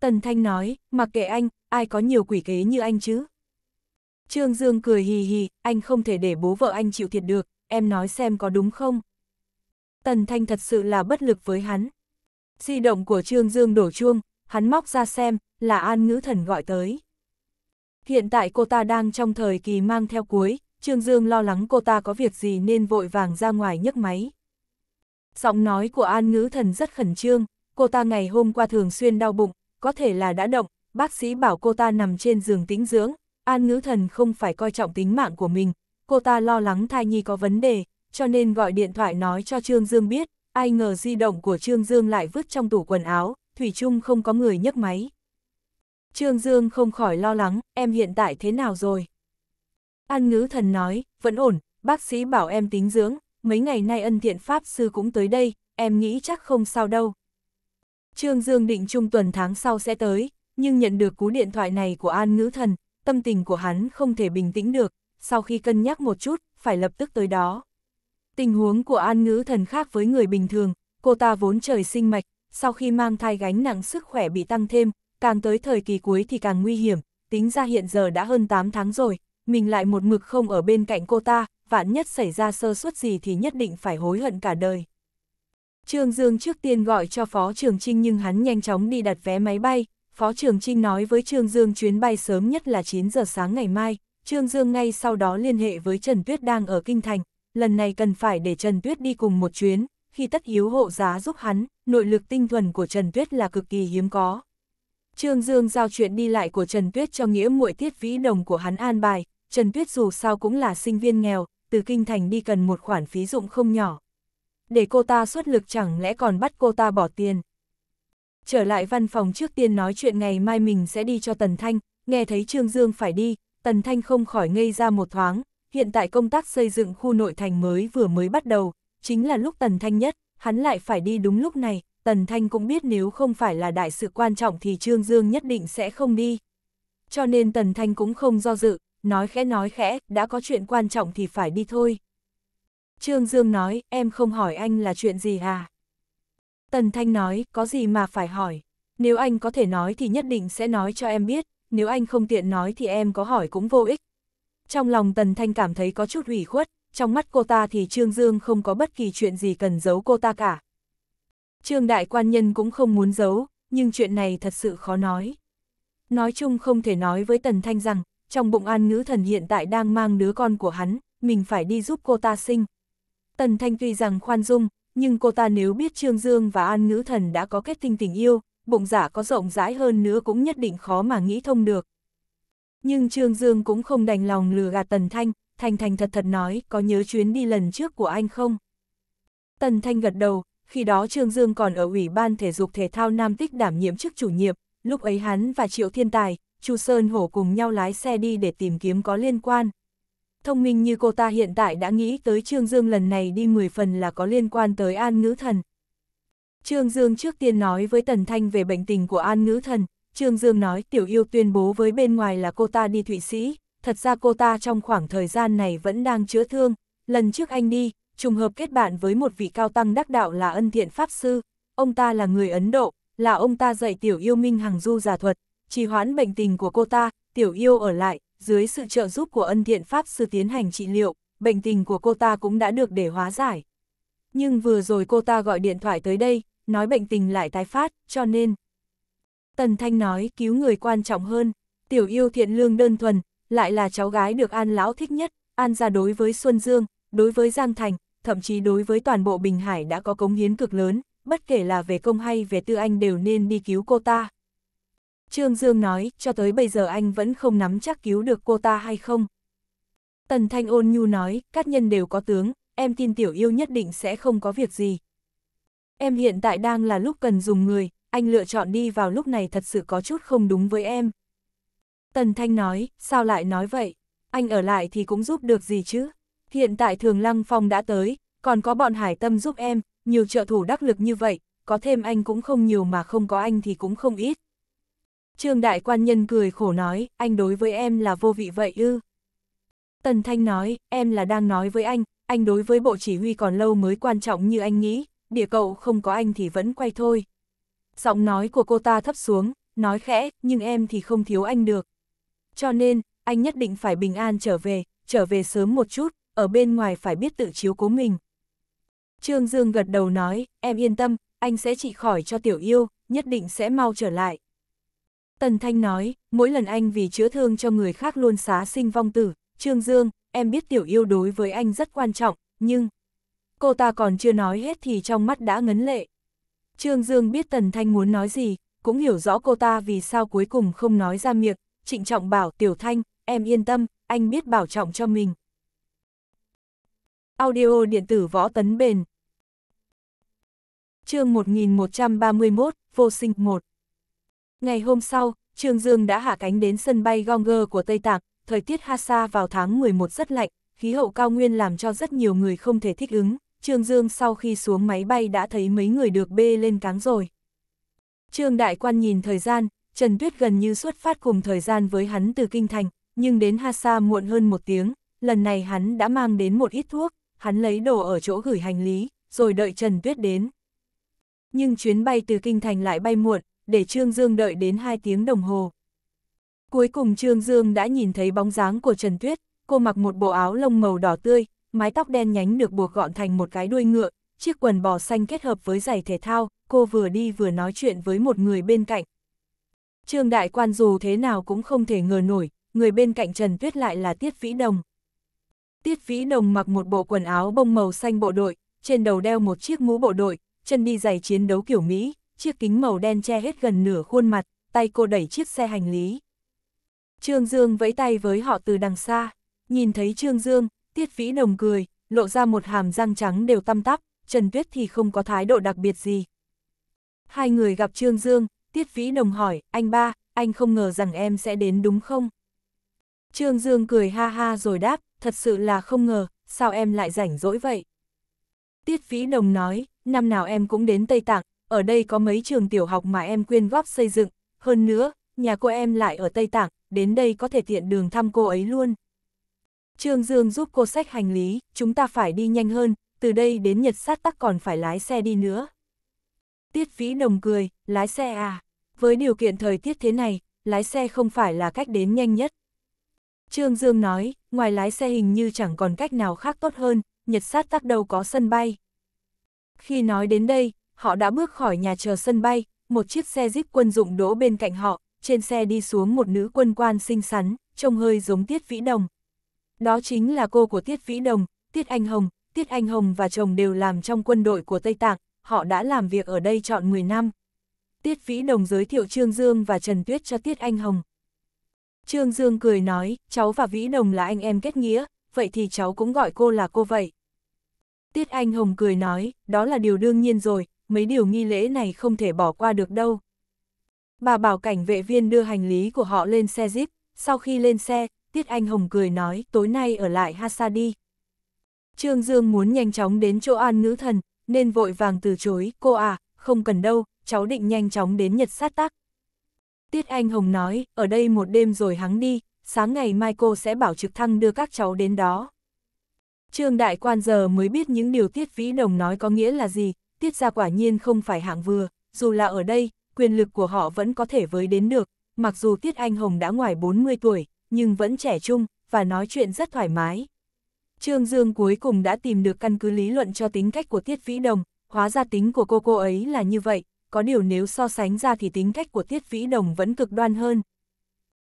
Tần Thanh nói, mặc kệ anh, ai có nhiều quỷ kế như anh chứ. Trương Dương cười hì hì, anh không thể để bố vợ anh chịu thiệt được, em nói xem có đúng không? Tần Thanh thật sự là bất lực với hắn. Di động của Trương Dương đổ chuông, hắn móc ra xem, là An Ngữ Thần gọi tới. Hiện tại cô ta đang trong thời kỳ mang theo cuối, Trương Dương lo lắng cô ta có việc gì nên vội vàng ra ngoài nhấc máy. Giọng nói của An Ngữ Thần rất khẩn trương, cô ta ngày hôm qua thường xuyên đau bụng, có thể là đã động, bác sĩ bảo cô ta nằm trên giường tĩnh dưỡng, An ngữ thần không phải coi trọng tính mạng của mình, cô ta lo lắng thai nhi có vấn đề, cho nên gọi điện thoại nói cho Trương Dương biết, ai ngờ di động của Trương Dương lại vứt trong tủ quần áo, Thủy chung không có người nhấc máy. Trương Dương không khỏi lo lắng, em hiện tại thế nào rồi? An ngữ thần nói, vẫn ổn, bác sĩ bảo em tính dưỡng, mấy ngày nay ân thiện Pháp Sư cũng tới đây, em nghĩ chắc không sao đâu. Trương Dương định trung tuần tháng sau sẽ tới, nhưng nhận được cú điện thoại này của An ngữ thần, tâm tình của hắn không thể bình tĩnh được, sau khi cân nhắc một chút, phải lập tức tới đó. Tình huống của an ngữ thần khác với người bình thường, cô ta vốn trời sinh mạch, sau khi mang thai gánh nặng sức khỏe bị tăng thêm, càng tới thời kỳ cuối thì càng nguy hiểm, tính ra hiện giờ đã hơn 8 tháng rồi, mình lại một mực không ở bên cạnh cô ta, vạn nhất xảy ra sơ suất gì thì nhất định phải hối hận cả đời. Trương Dương trước tiên gọi cho Phó Trường Trinh nhưng hắn nhanh chóng đi đặt vé máy bay, Phó Trường Trinh nói với Trương Dương chuyến bay sớm nhất là 9 giờ sáng ngày mai, Trương Dương ngay sau đó liên hệ với Trần Tuyết đang ở Kinh Thành, lần này cần phải để Trần Tuyết đi cùng một chuyến, khi tất yếu hộ giá giúp hắn, nội lực tinh thuần của Trần Tuyết là cực kỳ hiếm có. Trương Dương giao chuyện đi lại của Trần Tuyết cho nghĩa muội tiết vĩ đồng của hắn an bài, Trần Tuyết dù sao cũng là sinh viên nghèo, từ Kinh Thành đi cần một khoản phí dụng không nhỏ. Để cô ta xuất lực chẳng lẽ còn bắt cô ta bỏ tiền trở lại văn phòng trước tiên nói chuyện ngày mai mình sẽ đi cho Tần Thanh, nghe thấy Trương Dương phải đi, Tần Thanh không khỏi ngây ra một thoáng, hiện tại công tác xây dựng khu nội thành mới vừa mới bắt đầu, chính là lúc Tần Thanh nhất, hắn lại phải đi đúng lúc này, Tần Thanh cũng biết nếu không phải là đại sự quan trọng thì Trương Dương nhất định sẽ không đi. Cho nên Tần Thanh cũng không do dự, nói khẽ nói khẽ, đã có chuyện quan trọng thì phải đi thôi. Trương Dương nói, em không hỏi anh là chuyện gì à? Tần Thanh nói, có gì mà phải hỏi. Nếu anh có thể nói thì nhất định sẽ nói cho em biết, nếu anh không tiện nói thì em có hỏi cũng vô ích. Trong lòng Tần Thanh cảm thấy có chút ủy khuất, trong mắt cô ta thì Trương Dương không có bất kỳ chuyện gì cần giấu cô ta cả. Trương Đại Quan Nhân cũng không muốn giấu, nhưng chuyện này thật sự khó nói. Nói chung không thể nói với Tần Thanh rằng, trong bụng an ngữ thần hiện tại đang mang đứa con của hắn, mình phải đi giúp cô ta sinh. Tần Thanh tuy rằng khoan dung, nhưng cô ta nếu biết Trương Dương và An Ngữ Thần đã có kết tinh tình yêu, bụng giả dạ có rộng rãi hơn nữa cũng nhất định khó mà nghĩ thông được. Nhưng Trương Dương cũng không đành lòng lừa gạt Tần Thanh, Thanh Thanh thật thật nói có nhớ chuyến đi lần trước của anh không? Tần Thanh gật đầu, khi đó Trương Dương còn ở Ủy ban Thể dục Thể thao Nam Tích đảm nhiệm chức chủ nhiệm, lúc ấy hắn và Triệu Thiên Tài, Chu Sơn Hổ cùng nhau lái xe đi để tìm kiếm có liên quan thông minh như cô ta hiện tại đã nghĩ tới Trương Dương lần này đi 10 phần là có liên quan tới An Ngữ Thần. Trương Dương trước tiên nói với Tần Thanh về bệnh tình của An Ngữ Thần, Trương Dương nói Tiểu Yêu tuyên bố với bên ngoài là cô ta đi Thụy Sĩ, thật ra cô ta trong khoảng thời gian này vẫn đang chữa thương, lần trước anh đi, trùng hợp kết bạn với một vị cao tăng đắc đạo là ân thiện Pháp Sư, ông ta là người Ấn Độ, là ông ta dạy Tiểu Yêu Minh Hằng Du giả thuật, trì hoãn bệnh tình của cô ta, Tiểu Yêu ở lại, dưới sự trợ giúp của ân thiện Pháp sư tiến hành trị liệu, bệnh tình của cô ta cũng đã được để hóa giải. Nhưng vừa rồi cô ta gọi điện thoại tới đây, nói bệnh tình lại tái phát, cho nên... Tần Thanh nói cứu người quan trọng hơn, tiểu yêu thiện lương đơn thuần, lại là cháu gái được An Lão thích nhất, An ra đối với Xuân Dương, đối với Giang Thành, thậm chí đối với toàn bộ Bình Hải đã có cống hiến cực lớn, bất kể là về công hay về tư anh đều nên đi cứu cô ta. Trương Dương nói, cho tới bây giờ anh vẫn không nắm chắc cứu được cô ta hay không. Tần Thanh ôn nhu nói, các nhân đều có tướng, em tin tiểu yêu nhất định sẽ không có việc gì. Em hiện tại đang là lúc cần dùng người, anh lựa chọn đi vào lúc này thật sự có chút không đúng với em. Tần Thanh nói, sao lại nói vậy? Anh ở lại thì cũng giúp được gì chứ? Hiện tại Thường Lăng Phong đã tới, còn có bọn Hải Tâm giúp em, nhiều trợ thủ đắc lực như vậy, có thêm anh cũng không nhiều mà không có anh thì cũng không ít. Trương đại quan nhân cười khổ nói, anh đối với em là vô vị vậy ư. Tần Thanh nói, em là đang nói với anh, anh đối với bộ chỉ huy còn lâu mới quan trọng như anh nghĩ, địa cậu không có anh thì vẫn quay thôi. Giọng nói của cô ta thấp xuống, nói khẽ, nhưng em thì không thiếu anh được. Cho nên, anh nhất định phải bình an trở về, trở về sớm một chút, ở bên ngoài phải biết tự chiếu cố mình. Trương Dương gật đầu nói, em yên tâm, anh sẽ trị khỏi cho tiểu yêu, nhất định sẽ mau trở lại. Tần Thanh nói, mỗi lần anh vì chữa thương cho người khác luôn xá sinh vong tử, Trương Dương, em biết tiểu yêu đối với anh rất quan trọng, nhưng... Cô ta còn chưa nói hết thì trong mắt đã ngấn lệ. Trương Dương biết Tần Thanh muốn nói gì, cũng hiểu rõ cô ta vì sao cuối cùng không nói ra miệng, trịnh trọng bảo Tiểu Thanh, em yên tâm, anh biết bảo trọng cho mình. Audio điện tử võ tấn bền Chương 1131, vô sinh 1 Ngày hôm sau, Trương Dương đã hạ cánh đến sân bay Gonger của Tây Tạng, thời tiết Hasa vào tháng 11 rất lạnh, khí hậu cao nguyên làm cho rất nhiều người không thể thích ứng. Trương Dương sau khi xuống máy bay đã thấy mấy người được bê lên cáng rồi. Trương Đại Quan nhìn thời gian, Trần Tuyết gần như xuất phát cùng thời gian với hắn từ Kinh Thành, nhưng đến Hasa muộn hơn một tiếng, lần này hắn đã mang đến một ít thuốc, hắn lấy đồ ở chỗ gửi hành lý, rồi đợi Trần Tuyết đến. Nhưng chuyến bay từ Kinh Thành lại bay muộn, để Trương Dương đợi đến 2 tiếng đồng hồ. Cuối cùng Trương Dương đã nhìn thấy bóng dáng của Trần Tuyết, cô mặc một bộ áo lông màu đỏ tươi, mái tóc đen nhánh được buộc gọn thành một cái đuôi ngựa, chiếc quần bò xanh kết hợp với giày thể thao, cô vừa đi vừa nói chuyện với một người bên cạnh. Trương Đại Quan dù thế nào cũng không thể ngờ nổi, người bên cạnh Trần Tuyết lại là Tiết Vĩ Đồng. Tiết Vĩ Đồng mặc một bộ quần áo bông màu xanh bộ đội, trên đầu đeo một chiếc mũ bộ đội, chân đi giày chiến đấu kiểu Mỹ, chiếc kính màu đen che hết gần nửa khuôn mặt, tay cô đẩy chiếc xe hành lý. Trương Dương vẫy tay với họ từ đằng xa, nhìn thấy Trương Dương, Tiết Vĩ đồng cười, lộ ra một hàm răng trắng đều tăm tắp, Trần Tuyết thì không có thái độ đặc biệt gì. Hai người gặp Trương Dương, Tiết Vĩ đồng hỏi, anh ba, anh không ngờ rằng em sẽ đến đúng không? Trương Dương cười ha ha rồi đáp, thật sự là không ngờ, sao em lại rảnh rỗi vậy? Tiết Vĩ Đồng nói, năm nào em cũng đến Tây Tạng, ở đây có mấy trường tiểu học mà em quyên góp xây dựng, hơn nữa, nhà cô em lại ở Tây Tạng, đến đây có thể tiện đường thăm cô ấy luôn. Trương Dương giúp cô xách hành lý, chúng ta phải đi nhanh hơn, từ đây đến Nhật sát tắc còn phải lái xe đi nữa. Tiết Vĩ đồng cười, lái xe à? Với điều kiện thời tiết thế này, lái xe không phải là cách đến nhanh nhất. Trương Dương nói, ngoài lái xe hình như chẳng còn cách nào khác tốt hơn, Nhật sát tắc đâu có sân bay. Khi nói đến đây, họ đã bước khỏi nhà chờ sân bay, một chiếc xe jeep quân dụng đỗ bên cạnh họ, trên xe đi xuống một nữ quân quan xinh xắn, trông hơi giống Tiết Vĩ Đồng. Đó chính là cô của Tiết Vĩ Đồng, Tiết Anh Hồng, Tiết Anh Hồng và chồng đều làm trong quân đội của Tây Tạng, họ đã làm việc ở đây chọn 10 năm. Tiết Vĩ Đồng giới thiệu Trương Dương và Trần Tuyết cho Tiết Anh Hồng. Trương Dương cười nói, cháu và Vĩ Đồng là anh em kết nghĩa, vậy thì cháu cũng gọi cô là cô vậy. Tiết Anh Hồng cười nói, đó là điều đương nhiên rồi, mấy điều nghi lễ này không thể bỏ qua được đâu. Bà bảo cảnh vệ viên đưa hành lý của họ lên xe jeep, sau khi lên xe, Tiết Anh Hồng cười nói tối nay ở lại Hasa đi. Trương Dương muốn nhanh chóng đến chỗ an nữ thần, nên vội vàng từ chối, cô à, không cần đâu, cháu định nhanh chóng đến Nhật sát tắc. Tiết Anh Hồng nói, ở đây một đêm rồi hắn đi, sáng ngày mai cô sẽ bảo trực thăng đưa các cháu đến đó. Trương Đại Quan giờ mới biết những điều Tiết Vĩ Đồng nói có nghĩa là gì, tiết gia quả nhiên không phải hạng vừa, dù là ở đây, quyền lực của họ vẫn có thể với đến được, mặc dù Tiết Anh Hồng đã ngoài 40 tuổi, nhưng vẫn trẻ trung, và nói chuyện rất thoải mái. Trương Dương cuối cùng đã tìm được căn cứ lý luận cho tính cách của Tiết Vĩ Đồng, hóa ra tính của cô cô ấy là như vậy, có điều nếu so sánh ra thì tính cách của Tiết Vĩ Đồng vẫn cực đoan hơn.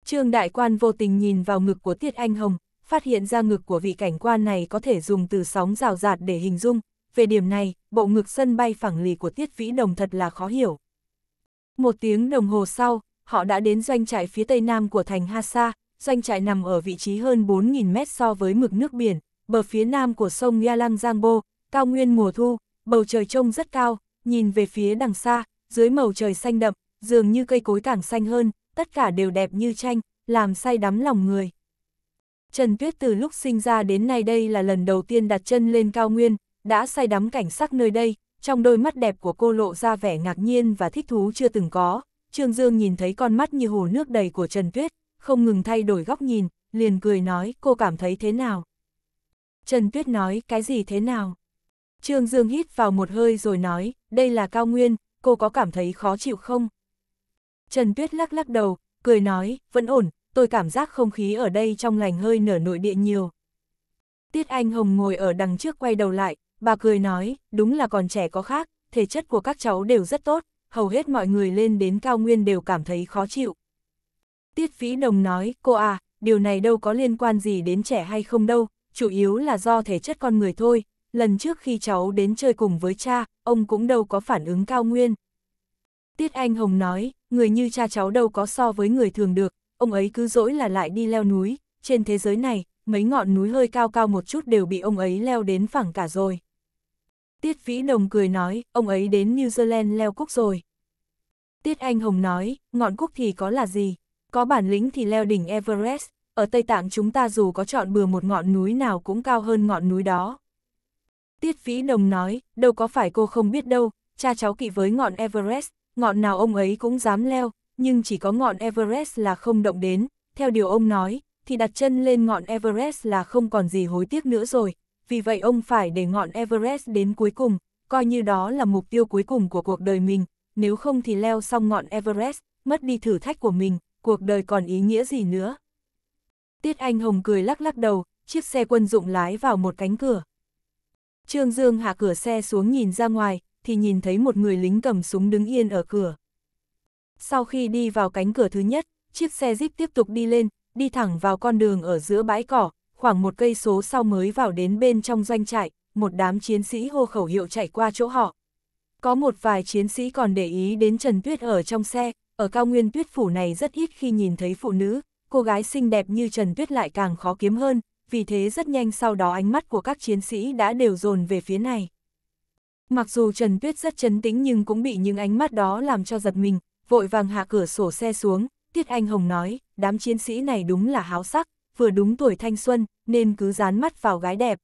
Trương Đại Quan vô tình nhìn vào ngực của Tiết Anh Hồng, phát hiện ra ngực của vị cảnh quan này có thể dùng từ sóng rào rạt để hình dung, về điểm này, bộ ngực sân bay phẳng lì của Tiết Vĩ Đồng thật là khó hiểu. Một tiếng đồng hồ sau, họ đã đến doanh trại phía tây nam của thành Hasa, doanh trại nằm ở vị trí hơn 4.000 mét so với mực nước biển, bờ phía nam của sông Yalang Giangbo, cao nguyên mùa thu, bầu trời trông rất cao, nhìn về phía đằng xa, dưới màu trời xanh đậm, dường như cây cối càng xanh hơn, tất cả đều đẹp như tranh, làm say đắm lòng người. Trần Tuyết từ lúc sinh ra đến nay đây là lần đầu tiên đặt chân lên cao nguyên, đã say đắm cảnh sắc nơi đây, trong đôi mắt đẹp của cô lộ ra vẻ ngạc nhiên và thích thú chưa từng có. Trương Dương nhìn thấy con mắt như hồ nước đầy của Trần Tuyết, không ngừng thay đổi góc nhìn, liền cười nói cô cảm thấy thế nào. Trần Tuyết nói cái gì thế nào. Trương Dương hít vào một hơi rồi nói, đây là cao nguyên, cô có cảm thấy khó chịu không? Trần Tuyết lắc lắc đầu, cười nói, vẫn ổn, tôi cảm giác không khí ở đây trong lành hơi nở nội địa nhiều. Tiết Anh Hồng ngồi ở đằng trước quay đầu lại, bà cười nói, đúng là còn trẻ có khác, thể chất của các cháu đều rất tốt, hầu hết mọi người lên đến cao nguyên đều cảm thấy khó chịu. Tiết phí đồng nói, cô à, điều này đâu có liên quan gì đến trẻ hay không đâu, chủ yếu là do thể chất con người thôi, lần trước khi cháu đến chơi cùng với cha, ông cũng đâu có phản ứng cao nguyên. Tiết Anh Hồng nói, người như cha cháu đâu có so với người thường được, ông ấy cứ dỗi là lại đi leo núi, trên thế giới này, mấy ngọn núi hơi cao cao một chút đều bị ông ấy leo đến phẳng cả rồi. Tiết Vĩ Đồng cười nói, ông ấy đến New Zealand leo cúc rồi. Tiết Anh Hồng nói, ngọn cúc thì có là gì, có bản lĩnh thì leo đỉnh Everest, ở Tây Tạng chúng ta dù có chọn bừa một ngọn núi nào cũng cao hơn ngọn núi đó. Tiết Vĩ Đồng nói, đâu có phải cô không biết đâu, cha cháu kỵ với ngọn Everest, ngọn nào ông ấy cũng dám leo, nhưng chỉ có ngọn Everest là không động đến, theo điều ông nói, thì đặt chân lên ngọn Everest là không còn gì hối tiếc nữa rồi, vì vậy ông phải để ngọn Everest đến cuối cùng, coi như đó là mục tiêu cuối cùng của cuộc đời mình, nếu không thì leo xong ngọn Everest, mất đi thử thách của mình, cuộc đời còn ý nghĩa gì nữa. Tiết Anh Hồng cười lắc lắc đầu, chiếc xe quân dụng lái vào một cánh cửa. Trương Dương hạ cửa xe xuống nhìn ra ngoài, thì nhìn thấy một người lính cầm súng đứng yên ở cửa. Sau khi đi vào cánh cửa thứ nhất, chiếc xe Jeep tiếp tục đi lên, đi thẳng vào con đường ở giữa bãi cỏ, khoảng một cây số sau mới vào đến bên trong doanh trại, một đám chiến sĩ hô khẩu hiệu chạy qua chỗ họ. Có một vài chiến sĩ còn để ý đến Trần Tuyết ở trong xe, ở cao nguyên tuyết phủ này rất ít khi nhìn thấy phụ nữ, cô gái xinh đẹp như Trần Tuyết lại càng khó kiếm hơn, vì thế rất nhanh sau đó ánh mắt của các chiến sĩ đã đều dồn về phía này. Mặc dù Trần Tuyết rất chấn tĩnh nhưng cũng bị những ánh mắt đó làm cho giật mình, vội vàng hạ cửa sổ xe xuống, Tiết Anh Hồng nói, đám chiến sĩ này đúng là háo sắc, vừa đúng tuổi thanh xuân, nên cứ dán mắt vào gái đẹp.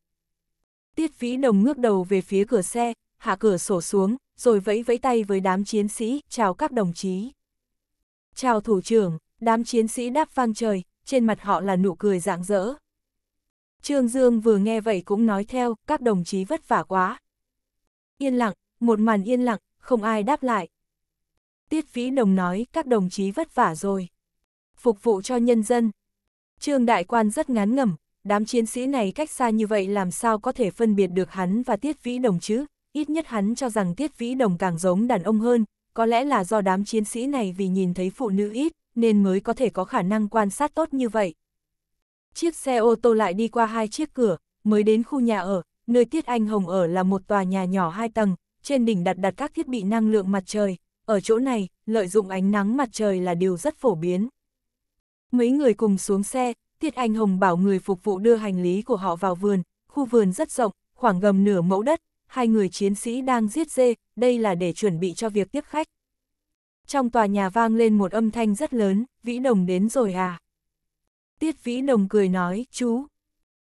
Tiết vĩ đồng ngước đầu về phía cửa xe, hạ cửa sổ xuống, rồi vẫy vẫy tay với đám chiến sĩ, chào các đồng chí. Chào thủ trưởng, đám chiến sĩ đáp vang trời, trên mặt họ là nụ cười rạng rỡ. Trương Dương vừa nghe vậy cũng nói theo, các đồng chí vất vả quá. Yên lặng, một màn yên lặng, không ai đáp lại. Tiết Vĩ Đồng nói, các đồng chí vất vả rồi. Phục vụ cho nhân dân, Trương Đại Quan rất ngán ngẩm, đám chiến sĩ này cách xa như vậy làm sao có thể phân biệt được hắn và Tiết Vĩ Đồng chứ, ít nhất hắn cho rằng Tiết Vĩ Đồng càng giống đàn ông hơn, có lẽ là do đám chiến sĩ này vì nhìn thấy phụ nữ ít, nên mới có thể có khả năng quan sát tốt như vậy. Chiếc xe ô tô lại đi qua hai chiếc cửa, mới đến khu nhà ở, nơi Tiết Anh Hồng ở là một tòa nhà nhỏ hai tầng, trên đỉnh đặt đặt các thiết bị năng lượng mặt trời, ở chỗ này, lợi dụng ánh nắng mặt trời là điều rất phổ biến. Mấy người cùng xuống xe, Tiết Anh Hồng bảo người phục vụ đưa hành lý của họ vào vườn, khu vườn rất rộng, khoảng gầm nửa mẫu đất, hai người chiến sĩ đang giết dê, đây là để chuẩn bị cho việc tiếp khách. Trong tòa nhà vang lên một âm thanh rất lớn, Vĩ Đồng đến rồi à? Tiết Vĩ Đồng cười nói, chú.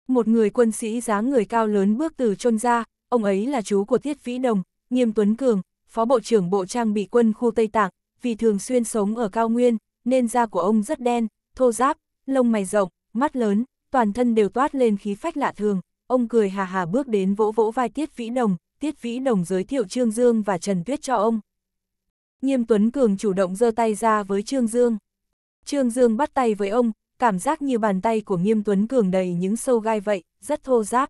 Một người quân sĩ dáng người cao lớn bước từ trôn ra, ông ấy là chú của Tiết Vĩ Đồng, Nghiêm Tuấn Cường, Phó Bộ trưởng Bộ Trang bị quân khu Tây Tạng, vì thường xuyên sống ở cao nguyên, nên da của ông rất đen, thô giáp, lông mày rộng, mắt lớn, toàn thân đều toát lên khí phách lạ thường, ông cười hà hà bước đến vỗ vỗ vai Tiết Vĩ Đồng, Tiết Vĩ Đồng giới thiệu Trương Dương và Trần Tuyết cho ông. Nghiêm Tuấn Cường chủ động giơ tay ra với Trương Dương. Trương Dương bắt tay với ông, cảm giác như bàn tay của Nghiêm Tuấn Cường đầy những sâu gai vậy, rất thô giáp.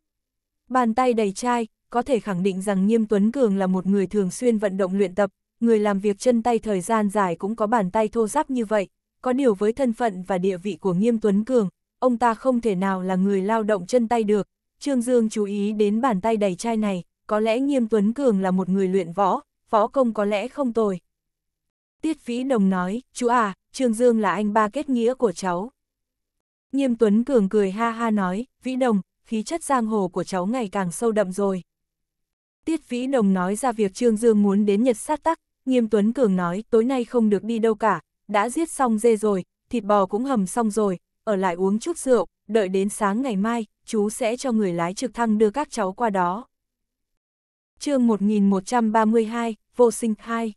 Bàn tay đầy chai, có thể khẳng định rằng Nghiêm Tuấn Cường là một người thường xuyên vận động luyện tập, người làm việc chân tay thời gian dài cũng có bàn tay thô giáp như vậy, có điều với thân phận và địa vị của Nghiêm Tuấn Cường, ông ta không thể nào là người lao động chân tay được. Trương Dương chú ý đến bàn tay đầy chai này, có lẽ Nghiêm Tuấn Cường là một người luyện võ, võ công có lẽ không tồi. Tiết Vĩ Đồng nói, chú à, Trương Dương là anh ba kết nghĩa của cháu. Nghiêm Tuấn Cường cười ha ha nói, Vĩ Đồng, khí chất giang hồ của cháu ngày càng sâu đậm rồi. Tiết Vĩ Đồng nói ra việc Trương Dương muốn đến Nhật sát tắc, Nghiêm Tuấn Cường nói tối nay không được đi đâu cả, đã giết xong dê rồi, thịt bò cũng hầm xong rồi, ở lại uống chút rượu, đợi đến sáng ngày mai, chú sẽ cho người lái trực thăng đưa các cháu qua đó. chương 1132, Vô sinh 2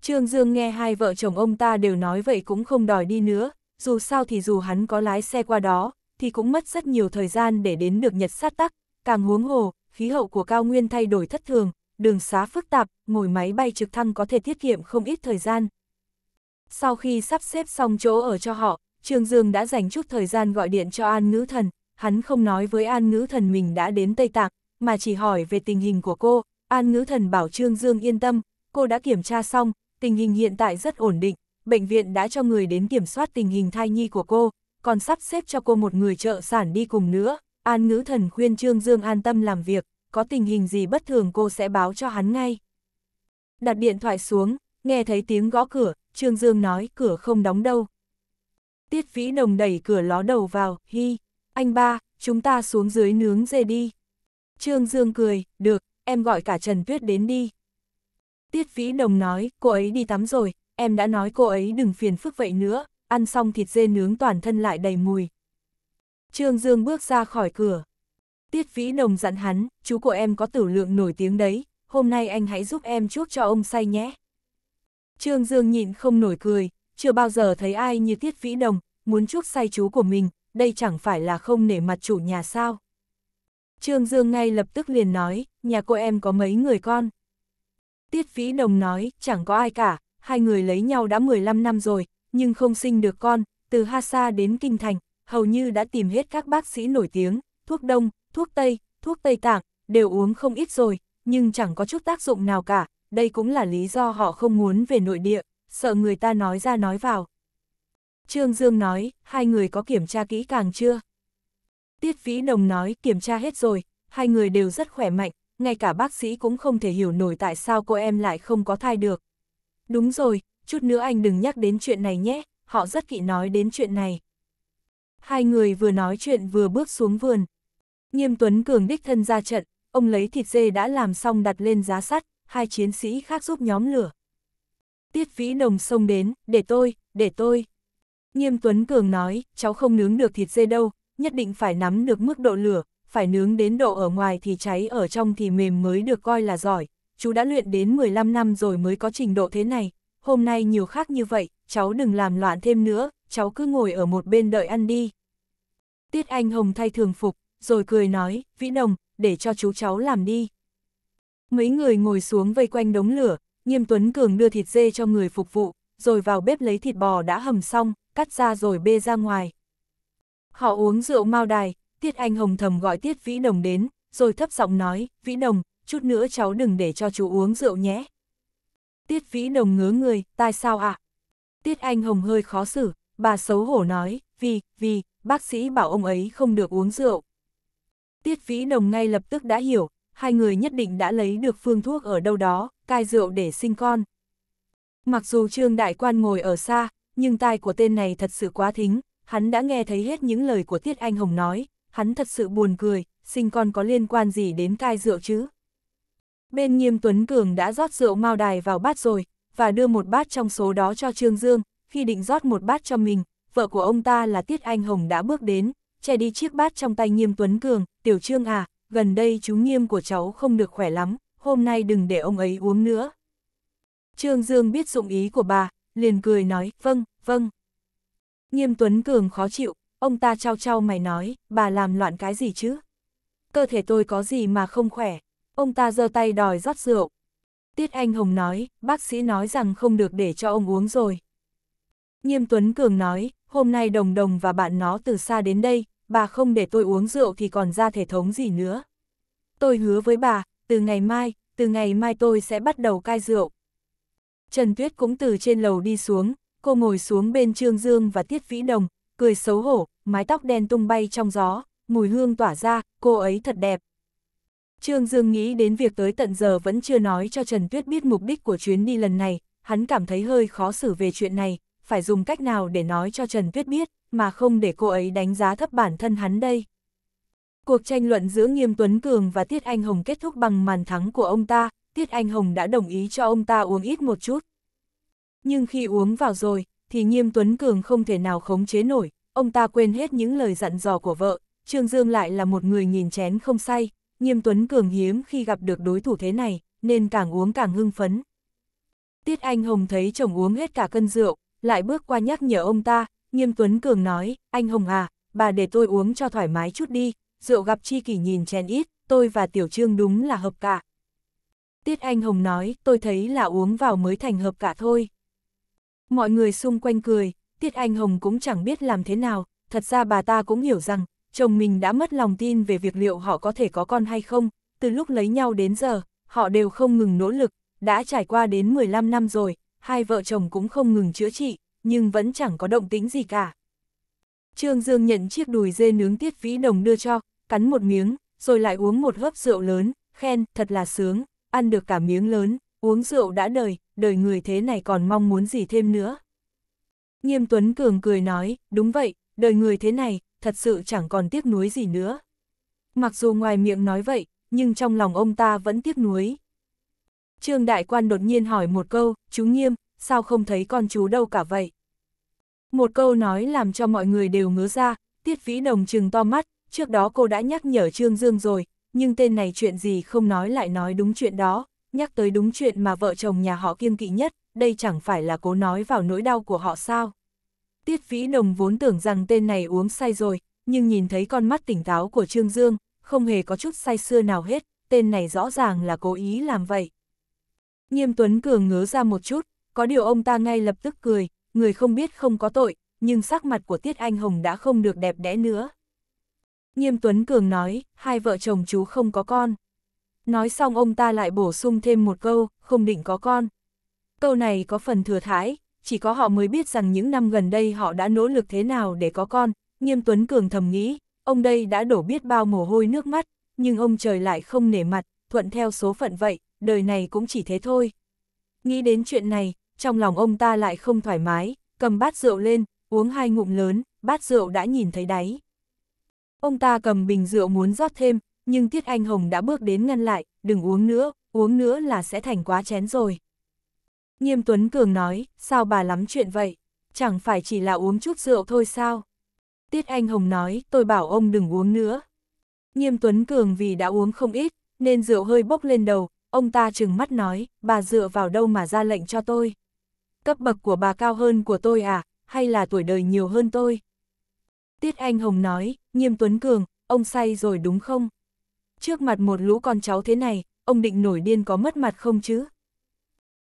Trương Dương nghe hai vợ chồng ông ta đều nói vậy cũng không đòi đi nữa, dù sao thì dù hắn có lái xe qua đó, thì cũng mất rất nhiều thời gian để đến được Nhật sát tắc, càng huống hồ, khí hậu của cao nguyên thay đổi thất thường, đường xá phức tạp, ngồi máy bay trực thăng có thể tiết kiệm không ít thời gian, sau khi sắp xếp xong chỗ ở cho họ, Trương Dương đã dành chút thời gian gọi điện cho An Ngữ Thần, hắn không nói với An Ngữ Thần mình đã đến Tây Tạng, mà chỉ hỏi về tình hình của cô. An Ngữ Thần bảo Trương Dương yên tâm, cô đã kiểm tra xong, tình hình hiện tại rất ổn định, bệnh viện đã cho người đến kiểm soát tình hình thai nhi của cô, còn sắp xếp cho cô một người trợ sản đi cùng nữa. An Ngữ Thần khuyên Trương Dương an tâm làm việc, có tình hình gì bất thường cô sẽ báo cho hắn ngay. Đặt điện thoại xuống, nghe thấy tiếng gõ cửa, Trương Dương nói cửa không đóng đâu. Tiết Vĩ Đồng đẩy cửa ló đầu vào, hi, anh ba, chúng ta xuống dưới nướng dê đi. Trương Dương cười, được, em gọi cả Trần Tuyết đến đi. Tiết Vĩ Đồng nói, cô ấy đi tắm rồi, em đã nói cô ấy đừng phiền phức vậy nữa, ăn xong thịt dê nướng toàn thân lại đầy mùi. Trương Dương bước ra khỏi cửa. Tiết Vĩ Đồng dặn hắn, chú của em có tử lượng nổi tiếng đấy, hôm nay anh hãy giúp em chuốc cho ông say nhé. Trương Dương nhịn không nổi cười, chưa bao giờ thấy ai như Tiết Vĩ Đồng, muốn chuốc say chú của mình, đây chẳng phải là không nể mặt chủ nhà sao. Trương Dương ngay lập tức liền nói, nhà cô em có mấy người con. Tiết Vĩ Đồng nói, chẳng có ai cả, hai người lấy nhau đã 15 năm rồi, nhưng không sinh được con, từ Ha Sa đến Kinh Thành, hầu như đã tìm hết các bác sĩ nổi tiếng, thuốc đông, thuốc tây, thuốc tây tạng, đều uống không ít rồi, nhưng chẳng có chút tác dụng nào cả, đây cũng là lý do họ không muốn về nội địa, sợ người ta nói ra nói vào. Trương Dương nói, hai người có kiểm tra kỹ càng chưa? Tiết Vĩ Đồng nói, kiểm tra hết rồi, hai người đều rất khỏe mạnh, ngay cả bác sĩ cũng không thể hiểu nổi tại sao cô em lại không có thai được. Đúng rồi, chút nữa anh đừng nhắc đến chuyện này nhé, họ rất kỵ nói đến chuyện này. Hai người vừa nói chuyện vừa bước xuống vườn. Nghiêm Tuấn Cường đích thân ra trận, ông lấy thịt dê đã làm xong đặt lên giá sắt, hai chiến sĩ khác giúp nhóm lửa. Tiết Vĩ Đồng xông đến, để tôi, để tôi. Nghiêm Tuấn Cường nói, cháu không nướng được thịt dê đâu, nhất định phải nắm được mức độ lửa, phải nướng đến độ ở ngoài thì cháy ở trong thì mềm mới được coi là giỏi. Chú đã luyện đến 15 năm rồi mới có trình độ thế này, hôm nay nhiều khác như vậy, cháu đừng làm loạn thêm nữa, cháu cứ ngồi ở một bên đợi ăn đi. Tiết Anh Hồng thay thường phục, rồi cười nói, Vĩ Đồng, để cho chú cháu làm đi. Mấy người ngồi xuống vây quanh đống lửa, Nghiêm Tuấn Cường đưa thịt dê cho người phục vụ, rồi vào bếp lấy thịt bò đã hầm xong, cắt ra rồi bê ra ngoài. Họ uống rượu mao đài, Tiết Anh Hồng thầm gọi Tiết Vĩ Đồng đến, rồi thấp giọng nói, Vĩ Đồng, chút nữa cháu đừng để cho chú uống rượu nhé. Tiết Vĩ Đồng ngớ người, tại sao ạ? À? Tiết Anh Hồng hơi khó xử, bà xấu hổ nói, vì, vì, bác sĩ bảo ông ấy không được uống rượu. Tiết Vĩ Đồng ngay lập tức đã hiểu, hai người nhất định đã lấy được phương thuốc ở đâu đó, cai rượu để sinh con. Mặc dù Trương Đại Quan ngồi ở xa, nhưng tai của tên này thật sự quá thính, hắn đã nghe thấy hết những lời của Tiết Anh Hồng nói, hắn thật sự buồn cười, sinh con có liên quan gì đến cai rượu chứ. Bên nghiêm Tuấn Cường đã rót rượu mao đài vào bát rồi, và đưa một bát trong số đó cho Trương Dương, khi định rót một bát cho mình, vợ của ông ta là Tiết Anh Hồng đã bước đến, che đi chiếc bát trong tay nghiêm Tuấn Cường, tiểu Trương à, gần đây chú nghiêm của cháu không được khỏe lắm, hôm nay đừng để ông ấy uống nữa. Trương Dương biết dụng ý của bà, liền cười nói, vâng, vâng. Nghiêm Tuấn Cường khó chịu, ông ta trao trao mày nói, bà làm loạn cái gì chứ? Cơ thể tôi có gì mà không khỏe, ông ta giơ tay đòi rót rượu. Tiết Anh Hồng nói, bác sĩ nói rằng không được để cho ông uống rồi. Nghiêm Tuấn Cường nói, hôm nay đồng đồng và bạn nó từ xa đến đây, bà không để tôi uống rượu thì còn ra thể thống gì nữa. Tôi hứa với bà, từ ngày mai, từ ngày mai tôi sẽ bắt đầu cai rượu. Trần Tuyết cũng từ trên lầu đi xuống, cô ngồi xuống bên Trương Dương và Tiết Vĩ Đồng, cười xấu hổ, mái tóc đen tung bay trong gió, mùi hương tỏa ra, cô ấy thật đẹp. Trương Dương nghĩ đến việc tới tận giờ vẫn chưa nói cho Trần Tuyết biết mục đích của chuyến đi lần này, hắn cảm thấy hơi khó xử về chuyện này, phải dùng cách nào để nói cho Trần Tuyết biết, mà không để cô ấy đánh giá thấp bản thân hắn đây. Cuộc tranh luận giữa Nghiêm Tuấn Cường và Tiết Anh Hồng kết thúc bằng màn thắng của ông ta, Tiết Anh Hồng đã đồng ý cho ông ta uống ít một chút. Nhưng khi uống vào rồi, thì Nghiêm Tuấn Cường không thể nào khống chế nổi, ông ta quên hết những lời dặn dò của vợ, Trương Dương lại là một người nhìn chén không say, Nghiêm Tuấn Cường hiếm khi gặp được đối thủ thế này, nên càng uống càng hưng phấn. Tiết Anh Hồng thấy chồng uống hết cả cân rượu, lại bước qua nhắc nhở ông ta, Nghiêm Tuấn Cường nói, anh Hồng à, bà để tôi uống cho thoải mái chút đi, rượu gặp chi kỷ nhìn chén ít, tôi và Tiểu Trương đúng là hợp cả. Tiết Anh Hồng nói, tôi thấy là uống vào mới thành hợp cả thôi. Mọi người xung quanh cười, Tiết Anh Hồng cũng chẳng biết làm thế nào, thật ra bà ta cũng hiểu rằng, chồng mình đã mất lòng tin về việc liệu họ có thể có con hay không, từ lúc lấy nhau đến giờ, họ đều không ngừng nỗ lực, đã trải qua đến 15 năm rồi, hai vợ chồng cũng không ngừng chữa trị, nhưng vẫn chẳng có động tính gì cả. Trương Dương nhận chiếc đùi dê nướng tiết vĩ đồng đưa cho, cắn một miếng, rồi lại uống một hớp rượu lớn, khen, thật là sướng, ăn được cả miếng lớn, uống rượu đã đời, đời người thế này còn mong muốn gì thêm nữa. Nghiêm Tuấn Cường cười nói, đúng vậy, đời người thế này, thật sự chẳng còn tiếc nuối gì nữa. Mặc dù ngoài miệng nói vậy, nhưng trong lòng ông ta vẫn tiếc nuối. Trương Đại Quan đột nhiên hỏi một câu, chú Nghiêm, sao không thấy con chú đâu cả vậy? Một câu nói làm cho mọi người đều ngứa ra, tiết vĩ đồng trừng to mắt, trước đó cô đã nhắc nhở Trương Dương rồi, nhưng tên này chuyện gì không nói lại nói đúng chuyện đó, nhắc tới đúng chuyện mà vợ chồng nhà họ kiêng kỵ nhất, đây chẳng phải là cố nói vào nỗi đau của họ sao? Tiết vĩ đồng vốn tưởng rằng tên này uống say rồi, nhưng nhìn thấy con mắt tỉnh táo của Trương Dương, không hề có chút say xưa nào hết, tên này rõ ràng là cố ý làm vậy. Nghiêm Tuấn Cường ngứa ra một chút, có điều ông ta ngay lập tức cười, người không biết không có tội, nhưng sắc mặt của Tiết Anh Hồng đã không được đẹp đẽ nữa. Nghiêm Tuấn Cường nói, hai vợ chồng chú không có con. Nói xong ông ta lại bổ sung thêm một câu, không định có con. Câu này có phần thừa thái, chỉ có họ mới biết rằng những năm gần đây họ đã nỗ lực thế nào để có con. Nghiêm Tuấn Cường thầm nghĩ, ông đây đã đổ biết bao mồ hôi nước mắt, nhưng ông trời lại không nể mặt, thuận theo số phận vậy, đời này cũng chỉ thế thôi. Nghĩ đến chuyện này, trong lòng ông ta lại không thoải mái, cầm bát rượu lên, uống hai ngụm lớn, bát rượu đã nhìn thấy đáy. Ông ta cầm bình rượu muốn rót thêm, nhưng Tiết Anh Hồng đã bước đến ngăn lại, đừng uống nữa, uống nữa là sẽ thành quá chén rồi. Nghiêm Tuấn Cường nói, sao bà lắm chuyện vậy, chẳng phải chỉ là uống chút rượu thôi sao? Tiết Anh Hồng nói, tôi bảo ông đừng uống nữa. Nghiêm Tuấn Cường vì đã uống không ít, nên rượu hơi bốc lên đầu, ông ta trừng mắt nói, bà dựa vào đâu mà ra lệnh cho tôi cấp bậc của bà cao hơn của tôi à, hay là tuổi đời nhiều hơn tôi? Tiết Anh Hồng nói, nghiêm Tuấn Cường, ông say rồi đúng không? Trước mặt một lũ con cháu thế này, ông định nổi điên có mất mặt không chứ?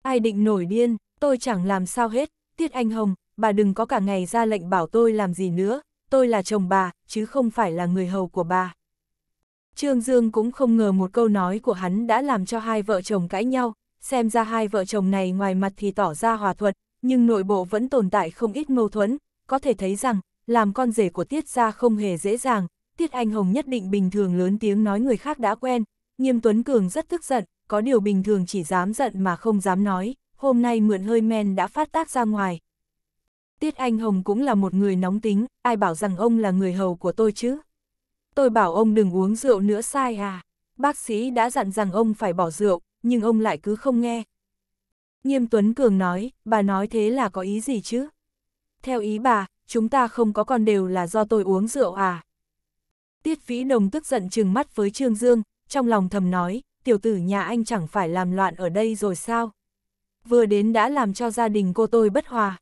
Ai định nổi điên, tôi chẳng làm sao hết, Tiết Anh Hồng, bà đừng có cả ngày ra lệnh bảo tôi làm gì nữa, tôi là chồng bà, chứ không phải là người hầu của bà. Trương Dương cũng không ngờ một câu nói của hắn đã làm cho hai vợ chồng cãi nhau, xem ra hai vợ chồng này ngoài mặt thì tỏ ra hòa thuận, nhưng nội bộ vẫn tồn tại không ít mâu thuẫn, có thể thấy rằng, làm con rể của Tiết gia không hề dễ dàng, Tiết Anh Hồng nhất định bình thường lớn tiếng nói người khác đã quen, Nghiêm Tuấn Cường rất tức giận, có điều bình thường chỉ dám giận mà không dám nói, hôm nay mượn hơi men đã phát tác ra ngoài. Tiết Anh Hồng cũng là một người nóng tính, ai bảo rằng ông là người hầu của tôi chứ? Tôi bảo ông đừng uống rượu nữa sai à? Bác sĩ đã dặn rằng ông phải bỏ rượu, nhưng ông lại cứ không nghe. Nghiêm Tuấn Cường nói, bà nói thế là có ý gì chứ? Theo ý bà, chúng ta không có con đều là do tôi uống rượu à? Tiết Vĩ Đồng tức giận trừng mắt với Trương Dương, trong lòng thầm nói, tiểu tử nhà anh chẳng phải làm loạn ở đây rồi sao? Vừa đến đã làm cho gia đình cô tôi bất hòa.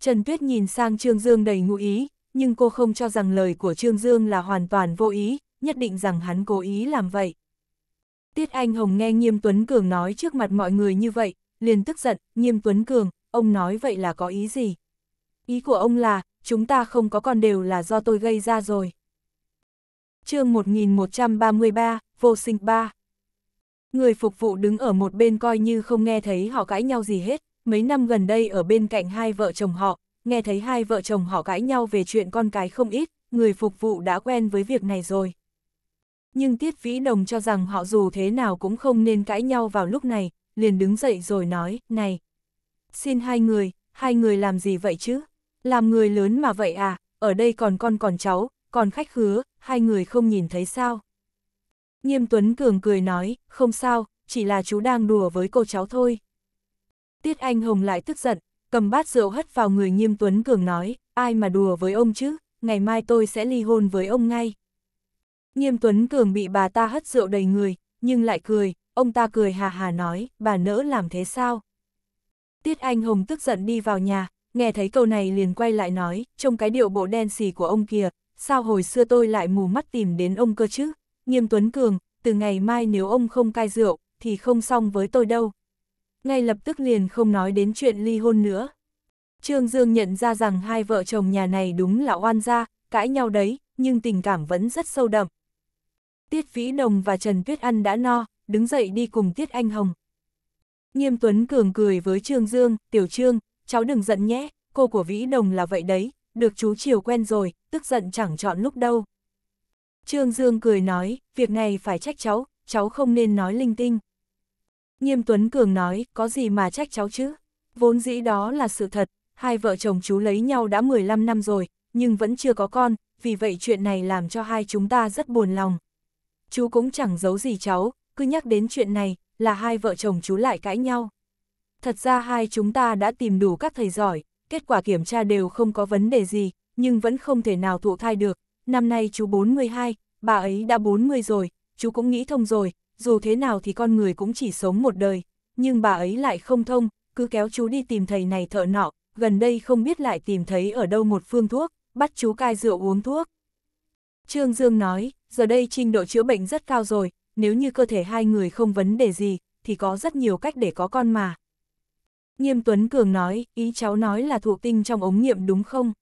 Trần Tuyết nhìn sang Trương Dương đầy ngụ ý, nhưng cô không cho rằng lời của Trương Dương là hoàn toàn vô ý, nhất định rằng hắn cố ý làm vậy. Tiết Anh Hồng nghe Nghiêm Tuấn Cường nói trước mặt mọi người như vậy, liền tức giận, Nghiêm Tuấn Cường, ông nói vậy là có ý gì? Ý của ông là, chúng ta không có con đều là do tôi gây ra rồi. chương 1133, Vô sinh 3 Người phục vụ đứng ở một bên coi như không nghe thấy họ cãi nhau gì hết, mấy năm gần đây ở bên cạnh hai vợ chồng họ, nghe thấy hai vợ chồng họ cãi nhau về chuyện con cái không ít, người phục vụ đã quen với việc này rồi. Nhưng Tiết Vĩ Đồng cho rằng họ dù thế nào cũng không nên cãi nhau vào lúc này, liền đứng dậy rồi nói, này, xin hai người, hai người làm gì vậy chứ? Làm người lớn mà vậy à, ở đây còn con còn cháu, còn khách khứa, hai người không nhìn thấy sao? Nghiêm Tuấn Cường cười nói, không sao, chỉ là chú đang đùa với cô cháu thôi. Tiết Anh Hồng lại tức giận, cầm bát rượu hất vào người Nghiêm Tuấn Cường nói, ai mà đùa với ông chứ, ngày mai tôi sẽ ly hôn với ông ngay. Nghiêm Tuấn Cường bị bà ta hất rượu đầy người, nhưng lại cười, ông ta cười hà hà nói, bà nỡ làm thế sao? Tiết Anh Hồng tức giận đi vào nhà, nghe thấy câu này liền quay lại nói, trông cái điệu bộ đen xì của ông kìa, sao hồi xưa tôi lại mù mắt tìm đến ông cơ chứ? Nghiêm Tuấn Cường, từ ngày mai nếu ông không cai rượu, thì không xong với tôi đâu. Ngay lập tức liền không nói đến chuyện ly hôn nữa. Trương Dương nhận ra rằng hai vợ chồng nhà này đúng là oan gia, cãi nhau đấy, nhưng tình cảm vẫn rất sâu đậm. Tiết Vĩ Nồng và Trần Tuyết ăn đã no, đứng dậy đi cùng Tiết Anh Hồng. Nghiêm Tuấn Cường cười với Trương Dương, Tiểu Trương, cháu đừng giận nhé, cô của Vĩ Nồng là vậy đấy, được chú chiều quen rồi, tức giận chẳng chọn lúc đâu. Trương Dương cười nói, việc này phải trách cháu, cháu không nên nói linh tinh. Nghiêm Tuấn Cường nói, có gì mà trách cháu chứ? Vốn dĩ đó là sự thật, hai vợ chồng chú lấy nhau đã 15 năm rồi, nhưng vẫn chưa có con, vì vậy chuyện này làm cho hai chúng ta rất buồn lòng chú cũng chẳng giấu gì cháu, cứ nhắc đến chuyện này, là hai vợ chồng chú lại cãi nhau. Thật ra hai chúng ta đã tìm đủ các thầy giỏi, kết quả kiểm tra đều không có vấn đề gì, nhưng vẫn không thể nào thụ thai được. Năm nay chú 42, bà ấy đã 40 rồi, chú cũng nghĩ thông rồi, dù thế nào thì con người cũng chỉ sống một đời. Nhưng bà ấy lại không thông, cứ kéo chú đi tìm thầy này thợ nọ, gần đây không biết lại tìm thấy ở đâu một phương thuốc, bắt chú cai rượu uống thuốc. Trương Dương nói, giờ đây trình độ chữa bệnh rất cao rồi, nếu như cơ thể hai người không vấn đề gì, thì có rất nhiều cách để có con mà. Nghiêm Tuấn Cường nói, ý cháu nói là thụ tinh trong ống nghiệm đúng không?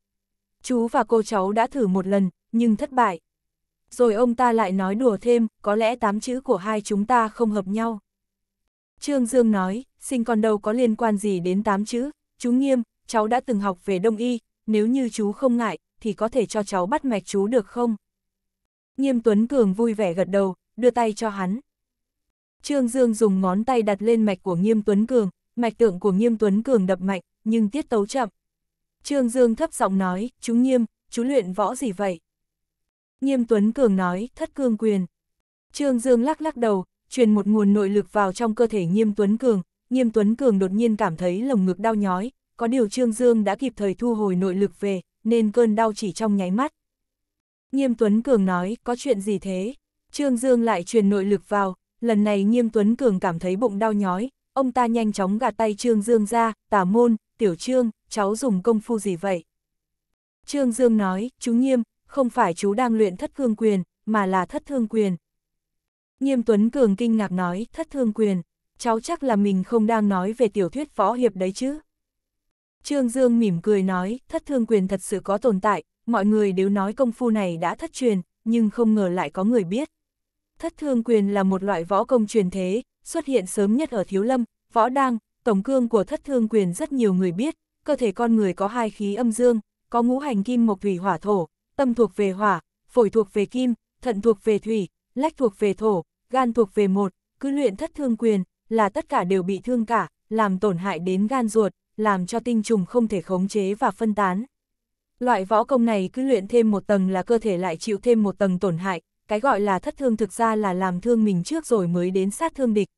Chú và cô cháu đã thử một lần, nhưng thất bại. Rồi ông ta lại nói đùa thêm, có lẽ tám chữ của hai chúng ta không hợp nhau. Trương Dương nói, sinh con đâu có liên quan gì đến tám chữ, chú Nghiêm, cháu đã từng học về đông y, nếu như chú không ngại, thì có thể cho cháu bắt mạch chú được không? Nghiêm Tuấn Cường vui vẻ gật đầu, đưa tay cho hắn. Trương Dương dùng ngón tay đặt lên mạch của Nghiêm Tuấn Cường, mạch tượng của Nghiêm Tuấn Cường đập mạnh, nhưng tiết tấu chậm. Trương Dương thấp giọng nói, chú Nghiêm, chú luyện võ gì vậy? Nghiêm Tuấn Cường nói, thất cương quyền. Trương Dương lắc lắc đầu, truyền một nguồn nội lực vào trong cơ thể Nghiêm Tuấn Cường. Nghiêm Tuấn Cường đột nhiên cảm thấy lồng ngực đau nhói, có điều Trương Dương đã kịp thời thu hồi nội lực về, nên cơn đau chỉ trong nháy mắt. Nghiêm Tuấn Cường nói, có chuyện gì thế? Trương Dương lại truyền nội lực vào, lần này Nghiêm Tuấn Cường cảm thấy bụng đau nhói, ông ta nhanh chóng gạt tay Trương Dương ra, tả môn, tiểu Trương, cháu dùng công phu gì vậy? Trương Dương nói, chú Nghiêm, không phải chú đang luyện thất thương quyền, mà là thất thương quyền. Nghiêm Tuấn Cường kinh ngạc nói, thất thương quyền, cháu chắc là mình không đang nói về tiểu thuyết võ hiệp đấy chứ? Trương Dương mỉm cười nói, thất thương quyền thật sự có tồn tại, mọi người đều nói công phu này đã thất truyền, nhưng không ngờ lại có người biết. Thất thương quyền là một loại võ công truyền thế, xuất hiện sớm nhất ở Thiếu Lâm, võ đang, tổng cương của thất thương quyền rất nhiều người biết, cơ thể con người có hai khí âm dương, có ngũ hành kim mộc thủy hỏa thổ, tâm thuộc về hỏa, phổi thuộc về kim, thận thuộc về thủy, lách thuộc về thổ, gan thuộc về một, cứ luyện thất thương quyền, là tất cả đều bị thương cả, làm tổn hại đến gan ruột, làm cho tinh trùng không thể khống chế và phân tán. Loại võ công này cứ luyện thêm một tầng là cơ thể lại chịu thêm một tầng tổn hại, cái gọi là thất thương thực ra là làm thương mình trước rồi mới đến sát thương địch.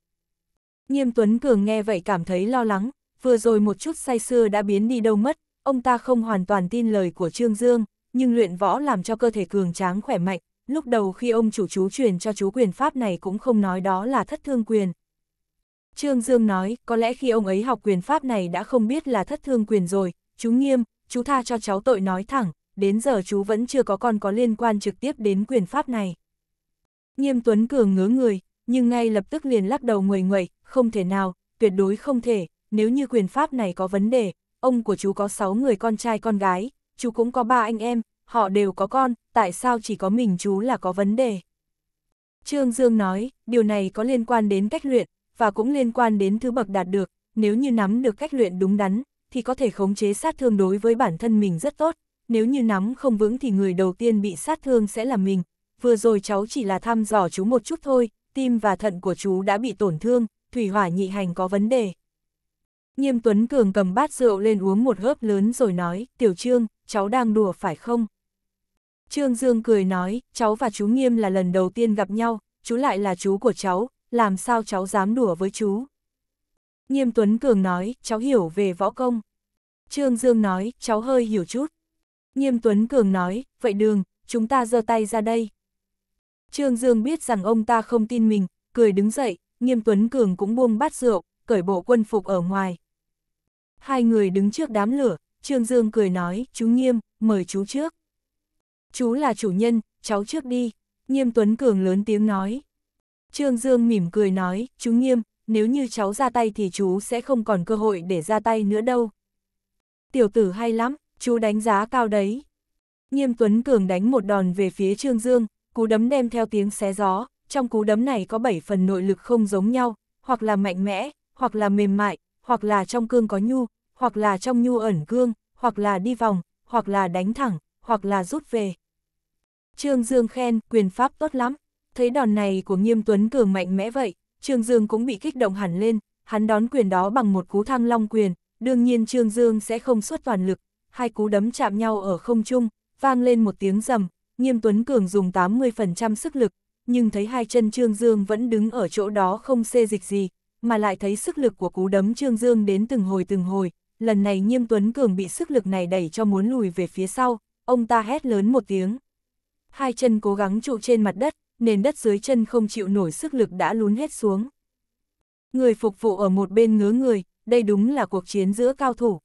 Nghiêm Tuấn Cường nghe vậy cảm thấy lo lắng, vừa rồi một chút say xưa đã biến đi đâu mất, ông ta không hoàn toàn tin lời của Trương Dương, nhưng luyện võ làm cho cơ thể cường tráng khỏe mạnh, lúc đầu khi ông chủ chú truyền cho chú quyền pháp này cũng không nói đó là thất thương quyền. Trương Dương nói, có lẽ khi ông ấy học quyền pháp này đã không biết là thất thương quyền rồi, chú Nghiêm, chú tha cho cháu tội nói thẳng, đến giờ chú vẫn chưa có con có liên quan trực tiếp đến quyền pháp này. Nghiêm Tuấn Cường ngứa người, nhưng ngay lập tức liền lắc đầu nguầy nguậy, không thể nào, tuyệt đối không thể, nếu như quyền pháp này có vấn đề, ông của chú có 6 người con trai con gái, chú cũng có ba anh em, họ đều có con, tại sao chỉ có mình chú là có vấn đề? Trương Dương nói, điều này có liên quan đến cách luyện, và cũng liên quan đến thứ bậc đạt được, nếu như nắm được cách luyện đúng đắn, thì có thể khống chế sát thương đối với bản thân mình rất tốt, nếu như nắm không vững thì người đầu tiên bị sát thương sẽ là mình. Vừa rồi cháu chỉ là thăm dò chú một chút thôi, tim và thận của chú đã bị tổn thương, thủy hỏa nhị hành có vấn đề. Nghiêm Tuấn Cường cầm bát rượu lên uống một hớp lớn rồi nói, Tiểu Trương, cháu đang đùa phải không? Trương Dương cười nói, cháu và chú Nghiêm là lần đầu tiên gặp nhau, chú lại là chú của cháu, làm sao cháu dám đùa với chú? Nghiêm Tuấn Cường nói, cháu hiểu về võ công. Trương Dương nói, cháu hơi hiểu chút. Nghiêm Tuấn Cường nói, vậy đường, chúng ta giơ tay ra đây. Trương Dương biết rằng ông ta không tin mình, cười đứng dậy, Nghiêm Tuấn Cường cũng buông bát rượu, cởi bộ quân phục ở ngoài. Hai người đứng trước đám lửa, Trương Dương cười nói, chú Nghiêm, mời chú trước. Chú là chủ nhân, cháu trước đi, Nghiêm Tuấn Cường lớn tiếng nói. Trương Dương mỉm cười nói, chú Nghiêm, nếu như cháu ra tay thì chú sẽ không còn cơ hội để ra tay nữa đâu. Tiểu tử hay lắm, chú đánh giá cao đấy. Nghiêm Tuấn Cường đánh một đòn về phía Trương Dương, cú đấm đem theo tiếng xé gió, trong cú đấm này có 7 phần nội lực không giống nhau, hoặc là mạnh mẽ, hoặc là mềm mại, hoặc là trong cương có nhu, hoặc là trong nhu ẩn cương, hoặc là đi vòng, hoặc là đánh thẳng, hoặc là rút về. Trương Dương khen, quyền pháp tốt lắm, thấy đòn này của Nghiêm Tuấn Cường mạnh mẽ vậy, Trương Dương cũng bị kích động hẳn lên, hắn đón quyền đó bằng một cú thăng long quyền, đương nhiên Trương Dương sẽ không xuất toàn lực, hai cú đấm chạm nhau ở không trung, vang lên một tiếng rầm, Nghiêm Tuấn Cường dùng 80% sức lực, nhưng thấy hai chân Trương Dương vẫn đứng ở chỗ đó không xê dịch gì, mà lại thấy sức lực của cú đấm Trương Dương đến từng hồi từng hồi, lần này Nghiêm Tuấn Cường bị sức lực này đẩy cho muốn lùi về phía sau, ông ta hét lớn một tiếng. Hai chân cố gắng trụ trên mặt đất, nền đất dưới chân không chịu nổi sức lực đã lún hết xuống. Người phục vụ ở một bên ngứa người, đây đúng là cuộc chiến giữa cao thủ.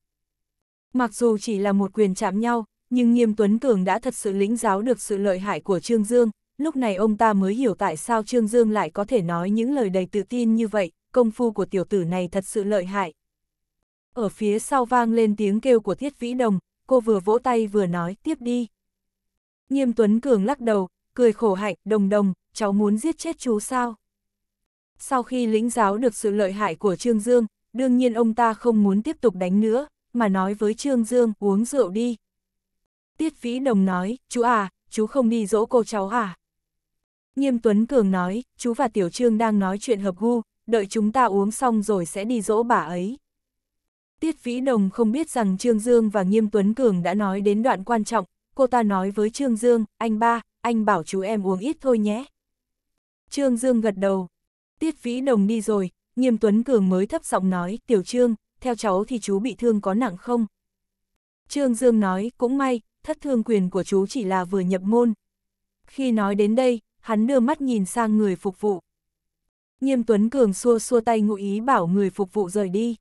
Mặc dù chỉ là một quyền chạm nhau, nhưng Nghiêm Tuấn Cường đã thật sự lĩnh giáo được sự lợi hại của Trương Dương, lúc này ông ta mới hiểu tại sao Trương Dương lại có thể nói những lời đầy tự tin như vậy, công phu của tiểu tử này thật sự lợi hại. Ở phía sau vang lên tiếng kêu của Thiết Vĩ Đồng, cô vừa vỗ tay vừa nói tiếp đi. Nghiêm Tuấn Cường lắc đầu, cười khổ hạnh, đồng đồng, cháu muốn giết chết chú sao? Sau khi lĩnh giáo được sự lợi hại của Trương Dương, đương nhiên ông ta không muốn tiếp tục đánh nữa, mà nói với Trương Dương uống rượu đi. Tiết Vĩ Đồng nói, chú à, chú không đi dỗ cô cháu à? Nghiêm Tuấn Cường nói, chú và Tiểu Trương đang nói chuyện hợp gu, đợi chúng ta uống xong rồi sẽ đi dỗ bà ấy. Tiết Vĩ Đồng không biết rằng Trương Dương và Nghiêm Tuấn Cường đã nói đến đoạn quan trọng, cô ta nói với Trương Dương, anh ba, anh bảo chú em uống ít thôi nhé. Trương Dương gật đầu. Tiết Vĩ Đồng đi rồi, Nghiêm Tuấn Cường mới thấp giọng nói, Tiểu Trương, theo cháu thì chú bị thương có nặng không? Trương Dương nói, cũng may, thất thương quyền của chú chỉ là vừa nhập môn. Khi nói đến đây, hắn đưa mắt nhìn sang người phục vụ. Nghiêm Tuấn Cường xua xua tay ngụ ý bảo người phục vụ rời đi.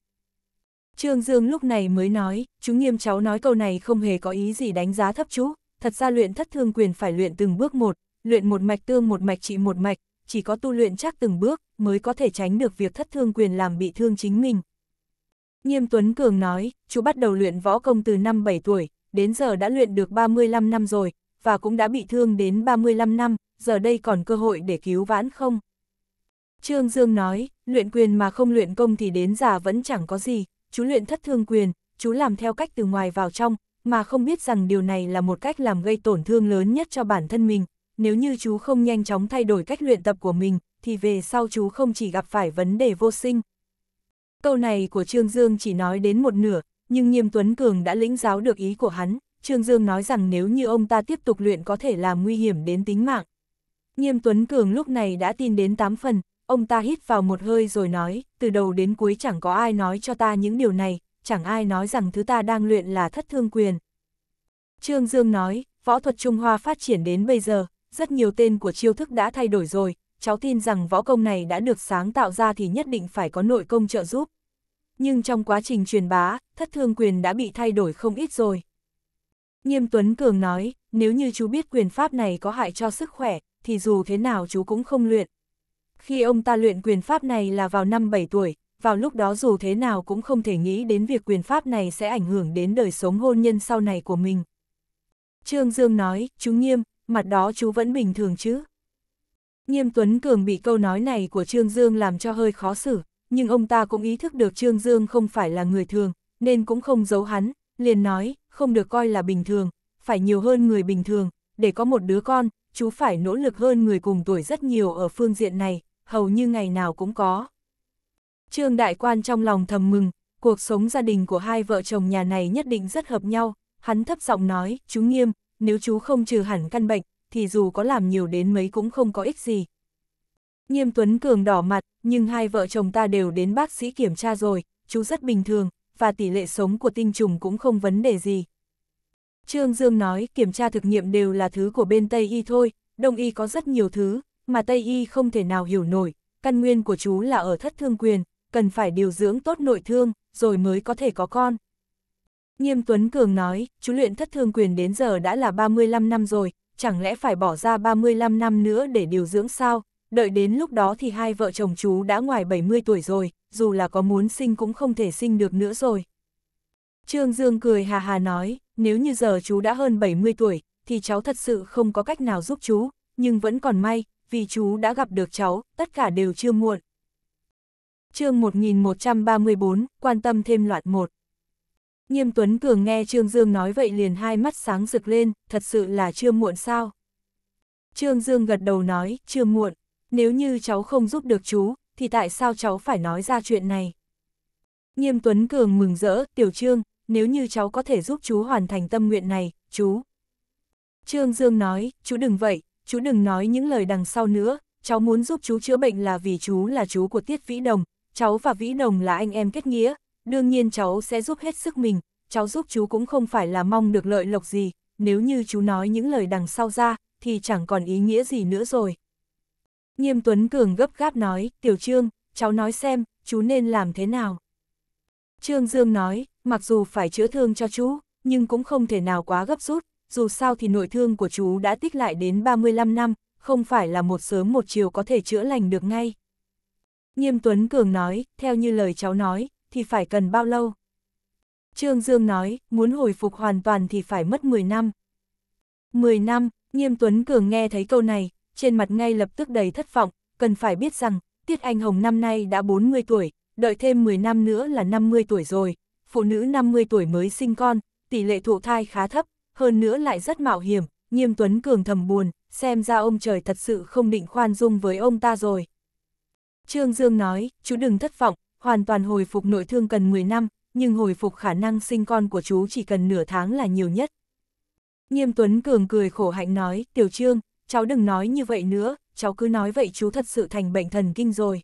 Trương Dương lúc này mới nói, chú nghiêm cháu nói câu này không hề có ý gì đánh giá thấp chú, thật ra luyện thất thương quyền phải luyện từng bước một, luyện một mạch tương một mạch trị một mạch, chỉ có tu luyện chắc từng bước mới có thể tránh được việc thất thương quyền làm bị thương chính mình. Nghiêm Tuấn Cường nói, chú bắt đầu luyện võ công từ năm 7 tuổi, đến giờ đã luyện được 35 năm rồi, và cũng đã bị thương đến 35 năm, giờ đây còn cơ hội để cứu vãn không? Trương Dương nói, luyện quyền mà không luyện công thì đến già vẫn chẳng có gì, chú luyện thất thương quyền, chú làm theo cách từ ngoài vào trong, mà không biết rằng điều này là một cách làm gây tổn thương lớn nhất cho bản thân mình. Nếu như chú không nhanh chóng thay đổi cách luyện tập của mình, thì về sau chú không chỉ gặp phải vấn đề vô sinh. Câu này của Trương Dương chỉ nói đến một nửa, nhưng Nghiêm Tuấn Cường đã lĩnh giáo được ý của hắn. Trương Dương nói rằng nếu như ông ta tiếp tục luyện có thể làm nguy hiểm đến tính mạng. Nghiêm Tuấn Cường lúc này đã tin đến tám phần, ông ta hít vào một hơi rồi nói, từ đầu đến cuối chẳng có ai nói cho ta những điều này, chẳng ai nói rằng thứ ta đang luyện là thất thương quyền. Trương Dương nói, võ thuật Trung Hoa phát triển đến bây giờ, rất nhiều tên của chiêu thức đã thay đổi rồi, cháu tin rằng võ công này đã được sáng tạo ra thì nhất định phải có nội công trợ giúp. Nhưng trong quá trình truyền bá, thất thương quyền đã bị thay đổi không ít rồi. Nghiêm Tuấn Cường nói, nếu như chú biết quyền pháp này có hại cho sức khỏe, thì dù thế nào chú cũng không luyện. Khi ông ta luyện quyền pháp này là vào năm 7 tuổi, vào lúc đó dù thế nào cũng không thể nghĩ đến việc quyền pháp này sẽ ảnh hưởng đến đời sống hôn nhân sau này của mình. Trương Dương nói, chú Nghiêm, mặt đó chú vẫn bình thường chứ. Nghiêm Tuấn Cường bị câu nói này của Trương Dương làm cho hơi khó xử, nhưng ông ta cũng ý thức được Trương Dương không phải là người thường, nên cũng không giấu hắn, liền nói, không được coi là bình thường, phải nhiều hơn người bình thường, để có một đứa con, chú phải nỗ lực hơn người cùng tuổi rất nhiều ở phương diện này, hầu như ngày nào cũng có. Trương Đại Quan trong lòng thầm mừng, cuộc sống gia đình của hai vợ chồng nhà này nhất định rất hợp nhau, hắn thấp giọng nói, chú nghiêm, nếu chú không trừ hẳn căn bệnh, thì dù có làm nhiều đến mấy cũng không có ích gì. Nghiêm Tuấn Cường đỏ mặt, nhưng hai vợ chồng ta đều đến bác sĩ kiểm tra rồi, chú rất bình thường, và tỷ lệ sống của tinh trùng cũng không vấn đề gì. Trương Dương nói kiểm tra thực nghiệm đều là thứ của bên Tây Y thôi, Đông Y có rất nhiều thứ, mà Tây Y không thể nào hiểu nổi, căn nguyên của chú là ở thất thương quyền, cần phải điều dưỡng tốt nội thương, rồi mới có thể có con. Nghiêm Tuấn Cường nói, chú luyện thất thương quyền đến giờ đã là 35 năm rồi, chẳng lẽ phải bỏ ra 35 năm nữa để điều dưỡng sao, đợi đến lúc đó thì hai vợ chồng chú đã ngoài 70 tuổi rồi, dù là có muốn sinh cũng không thể sinh được nữa rồi. Trương Dương cười hà hà nói, nếu như giờ chú đã hơn 70 tuổi, thì cháu thật sự không có cách nào giúp chú, nhưng vẫn còn may, vì chú đã gặp được cháu, tất cả đều chưa muộn chương 1134, quan tâm thêm loạt một. Nghiêm Tuấn Cường nghe Trương Dương nói vậy liền hai mắt sáng rực lên, thật sự là chưa muộn sao. Trương Dương gật đầu nói, chưa muộn, nếu như cháu không giúp được chú, thì tại sao cháu phải nói ra chuyện này? Nghiêm Tuấn Cường mừng rỡ, tiểu Trương, nếu như cháu có thể giúp chú hoàn thành tâm nguyện này, chú. Trương Dương nói, chú đừng vậy, chú đừng nói những lời đằng sau nữa, cháu muốn giúp chú chữa bệnh là vì chú là chú của Tiết Vĩ Đồng, cháu và Vĩ Đồng là anh em kết nghĩa, đương nhiên cháu sẽ giúp hết sức mình, cháu giúp chú cũng không phải là mong được lợi lộc gì, nếu như chú nói những lời đằng sau ra, thì chẳng còn ý nghĩa gì nữa rồi. Nghiêm Tuấn Cường gấp gáp nói, Tiểu Trương, cháu nói xem, chú nên làm thế nào. Trương Dương nói, mặc dù phải chữa thương cho chú, nhưng cũng không thể nào quá gấp rút, dù sao thì nội thương của chú đã tích lại đến 35 năm, không phải là một sớm một chiều có thể chữa lành được ngay. Nghiêm Tuấn Cường nói, theo như lời cháu nói, thì phải cần bao lâu? Trương Dương nói, muốn hồi phục hoàn toàn thì phải mất 10 năm. 10 năm, Nghiêm Tuấn Cường nghe thấy câu này, trên mặt ngay lập tức đầy thất vọng, cần phải biết rằng, Tiết Anh Hồng năm nay đã 40 tuổi, đợi thêm 10 năm nữa là 50 tuổi rồi, phụ nữ 50 tuổi mới sinh con, tỷ lệ thụ thai khá thấp, hơn nữa lại rất mạo hiểm, Nghiêm Tuấn Cường thầm buồn, xem ra ông trời thật sự không định khoan dung với ông ta rồi. Trương Dương nói, chú đừng thất vọng, hoàn toàn hồi phục nội thương cần 10 năm, nhưng hồi phục khả năng sinh con của chú chỉ cần nửa tháng là nhiều nhất. Nghiêm Tuấn Cường cười khổ hạnh nói, Tiểu Trương, cháu đừng nói như vậy nữa, cháu cứ nói vậy chú thật sự thành bệnh thần kinh rồi.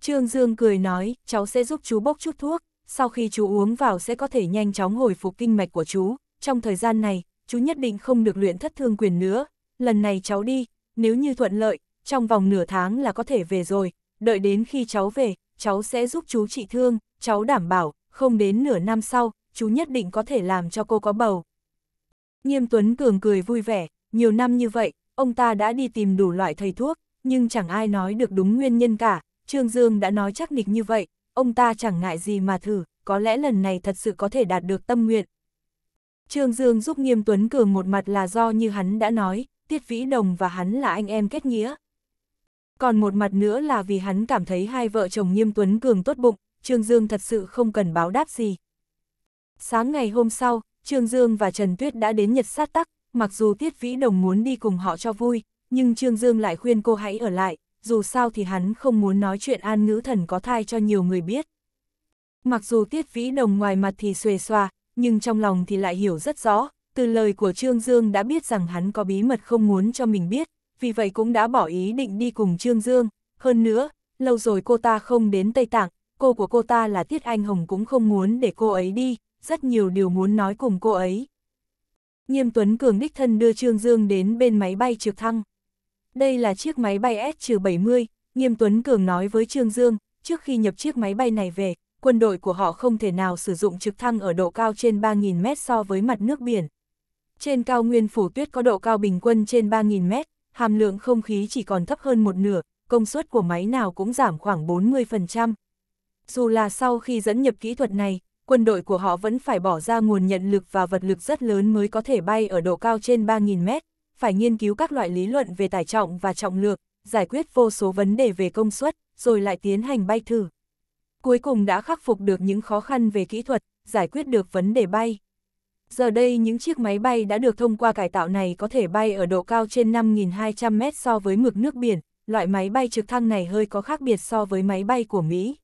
Trương Dương cười nói, cháu sẽ giúp chú bốc chút thuốc, sau khi chú uống vào sẽ có thể nhanh chóng hồi phục kinh mạch của chú, trong thời gian này, chú nhất định không được luyện thất thương quyền nữa, lần này cháu đi, nếu như thuận lợi, trong vòng nửa tháng là có thể về rồi, đợi đến khi cháu về, cháu sẽ giúp chú trị thương, cháu đảm bảo, không đến nửa năm sau, chú nhất định có thể làm cho cô có bầu. Nghiêm Tuấn Cường cười vui vẻ, nhiều năm như vậy, ông ta đã đi tìm đủ loại thầy thuốc, nhưng chẳng ai nói được đúng nguyên nhân cả, Trương Dương đã nói chắc nịch như vậy, ông ta chẳng ngại gì mà thử, có lẽ lần này thật sự có thể đạt được tâm nguyện. Trương Dương giúp Nghiêm Tuấn Cường một mặt là do như hắn đã nói, Tiết Vĩ Đồng và hắn là anh em kết nghĩa, còn một mặt nữa là vì hắn cảm thấy hai vợ chồng nghiêm tuấn cường tốt bụng, Trương Dương thật sự không cần báo đáp gì. Sáng ngày hôm sau, Trương Dương và Trần Tuyết đã đến Nhật sát tắc, mặc dù Tiết Vĩ Đồng muốn đi cùng họ cho vui, nhưng Trương Dương lại khuyên cô hãy ở lại, dù sao thì hắn không muốn nói chuyện an ngữ thần có thai cho nhiều người biết. Mặc dù Tiết Vĩ Đồng ngoài mặt thì xuề xòa, nhưng trong lòng thì lại hiểu rất rõ, từ lời của Trương Dương đã biết rằng hắn có bí mật không muốn cho mình biết, vì vậy cũng đã bỏ ý định đi cùng Trương Dương. Hơn nữa, lâu rồi cô ta không đến Tây Tạng, cô của cô ta là Tiết Anh Hồng cũng không muốn để cô ấy đi, rất nhiều điều muốn nói cùng cô ấy. Nghiêm Tuấn Cường đích thân đưa Trương Dương đến bên máy bay trực thăng. Đây là chiếc máy bay S-70, Nghiêm Tuấn Cường nói với Trương Dương, trước khi nhập chiếc máy bay này về, quân đội của họ không thể nào sử dụng trực thăng ở độ cao trên 3.000 mét so với mặt nước biển. Trên cao nguyên phủ tuyết có độ cao bình quân trên 3.000 mét, hàm lượng không khí chỉ còn thấp hơn một nửa, công suất của máy nào cũng giảm khoảng 40%. Dù là sau khi dẫn nhập kỹ thuật này, quân đội của họ vẫn phải bỏ ra nguồn nhận lực và vật lực rất lớn mới có thể bay ở độ cao trên 3.000 mét, phải nghiên cứu các loại lý luận về tải trọng và trọng lượng, giải quyết vô số vấn đề về công suất, rồi lại tiến hành bay thử. Cuối cùng đã khắc phục được những khó khăn về kỹ thuật, giải quyết được vấn đề bay. Giờ đây những chiếc máy bay đã được thông qua cải tạo này có thể bay ở độ cao trên 5.200 mét so với mực nước biển, loại máy bay trực thăng này hơi có khác biệt so với máy bay của Mỹ.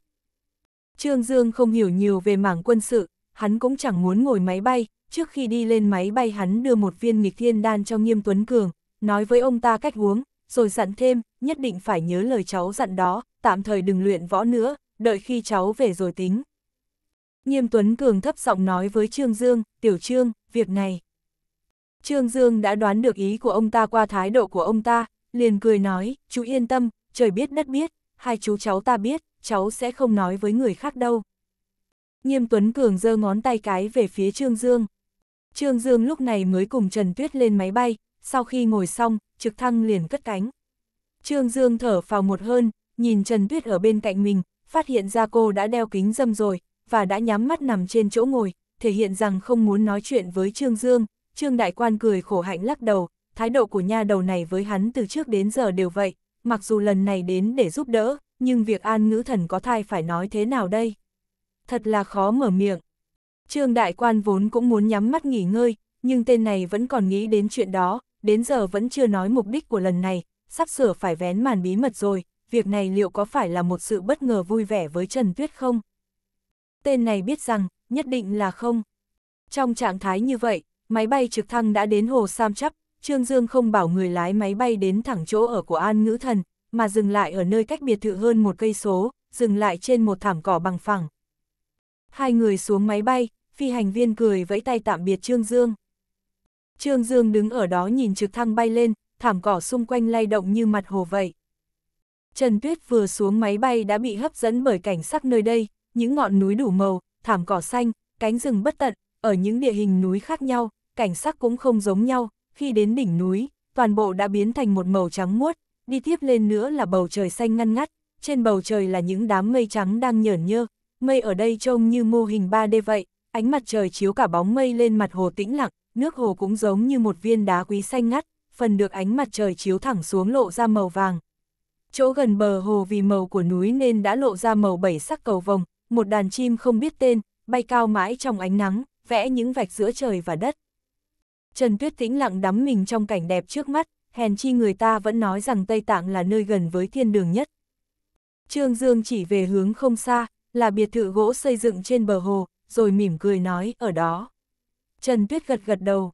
Trương Dương không hiểu nhiều về mảng quân sự, hắn cũng chẳng muốn ngồi máy bay, trước khi đi lên máy bay hắn đưa một viên nghịch thiên đan cho Nghiêm Tuấn Cường, nói với ông ta cách uống, rồi dặn thêm, nhất định phải nhớ lời cháu dặn đó, tạm thời đừng luyện võ nữa, đợi khi cháu về rồi tính. Nghiêm Tuấn Cường thấp giọng nói với Trương Dương, Tiểu Trương, việc này. Trương Dương đã đoán được ý của ông ta qua thái độ của ông ta, liền cười nói, chú yên tâm, trời biết đất biết, hai chú cháu ta biết, cháu sẽ không nói với người khác đâu. Nghiêm Tuấn Cường giơ ngón tay cái về phía Trương Dương. Trương Dương lúc này mới cùng Trần Tuyết lên máy bay, sau khi ngồi xong, trực thăng liền cất cánh. Trương Dương thở vào một hơn, nhìn Trần Tuyết ở bên cạnh mình, phát hiện ra cô đã đeo kính dâm rồi, và đã nhắm mắt nằm trên chỗ ngồi, thể hiện rằng không muốn nói chuyện với Trương Dương. Trương Đại Quan cười khổ hạnh lắc đầu, thái độ của nha đầu này với hắn từ trước đến giờ đều vậy, mặc dù lần này đến để giúp đỡ, nhưng việc an ngữ thần có thai phải nói thế nào đây? Thật là khó mở miệng. Trương Đại Quan vốn cũng muốn nhắm mắt nghỉ ngơi, nhưng tên này vẫn còn nghĩ đến chuyện đó, đến giờ vẫn chưa nói mục đích của lần này, sắp sửa phải vén màn bí mật rồi, việc này liệu có phải là một sự bất ngờ vui vẻ với Trần Tuyết không? Tên này biết rằng, nhất định là không. Trong trạng thái như vậy, máy bay trực thăng đã đến hồ Sam Chắp, Trương Dương không bảo người lái máy bay đến thẳng chỗ ở của An Ngữ Thần, mà dừng lại ở nơi cách biệt thự hơn một cây số, dừng lại trên một thảm cỏ bằng phẳng. Hai người xuống máy bay, phi hành viên cười vẫy tay tạm biệt Trương Dương. Trương Dương đứng ở đó nhìn trực thăng bay lên, thảm cỏ xung quanh lay động như mặt hồ vậy. Trần Tuyết vừa xuống máy bay đã bị hấp dẫn bởi cảnh sắc nơi đây, những ngọn núi đủ màu, thảm cỏ xanh, cánh rừng bất tận, ở những địa hình núi khác nhau, cảnh sắc cũng không giống nhau, khi đến đỉnh núi, toàn bộ đã biến thành một màu trắng muốt, đi tiếp lên nữa là bầu trời xanh ngăn ngắt, trên bầu trời là những đám mây trắng đang nhởn nhơ, mây ở đây trông như mô hình 3D vậy, ánh mặt trời chiếu cả bóng mây lên mặt hồ tĩnh lặng, nước hồ cũng giống như một viên đá quý xanh ngắt, phần được ánh mặt trời chiếu thẳng xuống lộ ra màu vàng. Chỗ gần bờ hồ vì màu của núi nên đã lộ ra màu bảy sắc cầu vồng, một đàn chim không biết tên, bay cao mãi trong ánh nắng, vẽ những vạch giữa trời và đất. Trần Tuyết tĩnh lặng đắm mình trong cảnh đẹp trước mắt, hèn chi người ta vẫn nói rằng Tây Tạng là nơi gần với thiên đường nhất. Trương Dương chỉ về hướng không xa, là biệt thự gỗ xây dựng trên bờ hồ, rồi mỉm cười nói, ở đó. Trần Tuyết gật gật đầu.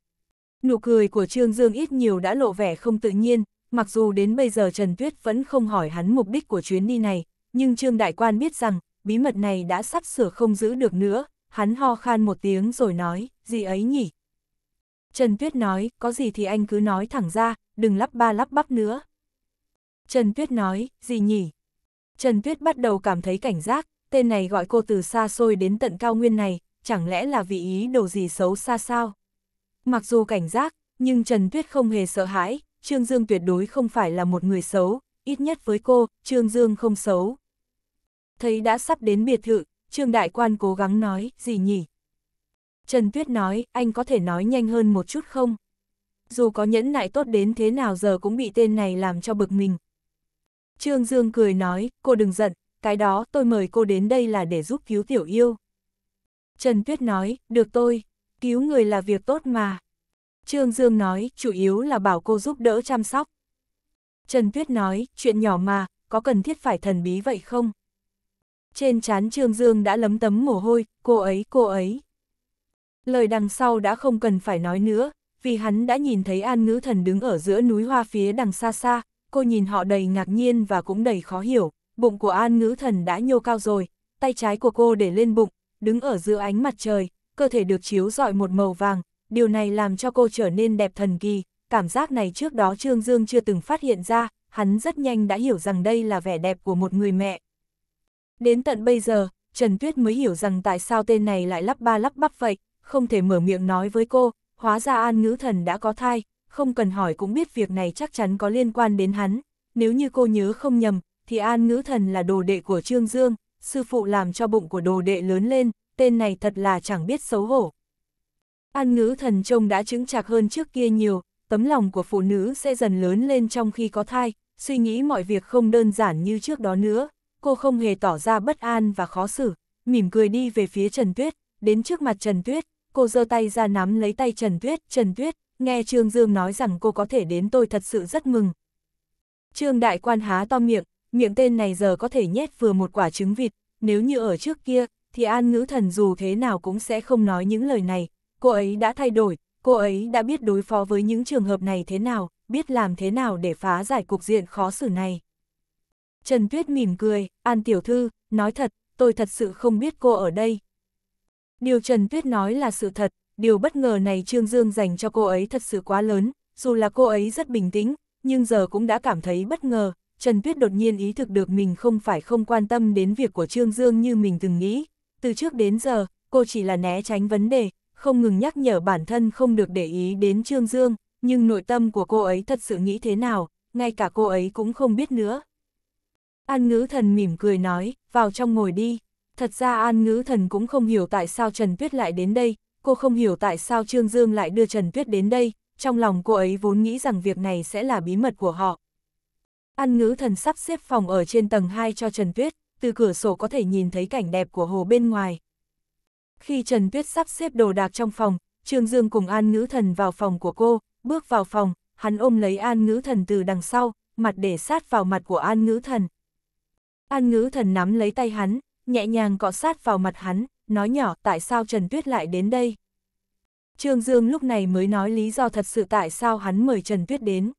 Nụ cười của Trương Dương ít nhiều đã lộ vẻ không tự nhiên, mặc dù đến bây giờ Trần Tuyết vẫn không hỏi hắn mục đích của chuyến đi này, nhưng Trương Đại Quan biết rằng, bí mật này đã sắp sửa không giữ được nữa, hắn ho khan một tiếng rồi nói, gì ấy nhỉ? Trần Tuyết nói, có gì thì anh cứ nói thẳng ra, đừng lắp ba lắp bắp nữa. Trần Tuyết nói, gì nhỉ? Trần Tuyết bắt đầu cảm thấy cảnh giác, tên này gọi cô từ xa xôi đến tận cao nguyên này, chẳng lẽ là vì ý đồ gì xấu xa sao? Mặc dù cảnh giác, nhưng Trần Tuyết không hề sợ hãi, Trương Dương tuyệt đối không phải là một người xấu, ít nhất với cô, Trương Dương không xấu. Thấy đã sắp đến biệt thự, Trương Đại Quan cố gắng nói, gì nhỉ? Trần Tuyết nói, anh có thể nói nhanh hơn một chút không? Dù có nhẫn nại tốt đến thế nào giờ cũng bị tên này làm cho bực mình. Trương Dương cười nói, cô đừng giận, cái đó tôi mời cô đến đây là để giúp cứu tiểu yêu. Trần Tuyết nói, được tôi, cứu người là việc tốt mà. Trương Dương nói, chủ yếu là bảo cô giúp đỡ chăm sóc. Trần Tuyết nói, chuyện nhỏ mà, có cần thiết phải thần bí vậy không? trên trán Trương Dương đã lấm tấm mồ hôi, cô ấy, cô ấy. Lời đằng sau đã không cần phải nói nữa, vì hắn đã nhìn thấy An Ngữ Thần đứng ở giữa núi hoa phía đằng xa xa, cô nhìn họ đầy ngạc nhiên và cũng đầy khó hiểu, bụng của An Ngữ Thần đã nhô cao rồi, tay trái của cô để lên bụng, đứng ở giữa ánh mặt trời, cơ thể được chiếu rọi một màu vàng, điều này làm cho cô trở nên đẹp thần kỳ, cảm giác này trước đó Trương Dương chưa từng phát hiện ra, hắn rất nhanh đã hiểu rằng đây là vẻ đẹp của một người mẹ, Đến tận bây giờ, Trần Tuyết mới hiểu rằng tại sao tên này lại lắp ba lắp bắp vậy, không thể mở miệng nói với cô, hóa ra an ngữ thần đã có thai, không cần hỏi cũng biết việc này chắc chắn có liên quan đến hắn. Nếu như cô nhớ không nhầm, thì an ngữ thần là đồ đệ của Trương Dương, sư phụ làm cho bụng của đồ đệ lớn lên, tên này thật là chẳng biết xấu hổ. An ngữ thần trông đã chứng chạc hơn trước kia nhiều, tấm lòng của phụ nữ sẽ dần lớn lên trong khi có thai, suy nghĩ mọi việc không đơn giản như trước đó nữa, cô không hề tỏ ra bất an và khó xử, mỉm cười đi về phía Trần Tuyết, đến trước mặt Trần Tuyết, cô giơ tay ra nắm lấy tay Trần Tuyết, Trần Tuyết, nghe Trương Dương nói rằng cô có thể đến tôi thật sự rất mừng. Trương Đại Quan há to miệng, miệng tên này giờ có thể nhét vừa một quả trứng vịt, nếu như ở trước kia, thì An Ngữ Thần dù thế nào cũng sẽ không nói những lời này, cô ấy đã thay đổi, cô ấy đã biết đối phó với những trường hợp này thế nào, biết làm thế nào để phá giải cục diện khó xử này. Trần Tuyết mỉm cười, An Tiểu Thư, nói thật, tôi thật sự không biết cô ở đây. Điều Trần Tuyết nói là sự thật, điều bất ngờ này Trương Dương dành cho cô ấy thật sự quá lớn, dù là cô ấy rất bình tĩnh, nhưng giờ cũng đã cảm thấy bất ngờ. Trần Tuyết đột nhiên ý thực được mình không phải không quan tâm đến việc của Trương Dương như mình từng nghĩ. Từ trước đến giờ, cô chỉ là né tránh vấn đề, không ngừng nhắc nhở bản thân không được để ý đến Trương Dương, nhưng nội tâm của cô ấy thật sự nghĩ thế nào, ngay cả cô ấy cũng không biết nữa. An ngữ thần mỉm cười nói, vào trong ngồi đi. Thật ra An ngữ thần cũng không hiểu tại sao Trần Tuyết lại đến đây, cô không hiểu tại sao Trương Dương lại đưa Trần Tuyết đến đây, trong lòng cô ấy vốn nghĩ rằng việc này sẽ là bí mật của họ. An ngữ thần sắp xếp phòng ở trên tầng 2 cho Trần Tuyết, từ cửa sổ có thể nhìn thấy cảnh đẹp của hồ bên ngoài. Khi Trần Tuyết sắp xếp đồ đạc trong phòng, Trương Dương cùng An ngữ thần vào phòng của cô, bước vào phòng, hắn ôm lấy An ngữ thần từ đằng sau, mặt để sát vào mặt của An ngữ thần. An ngữ thần nắm lấy tay hắn, nhẹ nhàng cọ sát vào mặt hắn, nói nhỏ tại sao Trần Tuyết lại đến đây. Trương Dương lúc này mới nói lý do thật sự tại sao hắn mời Trần Tuyết đến.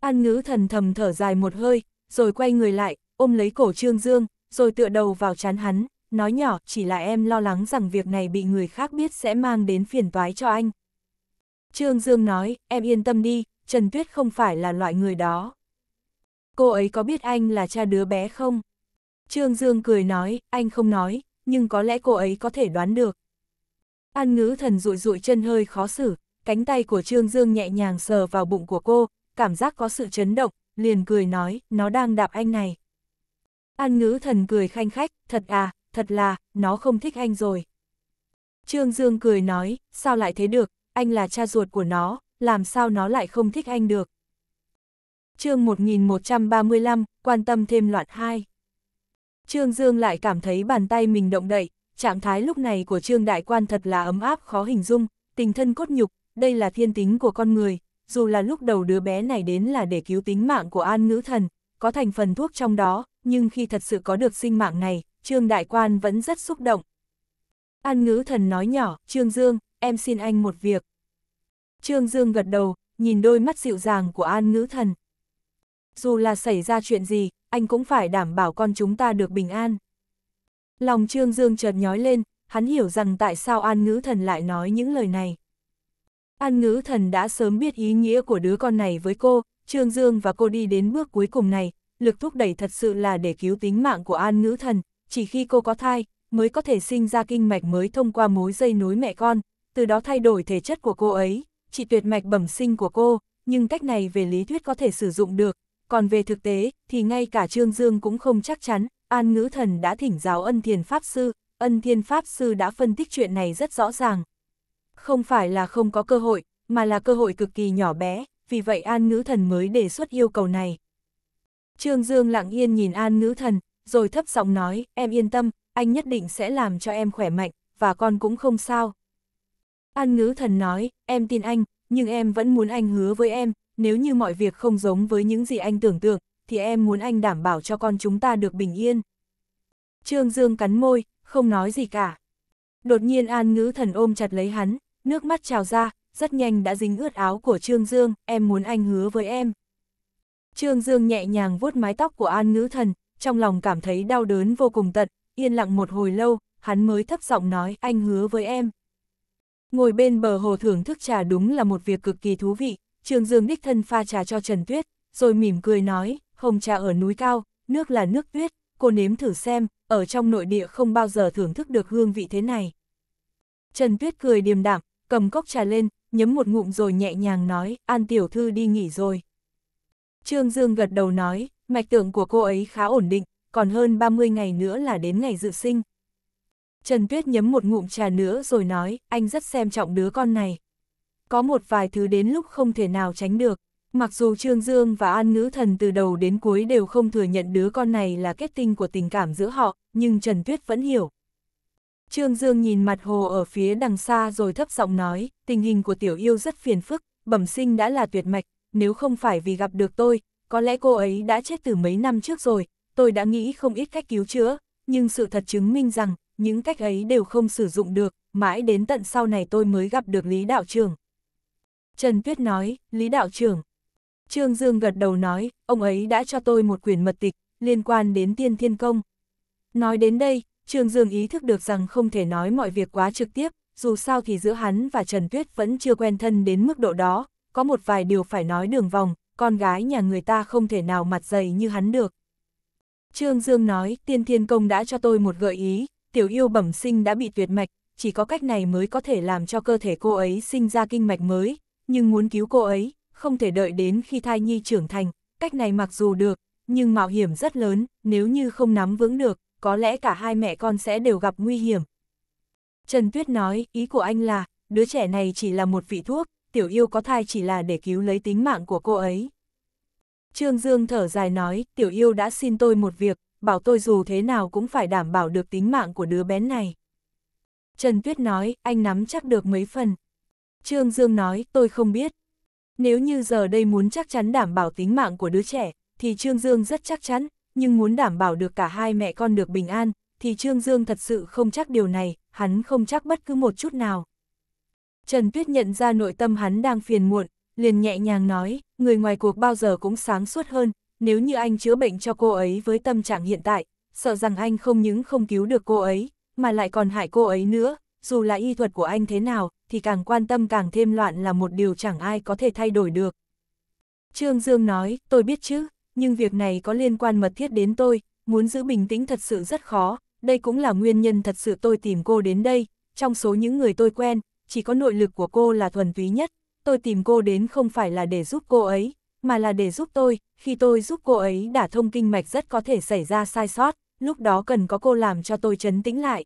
An ngữ thần thầm thở dài một hơi, rồi quay người lại, ôm lấy cổ Trương Dương, rồi tựa đầu vào chán hắn, nói nhỏ chỉ là em lo lắng rằng việc này bị người khác biết sẽ mang đến phiền toái cho anh. Trương Dương nói, em yên tâm đi, Trần Tuyết không phải là loại người đó cô ấy có biết anh là cha đứa bé không? Trương Dương cười nói, anh không nói, nhưng có lẽ cô ấy có thể đoán được. An ngữ thần rụi rụi chân hơi khó xử, cánh tay của Trương Dương nhẹ nhàng sờ vào bụng của cô, cảm giác có sự chấn động, liền cười nói, nó đang đạp anh này. An ngữ thần cười khanh khách, thật à, thật là, nó không thích anh rồi. Trương Dương cười nói, sao lại thế được, anh là cha ruột của nó, làm sao nó lại không thích anh được chương 1135, quan tâm thêm loạt 2. Trương Dương lại cảm thấy bàn tay mình động đậy, trạng thái lúc này của Trương Đại Quan thật là ấm áp khó hình dung, tình thân cốt nhục, đây là thiên tính của con người, dù là lúc đầu đứa bé này đến là để cứu tính mạng của An Ngữ Thần, có thành phần thuốc trong đó, nhưng khi thật sự có được sinh mạng này, Trương Đại Quan vẫn rất xúc động. An Ngữ Thần nói nhỏ, Trương Dương, em xin anh một việc. Trương Dương gật đầu, nhìn đôi mắt dịu dàng của An Ngữ Thần. Dù là xảy ra chuyện gì, anh cũng phải đảm bảo con chúng ta được bình an. Lòng Trương Dương chợt nhói lên, hắn hiểu rằng tại sao An Ngữ Thần lại nói những lời này. An Ngữ Thần đã sớm biết ý nghĩa của đứa con này với cô, Trương Dương và cô đi đến bước cuối cùng này, lực thúc đẩy thật sự là để cứu tính mạng của An Ngữ Thần, chỉ khi cô có thai, mới có thể sinh ra kinh mạch mới thông qua mối dây nối mẹ con, từ đó thay đổi thể chất của cô ấy, chỉ tuyệt mạch bẩm sinh của cô, nhưng cách này về lý thuyết có thể sử dụng được, còn về thực tế, thì ngay cả Trương Dương cũng không chắc chắn, An Ngữ Thần đã thỉnh giáo ân thiền Pháp Sư, ân thiên Pháp Sư đã phân tích chuyện này rất rõ ràng. Không phải là không có cơ hội, mà là cơ hội cực kỳ nhỏ bé, vì vậy An Ngữ Thần mới đề xuất yêu cầu này. Trương Dương lặng yên nhìn An Ngữ Thần, rồi thấp giọng nói, em yên tâm, anh nhất định sẽ làm cho em khỏe mạnh, và con cũng không sao. An Ngữ Thần nói, em tin anh, nhưng em vẫn muốn anh hứa với em, nếu như mọi việc không giống với những gì anh tưởng tượng, thì em muốn anh đảm bảo cho con chúng ta được bình yên. Trương Dương cắn môi, không nói gì cả. Đột nhiên An Ngữ Thần ôm chặt lấy hắn, nước mắt trào ra, rất nhanh đã dính ướt áo của Trương Dương, em muốn anh hứa với em. Trương Dương nhẹ nhàng vuốt mái tóc của An Ngữ Thần, trong lòng cảm thấy đau đớn vô cùng tận, yên lặng một hồi lâu, hắn mới thấp giọng nói anh hứa với em. Ngồi bên bờ hồ thưởng thức trà đúng là một việc cực kỳ thú vị, Trường Dương đích thân pha trà cho Trần Tuyết, rồi mỉm cười nói, hồng trà ở núi cao, nước là nước tuyết, cô nếm thử xem, ở trong nội địa không bao giờ thưởng thức được hương vị thế này. Trần Tuyết cười điềm đạm, cầm cốc trà lên, nhấm một ngụm rồi nhẹ nhàng nói, An tiểu thư đi nghỉ rồi. Trương Dương gật đầu nói, mạch tượng của cô ấy khá ổn định, còn hơn 30 ngày nữa là đến ngày dự sinh. Trần Tuyết nhấm một ngụm trà nữa rồi nói, anh rất xem trọng đứa con này có một vài thứ đến lúc không thể nào tránh được. Mặc dù Trương Dương và An Ngữ Thần từ đầu đến cuối đều không thừa nhận đứa con này là kết tinh của tình cảm giữa họ, nhưng Trần Tuyết vẫn hiểu. Trương Dương nhìn mặt hồ ở phía đằng xa rồi thấp giọng nói, tình hình của tiểu yêu rất phiền phức, bẩm sinh đã là tuyệt mạch, nếu không phải vì gặp được tôi, có lẽ cô ấy đã chết từ mấy năm trước rồi, tôi đã nghĩ không ít cách cứu chữa, nhưng sự thật chứng minh rằng, những cách ấy đều không sử dụng được, mãi đến tận sau này tôi mới gặp được Lý Đạo trưởng, Trần Tuyết nói, Lý Đạo trưởng. Trương Dương gật đầu nói, ông ấy đã cho tôi một quyển mật tịch, liên quan đến tiên thiên công. Nói đến đây, Trương Dương ý thức được rằng không thể nói mọi việc quá trực tiếp, dù sao thì giữa hắn và Trần Tuyết vẫn chưa quen thân đến mức độ đó, có một vài điều phải nói đường vòng, con gái nhà người ta không thể nào mặt dày như hắn được. Trương Dương nói, tiên thiên công đã cho tôi một gợi ý, tiểu yêu bẩm sinh đã bị tuyệt mạch, chỉ có cách này mới có thể làm cho cơ thể cô ấy sinh ra kinh mạch mới, nhưng muốn cứu cô ấy, không thể đợi đến khi thai nhi trưởng thành, cách này mặc dù được, nhưng mạo hiểm rất lớn, nếu như không nắm vững được, có lẽ cả hai mẹ con sẽ đều gặp nguy hiểm. Trần Tuyết nói, ý của anh là, đứa trẻ này chỉ là một vị thuốc, tiểu yêu có thai chỉ là để cứu lấy tính mạng của cô ấy. Trương Dương thở dài nói, tiểu yêu đã xin tôi một việc, bảo tôi dù thế nào cũng phải đảm bảo được tính mạng của đứa bé này. Trần Tuyết nói, anh nắm chắc được mấy phần, Trương Dương nói, tôi không biết. Nếu như giờ đây muốn chắc chắn đảm bảo tính mạng của đứa trẻ, thì Trương Dương rất chắc chắn, nhưng muốn đảm bảo được cả hai mẹ con được bình an, thì Trương Dương thật sự không chắc điều này, hắn không chắc bất cứ một chút nào. Trần Tuyết nhận ra nội tâm hắn đang phiền muộn, liền nhẹ nhàng nói, người ngoài cuộc bao giờ cũng sáng suốt hơn, nếu như anh chữa bệnh cho cô ấy với tâm trạng hiện tại, sợ rằng anh không những không cứu được cô ấy, mà lại còn hại cô ấy nữa, dù là y thuật của anh thế nào, thì càng quan tâm càng thêm loạn là một điều chẳng ai có thể thay đổi được. Trương Dương nói, tôi biết chứ, nhưng việc này có liên quan mật thiết đến tôi, muốn giữ bình tĩnh thật sự rất khó, đây cũng là nguyên nhân thật sự tôi tìm cô đến đây, trong số những người tôi quen, chỉ có nội lực của cô là thuần túy nhất, tôi tìm cô đến không phải là để giúp cô ấy, mà là để giúp tôi, khi tôi giúp cô ấy đả thông kinh mạch rất có thể xảy ra sai sót, lúc đó cần có cô làm cho tôi chấn tĩnh lại,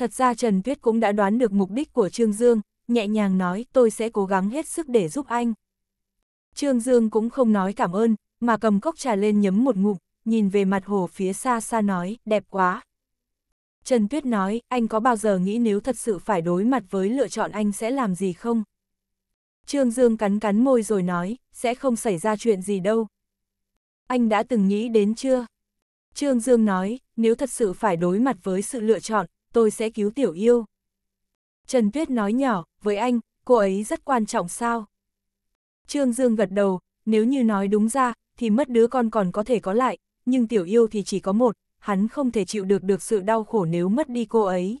Thật ra Trần Tuyết cũng đã đoán được mục đích của Trương Dương, nhẹ nhàng nói tôi sẽ cố gắng hết sức để giúp anh. Trương Dương cũng không nói cảm ơn, mà cầm cốc trà lên nhấm một ngụm, nhìn về mặt hồ phía xa xa nói, đẹp quá. Trần Tuyết nói, anh có bao giờ nghĩ nếu thật sự phải đối mặt với lựa chọn anh sẽ làm gì không? Trương Dương cắn cắn môi rồi nói, sẽ không xảy ra chuyện gì đâu. Anh đã từng nghĩ đến chưa? Trương Dương nói, nếu thật sự phải đối mặt với sự lựa chọn, tôi sẽ cứu tiểu yêu. Trần Tuyết nói nhỏ, với anh, cô ấy rất quan trọng sao? Trương Dương gật đầu, nếu như nói đúng ra, thì mất đứa con còn có thể có lại, nhưng tiểu yêu thì chỉ có một, hắn không thể chịu được được sự đau khổ nếu mất đi cô ấy.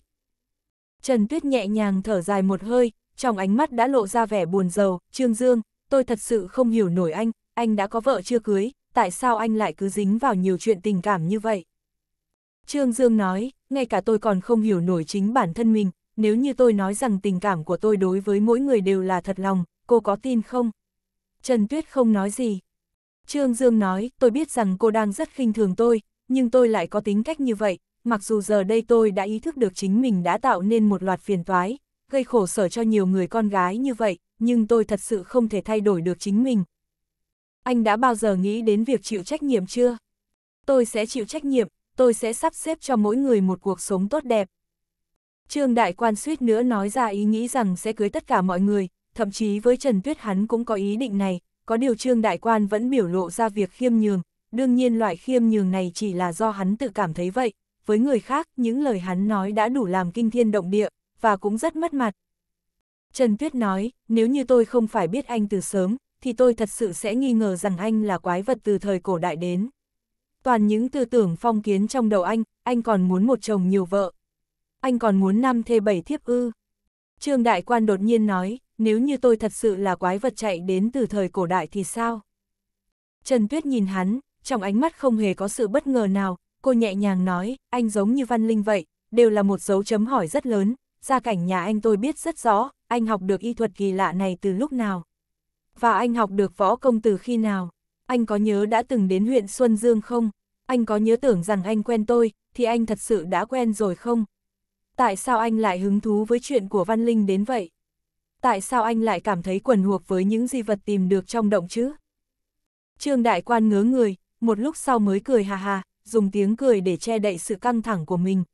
Trần Tuyết nhẹ nhàng thở dài một hơi, trong ánh mắt đã lộ ra vẻ buồn rầu, Trương Dương, tôi thật sự không hiểu nổi anh, anh đã có vợ chưa cưới, tại sao anh lại cứ dính vào nhiều chuyện tình cảm như vậy? Trương Dương nói, ngay cả tôi còn không hiểu nổi chính bản thân mình, nếu như tôi nói rằng tình cảm của tôi đối với mỗi người đều là thật lòng, cô có tin không? Trần Tuyết không nói gì. Trương Dương nói, tôi biết rằng cô đang rất khinh thường tôi, nhưng tôi lại có tính cách như vậy, mặc dù giờ đây tôi đã ý thức được chính mình đã tạo nên một loạt phiền toái, gây khổ sở cho nhiều người con gái như vậy, nhưng tôi thật sự không thể thay đổi được chính mình. Anh đã bao giờ nghĩ đến việc chịu trách nhiệm chưa? Tôi sẽ chịu trách nhiệm, tôi sẽ sắp xếp cho mỗi người một cuộc sống tốt đẹp. Trương Đại Quan suýt nữa nói ra ý nghĩ rằng sẽ cưới tất cả mọi người, thậm chí với Trần Tuyết hắn cũng có ý định này, có điều Trương Đại Quan vẫn biểu lộ ra việc khiêm nhường, đương nhiên loại khiêm nhường này chỉ là do hắn tự cảm thấy vậy, với người khác những lời hắn nói đã đủ làm kinh thiên động địa, và cũng rất mất mặt. Trần Tuyết nói, nếu như tôi không phải biết anh từ sớm, thì tôi thật sự sẽ nghi ngờ rằng anh là quái vật từ thời cổ đại đến. Toàn những tư tưởng phong kiến trong đầu anh, anh còn muốn một chồng nhiều vợ. Anh còn muốn năm thê bảy thiếp ư. Trương Đại Quan đột nhiên nói, nếu như tôi thật sự là quái vật chạy đến từ thời cổ đại thì sao? Trần Tuyết nhìn hắn, trong ánh mắt không hề có sự bất ngờ nào, cô nhẹ nhàng nói, anh giống như Văn Linh vậy, đều là một dấu chấm hỏi rất lớn, gia cảnh nhà anh tôi biết rất rõ, anh học được y thuật kỳ lạ này từ lúc nào? Và anh học được võ công từ khi nào? anh có nhớ đã từng đến huyện Xuân Dương không? Anh có nhớ tưởng rằng anh quen tôi, thì anh thật sự đã quen rồi không? Tại sao anh lại hứng thú với chuyện của Văn Linh đến vậy? Tại sao anh lại cảm thấy quần huộc với những di vật tìm được trong động chứ? Trương Đại Quan ngớ người, một lúc sau mới cười hà hà, dùng tiếng cười để che đậy sự căng thẳng của mình.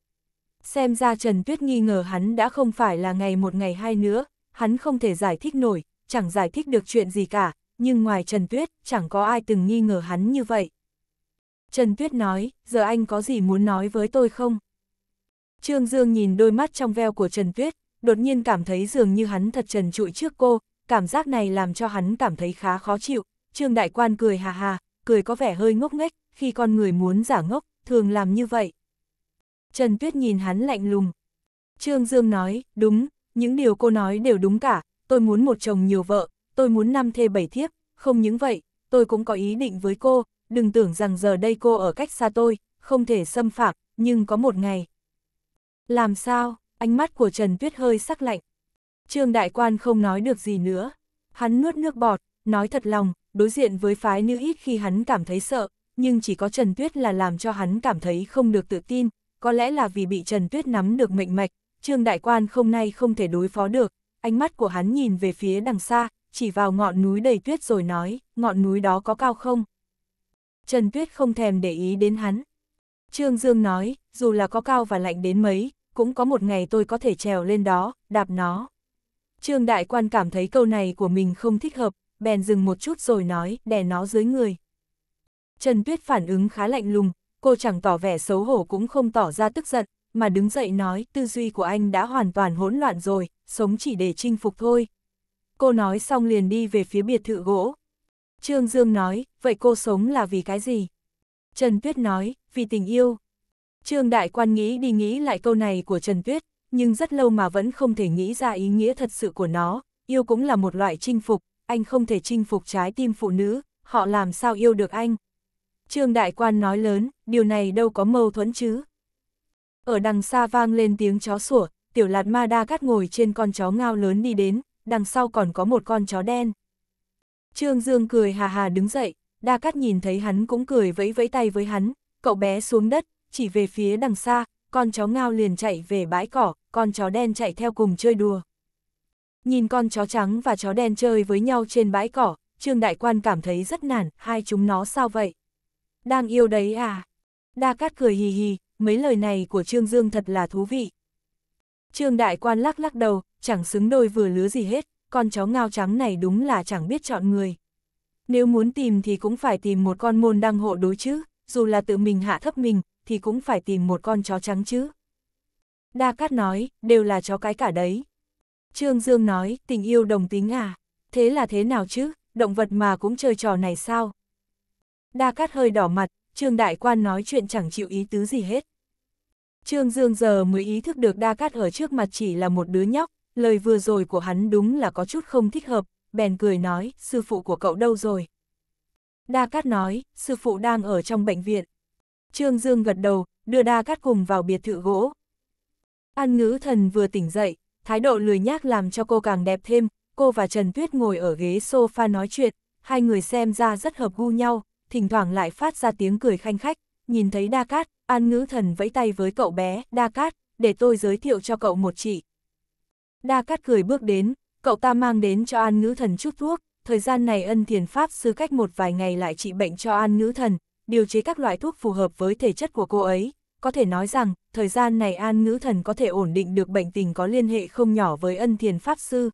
Xem ra Trần Tuyết nghi ngờ hắn đã không phải là ngày một ngày hai nữa, hắn không thể giải thích nổi, chẳng giải thích được chuyện gì cả, nhưng ngoài Trần Tuyết, chẳng có ai từng nghi ngờ hắn như vậy. Trần Tuyết nói, giờ anh có gì muốn nói với tôi không? Trương Dương nhìn đôi mắt trong veo của Trần Tuyết, đột nhiên cảm thấy dường như hắn thật trần trụi trước cô, cảm giác này làm cho hắn cảm thấy khá khó chịu. Trương Đại Quan cười hà hà, cười có vẻ hơi ngốc nghếch, khi con người muốn giả ngốc, thường làm như vậy. Trần Tuyết nhìn hắn lạnh lùng. Trương Dương nói, đúng, những điều cô nói đều đúng cả, tôi muốn một chồng nhiều vợ, tôi muốn năm thê bảy thiếp, không những vậy, tôi cũng có ý định với cô, đừng tưởng rằng giờ đây cô ở cách xa tôi, không thể xâm phạm, nhưng có một ngày. Làm sao, ánh mắt của Trần Tuyết hơi sắc lạnh. Trương Đại Quan không nói được gì nữa. Hắn nuốt nước bọt, nói thật lòng, đối diện với phái nữ ít khi hắn cảm thấy sợ, nhưng chỉ có Trần Tuyết là làm cho hắn cảm thấy không được tự tin, có lẽ là vì bị Trần Tuyết nắm được mệnh mạch, Trương Đại Quan không nay không thể đối phó được, ánh mắt của hắn nhìn về phía đằng xa, chỉ vào ngọn núi đầy tuyết rồi nói, ngọn núi đó có cao không? Trần Tuyết không thèm để ý đến hắn. Trương Dương nói, dù là có cao và lạnh đến mấy, cũng có một ngày tôi có thể trèo lên đó, đạp nó. Trương Đại Quan cảm thấy câu này của mình không thích hợp, bèn dừng một chút rồi nói, đè nó dưới người. Trần Tuyết phản ứng khá lạnh lùng, cô chẳng tỏ vẻ xấu hổ cũng không tỏ ra tức giận, mà đứng dậy nói, tư duy của anh đã hoàn toàn hỗn loạn rồi, sống chỉ để chinh phục thôi, cô nói xong liền đi về phía biệt thự gỗ. Trương Dương nói, vậy cô sống là vì cái gì? Trần Tuyết nói, vì tình yêu. Trương Đại Quan nghĩ đi nghĩ lại câu này của Trần Tuyết, nhưng rất lâu mà vẫn không thể nghĩ ra ý nghĩa thật sự của nó, yêu cũng là một loại chinh phục, anh không thể chinh phục trái tim phụ nữ, họ làm sao yêu được anh. Trương Đại Quan nói lớn, điều này đâu có mâu thuẫn chứ. Ở đằng xa vang lên tiếng chó sủa, tiểu lạt ma đa cát ngồi trên con chó ngao lớn đi đến, đằng sau còn có một con chó đen. Trương Dương cười hà hà đứng dậy, Đa Cát nhìn thấy hắn cũng cười vẫy vẫy tay với hắn, cậu bé xuống đất, chỉ về phía đằng xa, con chó ngao liền chạy về bãi cỏ, con chó đen chạy theo cùng chơi đùa. Nhìn con chó trắng và chó đen chơi với nhau trên bãi cỏ, Trương Đại Quan cảm thấy rất nản, hai chúng nó sao vậy? Đang yêu đấy à? Đa Cát cười hì hì, mấy lời này của Trương Dương thật là thú vị, Trương đại quan lắc lắc đầu, chẳng xứng đôi vừa lứa gì hết, con chó ngao trắng này đúng là chẳng biết chọn người. Nếu muốn tìm thì cũng phải tìm một con môn đăng hộ đối chứ, dù là tự mình hạ thấp mình, thì cũng phải tìm một con chó trắng chứ. Đa Cát nói, đều là chó cái cả đấy. Trương Dương nói, tình yêu đồng tính à, thế là thế nào chứ, động vật mà cũng chơi trò này sao? Đa Cát hơi đỏ mặt, Trương Đại Quan nói chuyện chẳng chịu ý tứ gì hết. Trương Dương giờ mới ý thức được Đa Cát ở trước mặt chỉ là một đứa nhóc, lời vừa rồi của hắn đúng là có chút không thích hợp, bèn cười nói, sư phụ của cậu đâu rồi? Đa Cát nói, sư phụ đang ở trong bệnh viện. Trương Dương gật đầu, đưa Đa Cát cùng vào biệt thự gỗ. An ngữ thần vừa tỉnh dậy, thái độ lười nhác làm cho cô càng đẹp thêm, cô và Trần Tuyết ngồi ở ghế sofa nói chuyện, hai người xem ra rất hợp gu nhau, thỉnh thoảng lại phát ra tiếng cười khanh khách, nhìn thấy Đa Cát, An ngữ thần vẫy tay với cậu bé, Đa Cát, để tôi giới thiệu cho cậu một chị. Đa Cát cười bước đến, cậu ta mang đến cho An ngữ thần chút thuốc, thời gian này ân thiền pháp sư cách một vài ngày lại trị bệnh cho An ngữ thần, điều chế các loại thuốc phù hợp với thể chất của cô ấy. Có thể nói rằng, thời gian này An ngữ thần có thể ổn định được bệnh tình có liên hệ không nhỏ với ân thiền pháp sư.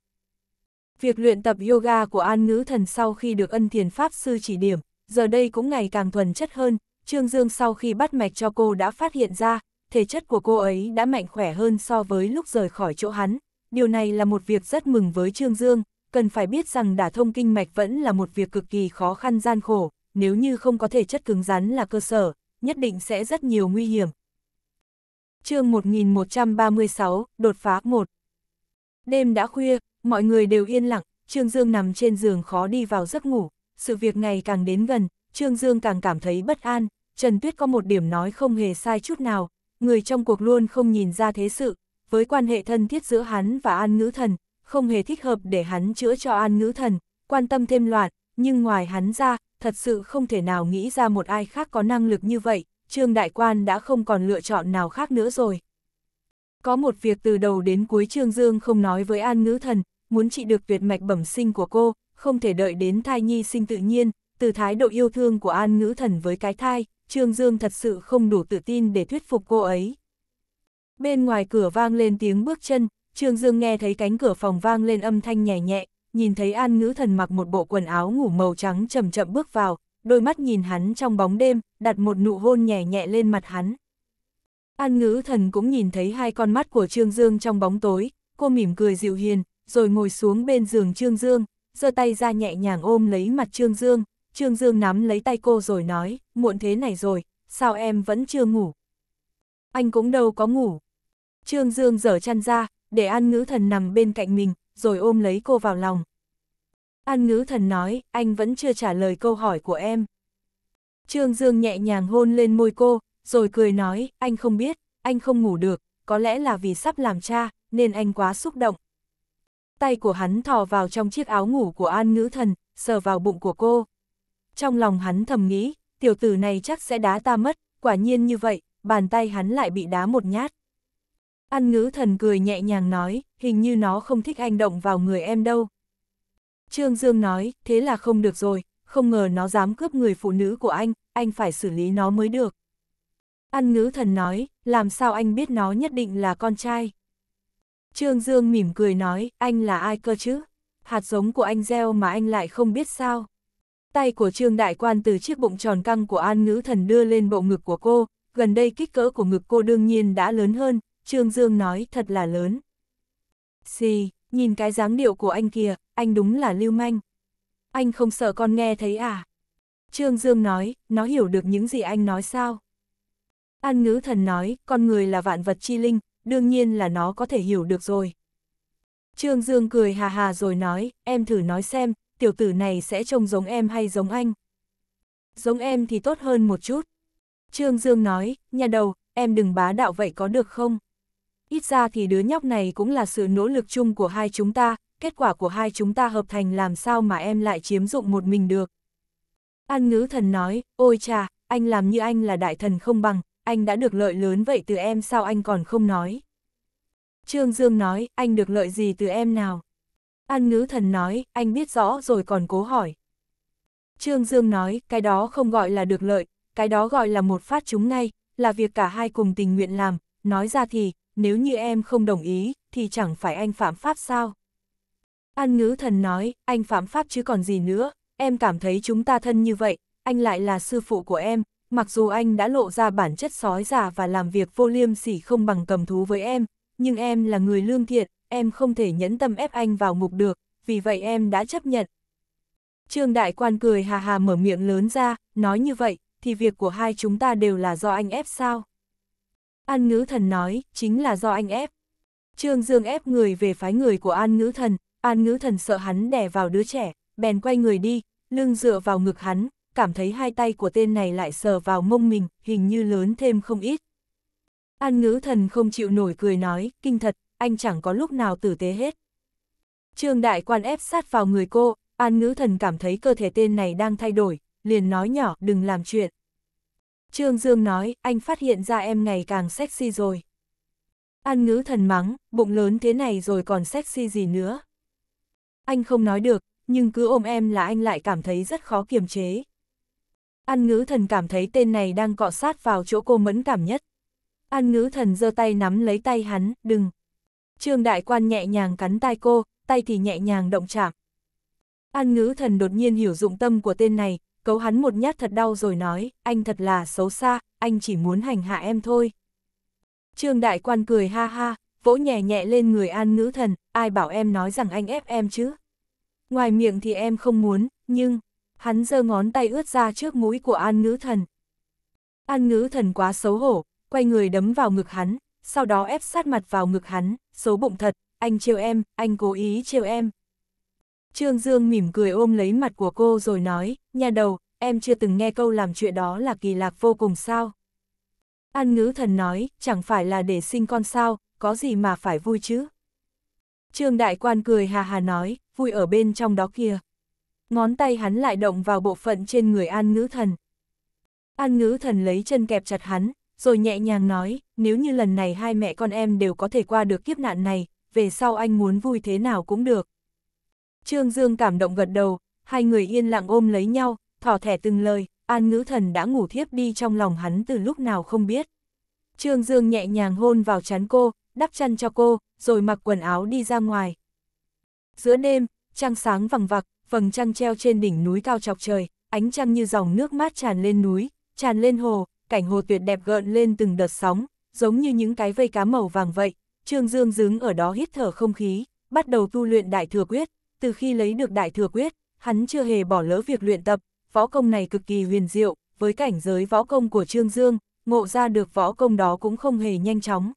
Việc luyện tập yoga của An ngữ thần sau khi được ân thiền pháp sư chỉ điểm, giờ đây cũng ngày càng thuần chất hơn, Trương Dương sau khi bắt mạch cho cô đã phát hiện ra, thể chất của cô ấy đã mạnh khỏe hơn so với lúc rời khỏi chỗ hắn. Điều này là một việc rất mừng với Trương Dương, cần phải biết rằng đả thông kinh mạch vẫn là một việc cực kỳ khó khăn gian khổ, nếu như không có thể chất cứng rắn là cơ sở, nhất định sẽ rất nhiều nguy hiểm. chương 1136, đột phá 1 Đêm đã khuya, mọi người đều yên lặng, Trương Dương nằm trên giường khó đi vào giấc ngủ, sự việc ngày càng đến gần, Trương Dương càng cảm thấy bất an, Trần Tuyết có một điểm nói không hề sai chút nào, người trong cuộc luôn không nhìn ra thế sự, với quan hệ thân thiết giữa hắn và An Ngữ Thần, không hề thích hợp để hắn chữa cho An Ngữ Thần, quan tâm thêm loạn, nhưng ngoài hắn ra, thật sự không thể nào nghĩ ra một ai khác có năng lực như vậy, Trương Đại Quan đã không còn lựa chọn nào khác nữa rồi. Có một việc từ đầu đến cuối Trương Dương không nói với An Ngữ Thần, muốn trị được tuyệt mạch bẩm sinh của cô, không thể đợi đến thai nhi sinh tự nhiên, từ thái độ yêu thương của An Ngữ Thần với cái thai, Trương Dương thật sự không đủ tự tin để thuyết phục cô ấy. Bên ngoài cửa vang lên tiếng bước chân, Trương Dương nghe thấy cánh cửa phòng vang lên âm thanh nhẹ nhẹ, nhìn thấy An Ngữ Thần mặc một bộ quần áo ngủ màu trắng chậm chậm bước vào, đôi mắt nhìn hắn trong bóng đêm, đặt một nụ hôn nhẹ nhẹ lên mặt hắn. An Ngữ Thần cũng nhìn thấy hai con mắt của Trương Dương trong bóng tối, cô mỉm cười dịu hiền, rồi ngồi xuống bên giường Trương Dương, giơ tay ra nhẹ nhàng ôm lấy mặt Trương Dương. Trương Dương nắm lấy tay cô rồi nói, muộn thế này rồi, sao em vẫn chưa ngủ? Anh cũng đâu có ngủ. Trương Dương dở chăn ra, để An Ngữ Thần nằm bên cạnh mình, rồi ôm lấy cô vào lòng. An Ngữ Thần nói, anh vẫn chưa trả lời câu hỏi của em. Trương Dương nhẹ nhàng hôn lên môi cô, rồi cười nói, anh không biết, anh không ngủ được, có lẽ là vì sắp làm cha, nên anh quá xúc động. Tay của hắn thò vào trong chiếc áo ngủ của An Ngữ Thần, sờ vào bụng của cô trong lòng hắn thầm nghĩ, tiểu tử này chắc sẽ đá ta mất, quả nhiên như vậy, bàn tay hắn lại bị đá một nhát. Ăn ngữ thần cười nhẹ nhàng nói, hình như nó không thích anh động vào người em đâu. Trương Dương nói, thế là không được rồi, không ngờ nó dám cướp người phụ nữ của anh, anh phải xử lý nó mới được. Ăn ngữ thần nói, làm sao anh biết nó nhất định là con trai. Trương Dương mỉm cười nói, anh là ai cơ chứ? Hạt giống của anh gieo mà anh lại không biết sao. Tay của Trương Đại Quan từ chiếc bụng tròn căng của An Ngữ Thần đưa lên bộ ngực của cô, gần đây kích cỡ của ngực cô đương nhiên đã lớn hơn, Trương Dương nói thật là lớn. Xì, nhìn cái dáng điệu của anh kìa, anh đúng là lưu manh. Anh không sợ con nghe thấy à? Trương Dương nói, nó hiểu được những gì anh nói sao? An ngữ thần nói, con người là vạn vật chi linh, đương nhiên là nó có thể hiểu được rồi. Trương Dương cười hà hà rồi nói, em thử nói xem, tiểu tử này sẽ trông giống em hay giống anh? Giống em thì tốt hơn một chút. Trương Dương nói, nhà đầu, em đừng bá đạo vậy có được không? Ít ra thì đứa nhóc này cũng là sự nỗ lực chung của hai chúng ta, kết quả của hai chúng ta hợp thành làm sao mà em lại chiếm dụng một mình được. An ngữ thần nói, ôi cha, anh làm như anh là đại thần không bằng, anh đã được lợi lớn vậy từ em sao anh còn không nói. Trương Dương nói, anh được lợi gì từ em nào? An ngữ thần nói, anh biết rõ rồi còn cố hỏi. Trương Dương nói, cái đó không gọi là được lợi, cái đó gọi là một phát chúng ngay, là việc cả hai cùng tình nguyện làm, nói ra thì, nếu như em không đồng ý, thì chẳng phải anh phạm pháp sao? An ngữ thần nói, anh phạm pháp chứ còn gì nữa, em cảm thấy chúng ta thân như vậy, anh lại là sư phụ của em, mặc dù anh đã lộ ra bản chất sói giả và làm việc vô liêm sỉ không bằng cầm thú với em, nhưng em là người lương thiện, em không thể nhẫn tâm ép anh vào ngục được, vì vậy em đã chấp nhận. Trương Đại Quan cười hà hà mở miệng lớn ra, nói như vậy, thì việc của hai chúng ta đều là do anh ép sao? An Ngữ Thần nói, chính là do anh ép. Trương Dương ép người về phái người của An Ngữ Thần, An Ngữ Thần sợ hắn đè vào đứa trẻ, bèn quay người đi, lưng dựa vào ngực hắn, cảm thấy hai tay của tên này lại sờ vào mông mình, hình như lớn thêm không ít. An Ngữ Thần không chịu nổi cười nói, kinh thật, anh chẳng có lúc nào tử tế hết. Trương đại quan ép sát vào người cô, an ngữ thần cảm thấy cơ thể tên này đang thay đổi, liền nói nhỏ đừng làm chuyện. Trương Dương nói, anh phát hiện ra em ngày càng sexy rồi. An ngữ thần mắng, bụng lớn thế này rồi còn sexy gì nữa. Anh không nói được, nhưng cứ ôm em là anh lại cảm thấy rất khó kiềm chế. An ngữ thần cảm thấy tên này đang cọ sát vào chỗ cô mẫn cảm nhất. An ngữ thần giơ tay nắm lấy tay hắn, đừng, Trương đại quan nhẹ nhàng cắn tai cô, tay thì nhẹ nhàng động chạm. An ngữ thần đột nhiên hiểu dụng tâm của tên này, cấu hắn một nhát thật đau rồi nói, anh thật là xấu xa, anh chỉ muốn hành hạ em thôi. Trương đại quan cười ha ha, vỗ nhẹ nhẹ lên người an ngữ thần, ai bảo em nói rằng anh ép em chứ. Ngoài miệng thì em không muốn, nhưng, hắn giơ ngón tay ướt ra trước mũi của an ngữ thần. An ngữ thần quá xấu hổ, quay người đấm vào ngực hắn, sau đó ép sát mặt vào ngực hắn, số bụng thật, anh trêu em, anh cố ý trêu em. Trương Dương mỉm cười ôm lấy mặt của cô rồi nói, nhà đầu, em chưa từng nghe câu làm chuyện đó là kỳ lạc vô cùng sao. An ngữ thần nói, chẳng phải là để sinh con sao, có gì mà phải vui chứ. Trương Đại Quan cười hà hà nói, vui ở bên trong đó kia. Ngón tay hắn lại động vào bộ phận trên người An Ngữ Thần. An Ngữ Thần lấy chân kẹp chặt hắn, rồi nhẹ nhàng nói, nếu như lần này hai mẹ con em đều có thể qua được kiếp nạn này, về sau anh muốn vui thế nào cũng được. Trương Dương cảm động gật đầu, hai người yên lặng ôm lấy nhau, thỏ thẻ từng lời, An Ngữ Thần đã ngủ thiếp đi trong lòng hắn từ lúc nào không biết. Trương Dương nhẹ nhàng hôn vào chán cô, đắp chăn cho cô, rồi mặc quần áo đi ra ngoài. Giữa đêm, trăng sáng vằng vặc, vầng trăng treo trên đỉnh núi cao chọc trời, ánh trăng như dòng nước mát tràn lên núi, tràn lên hồ, cảnh hồ tuyệt đẹp gợn lên từng đợt sóng, giống như những cái vây cá màu vàng vậy. Trương Dương dứng ở đó hít thở không khí, bắt đầu tu luyện đại thừa quyết. Từ khi lấy được đại thừa quyết, hắn chưa hề bỏ lỡ việc luyện tập, võ công này cực kỳ huyền diệu, với cảnh giới võ công của Trương Dương, ngộ ra được võ công đó cũng không hề nhanh chóng.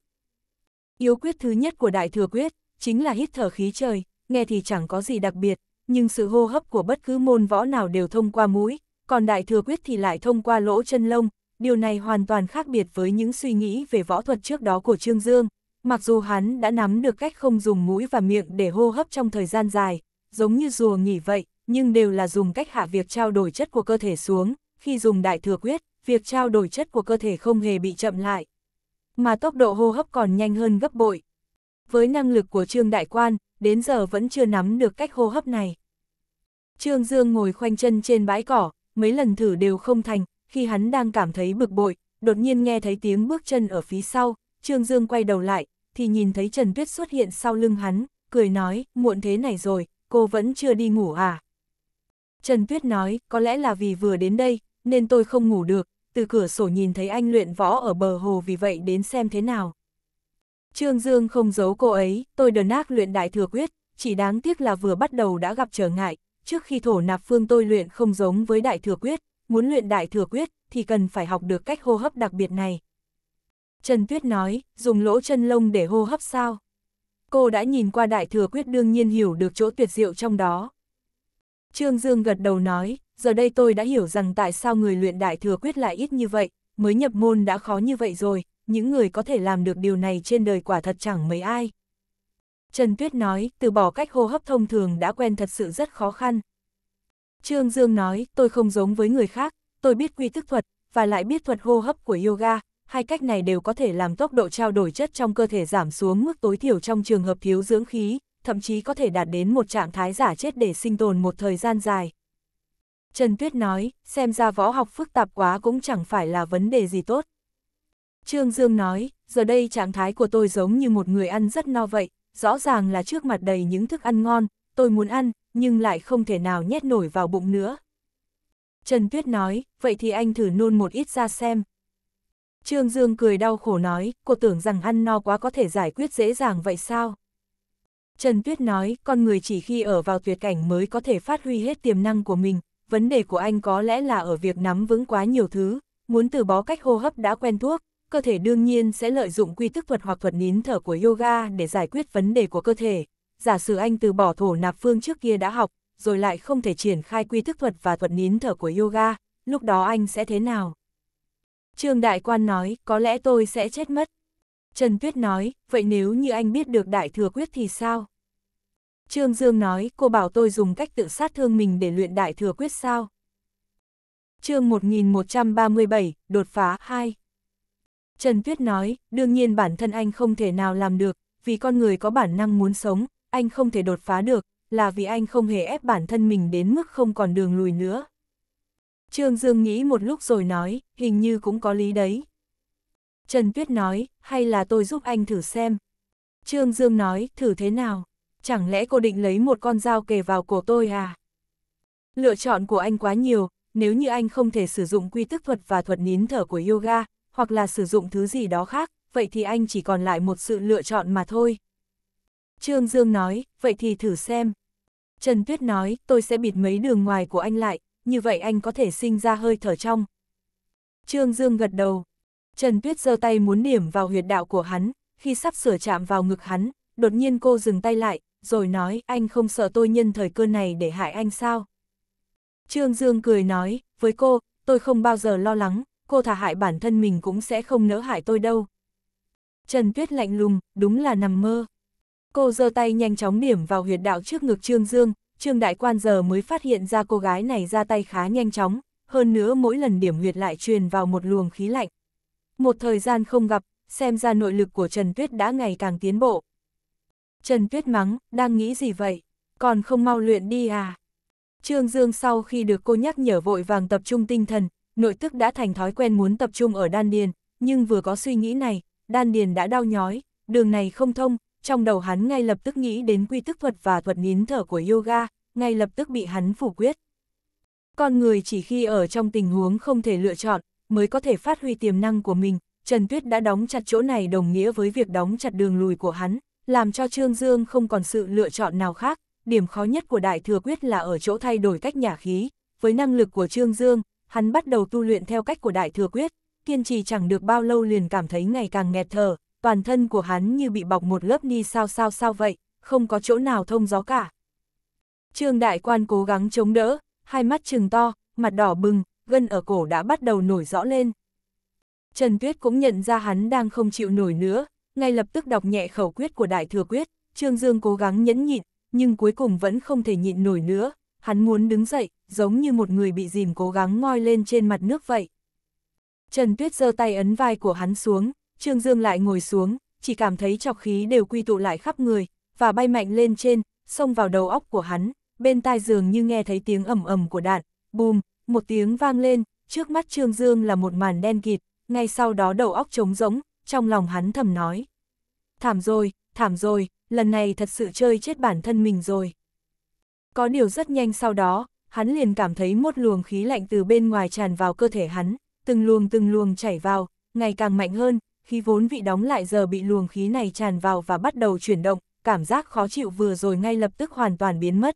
Yếu quyết thứ nhất của đại thừa quyết, chính là hít thở khí trời, nghe thì chẳng có gì đặc biệt, nhưng sự hô hấp của bất cứ môn võ nào đều thông qua mũi, còn đại thừa quyết thì lại thông qua lỗ chân lông, điều này hoàn toàn khác biệt với những suy nghĩ về võ thuật trước đó của Trương Dương. Mặc dù hắn đã nắm được cách không dùng mũi và miệng để hô hấp trong thời gian dài, giống như rùa nghỉ vậy, nhưng đều là dùng cách hạ việc trao đổi chất của cơ thể xuống, khi dùng đại thừa quyết, việc trao đổi chất của cơ thể không hề bị chậm lại, mà tốc độ hô hấp còn nhanh hơn gấp bội. Với năng lực của Trương Đại Quan, đến giờ vẫn chưa nắm được cách hô hấp này. Trương Dương ngồi khoanh chân trên bãi cỏ, mấy lần thử đều không thành, khi hắn đang cảm thấy bực bội, đột nhiên nghe thấy tiếng bước chân ở phía sau, Trương Dương quay đầu lại, thì nhìn thấy Trần Tuyết xuất hiện sau lưng hắn, cười nói, muộn thế này rồi, cô vẫn chưa đi ngủ à? Trần Tuyết nói, có lẽ là vì vừa đến đây, nên tôi không ngủ được, từ cửa sổ nhìn thấy anh luyện võ ở bờ hồ vì vậy đến xem thế nào. Trương Dương không giấu cô ấy, tôi đờn ác luyện đại thừa quyết, chỉ đáng tiếc là vừa bắt đầu đã gặp trở ngại, trước khi thổ nạp phương tôi luyện không giống với đại thừa quyết, muốn luyện đại thừa quyết thì cần phải học được cách hô hấp đặc biệt này. Trần Tuyết nói, dùng lỗ chân lông để hô hấp sao? Cô đã nhìn qua đại thừa quyết đương nhiên hiểu được chỗ tuyệt diệu trong đó. Trương Dương gật đầu nói, giờ đây tôi đã hiểu rằng tại sao người luyện đại thừa quyết lại ít như vậy, mới nhập môn đã khó như vậy rồi, những người có thể làm được điều này trên đời quả thật chẳng mấy ai. Trần Tuyết nói, từ bỏ cách hô hấp thông thường đã quen thật sự rất khó khăn, Trương Dương nói, tôi không giống với người khác, tôi biết quy thức thuật, và lại biết thuật hô hấp của yoga, hai cách này đều có thể làm tốc độ trao đổi chất trong cơ thể giảm xuống mức tối thiểu trong trường hợp thiếu dưỡng khí, thậm chí có thể đạt đến một trạng thái giả chết để sinh tồn một thời gian dài. Trần Tuyết nói, xem ra võ học phức tạp quá cũng chẳng phải là vấn đề gì tốt. Trương Dương nói, giờ đây trạng thái của tôi giống như một người ăn rất no vậy, rõ ràng là trước mặt đầy những thức ăn ngon, tôi muốn ăn, nhưng lại không thể nào nhét nổi vào bụng nữa. Trần Tuyết nói, vậy thì anh thử nôn một ít ra xem. Trương Dương cười đau khổ nói, cô tưởng rằng ăn no quá có thể giải quyết dễ dàng vậy sao? Trần Tuyết nói, con người chỉ khi ở vào tuyệt cảnh mới có thể phát huy hết tiềm năng của mình, vấn đề của anh có lẽ là ở việc nắm vững quá nhiều thứ, muốn từ bó cách hô hấp đã quen thuốc, cơ thể đương nhiên sẽ lợi dụng quy tức thuật hoặc thuật nín thở của yoga để giải quyết vấn đề của cơ thể, giả sử anh từ bỏ thổ nạp phương trước kia đã học, rồi lại không thể triển khai quy thức thuật và thuật nín thở của yoga, lúc đó anh sẽ thế nào? Trương Đại Quan nói, có lẽ tôi sẽ chết mất. Trần Tuyết nói, vậy nếu như anh biết được Đại Thừa Quyết thì sao? Trương Dương nói, cô bảo tôi dùng cách tự sát thương mình để luyện Đại Thừa Quyết sao? chương 1137, đột phá 2 Trần Tuyết nói, đương nhiên bản thân anh không thể nào làm được, vì con người có bản năng muốn sống, anh không thể đột phá được, là vì anh không hề ép bản thân mình đến mức không còn đường lùi nữa. Trương Dương nghĩ một lúc rồi nói, hình như cũng có lý đấy. Trần Tuyết nói, hay là tôi giúp anh thử xem. Trương Dương nói, thử thế nào? Chẳng lẽ cô định lấy một con dao kề vào cổ tôi à? Lựa chọn của anh quá nhiều, nếu như anh không thể sử dụng quy tức thuật và thuật nín thở của yoga, hoặc là sử dụng thứ gì đó khác, vậy thì anh chỉ còn lại một sự lựa chọn mà thôi. Trương Dương nói, vậy thì thử xem. Trần Tuyết nói, tôi sẽ bịt mấy đường ngoài của anh lại, như vậy anh có thể sinh ra hơi thở trong. Trương Dương gật đầu. Trần Tuyết giơ tay muốn điểm vào huyệt đạo của hắn, khi sắp sửa chạm vào ngực hắn, đột nhiên cô dừng tay lại, rồi nói, anh không sợ tôi nhân thời cơ này để hại anh sao? Trương Dương cười nói, với cô, tôi không bao giờ lo lắng, cô thả hại bản thân mình cũng sẽ không nỡ hại tôi đâu. Trần Tuyết lạnh lùng, đúng là nằm mơ. Cô giơ tay nhanh chóng điểm vào huyệt đạo trước ngực Trương Dương, Trương Đại Quan giờ mới phát hiện ra cô gái này ra tay khá nhanh chóng, hơn nữa mỗi lần điểm huyệt lại truyền vào một luồng khí lạnh. Một thời gian không gặp, xem ra nội lực của Trần Tuyết đã ngày càng tiến bộ. Trần Tuyết mắng, đang nghĩ gì vậy? Còn không mau luyện đi à? Trương Dương sau khi được cô nhắc nhở vội vàng tập trung tinh thần, nội tức đã thành thói quen muốn tập trung ở đan điền, nhưng vừa có suy nghĩ này, đan điền đã đau nhói, đường này không thông, trong đầu hắn ngay lập tức nghĩ đến quy tức thuật và thuật nín thở của yoga, ngay lập tức bị hắn phủ quyết. Con người chỉ khi ở trong tình huống không thể lựa chọn, mới có thể phát huy tiềm năng của mình, Trần Tuyết đã đóng chặt chỗ này đồng nghĩa với việc đóng chặt đường lùi của hắn, làm cho Trương Dương không còn sự lựa chọn nào khác, điểm khó nhất của Đại Thừa Quyết là ở chỗ thay đổi cách nhả khí, với năng lực của Trương Dương, hắn bắt đầu tu luyện theo cách của Đại Thừa Quyết, kiên trì chẳng được bao lâu liền cảm thấy ngày càng nghẹt thở, toàn thân của hắn như bị bọc một lớp ni sao sao sao vậy, không có chỗ nào thông gió cả. Trương Đại Quan cố gắng chống đỡ, hai mắt trừng to, mặt đỏ bừng, gân ở cổ đã bắt đầu nổi rõ lên. Trần Tuyết cũng nhận ra hắn đang không chịu nổi nữa, ngay lập tức đọc nhẹ khẩu quyết của Đại Thừa Quyết, Trương Dương cố gắng nhẫn nhịn, nhưng cuối cùng vẫn không thể nhịn nổi nữa, hắn muốn đứng dậy, giống như một người bị dìm cố gắng ngoi lên trên mặt nước vậy. Trần Tuyết giơ tay ấn vai của hắn xuống, Trương Dương lại ngồi xuống, chỉ cảm thấy chọc khí đều quy tụ lại khắp người, và bay mạnh lên trên, xông vào đầu óc của hắn, bên tai dường như nghe thấy tiếng ầm ầm của đạn, bùm, một tiếng vang lên, trước mắt Trương Dương là một màn đen kịt, ngay sau đó đầu óc trống rỗng, trong lòng hắn thầm nói. Thảm rồi, thảm rồi, lần này thật sự chơi chết bản thân mình rồi. Có điều rất nhanh sau đó, hắn liền cảm thấy một luồng khí lạnh từ bên ngoài tràn vào cơ thể hắn, từng luồng từng luồng chảy vào, ngày càng mạnh hơn, khí vốn vị đóng lại giờ bị luồng khí này tràn vào và bắt đầu chuyển động, cảm giác khó chịu vừa rồi ngay lập tức hoàn toàn biến mất.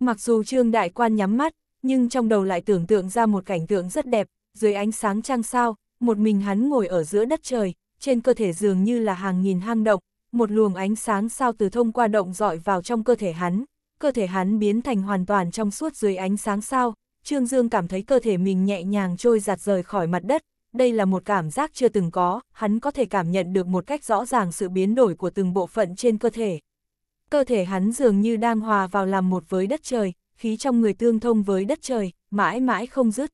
Mặc dù Trương Đại Quan nhắm mắt, nhưng trong đầu lại tưởng tượng ra một cảnh tượng rất đẹp, dưới ánh sáng trăng sao, một mình hắn ngồi ở giữa đất trời, trên cơ thể dường như là hàng nghìn hang động, một luồng ánh sáng sao từ thông qua động dọi vào trong cơ thể hắn, cơ thể hắn biến thành hoàn toàn trong suốt dưới ánh sáng sao, Trương Dương cảm thấy cơ thể mình nhẹ nhàng trôi giặt rời khỏi mặt đất, đây là một cảm giác chưa từng có, hắn có thể cảm nhận được một cách rõ ràng sự biến đổi của từng bộ phận trên cơ thể. Cơ thể hắn dường như đang hòa vào làm một với đất trời, khí trong người tương thông với đất trời, mãi mãi không dứt.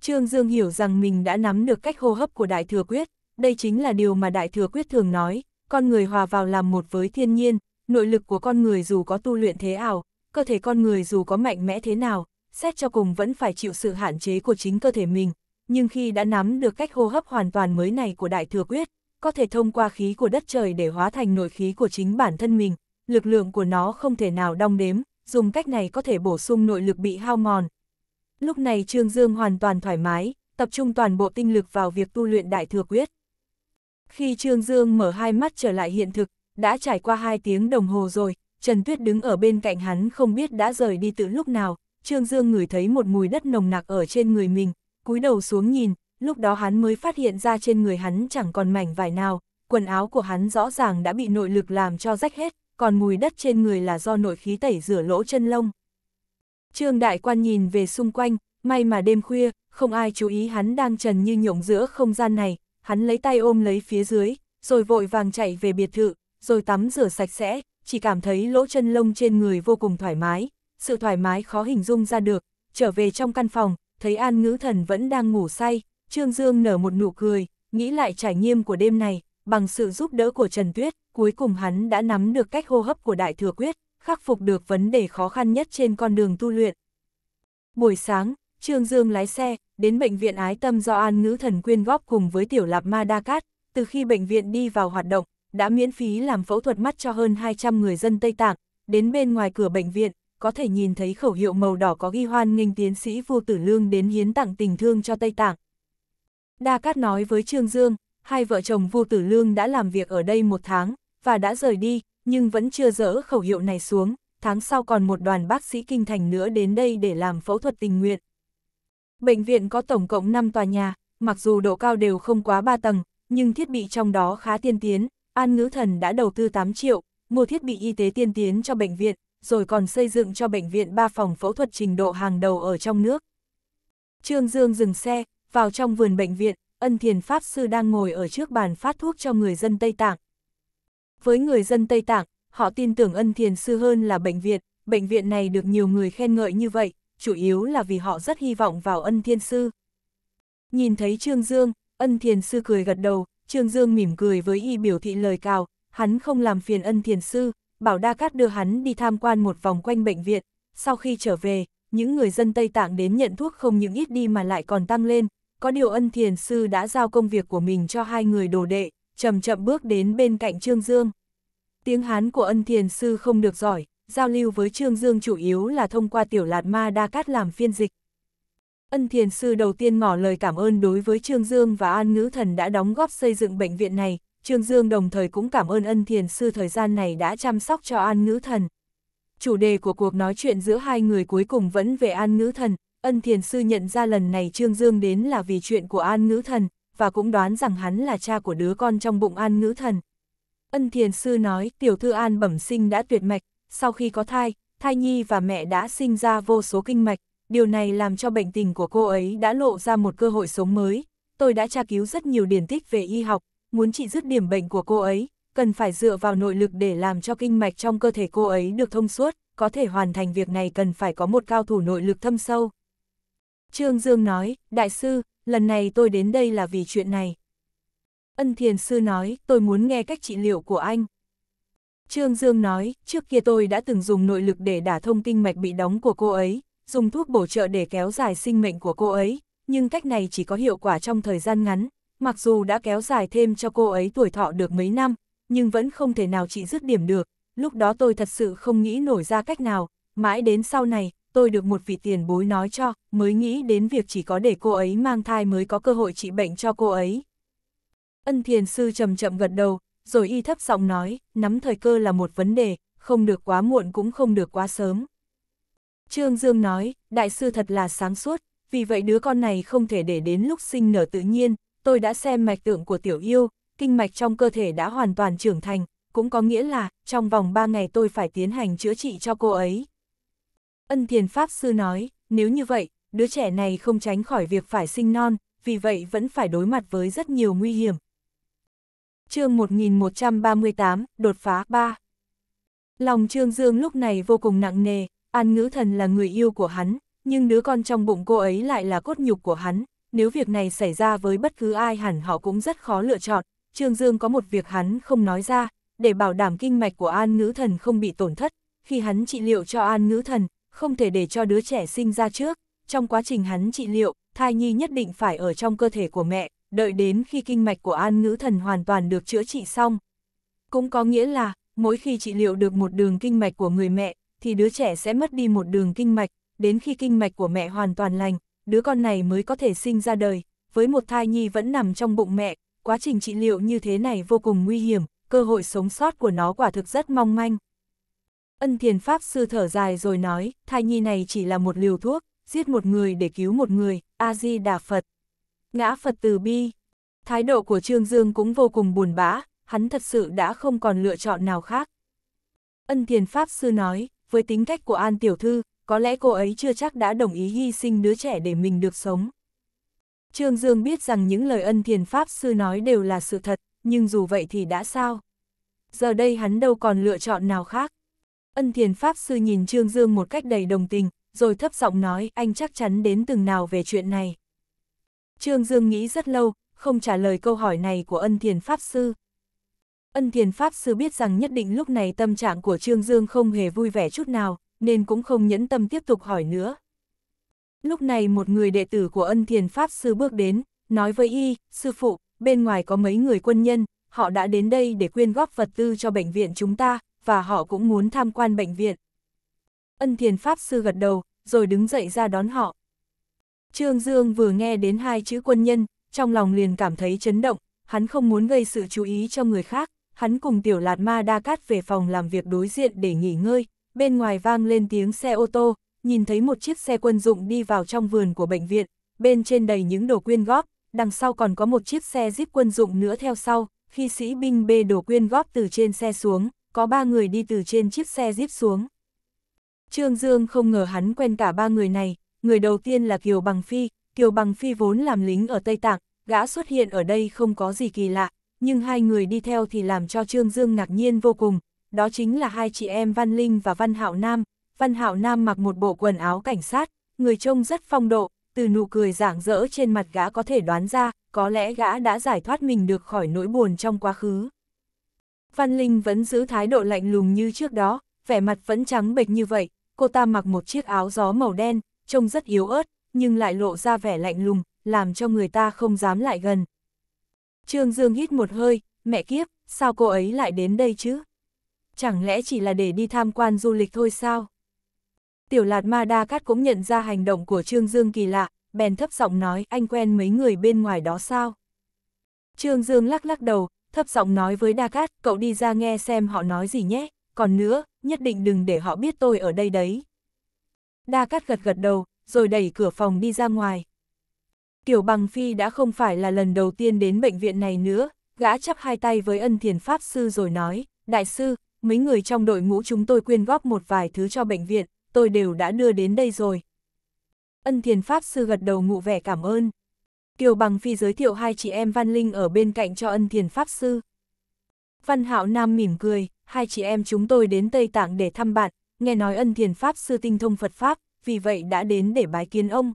Trương Dương hiểu rằng mình đã nắm được cách hô hấp của Đại Thừa Quyết, đây chính là điều mà Đại Thừa Quyết thường nói, con người hòa vào làm một với thiên nhiên, nội lực của con người dù có tu luyện thế ảo, cơ thể con người dù có mạnh mẽ thế nào, xét cho cùng vẫn phải chịu sự hạn chế của chính cơ thể mình, nhưng khi đã nắm được cách hô hấp hoàn toàn mới này của Đại Thừa Quyết, có thể thông qua khí của đất trời để hóa thành nội khí của chính bản thân mình, lực lượng của nó không thể nào đong đếm, dùng cách này có thể bổ sung nội lực bị hao mòn. Lúc này Trương Dương hoàn toàn thoải mái, tập trung toàn bộ tinh lực vào việc tu luyện Đại Thừa Quyết. Khi Trương Dương mở hai mắt trở lại hiện thực, đã trải qua hai tiếng đồng hồ rồi, Trần Tuyết đứng ở bên cạnh hắn không biết đã rời đi từ lúc nào, Trương Dương ngửi thấy một mùi đất nồng nặc ở trên người mình, cúi đầu xuống nhìn, lúc đó hắn mới phát hiện ra trên người hắn chẳng còn mảnh vải nào, quần áo của hắn rõ ràng đã bị nội lực làm cho rách hết, còn mùi đất trên người là do nội khí tẩy rửa lỗ chân lông. Trương Đại Quan nhìn về xung quanh, may mà đêm khuya, không ai chú ý hắn đang trần như nhộng giữa không gian này, hắn lấy tay ôm lấy phía dưới, rồi vội vàng chạy về biệt thự, rồi tắm rửa sạch sẽ, chỉ cảm thấy lỗ chân lông trên người vô cùng thoải mái, sự thoải mái khó hình dung ra được, trở về trong căn phòng, thấy An Ngữ Thần vẫn đang ngủ say, Trương Dương nở một nụ cười, nghĩ lại trải nghiệm của đêm này, bằng sự giúp đỡ của Trần Tuyết, cuối cùng hắn đã nắm được cách hô hấp của Đại Thừa Quyết, khắc phục được vấn đề khó khăn nhất trên con đường tu luyện. Buổi sáng, Trương Dương lái xe, đến bệnh viện ái tâm do An Ngữ Thần quyên góp cùng với Tiểu Lạp Ma Đa Cát, từ khi bệnh viện đi vào hoạt động, đã miễn phí làm phẫu thuật mắt cho hơn 200 người dân Tây Tạng, đến bên ngoài cửa bệnh viện, có thể nhìn thấy khẩu hiệu màu đỏ có ghi hoan nghênh tiến sĩ Vu Tử Lương đến hiến tặng tình thương cho Tây Tạng. Đa Cát nói với Trương Dương, hai vợ chồng Vu Tử Lương đã làm việc ở đây một tháng, và đã rời đi, nhưng vẫn chưa dỡ khẩu hiệu này xuống, tháng sau còn một đoàn bác sĩ kinh thành nữa đến đây để làm phẫu thuật tình nguyện. Bệnh viện có tổng cộng 5 tòa nhà, mặc dù độ cao đều không quá 3 tầng, nhưng thiết bị trong đó khá tiên tiến, An Ngữ Thần đã đầu tư 8 triệu, mua thiết bị y tế tiên tiến cho bệnh viện, rồi còn xây dựng cho bệnh viện ba phòng phẫu thuật trình độ hàng đầu ở trong nước. Trương Dương dừng xe, vào trong vườn bệnh viện, ân thiền Pháp Sư đang ngồi ở trước bàn phát thuốc cho người dân Tây Tạng. Với người dân Tây Tạng, họ tin tưởng ân thiền sư hơn là bệnh viện, bệnh viện này được nhiều người khen ngợi như vậy, chủ yếu là vì họ rất hy vọng vào ân thiên sư. Nhìn thấy Trương Dương, ân thiền sư cười gật đầu, Trương Dương mỉm cười với y biểu thị lời cào, hắn không làm phiền ân thiền sư, Bảo Đa Cát đưa hắn đi tham quan một vòng quanh bệnh viện, sau khi trở về, những người dân Tây Tạng đến nhận thuốc không những ít đi mà lại còn tăng lên, có điều ân thiền sư đã giao công việc của mình cho hai người đồ đệ, chậm chậm bước đến bên cạnh Trương Dương. Tiếng Hán của ân thiền sư không được giỏi, giao lưu với Trương Dương chủ yếu là thông qua tiểu lạt ma Đa Cát làm phiên dịch. Ân thiền sư đầu tiên ngỏ lời cảm ơn đối với Trương Dương và An Ngữ Thần đã đóng góp xây dựng bệnh viện này, Trương Dương đồng thời cũng cảm ơn ân thiền sư thời gian này đã chăm sóc cho an ngữ thần. Chủ đề của cuộc nói chuyện giữa hai người cuối cùng vẫn về an ngữ thần, ân thiền sư nhận ra lần này Trương Dương đến là vì chuyện của an ngữ thần, và cũng đoán rằng hắn là cha của đứa con trong bụng an ngữ thần. Ân thiền sư nói tiểu thư an bẩm sinh đã tuyệt mạch, sau khi có thai, thai nhi và mẹ đã sinh ra vô số kinh mạch, điều này làm cho bệnh tình của cô ấy đã lộ ra một cơ hội sống mới. Tôi đã tra cứu rất nhiều điển tích về y học, muốn trị dứt điểm bệnh của cô ấy, cần phải dựa vào nội lực để làm cho kinh mạch trong cơ thể cô ấy được thông suốt, có thể hoàn thành việc này cần phải có một cao thủ nội lực thâm sâu. Trương Dương nói, đại sư, lần này tôi đến đây là vì chuyện này. Ân thiền sư nói, tôi muốn nghe cách trị liệu của anh. Trương Dương nói, trước kia tôi đã từng dùng nội lực để đả thông kinh mạch bị đóng của cô ấy, dùng thuốc bổ trợ để kéo dài sinh mệnh của cô ấy, nhưng cách này chỉ có hiệu quả trong thời gian ngắn, mặc dù đã kéo dài thêm cho cô ấy tuổi thọ được mấy năm, nhưng vẫn không thể nào chị dứt điểm được, lúc đó tôi thật sự không nghĩ nổi ra cách nào, mãi đến sau này, tôi được một vị tiền bối nói cho, mới nghĩ đến việc chỉ có để cô ấy mang thai mới có cơ hội trị bệnh cho cô ấy. Ân thiền sư chậm chậm gật đầu, rồi y thấp giọng nói, nắm thời cơ là một vấn đề, không được quá muộn cũng không được quá sớm. Trương Dương nói, đại sư thật là sáng suốt, vì vậy đứa con này không thể để đến lúc sinh nở tự nhiên, tôi đã xem mạch tượng của tiểu yêu, kinh mạch trong cơ thể đã hoàn toàn trưởng thành, cũng có nghĩa là, trong vòng 3 ngày tôi phải tiến hành chữa trị cho cô ấy. Ân thiền Pháp Sư nói, nếu như vậy, đứa trẻ này không tránh khỏi việc phải sinh non, vì vậy vẫn phải đối mặt với rất nhiều nguy hiểm. chương 1138, đột phá 3 Lòng Trương Dương lúc này vô cùng nặng nề, An Ngữ Thần là người yêu của hắn, nhưng đứa con trong bụng cô ấy lại là cốt nhục của hắn, nếu việc này xảy ra với bất cứ ai hẳn họ cũng rất khó lựa chọn, Trương Dương có một việc hắn không nói ra, để bảo đảm kinh mạch của An Ngữ Thần không bị tổn thất, khi hắn trị liệu cho An Ngữ Thần, không thể để cho đứa trẻ sinh ra trước, trong quá trình hắn trị liệu, thai nhi nhất định phải ở trong cơ thể của mẹ, đợi đến khi kinh mạch của An Ngữ Thần hoàn toàn được chữa trị xong. Cũng có nghĩa là, mỗi khi trị liệu được một đường kinh mạch của người mẹ, thì đứa trẻ sẽ mất đi một đường kinh mạch, đến khi kinh mạch của mẹ hoàn toàn lành, đứa con này mới có thể sinh ra đời, với một thai nhi vẫn nằm trong bụng mẹ, quá trình trị liệu như thế này vô cùng nguy hiểm, cơ hội sống sót của nó quả thực rất mong manh. Ân thiền Pháp Sư thở dài rồi nói, thai nhi này chỉ là một liều thuốc, giết một người để cứu một người, A-di Đà Phật. Ngã Phật từ bi. Thái độ của Trương Dương cũng vô cùng buồn bã, hắn thật sự đã không còn lựa chọn nào khác. Ân thiền Pháp Sư nói, với tính cách của An Tiểu Thư, có lẽ cô ấy chưa chắc đã đồng ý hy sinh đứa trẻ để mình được sống. Trương Dương biết rằng những lời ân thiền Pháp Sư nói đều là sự thật, nhưng dù vậy thì đã sao? Giờ đây hắn đâu còn lựa chọn nào khác. Ân thiền Pháp Sư nhìn Trương Dương một cách đầy đồng tình, rồi thấp giọng nói anh chắc chắn đến từng nào về chuyện này. Trương Dương nghĩ rất lâu, không trả lời câu hỏi này của ân thiền Pháp Sư. Ân thiền Pháp Sư biết rằng nhất định lúc này tâm trạng của Trương Dương không hề vui vẻ chút nào, nên cũng không nhẫn tâm tiếp tục hỏi nữa. Lúc này một người đệ tử của ân thiền Pháp Sư bước đến, nói với y, sư phụ, bên ngoài có mấy người quân nhân, họ đã đến đây để quyên góp vật tư cho bệnh viện chúng ta, và họ cũng muốn tham quan bệnh viện. Ân thiền Pháp Sư gật đầu, rồi đứng dậy ra đón họ. Trương Dương vừa nghe đến hai chữ quân nhân, trong lòng liền cảm thấy chấn động, hắn không muốn gây sự chú ý cho người khác, hắn cùng tiểu lạt ma đa cát về phòng làm việc đối diện để nghỉ ngơi, bên ngoài vang lên tiếng xe ô tô, nhìn thấy một chiếc xe quân dụng đi vào trong vườn của bệnh viện, bên trên đầy những đồ quyên góp, đằng sau còn có một chiếc xe jeep quân dụng nữa theo sau, khi sĩ binh bê đồ quyên góp từ trên xe xuống, có ba người đi từ trên chiếc xe jeep xuống. Trương Dương không ngờ hắn quen cả ba người này, người đầu tiên là Kiều Bằng Phi, Kiều Bằng Phi vốn làm lính ở Tây Tạng, gã xuất hiện ở đây không có gì kỳ lạ, nhưng hai người đi theo thì làm cho Trương Dương ngạc nhiên vô cùng, đó chính là hai chị em Văn Linh và Văn Hạo Nam. Văn Hạo Nam mặc một bộ quần áo cảnh sát, người trông rất phong độ, từ nụ cười rạng rỡ trên mặt gã có thể đoán ra, có lẽ gã đã giải thoát mình được khỏi nỗi buồn trong quá khứ. Văn Linh vẫn giữ thái độ lạnh lùng như trước đó, vẻ mặt vẫn trắng bệch như vậy, cô ta mặc một chiếc áo gió màu đen, trông rất yếu ớt, nhưng lại lộ ra vẻ lạnh lùng, làm cho người ta không dám lại gần. Trương Dương hít một hơi, mẹ kiếp, sao cô ấy lại đến đây chứ? chẳng lẽ chỉ là để đi tham quan du lịch thôi sao? Tiểu lạt ma đa cát cũng nhận ra hành động của Trương Dương kỳ lạ, bèn thấp giọng nói anh quen mấy người bên ngoài đó sao? Trương Dương lắc lắc đầu, thấp giọng nói với Đa Cát, cậu đi ra nghe xem họ nói gì nhé, còn nữa, nhất định đừng để họ biết tôi ở đây đấy. Đa Cát gật gật đầu, rồi đẩy cửa phòng đi ra ngoài. Kiều Bằng Phi đã không phải là lần đầu tiên đến bệnh viện này nữa, gã chắp hai tay với ân thiền Pháp Sư rồi nói, Đại sư, mấy người trong đội ngũ chúng tôi quyên góp một vài thứ cho bệnh viện, tôi đều đã đưa đến đây rồi. Ân thiền Pháp Sư gật đầu ngụ vẻ cảm ơn. Kiều Bằng Phi giới thiệu hai chị em Văn Linh ở bên cạnh cho ân thiền Pháp Sư. Văn Hạo Nam mỉm cười, hai chị em chúng tôi đến Tây Tạng để thăm bạn, nghe nói ân thiền Pháp Sư tinh thông Phật Pháp, vì vậy đã đến để bái kiến ông.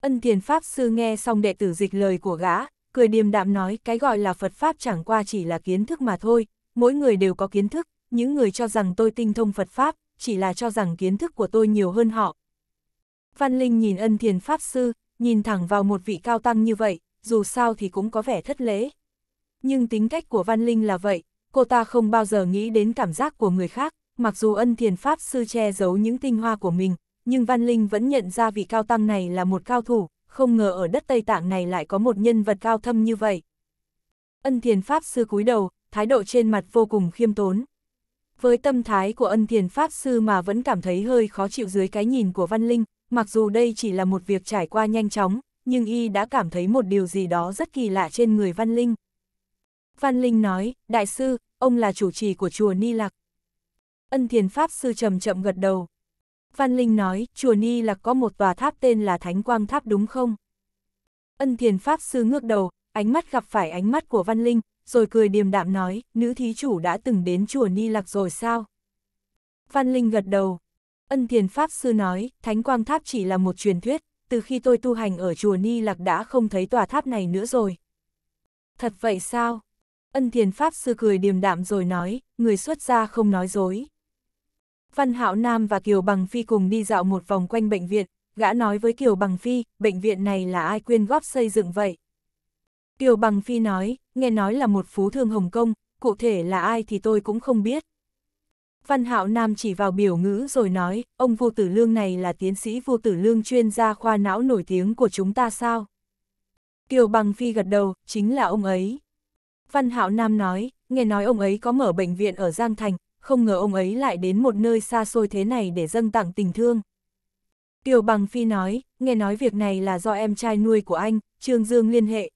Ân thiền Pháp Sư nghe xong đệ tử dịch lời của gã, cười điềm đạm nói cái gọi là Phật Pháp chẳng qua chỉ là kiến thức mà thôi, mỗi người đều có kiến thức, những người cho rằng tôi tinh thông Phật Pháp, chỉ là cho rằng kiến thức của tôi nhiều hơn họ. Văn Linh nhìn ân thiền Pháp Sư, nhìn thẳng vào một vị cao tăng như vậy, dù sao thì cũng có vẻ thất lễ. Nhưng tính cách của Văn Linh là vậy, cô ta không bao giờ nghĩ đến cảm giác của người khác, mặc dù ân thiền Pháp Sư che giấu những tinh hoa của mình, nhưng Văn Linh vẫn nhận ra vị cao tăng này là một cao thủ, không ngờ ở đất Tây Tạng này lại có một nhân vật cao thâm như vậy. Ân thiền Pháp Sư cúi đầu, thái độ trên mặt vô cùng khiêm tốn. Với tâm thái của ân thiền Pháp Sư mà vẫn cảm thấy hơi khó chịu dưới cái nhìn của Văn Linh, mặc dù đây chỉ là một việc trải qua nhanh chóng, nhưng y đã cảm thấy một điều gì đó rất kỳ lạ trên người Văn Linh. Văn Linh nói, Đại sư, ông là chủ trì của chùa Ni Lạc. Ân thiền Pháp Sư chậm chậm gật đầu. Văn Linh nói, chùa Ni Lạc có một tòa tháp tên là Thánh Quang Tháp đúng không? Ân thiền Pháp Sư ngước đầu, ánh mắt gặp phải ánh mắt của Văn Linh, rồi cười điềm đạm nói, nữ thí chủ đã từng đến chùa Ni Lạc rồi sao? Văn Linh gật đầu. Ân Thiền Pháp Sư nói, Thánh Quang Tháp chỉ là một truyền thuyết, từ khi tôi tu hành ở chùa Ni Lạc đã không thấy tòa tháp này nữa rồi. Thật vậy sao? Ân Thiền Pháp Sư cười điềm đạm rồi nói, người xuất gia không nói dối. Văn Hạo Nam và Kiều Bằng Phi cùng đi dạo một vòng quanh bệnh viện, gã nói với Kiều Bằng Phi, bệnh viện này là ai quyên góp xây dựng vậy? Tiêu Bằng Phi nói, nghe nói là một phú thương Hồng Kông, cụ thể là ai thì tôi cũng không biết. Văn Hạo Nam chỉ vào biểu ngữ rồi nói, ông Vu Tử Lương này là tiến sĩ Vu Tử Lương chuyên gia khoa não nổi tiếng của chúng ta sao? Kiều Bằng Phi gật đầu, chính là ông ấy. Văn Hạo Nam nói, nghe nói ông ấy có mở bệnh viện ở Giang Thành, không ngờ ông ấy lại đến một nơi xa xôi thế này để dâng tặng tình thương. Kiều Bằng Phi nói, nghe nói việc này là do em trai nuôi của anh, Trương Dương liên hệ,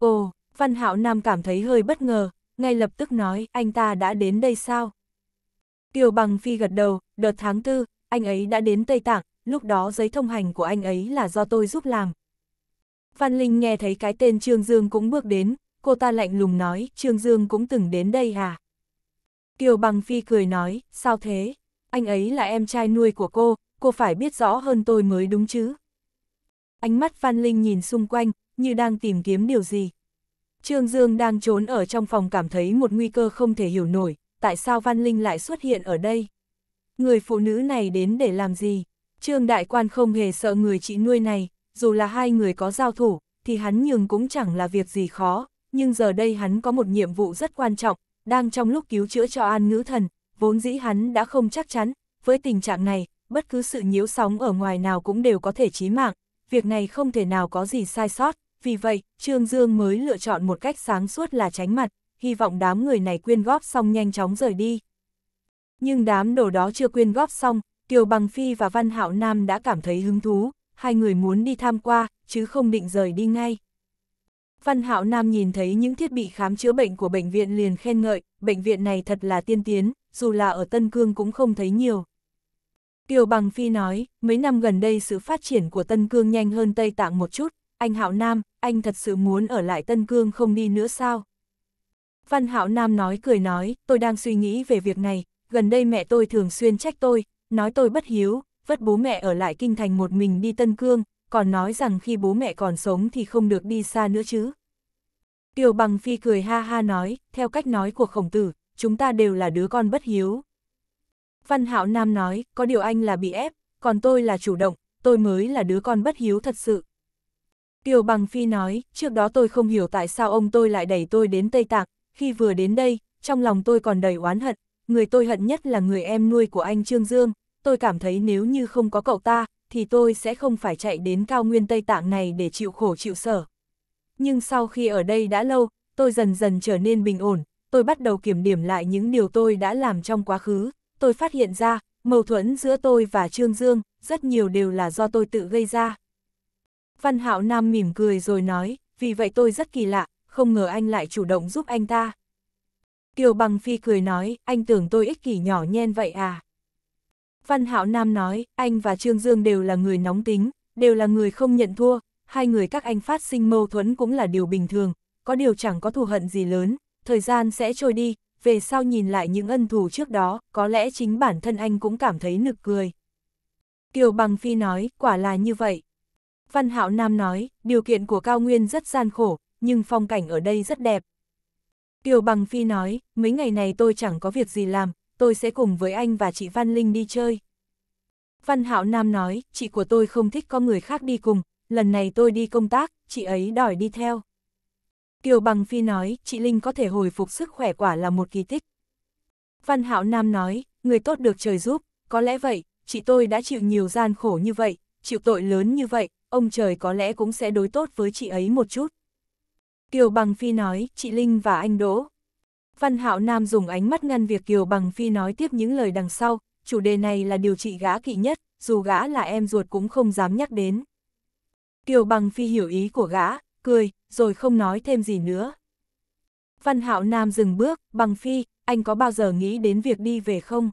Ồ, Văn Hạo Nam cảm thấy hơi bất ngờ, ngay lập tức nói, anh ta đã đến đây sao? Kiều Bằng Phi gật đầu, đợt tháng tư, anh ấy đã đến Tây Tạng, lúc đó giấy thông hành của anh ấy là do tôi giúp làm. Văn Linh nghe thấy cái tên Trương Dương cũng bước đến, cô ta lạnh lùng nói, Trương Dương cũng từng đến đây hả? Kiều Bằng Phi cười nói, sao thế? Anh ấy là em trai nuôi của cô, cô phải biết rõ hơn tôi mới đúng chứ. Ánh mắt Văn Linh nhìn xung quanh, như đang tìm kiếm điều gì. Trương Dương đang trốn ở trong phòng cảm thấy một nguy cơ không thể hiểu nổi, tại sao Văn Linh lại xuất hiện ở đây? Người phụ nữ này đến để làm gì? Trương Đại Quan không hề sợ người chị nuôi này, dù là hai người có giao thủ, thì hắn nhường cũng chẳng là việc gì khó, nhưng giờ đây hắn có một nhiệm vụ rất quan trọng, đang trong lúc cứu chữa cho an ngữ thần, vốn dĩ hắn đã không chắc chắn, với tình trạng này, bất cứ sự nhiễu sóng ở ngoài nào cũng đều có thể chí mạng, việc này không thể nào có gì sai sót, vì vậy, Trương Dương mới lựa chọn một cách sáng suốt là tránh mặt, hy vọng đám người này quyên góp xong nhanh chóng rời đi. Nhưng đám đồ đó chưa quyên góp xong, Kiều Bằng Phi và Văn Hạo Nam đã cảm thấy hứng thú, hai người muốn đi tham qua, chứ không định rời đi ngay. Văn Hạo Nam nhìn thấy những thiết bị khám chữa bệnh của bệnh viện liền khen ngợi, bệnh viện này thật là tiên tiến, dù là ở Tân Cương cũng không thấy nhiều. Kiều Bằng Phi nói, mấy năm gần đây sự phát triển của Tân Cương nhanh hơn Tây Tạng một chút, anh Hạo Nam, anh thật sự muốn ở lại Tân Cương không đi nữa sao? Văn Hạo Nam nói cười nói, tôi đang suy nghĩ về việc này, gần đây mẹ tôi thường xuyên trách tôi, nói tôi bất hiếu, vất bố mẹ ở lại kinh thành một mình đi Tân Cương, còn nói rằng khi bố mẹ còn sống thì không được đi xa nữa chứ. Tiêu bằng phi cười ha ha nói, theo cách nói của khổng tử, chúng ta đều là đứa con bất hiếu. Văn Hạo Nam nói, có điều anh là bị ép, còn tôi là chủ động, tôi mới là đứa con bất hiếu thật sự. Tiểu Bằng Phi nói, trước đó tôi không hiểu tại sao ông tôi lại đẩy tôi đến Tây Tạng. khi vừa đến đây, trong lòng tôi còn đầy oán hận, người tôi hận nhất là người em nuôi của anh Trương Dương, tôi cảm thấy nếu như không có cậu ta, thì tôi sẽ không phải chạy đến cao nguyên Tây Tạng này để chịu khổ chịu sở. Nhưng sau khi ở đây đã lâu, tôi dần dần trở nên bình ổn, tôi bắt đầu kiểm điểm lại những điều tôi đã làm trong quá khứ, tôi phát hiện ra, mâu thuẫn giữa tôi và Trương Dương, rất nhiều đều là do tôi tự gây ra. Văn Hạo Nam mỉm cười rồi nói, vì vậy tôi rất kỳ lạ, không ngờ anh lại chủ động giúp anh ta. Kiều Bằng Phi cười nói, anh tưởng tôi ích kỷ nhỏ nhen vậy à? Văn Hạo Nam nói, anh và Trương Dương đều là người nóng tính, đều là người không nhận thua, hai người các anh phát sinh mâu thuẫn cũng là điều bình thường, có điều chẳng có thù hận gì lớn, thời gian sẽ trôi đi, về sau nhìn lại những ân thù trước đó, có lẽ chính bản thân anh cũng cảm thấy nực cười. Kiều Bằng Phi nói, quả là như vậy. Văn Hạo Nam nói, điều kiện của cao nguyên rất gian khổ, nhưng phong cảnh ở đây rất đẹp. Kiều Bằng Phi nói, mấy ngày này tôi chẳng có việc gì làm, tôi sẽ cùng với anh và chị Văn Linh đi chơi. Văn Hạo Nam nói, chị của tôi không thích có người khác đi cùng, lần này tôi đi công tác, chị ấy đòi đi theo. Kiều Bằng Phi nói, chị Linh có thể hồi phục sức khỏe quả là một kỳ tích. Văn Hạo Nam nói, người tốt được trời giúp, có lẽ vậy, chị tôi đã chịu nhiều gian khổ như vậy, chịu tội lớn như vậy, ông trời có lẽ cũng sẽ đối tốt với chị ấy một chút. Kiều Bằng Phi nói, chị Linh và anh Đỗ. Văn Hạo Nam dùng ánh mắt ngăn việc Kiều Bằng Phi nói tiếp những lời đằng sau, chủ đề này là điều trị gã kỵ nhất, dù gã là em ruột cũng không dám nhắc đến. Kiều Bằng Phi hiểu ý của gã, cười, rồi không nói thêm gì nữa. Văn Hạo Nam dừng bước, Bằng Phi, anh có bao giờ nghĩ đến việc đi về không?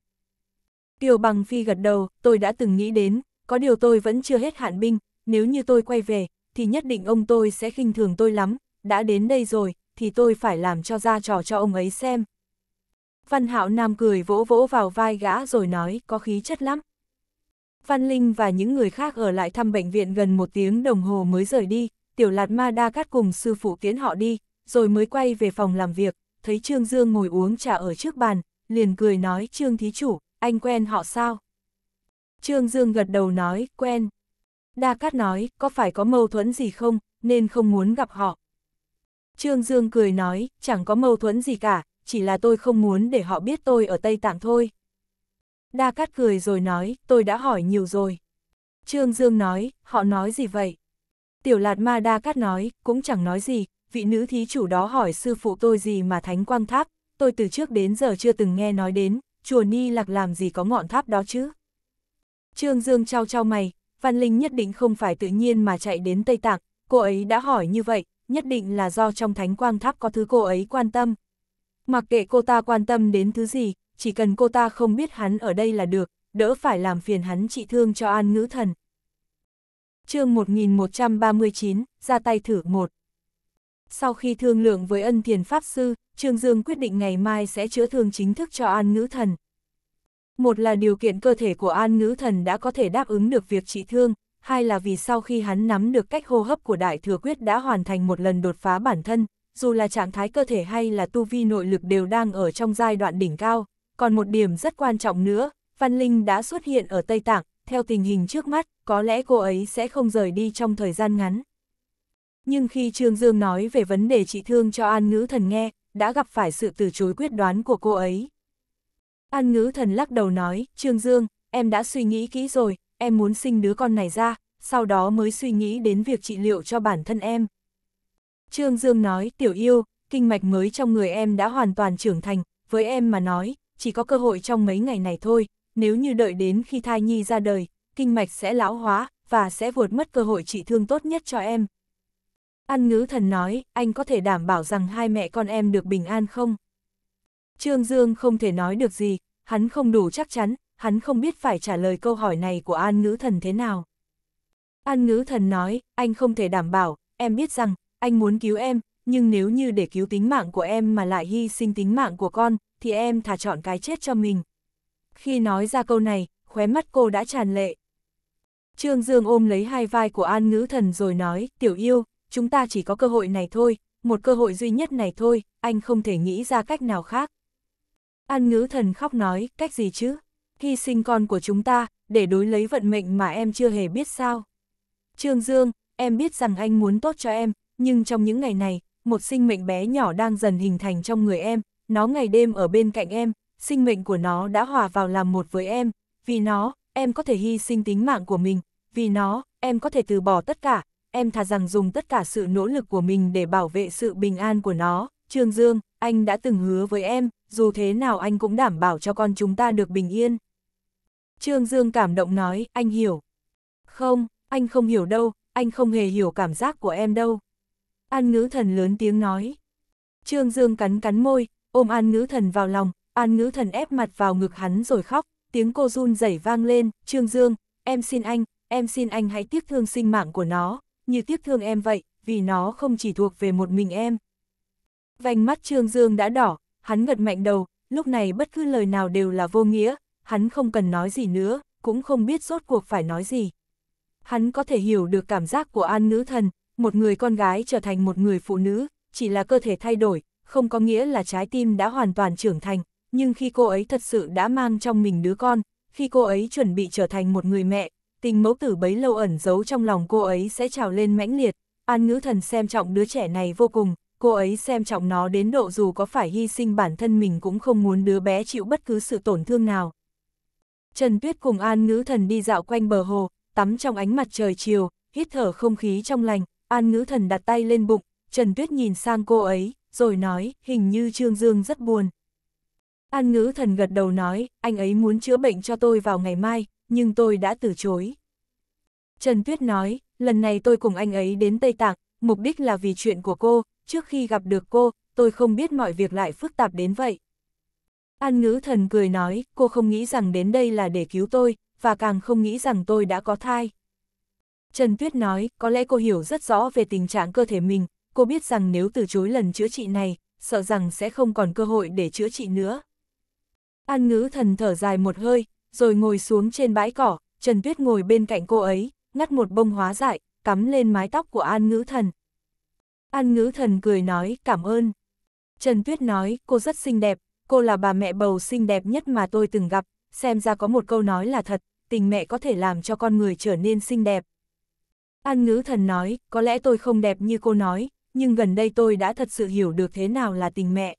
Kiều Bằng Phi gật đầu, tôi đã từng nghĩ đến, có điều tôi vẫn chưa hết hạn binh, nếu như tôi quay về, thì nhất định ông tôi sẽ khinh thường tôi lắm, đã đến đây rồi, thì tôi phải làm cho ra trò cho ông ấy xem. Văn Hạo Nam cười vỗ vỗ vào vai gã rồi nói có khí chất lắm. Văn Linh và những người khác ở lại thăm bệnh viện gần một tiếng đồng hồ mới rời đi, tiểu lạt ma đa cát cùng sư phụ tiễn họ đi, rồi mới quay về phòng làm việc, thấy Trương Dương ngồi uống trà ở trước bàn, liền cười nói Trương Thí Chủ, anh quen họ sao? Trương Dương gật đầu nói, quen. Đa Cát nói, có phải có mâu thuẫn gì không, nên không muốn gặp họ. Trương Dương cười nói, chẳng có mâu thuẫn gì cả, chỉ là tôi không muốn để họ biết tôi ở Tây Tạng thôi. Đa Cát cười rồi nói, tôi đã hỏi nhiều rồi. Trương Dương nói, họ nói gì vậy? Tiểu Lạt Ma Đa Cát nói, cũng chẳng nói gì, vị nữ thí chủ đó hỏi sư phụ tôi gì mà thánh quang tháp, tôi từ trước đến giờ chưa từng nghe nói đến, chùa Ni Lạc làm gì có ngọn tháp đó chứ? Trương Dương trao trao mày, Văn Linh nhất định không phải tự nhiên mà chạy đến Tây Tạng, cô ấy đã hỏi như vậy, nhất định là do trong thánh quang tháp có thứ cô ấy quan tâm. Mặc kệ cô ta quan tâm đến thứ gì, chỉ cần cô ta không biết hắn ở đây là được, đỡ phải làm phiền hắn trị thương cho an ngữ thần. chương 1139, ra tay thử một. Sau khi thương lượng với ân thiền pháp sư, Trương Dương quyết định ngày mai sẽ chữa thương chính thức cho an ngữ thần. Một là điều kiện cơ thể của an ngữ thần đã có thể đáp ứng được việc trị thương, hai là vì sau khi hắn nắm được cách hô hấp của đại thừa quyết đã hoàn thành một lần đột phá bản thân, dù là trạng thái cơ thể hay là tu vi nội lực đều đang ở trong giai đoạn đỉnh cao. Còn một điểm rất quan trọng nữa, Văn Linh đã xuất hiện ở Tây Tạng, theo tình hình trước mắt, có lẽ cô ấy sẽ không rời đi trong thời gian ngắn. Nhưng khi Trương Dương nói về vấn đề trị thương cho An Ngữ Thần nghe, đã gặp phải sự từ chối quyết đoán của cô ấy. An ngữ thần lắc đầu nói, Trương Dương, em đã suy nghĩ kỹ rồi, em muốn sinh đứa con này ra, sau đó mới suy nghĩ đến việc trị liệu cho bản thân em. Trương Dương nói, tiểu yêu, kinh mạch mới trong người em đã hoàn toàn trưởng thành, với em mà nói, chỉ có cơ hội trong mấy ngày này thôi, nếu như đợi đến khi thai nhi ra đời, kinh mạch sẽ lão hóa, và sẽ vượt mất cơ hội trị thương tốt nhất cho em. An ngữ thần nói, anh có thể đảm bảo rằng hai mẹ con em được bình an không? Trương Dương không thể nói được gì, hắn không đủ chắc chắn, hắn không biết phải trả lời câu hỏi này của An Ngữ Thần thế nào. An Ngữ Thần nói, anh không thể đảm bảo, em biết rằng, anh muốn cứu em, nhưng nếu như để cứu tính mạng của em mà lại hy sinh tính mạng của con, thì em thả chọn cái chết cho mình. Khi nói ra câu này, khóe mắt cô đã tràn lệ. Trương Dương ôm lấy hai vai của An Ngữ Thần rồi nói, tiểu yêu, chúng ta chỉ có cơ hội này thôi, một cơ hội duy nhất này thôi, anh không thể nghĩ ra cách nào khác. An ngữ thần khóc nói, cách gì chứ? Hy sinh con của chúng ta, để đối lấy vận mệnh mà em chưa hề biết sao. Trương Dương, em biết rằng anh muốn tốt cho em, nhưng trong những ngày này, một sinh mệnh bé nhỏ đang dần hình thành trong người em, nó ngày đêm ở bên cạnh em, sinh mệnh của nó đã hòa vào làm một với em, vì nó, em có thể hy sinh tính mạng của mình, vì nó, em có thể từ bỏ tất cả, em thà rằng dùng tất cả sự nỗ lực của mình để bảo vệ sự bình an của nó. Trương Dương, anh đã từng hứa với em, dù thế nào anh cũng đảm bảo cho con chúng ta được bình yên. Trương Dương cảm động nói, anh hiểu. Không, anh không hiểu đâu, anh không hề hiểu cảm giác của em đâu. An ngữ thần lớn tiếng nói. Trương Dương cắn cắn môi, ôm an ngữ thần vào lòng, an ngữ thần ép mặt vào ngực hắn rồi khóc, tiếng cô run rẩy vang lên, Trương Dương, em xin anh, em xin anh hãy tiếc thương sinh mạng của nó, như tiếc thương em vậy, vì nó không chỉ thuộc về một mình em. Vành mắt Trương Dương đã đỏ, Hắn gật mạnh đầu, lúc này bất cứ lời nào đều là vô nghĩa, hắn không cần nói gì nữa, cũng không biết rốt cuộc phải nói gì. Hắn có thể hiểu được cảm giác của an nữ thần, một người con gái trở thành một người phụ nữ, chỉ là cơ thể thay đổi, không có nghĩa là trái tim đã hoàn toàn trưởng thành, nhưng khi cô ấy thật sự đã mang trong mình đứa con, khi cô ấy chuẩn bị trở thành một người mẹ, tình mẫu tử bấy lâu ẩn giấu trong lòng cô ấy sẽ trào lên mãnh liệt, an nữ thần xem trọng đứa trẻ này vô cùng, cô ấy xem trọng nó đến độ dù có phải hy sinh bản thân mình cũng không muốn đứa bé chịu bất cứ sự tổn thương nào. Trần Tuyết cùng An Ngữ Thần đi dạo quanh bờ hồ, tắm trong ánh mặt trời chiều, hít thở không khí trong lành, An Ngữ Thần đặt tay lên bụng, Trần Tuyết nhìn sang cô ấy, rồi nói, hình như Trương Dương rất buồn. An Ngữ Thần gật đầu nói, anh ấy muốn chữa bệnh cho tôi vào ngày mai, nhưng tôi đã từ chối. Trần Tuyết nói, lần này tôi cùng anh ấy đến Tây Tạng, mục đích là vì chuyện của cô, trước khi gặp được cô, tôi không biết mọi việc lại phức tạp đến vậy. An ngữ thần cười nói, cô không nghĩ rằng đến đây là để cứu tôi, và càng không nghĩ rằng tôi đã có thai. Trần Tuyết nói, có lẽ cô hiểu rất rõ về tình trạng cơ thể mình, cô biết rằng nếu từ chối lần chữa trị này, sợ rằng sẽ không còn cơ hội để chữa trị nữa. An ngữ thần thở dài một hơi, rồi ngồi xuống trên bãi cỏ, Trần Tuyết ngồi bên cạnh cô ấy, ngắt một bông hóa dại, cắm lên mái tóc của An ngữ thần. An ngữ thần cười nói cảm ơn. Trần Tuyết nói cô rất xinh đẹp, cô là bà mẹ bầu xinh đẹp nhất mà tôi từng gặp, xem ra có một câu nói là thật, tình mẹ có thể làm cho con người trở nên xinh đẹp. An ngữ thần nói, có lẽ tôi không đẹp như cô nói, nhưng gần đây tôi đã thật sự hiểu được thế nào là tình mẹ.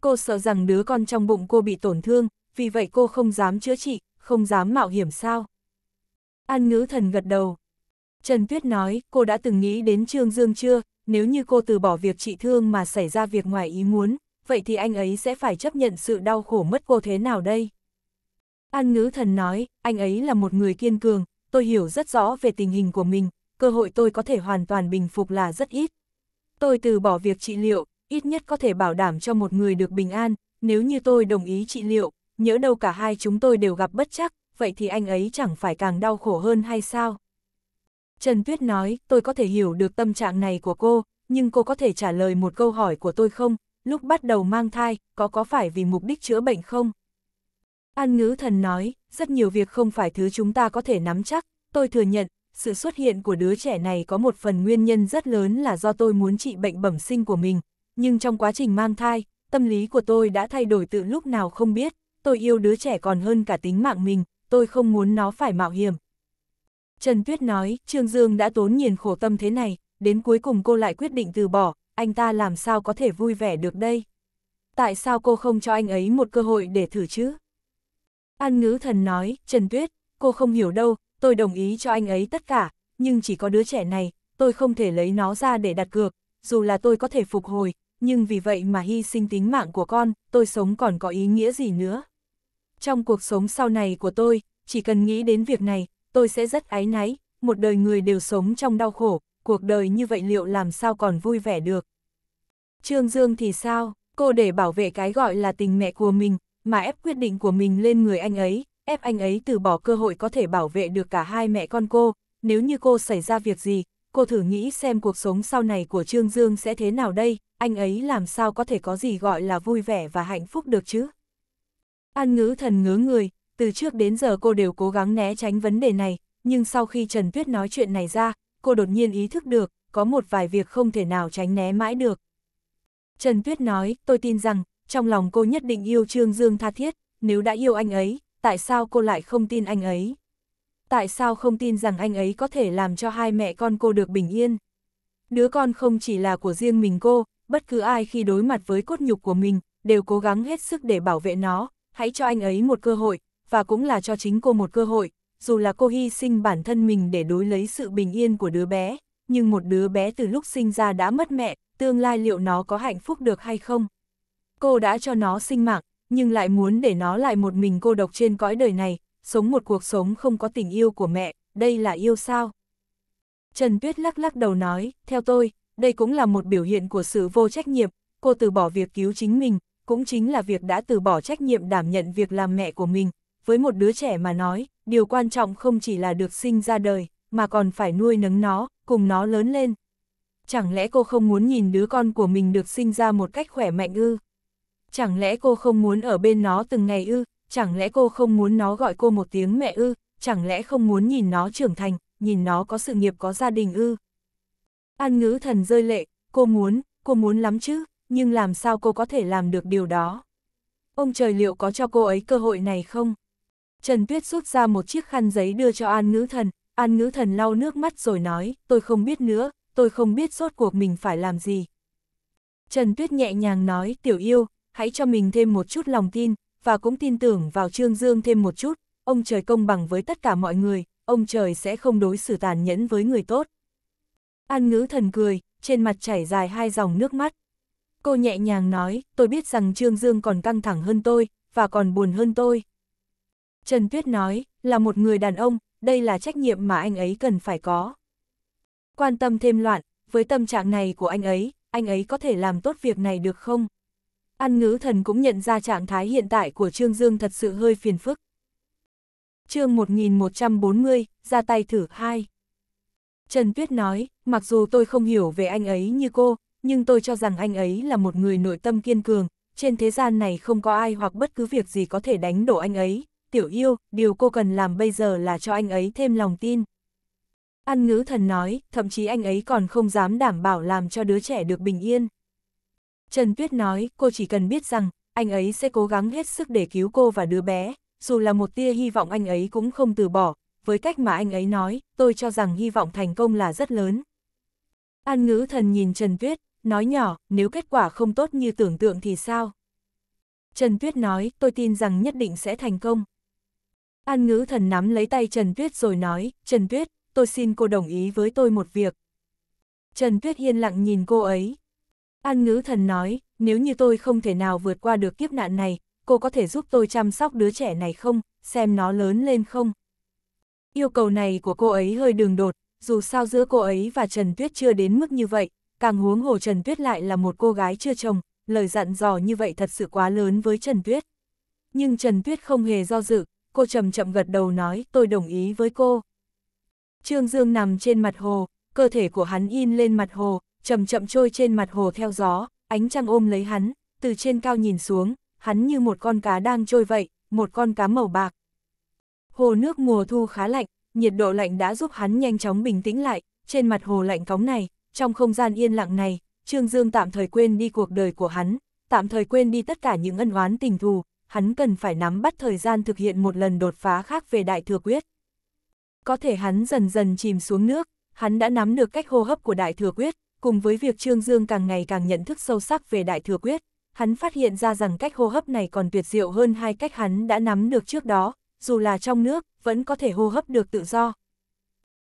Cô sợ rằng đứa con trong bụng cô bị tổn thương, vì vậy cô không dám chữa trị, không dám mạo hiểm sao. An ngữ thần gật đầu, Trần Tuyết nói, cô đã từng nghĩ đến Trương Dương chưa, nếu như cô từ bỏ việc trị thương mà xảy ra việc ngoài ý muốn, vậy thì anh ấy sẽ phải chấp nhận sự đau khổ mất cô thế nào đây? An ngữ thần nói, anh ấy là một người kiên cường, tôi hiểu rất rõ về tình hình của mình, cơ hội tôi có thể hoàn toàn bình phục là rất ít. Tôi từ bỏ việc trị liệu, ít nhất có thể bảo đảm cho một người được bình an, nếu như tôi đồng ý trị liệu, nhớ đâu cả hai chúng tôi đều gặp bất chắc, vậy thì anh ấy chẳng phải càng đau khổ hơn hay sao? Trần Tuyết nói, tôi có thể hiểu được tâm trạng này của cô, nhưng cô có thể trả lời một câu hỏi của tôi không, lúc bắt đầu mang thai, có có phải vì mục đích chữa bệnh không? An ngữ thần nói, rất nhiều việc không phải thứ chúng ta có thể nắm chắc, tôi thừa nhận, sự xuất hiện của đứa trẻ này có một phần nguyên nhân rất lớn là do tôi muốn trị bệnh bẩm sinh của mình, nhưng trong quá trình mang thai, tâm lý của tôi đã thay đổi từ lúc nào không biết, tôi yêu đứa trẻ còn hơn cả tính mạng mình, tôi không muốn nó phải mạo hiểm, Trần Tuyết nói, Trương Dương đã tốn nhiền khổ tâm thế này, đến cuối cùng cô lại quyết định từ bỏ, anh ta làm sao có thể vui vẻ được đây? Tại sao cô không cho anh ấy một cơ hội để thử chứ? An ngữ thần nói, Trần Tuyết, cô không hiểu đâu, tôi đồng ý cho anh ấy tất cả, nhưng chỉ có đứa trẻ này, tôi không thể lấy nó ra để đặt cược, dù là tôi có thể phục hồi, nhưng vì vậy mà hy sinh tính mạng của con, tôi sống còn có ý nghĩa gì nữa? Trong cuộc sống sau này của tôi, chỉ cần nghĩ đến việc này, tôi sẽ rất áy náy, một đời người đều sống trong đau khổ, cuộc đời như vậy liệu làm sao còn vui vẻ được. Trương Dương thì sao, cô để bảo vệ cái gọi là tình mẹ của mình, mà ép quyết định của mình lên người anh ấy, ép anh ấy từ bỏ cơ hội có thể bảo vệ được cả hai mẹ con cô, nếu như cô xảy ra việc gì, cô thử nghĩ xem cuộc sống sau này của Trương Dương sẽ thế nào đây, anh ấy làm sao có thể có gì gọi là vui vẻ và hạnh phúc được chứ. An ngữ thần ngớ người, từ trước đến giờ cô đều cố gắng né tránh vấn đề này, nhưng sau khi Trần Tuyết nói chuyện này ra, cô đột nhiên ý thức được, có một vài việc không thể nào tránh né mãi được. Trần Tuyết nói, tôi tin rằng, trong lòng cô nhất định yêu Trương Dương tha thiết, nếu đã yêu anh ấy, tại sao cô lại không tin anh ấy? Tại sao không tin rằng anh ấy có thể làm cho hai mẹ con cô được bình yên? Đứa con không chỉ là của riêng mình cô, bất cứ ai khi đối mặt với cốt nhục của mình, đều cố gắng hết sức để bảo vệ nó, hãy cho anh ấy một cơ hội, và cũng là cho chính cô một cơ hội, dù là cô hy sinh bản thân mình để đối lấy sự bình yên của đứa bé, nhưng một đứa bé từ lúc sinh ra đã mất mẹ, tương lai liệu nó có hạnh phúc được hay không? Cô đã cho nó sinh mạng, nhưng lại muốn để nó lại một mình cô độc trên cõi đời này, sống một cuộc sống không có tình yêu của mẹ, đây là yêu sao? Trần Tuyết lắc lắc đầu nói, theo tôi, đây cũng là một biểu hiện của sự vô trách nhiệm, cô từ bỏ việc cứu chính mình, cũng chính là việc đã từ bỏ trách nhiệm đảm nhận việc làm mẹ của mình, với một đứa trẻ mà nói, điều quan trọng không chỉ là được sinh ra đời, mà còn phải nuôi nấng nó, cùng nó lớn lên. Chẳng lẽ cô không muốn nhìn đứa con của mình được sinh ra một cách khỏe mạnh ư? Chẳng lẽ cô không muốn ở bên nó từng ngày ư? Chẳng lẽ cô không muốn nó gọi cô một tiếng mẹ ư? Chẳng lẽ không muốn nhìn nó trưởng thành, nhìn nó có sự nghiệp có gia đình ư? An ngữ thần rơi lệ, cô muốn, cô muốn lắm chứ, nhưng làm sao cô có thể làm được điều đó? Ông trời liệu có cho cô ấy cơ hội này không? Trần Tuyết rút ra một chiếc khăn giấy đưa cho An Ngữ Thần, An Ngữ Thần lau nước mắt rồi nói, tôi không biết nữa, tôi không biết rốt cuộc mình phải làm gì. Trần Tuyết nhẹ nhàng nói, tiểu yêu, hãy cho mình thêm một chút lòng tin, và cũng tin tưởng vào Trương Dương thêm một chút, ông trời công bằng với tất cả mọi người, ông trời sẽ không đối xử tàn nhẫn với người tốt. An Ngữ Thần cười, trên mặt chảy dài hai dòng nước mắt. Cô nhẹ nhàng nói, tôi biết rằng Trương Dương còn căng thẳng hơn tôi, và còn buồn hơn tôi, Trần Tuyết nói, là một người đàn ông, đây là trách nhiệm mà anh ấy cần phải có. Quan tâm thêm loạn, với tâm trạng này của anh ấy, anh ấy có thể làm tốt việc này được không? An ngữ thần cũng nhận ra trạng thái hiện tại của Trương Dương thật sự hơi phiền phức. chương 1140, ra tay thử 2. Trần Tuyết nói, mặc dù tôi không hiểu về anh ấy như cô, nhưng tôi cho rằng anh ấy là một người nội tâm kiên cường, trên thế gian này không có ai hoặc bất cứ việc gì có thể đánh đổ anh ấy, tiểu yêu, điều cô cần làm bây giờ là cho anh ấy thêm lòng tin. Ăn ngữ thần nói, thậm chí anh ấy còn không dám đảm bảo làm cho đứa trẻ được bình yên. Trần Tuyết nói, cô chỉ cần biết rằng, anh ấy sẽ cố gắng hết sức để cứu cô và đứa bé, dù là một tia hy vọng anh ấy cũng không từ bỏ, với cách mà anh ấy nói, tôi cho rằng hy vọng thành công là rất lớn. An ngữ thần nhìn Trần Tuyết, nói nhỏ, nếu kết quả không tốt như tưởng tượng thì sao? Trần Tuyết nói, tôi tin rằng nhất định sẽ thành công. An ngữ thần nắm lấy tay Trần Tuyết rồi nói, Trần Tuyết, tôi xin cô đồng ý với tôi một việc. Trần Tuyết yên lặng nhìn cô ấy. An ngữ thần nói, nếu như tôi không thể nào vượt qua được kiếp nạn này, cô có thể giúp tôi chăm sóc đứa trẻ này không, xem nó lớn lên không? Yêu cầu này của cô ấy hơi đường đột, dù sao giữa cô ấy và Trần Tuyết chưa đến mức như vậy, càng huống hồ Trần Tuyết lại là một cô gái chưa chồng, lời dặn dò như vậy thật sự quá lớn với Trần Tuyết. Nhưng Trần Tuyết không hề do dự, cô chậm chậm gật đầu nói tôi đồng ý với cô. Trương Dương nằm trên mặt hồ, cơ thể của hắn in lên mặt hồ, chậm chậm trôi trên mặt hồ theo gió, ánh trăng ôm lấy hắn, từ trên cao nhìn xuống, hắn như một con cá đang trôi vậy, một con cá màu bạc. Hồ nước mùa thu khá lạnh, nhiệt độ lạnh đã giúp hắn nhanh chóng bình tĩnh lại, trên mặt hồ lạnh cóng này, trong không gian yên lặng này, Trương Dương tạm thời quên đi cuộc đời của hắn, tạm thời quên đi tất cả những ân oán tình thù, hắn cần phải nắm bắt thời gian thực hiện một lần đột phá khác về đại thừa quyết. Có thể hắn dần dần chìm xuống nước, hắn đã nắm được cách hô hấp của đại thừa quyết, cùng với việc Trương Dương càng ngày càng nhận thức sâu sắc về đại thừa quyết, hắn phát hiện ra rằng cách hô hấp này còn tuyệt diệu hơn hai cách hắn đã nắm được trước đó, dù là trong nước, vẫn có thể hô hấp được tự do.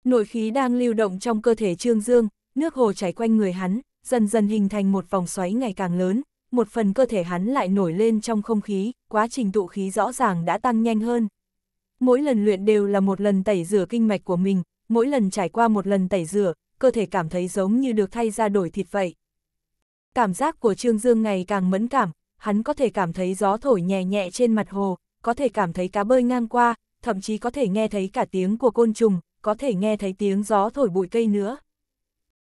Nội khí đang lưu động trong cơ thể Trương Dương, nước hồ chảy quanh người hắn, dần dần hình thành một vòng xoáy ngày càng lớn, một phần cơ thể hắn lại nổi lên trong không khí, quá trình tụ khí rõ ràng đã tăng nhanh hơn. Mỗi lần luyện đều là một lần tẩy rửa kinh mạch của mình, mỗi lần trải qua một lần tẩy rửa, cơ thể cảm thấy giống như được thay ra đổi thịt vậy. Cảm giác của Trương Dương ngày càng mẫn cảm, hắn có thể cảm thấy gió thổi nhẹ nhẹ trên mặt hồ, có thể cảm thấy cá bơi ngang qua, thậm chí có thể nghe thấy cả tiếng của côn trùng, có thể nghe thấy tiếng gió thổi bụi cây nữa.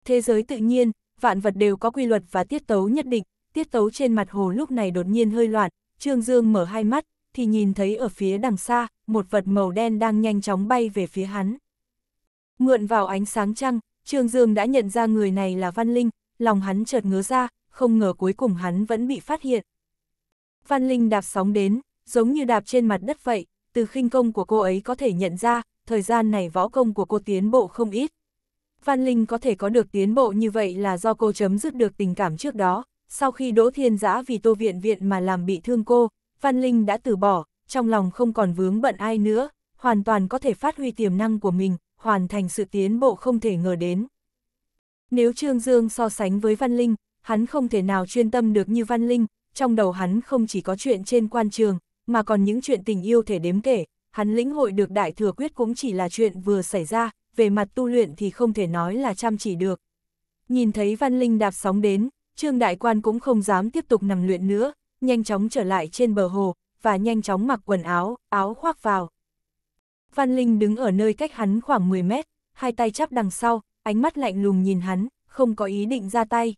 Thế giới tự nhiên, vạn vật đều có quy luật và tiết tấu nhất định, tiết tấu trên mặt hồ lúc này đột nhiên hơi loạn, Trương Dương mở hai mắt, thì nhìn thấy ở phía đằng xa, một vật màu đen đang nhanh chóng bay về phía hắn. Mượn vào ánh sáng trăng, Trương Dương đã nhận ra người này là Văn Linh, lòng hắn chợt ngứa ra, không ngờ cuối cùng hắn vẫn bị phát hiện. Văn Linh đạp sóng đến, giống như đạp trên mặt đất vậy, từ khinh công của cô ấy có thể nhận ra, thời gian này võ công của cô tiến bộ không ít. Văn Linh có thể có được tiến bộ như vậy là do cô chấm dứt được tình cảm trước đó, sau khi Đỗ Thiên Giã vì Tô Viện Viện mà làm bị thương cô, Văn Linh đã từ bỏ, trong lòng không còn vướng bận ai nữa, hoàn toàn có thể phát huy tiềm năng của mình, hoàn thành sự tiến bộ không thể ngờ đến. Nếu Trương Dương so sánh với Văn Linh, hắn không thể nào chuyên tâm được như Văn Linh, trong đầu hắn không chỉ có chuyện trên quan trường, mà còn những chuyện tình yêu thể đếm kể, hắn lĩnh hội được đại thừa quyết cũng chỉ là chuyện vừa xảy ra, về mặt tu luyện thì không thể nói là chăm chỉ được. Nhìn thấy Văn Linh đạp sóng đến, Trương Đại Quan cũng không dám tiếp tục nằm luyện nữa, nhanh chóng trở lại trên bờ hồ, và nhanh chóng mặc quần áo, áo khoác vào. Văn Linh đứng ở nơi cách hắn khoảng 10 mét, hai tay chắp đằng sau, ánh mắt lạnh lùng nhìn hắn, không có ý định ra tay.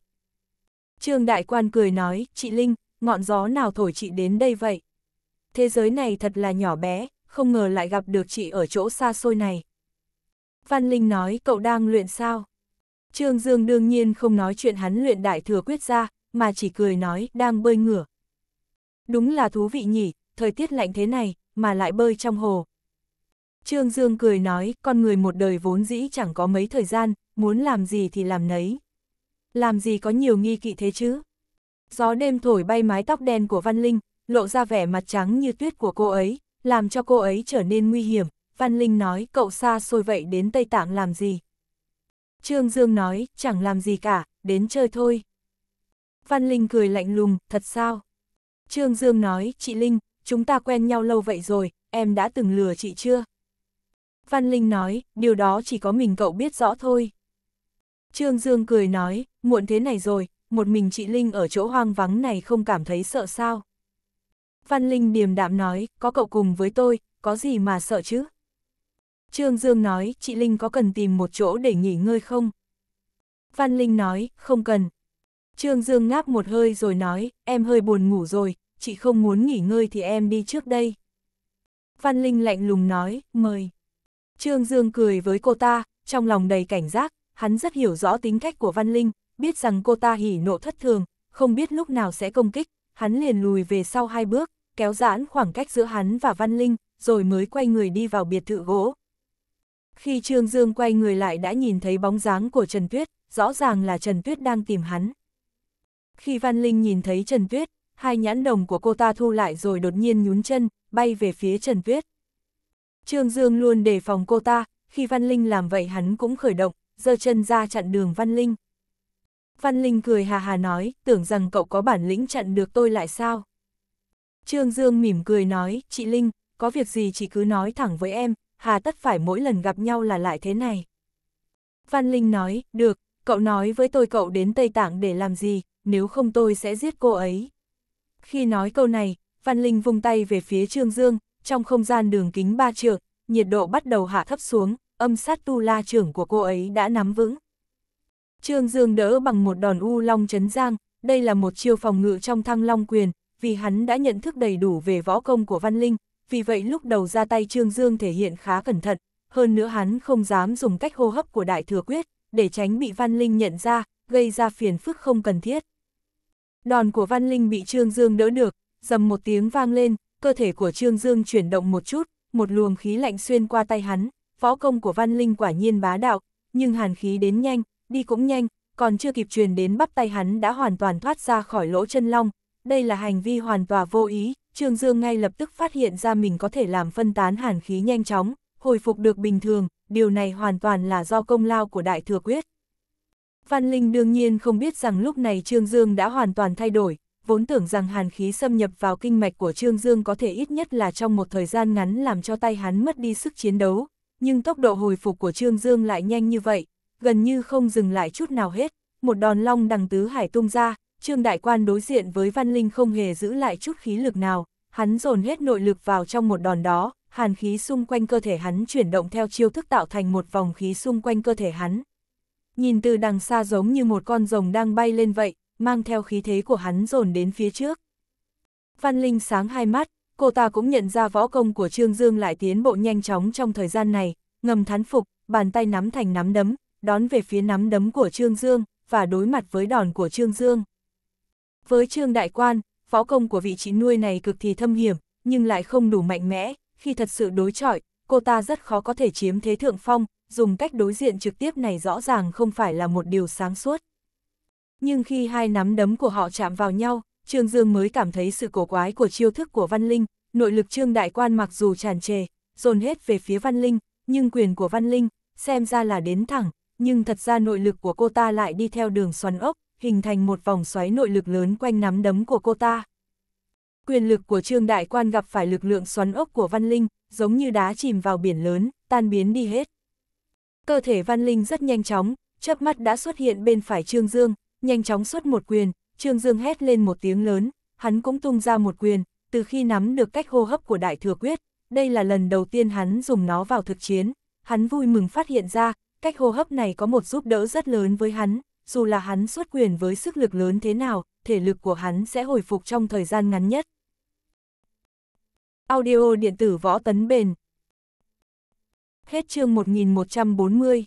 Trương Đại Quan cười nói, chị Linh, ngọn gió nào thổi chị đến đây vậy? Thế giới này thật là nhỏ bé, không ngờ lại gặp được chị ở chỗ xa xôi này. Văn Linh nói cậu đang luyện sao? Trương Dương đương nhiên không nói chuyện hắn luyện đại thừa quyết ra, mà chỉ cười nói đang bơi ngửa. Đúng là thú vị nhỉ, thời tiết lạnh thế này, mà lại bơi trong hồ. Trương Dương cười nói, con người một đời vốn dĩ chẳng có mấy thời gian, muốn làm gì thì làm nấy. Làm gì có nhiều nghi kỵ thế chứ? Gió đêm thổi bay mái tóc đen của Văn Linh, lộ ra vẻ mặt trắng như tuyết của cô ấy, làm cho cô ấy trở nên nguy hiểm. Văn Linh nói cậu xa xôi vậy đến Tây Tạng làm gì? Trương Dương nói, chẳng làm gì cả, đến chơi thôi. Văn Linh cười lạnh lùng, thật sao? Trương Dương nói, chị Linh, chúng ta quen nhau lâu vậy rồi, em đã từng lừa chị chưa? Văn Linh nói, điều đó chỉ có mình cậu biết rõ thôi. Trương Dương cười nói, muộn thế này rồi, một mình chị Linh ở chỗ hoang vắng này không cảm thấy sợ sao. Văn Linh điềm đạm nói, có cậu cùng với tôi, có gì mà sợ chứ? Trương Dương nói, chị Linh có cần tìm một chỗ để nghỉ ngơi không? Văn Linh nói, không cần. Trương Dương ngáp một hơi rồi nói, em hơi buồn ngủ rồi, chị không muốn nghỉ ngơi thì em đi trước đây. Văn Linh lạnh lùng nói, mời. Trương Dương cười với cô ta, trong lòng đầy cảnh giác, hắn rất hiểu rõ tính cách của Văn Linh, biết rằng cô ta hỉ nộ thất thường, không biết lúc nào sẽ công kích, hắn liền lùi về sau hai bước, kéo giãn khoảng cách giữa hắn và Văn Linh, rồi mới quay người đi vào biệt thự gỗ. Khi Trương Dương quay người lại đã nhìn thấy bóng dáng của Trần Tuyết, rõ ràng là Trần Tuyết đang tìm hắn. Khi Văn Linh nhìn thấy Trần Tuyết, hai nhãn đồng của cô ta thu lại rồi đột nhiên nhún chân, bay về phía Trần Tuyết. Trương Dương luôn đề phòng cô ta, khi Văn Linh làm vậy hắn cũng khởi động, giơ chân ra chặn đường Văn Linh. Văn Linh cười hà hà nói, tưởng rằng cậu có bản lĩnh chặn được tôi lại sao? Trương Dương mỉm cười nói, chị Linh, có việc gì chị cứ nói thẳng với em, hà tất phải mỗi lần gặp nhau là lại thế này. Văn Linh nói, được, cậu nói với tôi cậu đến Tây Tạng để làm gì, nếu không tôi sẽ giết cô ấy. Khi nói câu này, Văn Linh vung tay về phía Trương Dương, trong không gian đường kính ba trượng, nhiệt độ bắt đầu hạ thấp xuống, âm sát tu la trưởng của cô ấy đã nắm vững. Trương Dương đỡ bằng một đòn u long chấn giang, đây là một chiêu phòng ngự trong thăng long quyền, vì hắn đã nhận thức đầy đủ về võ công của Văn Linh, vì vậy lúc đầu ra tay Trương Dương thể hiện khá cẩn thận, hơn nữa hắn không dám dùng cách hô hấp của đại thừa quyết, để tránh bị Văn Linh nhận ra, gây ra phiền phức không cần thiết. Đòn của Văn Linh bị Trương Dương đỡ được, dầm một tiếng vang lên, cơ thể của Trương Dương chuyển động một chút, một luồng khí lạnh xuyên qua tay hắn, võ công của Văn Linh quả nhiên bá đạo, nhưng hàn khí đến nhanh, đi cũng nhanh, còn chưa kịp truyền đến bắp tay hắn đã hoàn toàn thoát ra khỏi lỗ chân long, đây là hành vi hoàn toàn vô ý, Trương Dương ngay lập tức phát hiện ra mình có thể làm phân tán hàn khí nhanh chóng, hồi phục được bình thường, điều này hoàn toàn là do công lao của Đại Thừa Quyết. Văn Linh đương nhiên không biết rằng lúc này Trương Dương đã hoàn toàn thay đổi, vốn tưởng rằng hàn khí xâm nhập vào kinh mạch của Trương Dương có thể ít nhất là trong một thời gian ngắn làm cho tay hắn mất đi sức chiến đấu, nhưng tốc độ hồi phục của Trương Dương lại nhanh như vậy, gần như không dừng lại chút nào hết, một đòn long đằng tứ hải tung ra, Trương Đại Quan đối diện với Văn Linh không hề giữ lại chút khí lực nào, hắn dồn hết nội lực vào trong một đòn đó, hàn khí xung quanh cơ thể hắn chuyển động theo chiêu thức tạo thành một vòng khí xung quanh cơ thể hắn. Nhìn từ đằng xa giống như một con rồng đang bay lên vậy, mang theo khí thế của hắn dồn đến phía trước. Văn Linh sáng hai mắt, cô ta cũng nhận ra võ công của Trương Dương lại tiến bộ nhanh chóng trong thời gian này, ngầm thán phục, bàn tay nắm thành nắm đấm, đón về phía nắm đấm của Trương Dương, và đối mặt với đòn của Trương Dương. Với Trương Đại Quan, võ công của vị trí nuôi này cực kỳ thâm hiểm, nhưng lại không đủ mạnh mẽ, khi thật sự đối chọi, cô ta rất khó có thể chiếm thế thượng phong, dùng cách đối diện trực tiếp này rõ ràng không phải là một điều sáng suốt. Nhưng khi hai nắm đấm của họ chạm vào nhau, Trương Dương mới cảm thấy sự cổ quái của chiêu thức của Văn Linh, nội lực Trương Đại Quan mặc dù tràn trề, dồn hết về phía Văn Linh, nhưng quyền của Văn Linh, xem ra là đến thẳng, nhưng thật ra nội lực của cô ta lại đi theo đường xoắn ốc, hình thành một vòng xoáy nội lực lớn quanh nắm đấm của cô ta. Quyền lực của Trương Đại Quan gặp phải lực lượng xoắn ốc của Văn Linh, giống như đá chìm vào biển lớn, tan biến đi hết. Cơ thể Văn Linh rất nhanh chóng, chớp mắt đã xuất hiện bên phải Trương Dương, nhanh chóng xuất một quyền, Trương Dương hét lên một tiếng lớn, hắn cũng tung ra một quyền, từ khi nắm được cách hô hấp của Đại Thừa Quyết, đây là lần đầu tiên hắn dùng nó vào thực chiến, hắn vui mừng phát hiện ra, cách hô hấp này có một giúp đỡ rất lớn với hắn, dù là hắn xuất quyền với sức lực lớn thế nào, thể lực của hắn sẽ hồi phục trong thời gian ngắn nhất. Audio điện tử võ tấn bền Hết chương 1140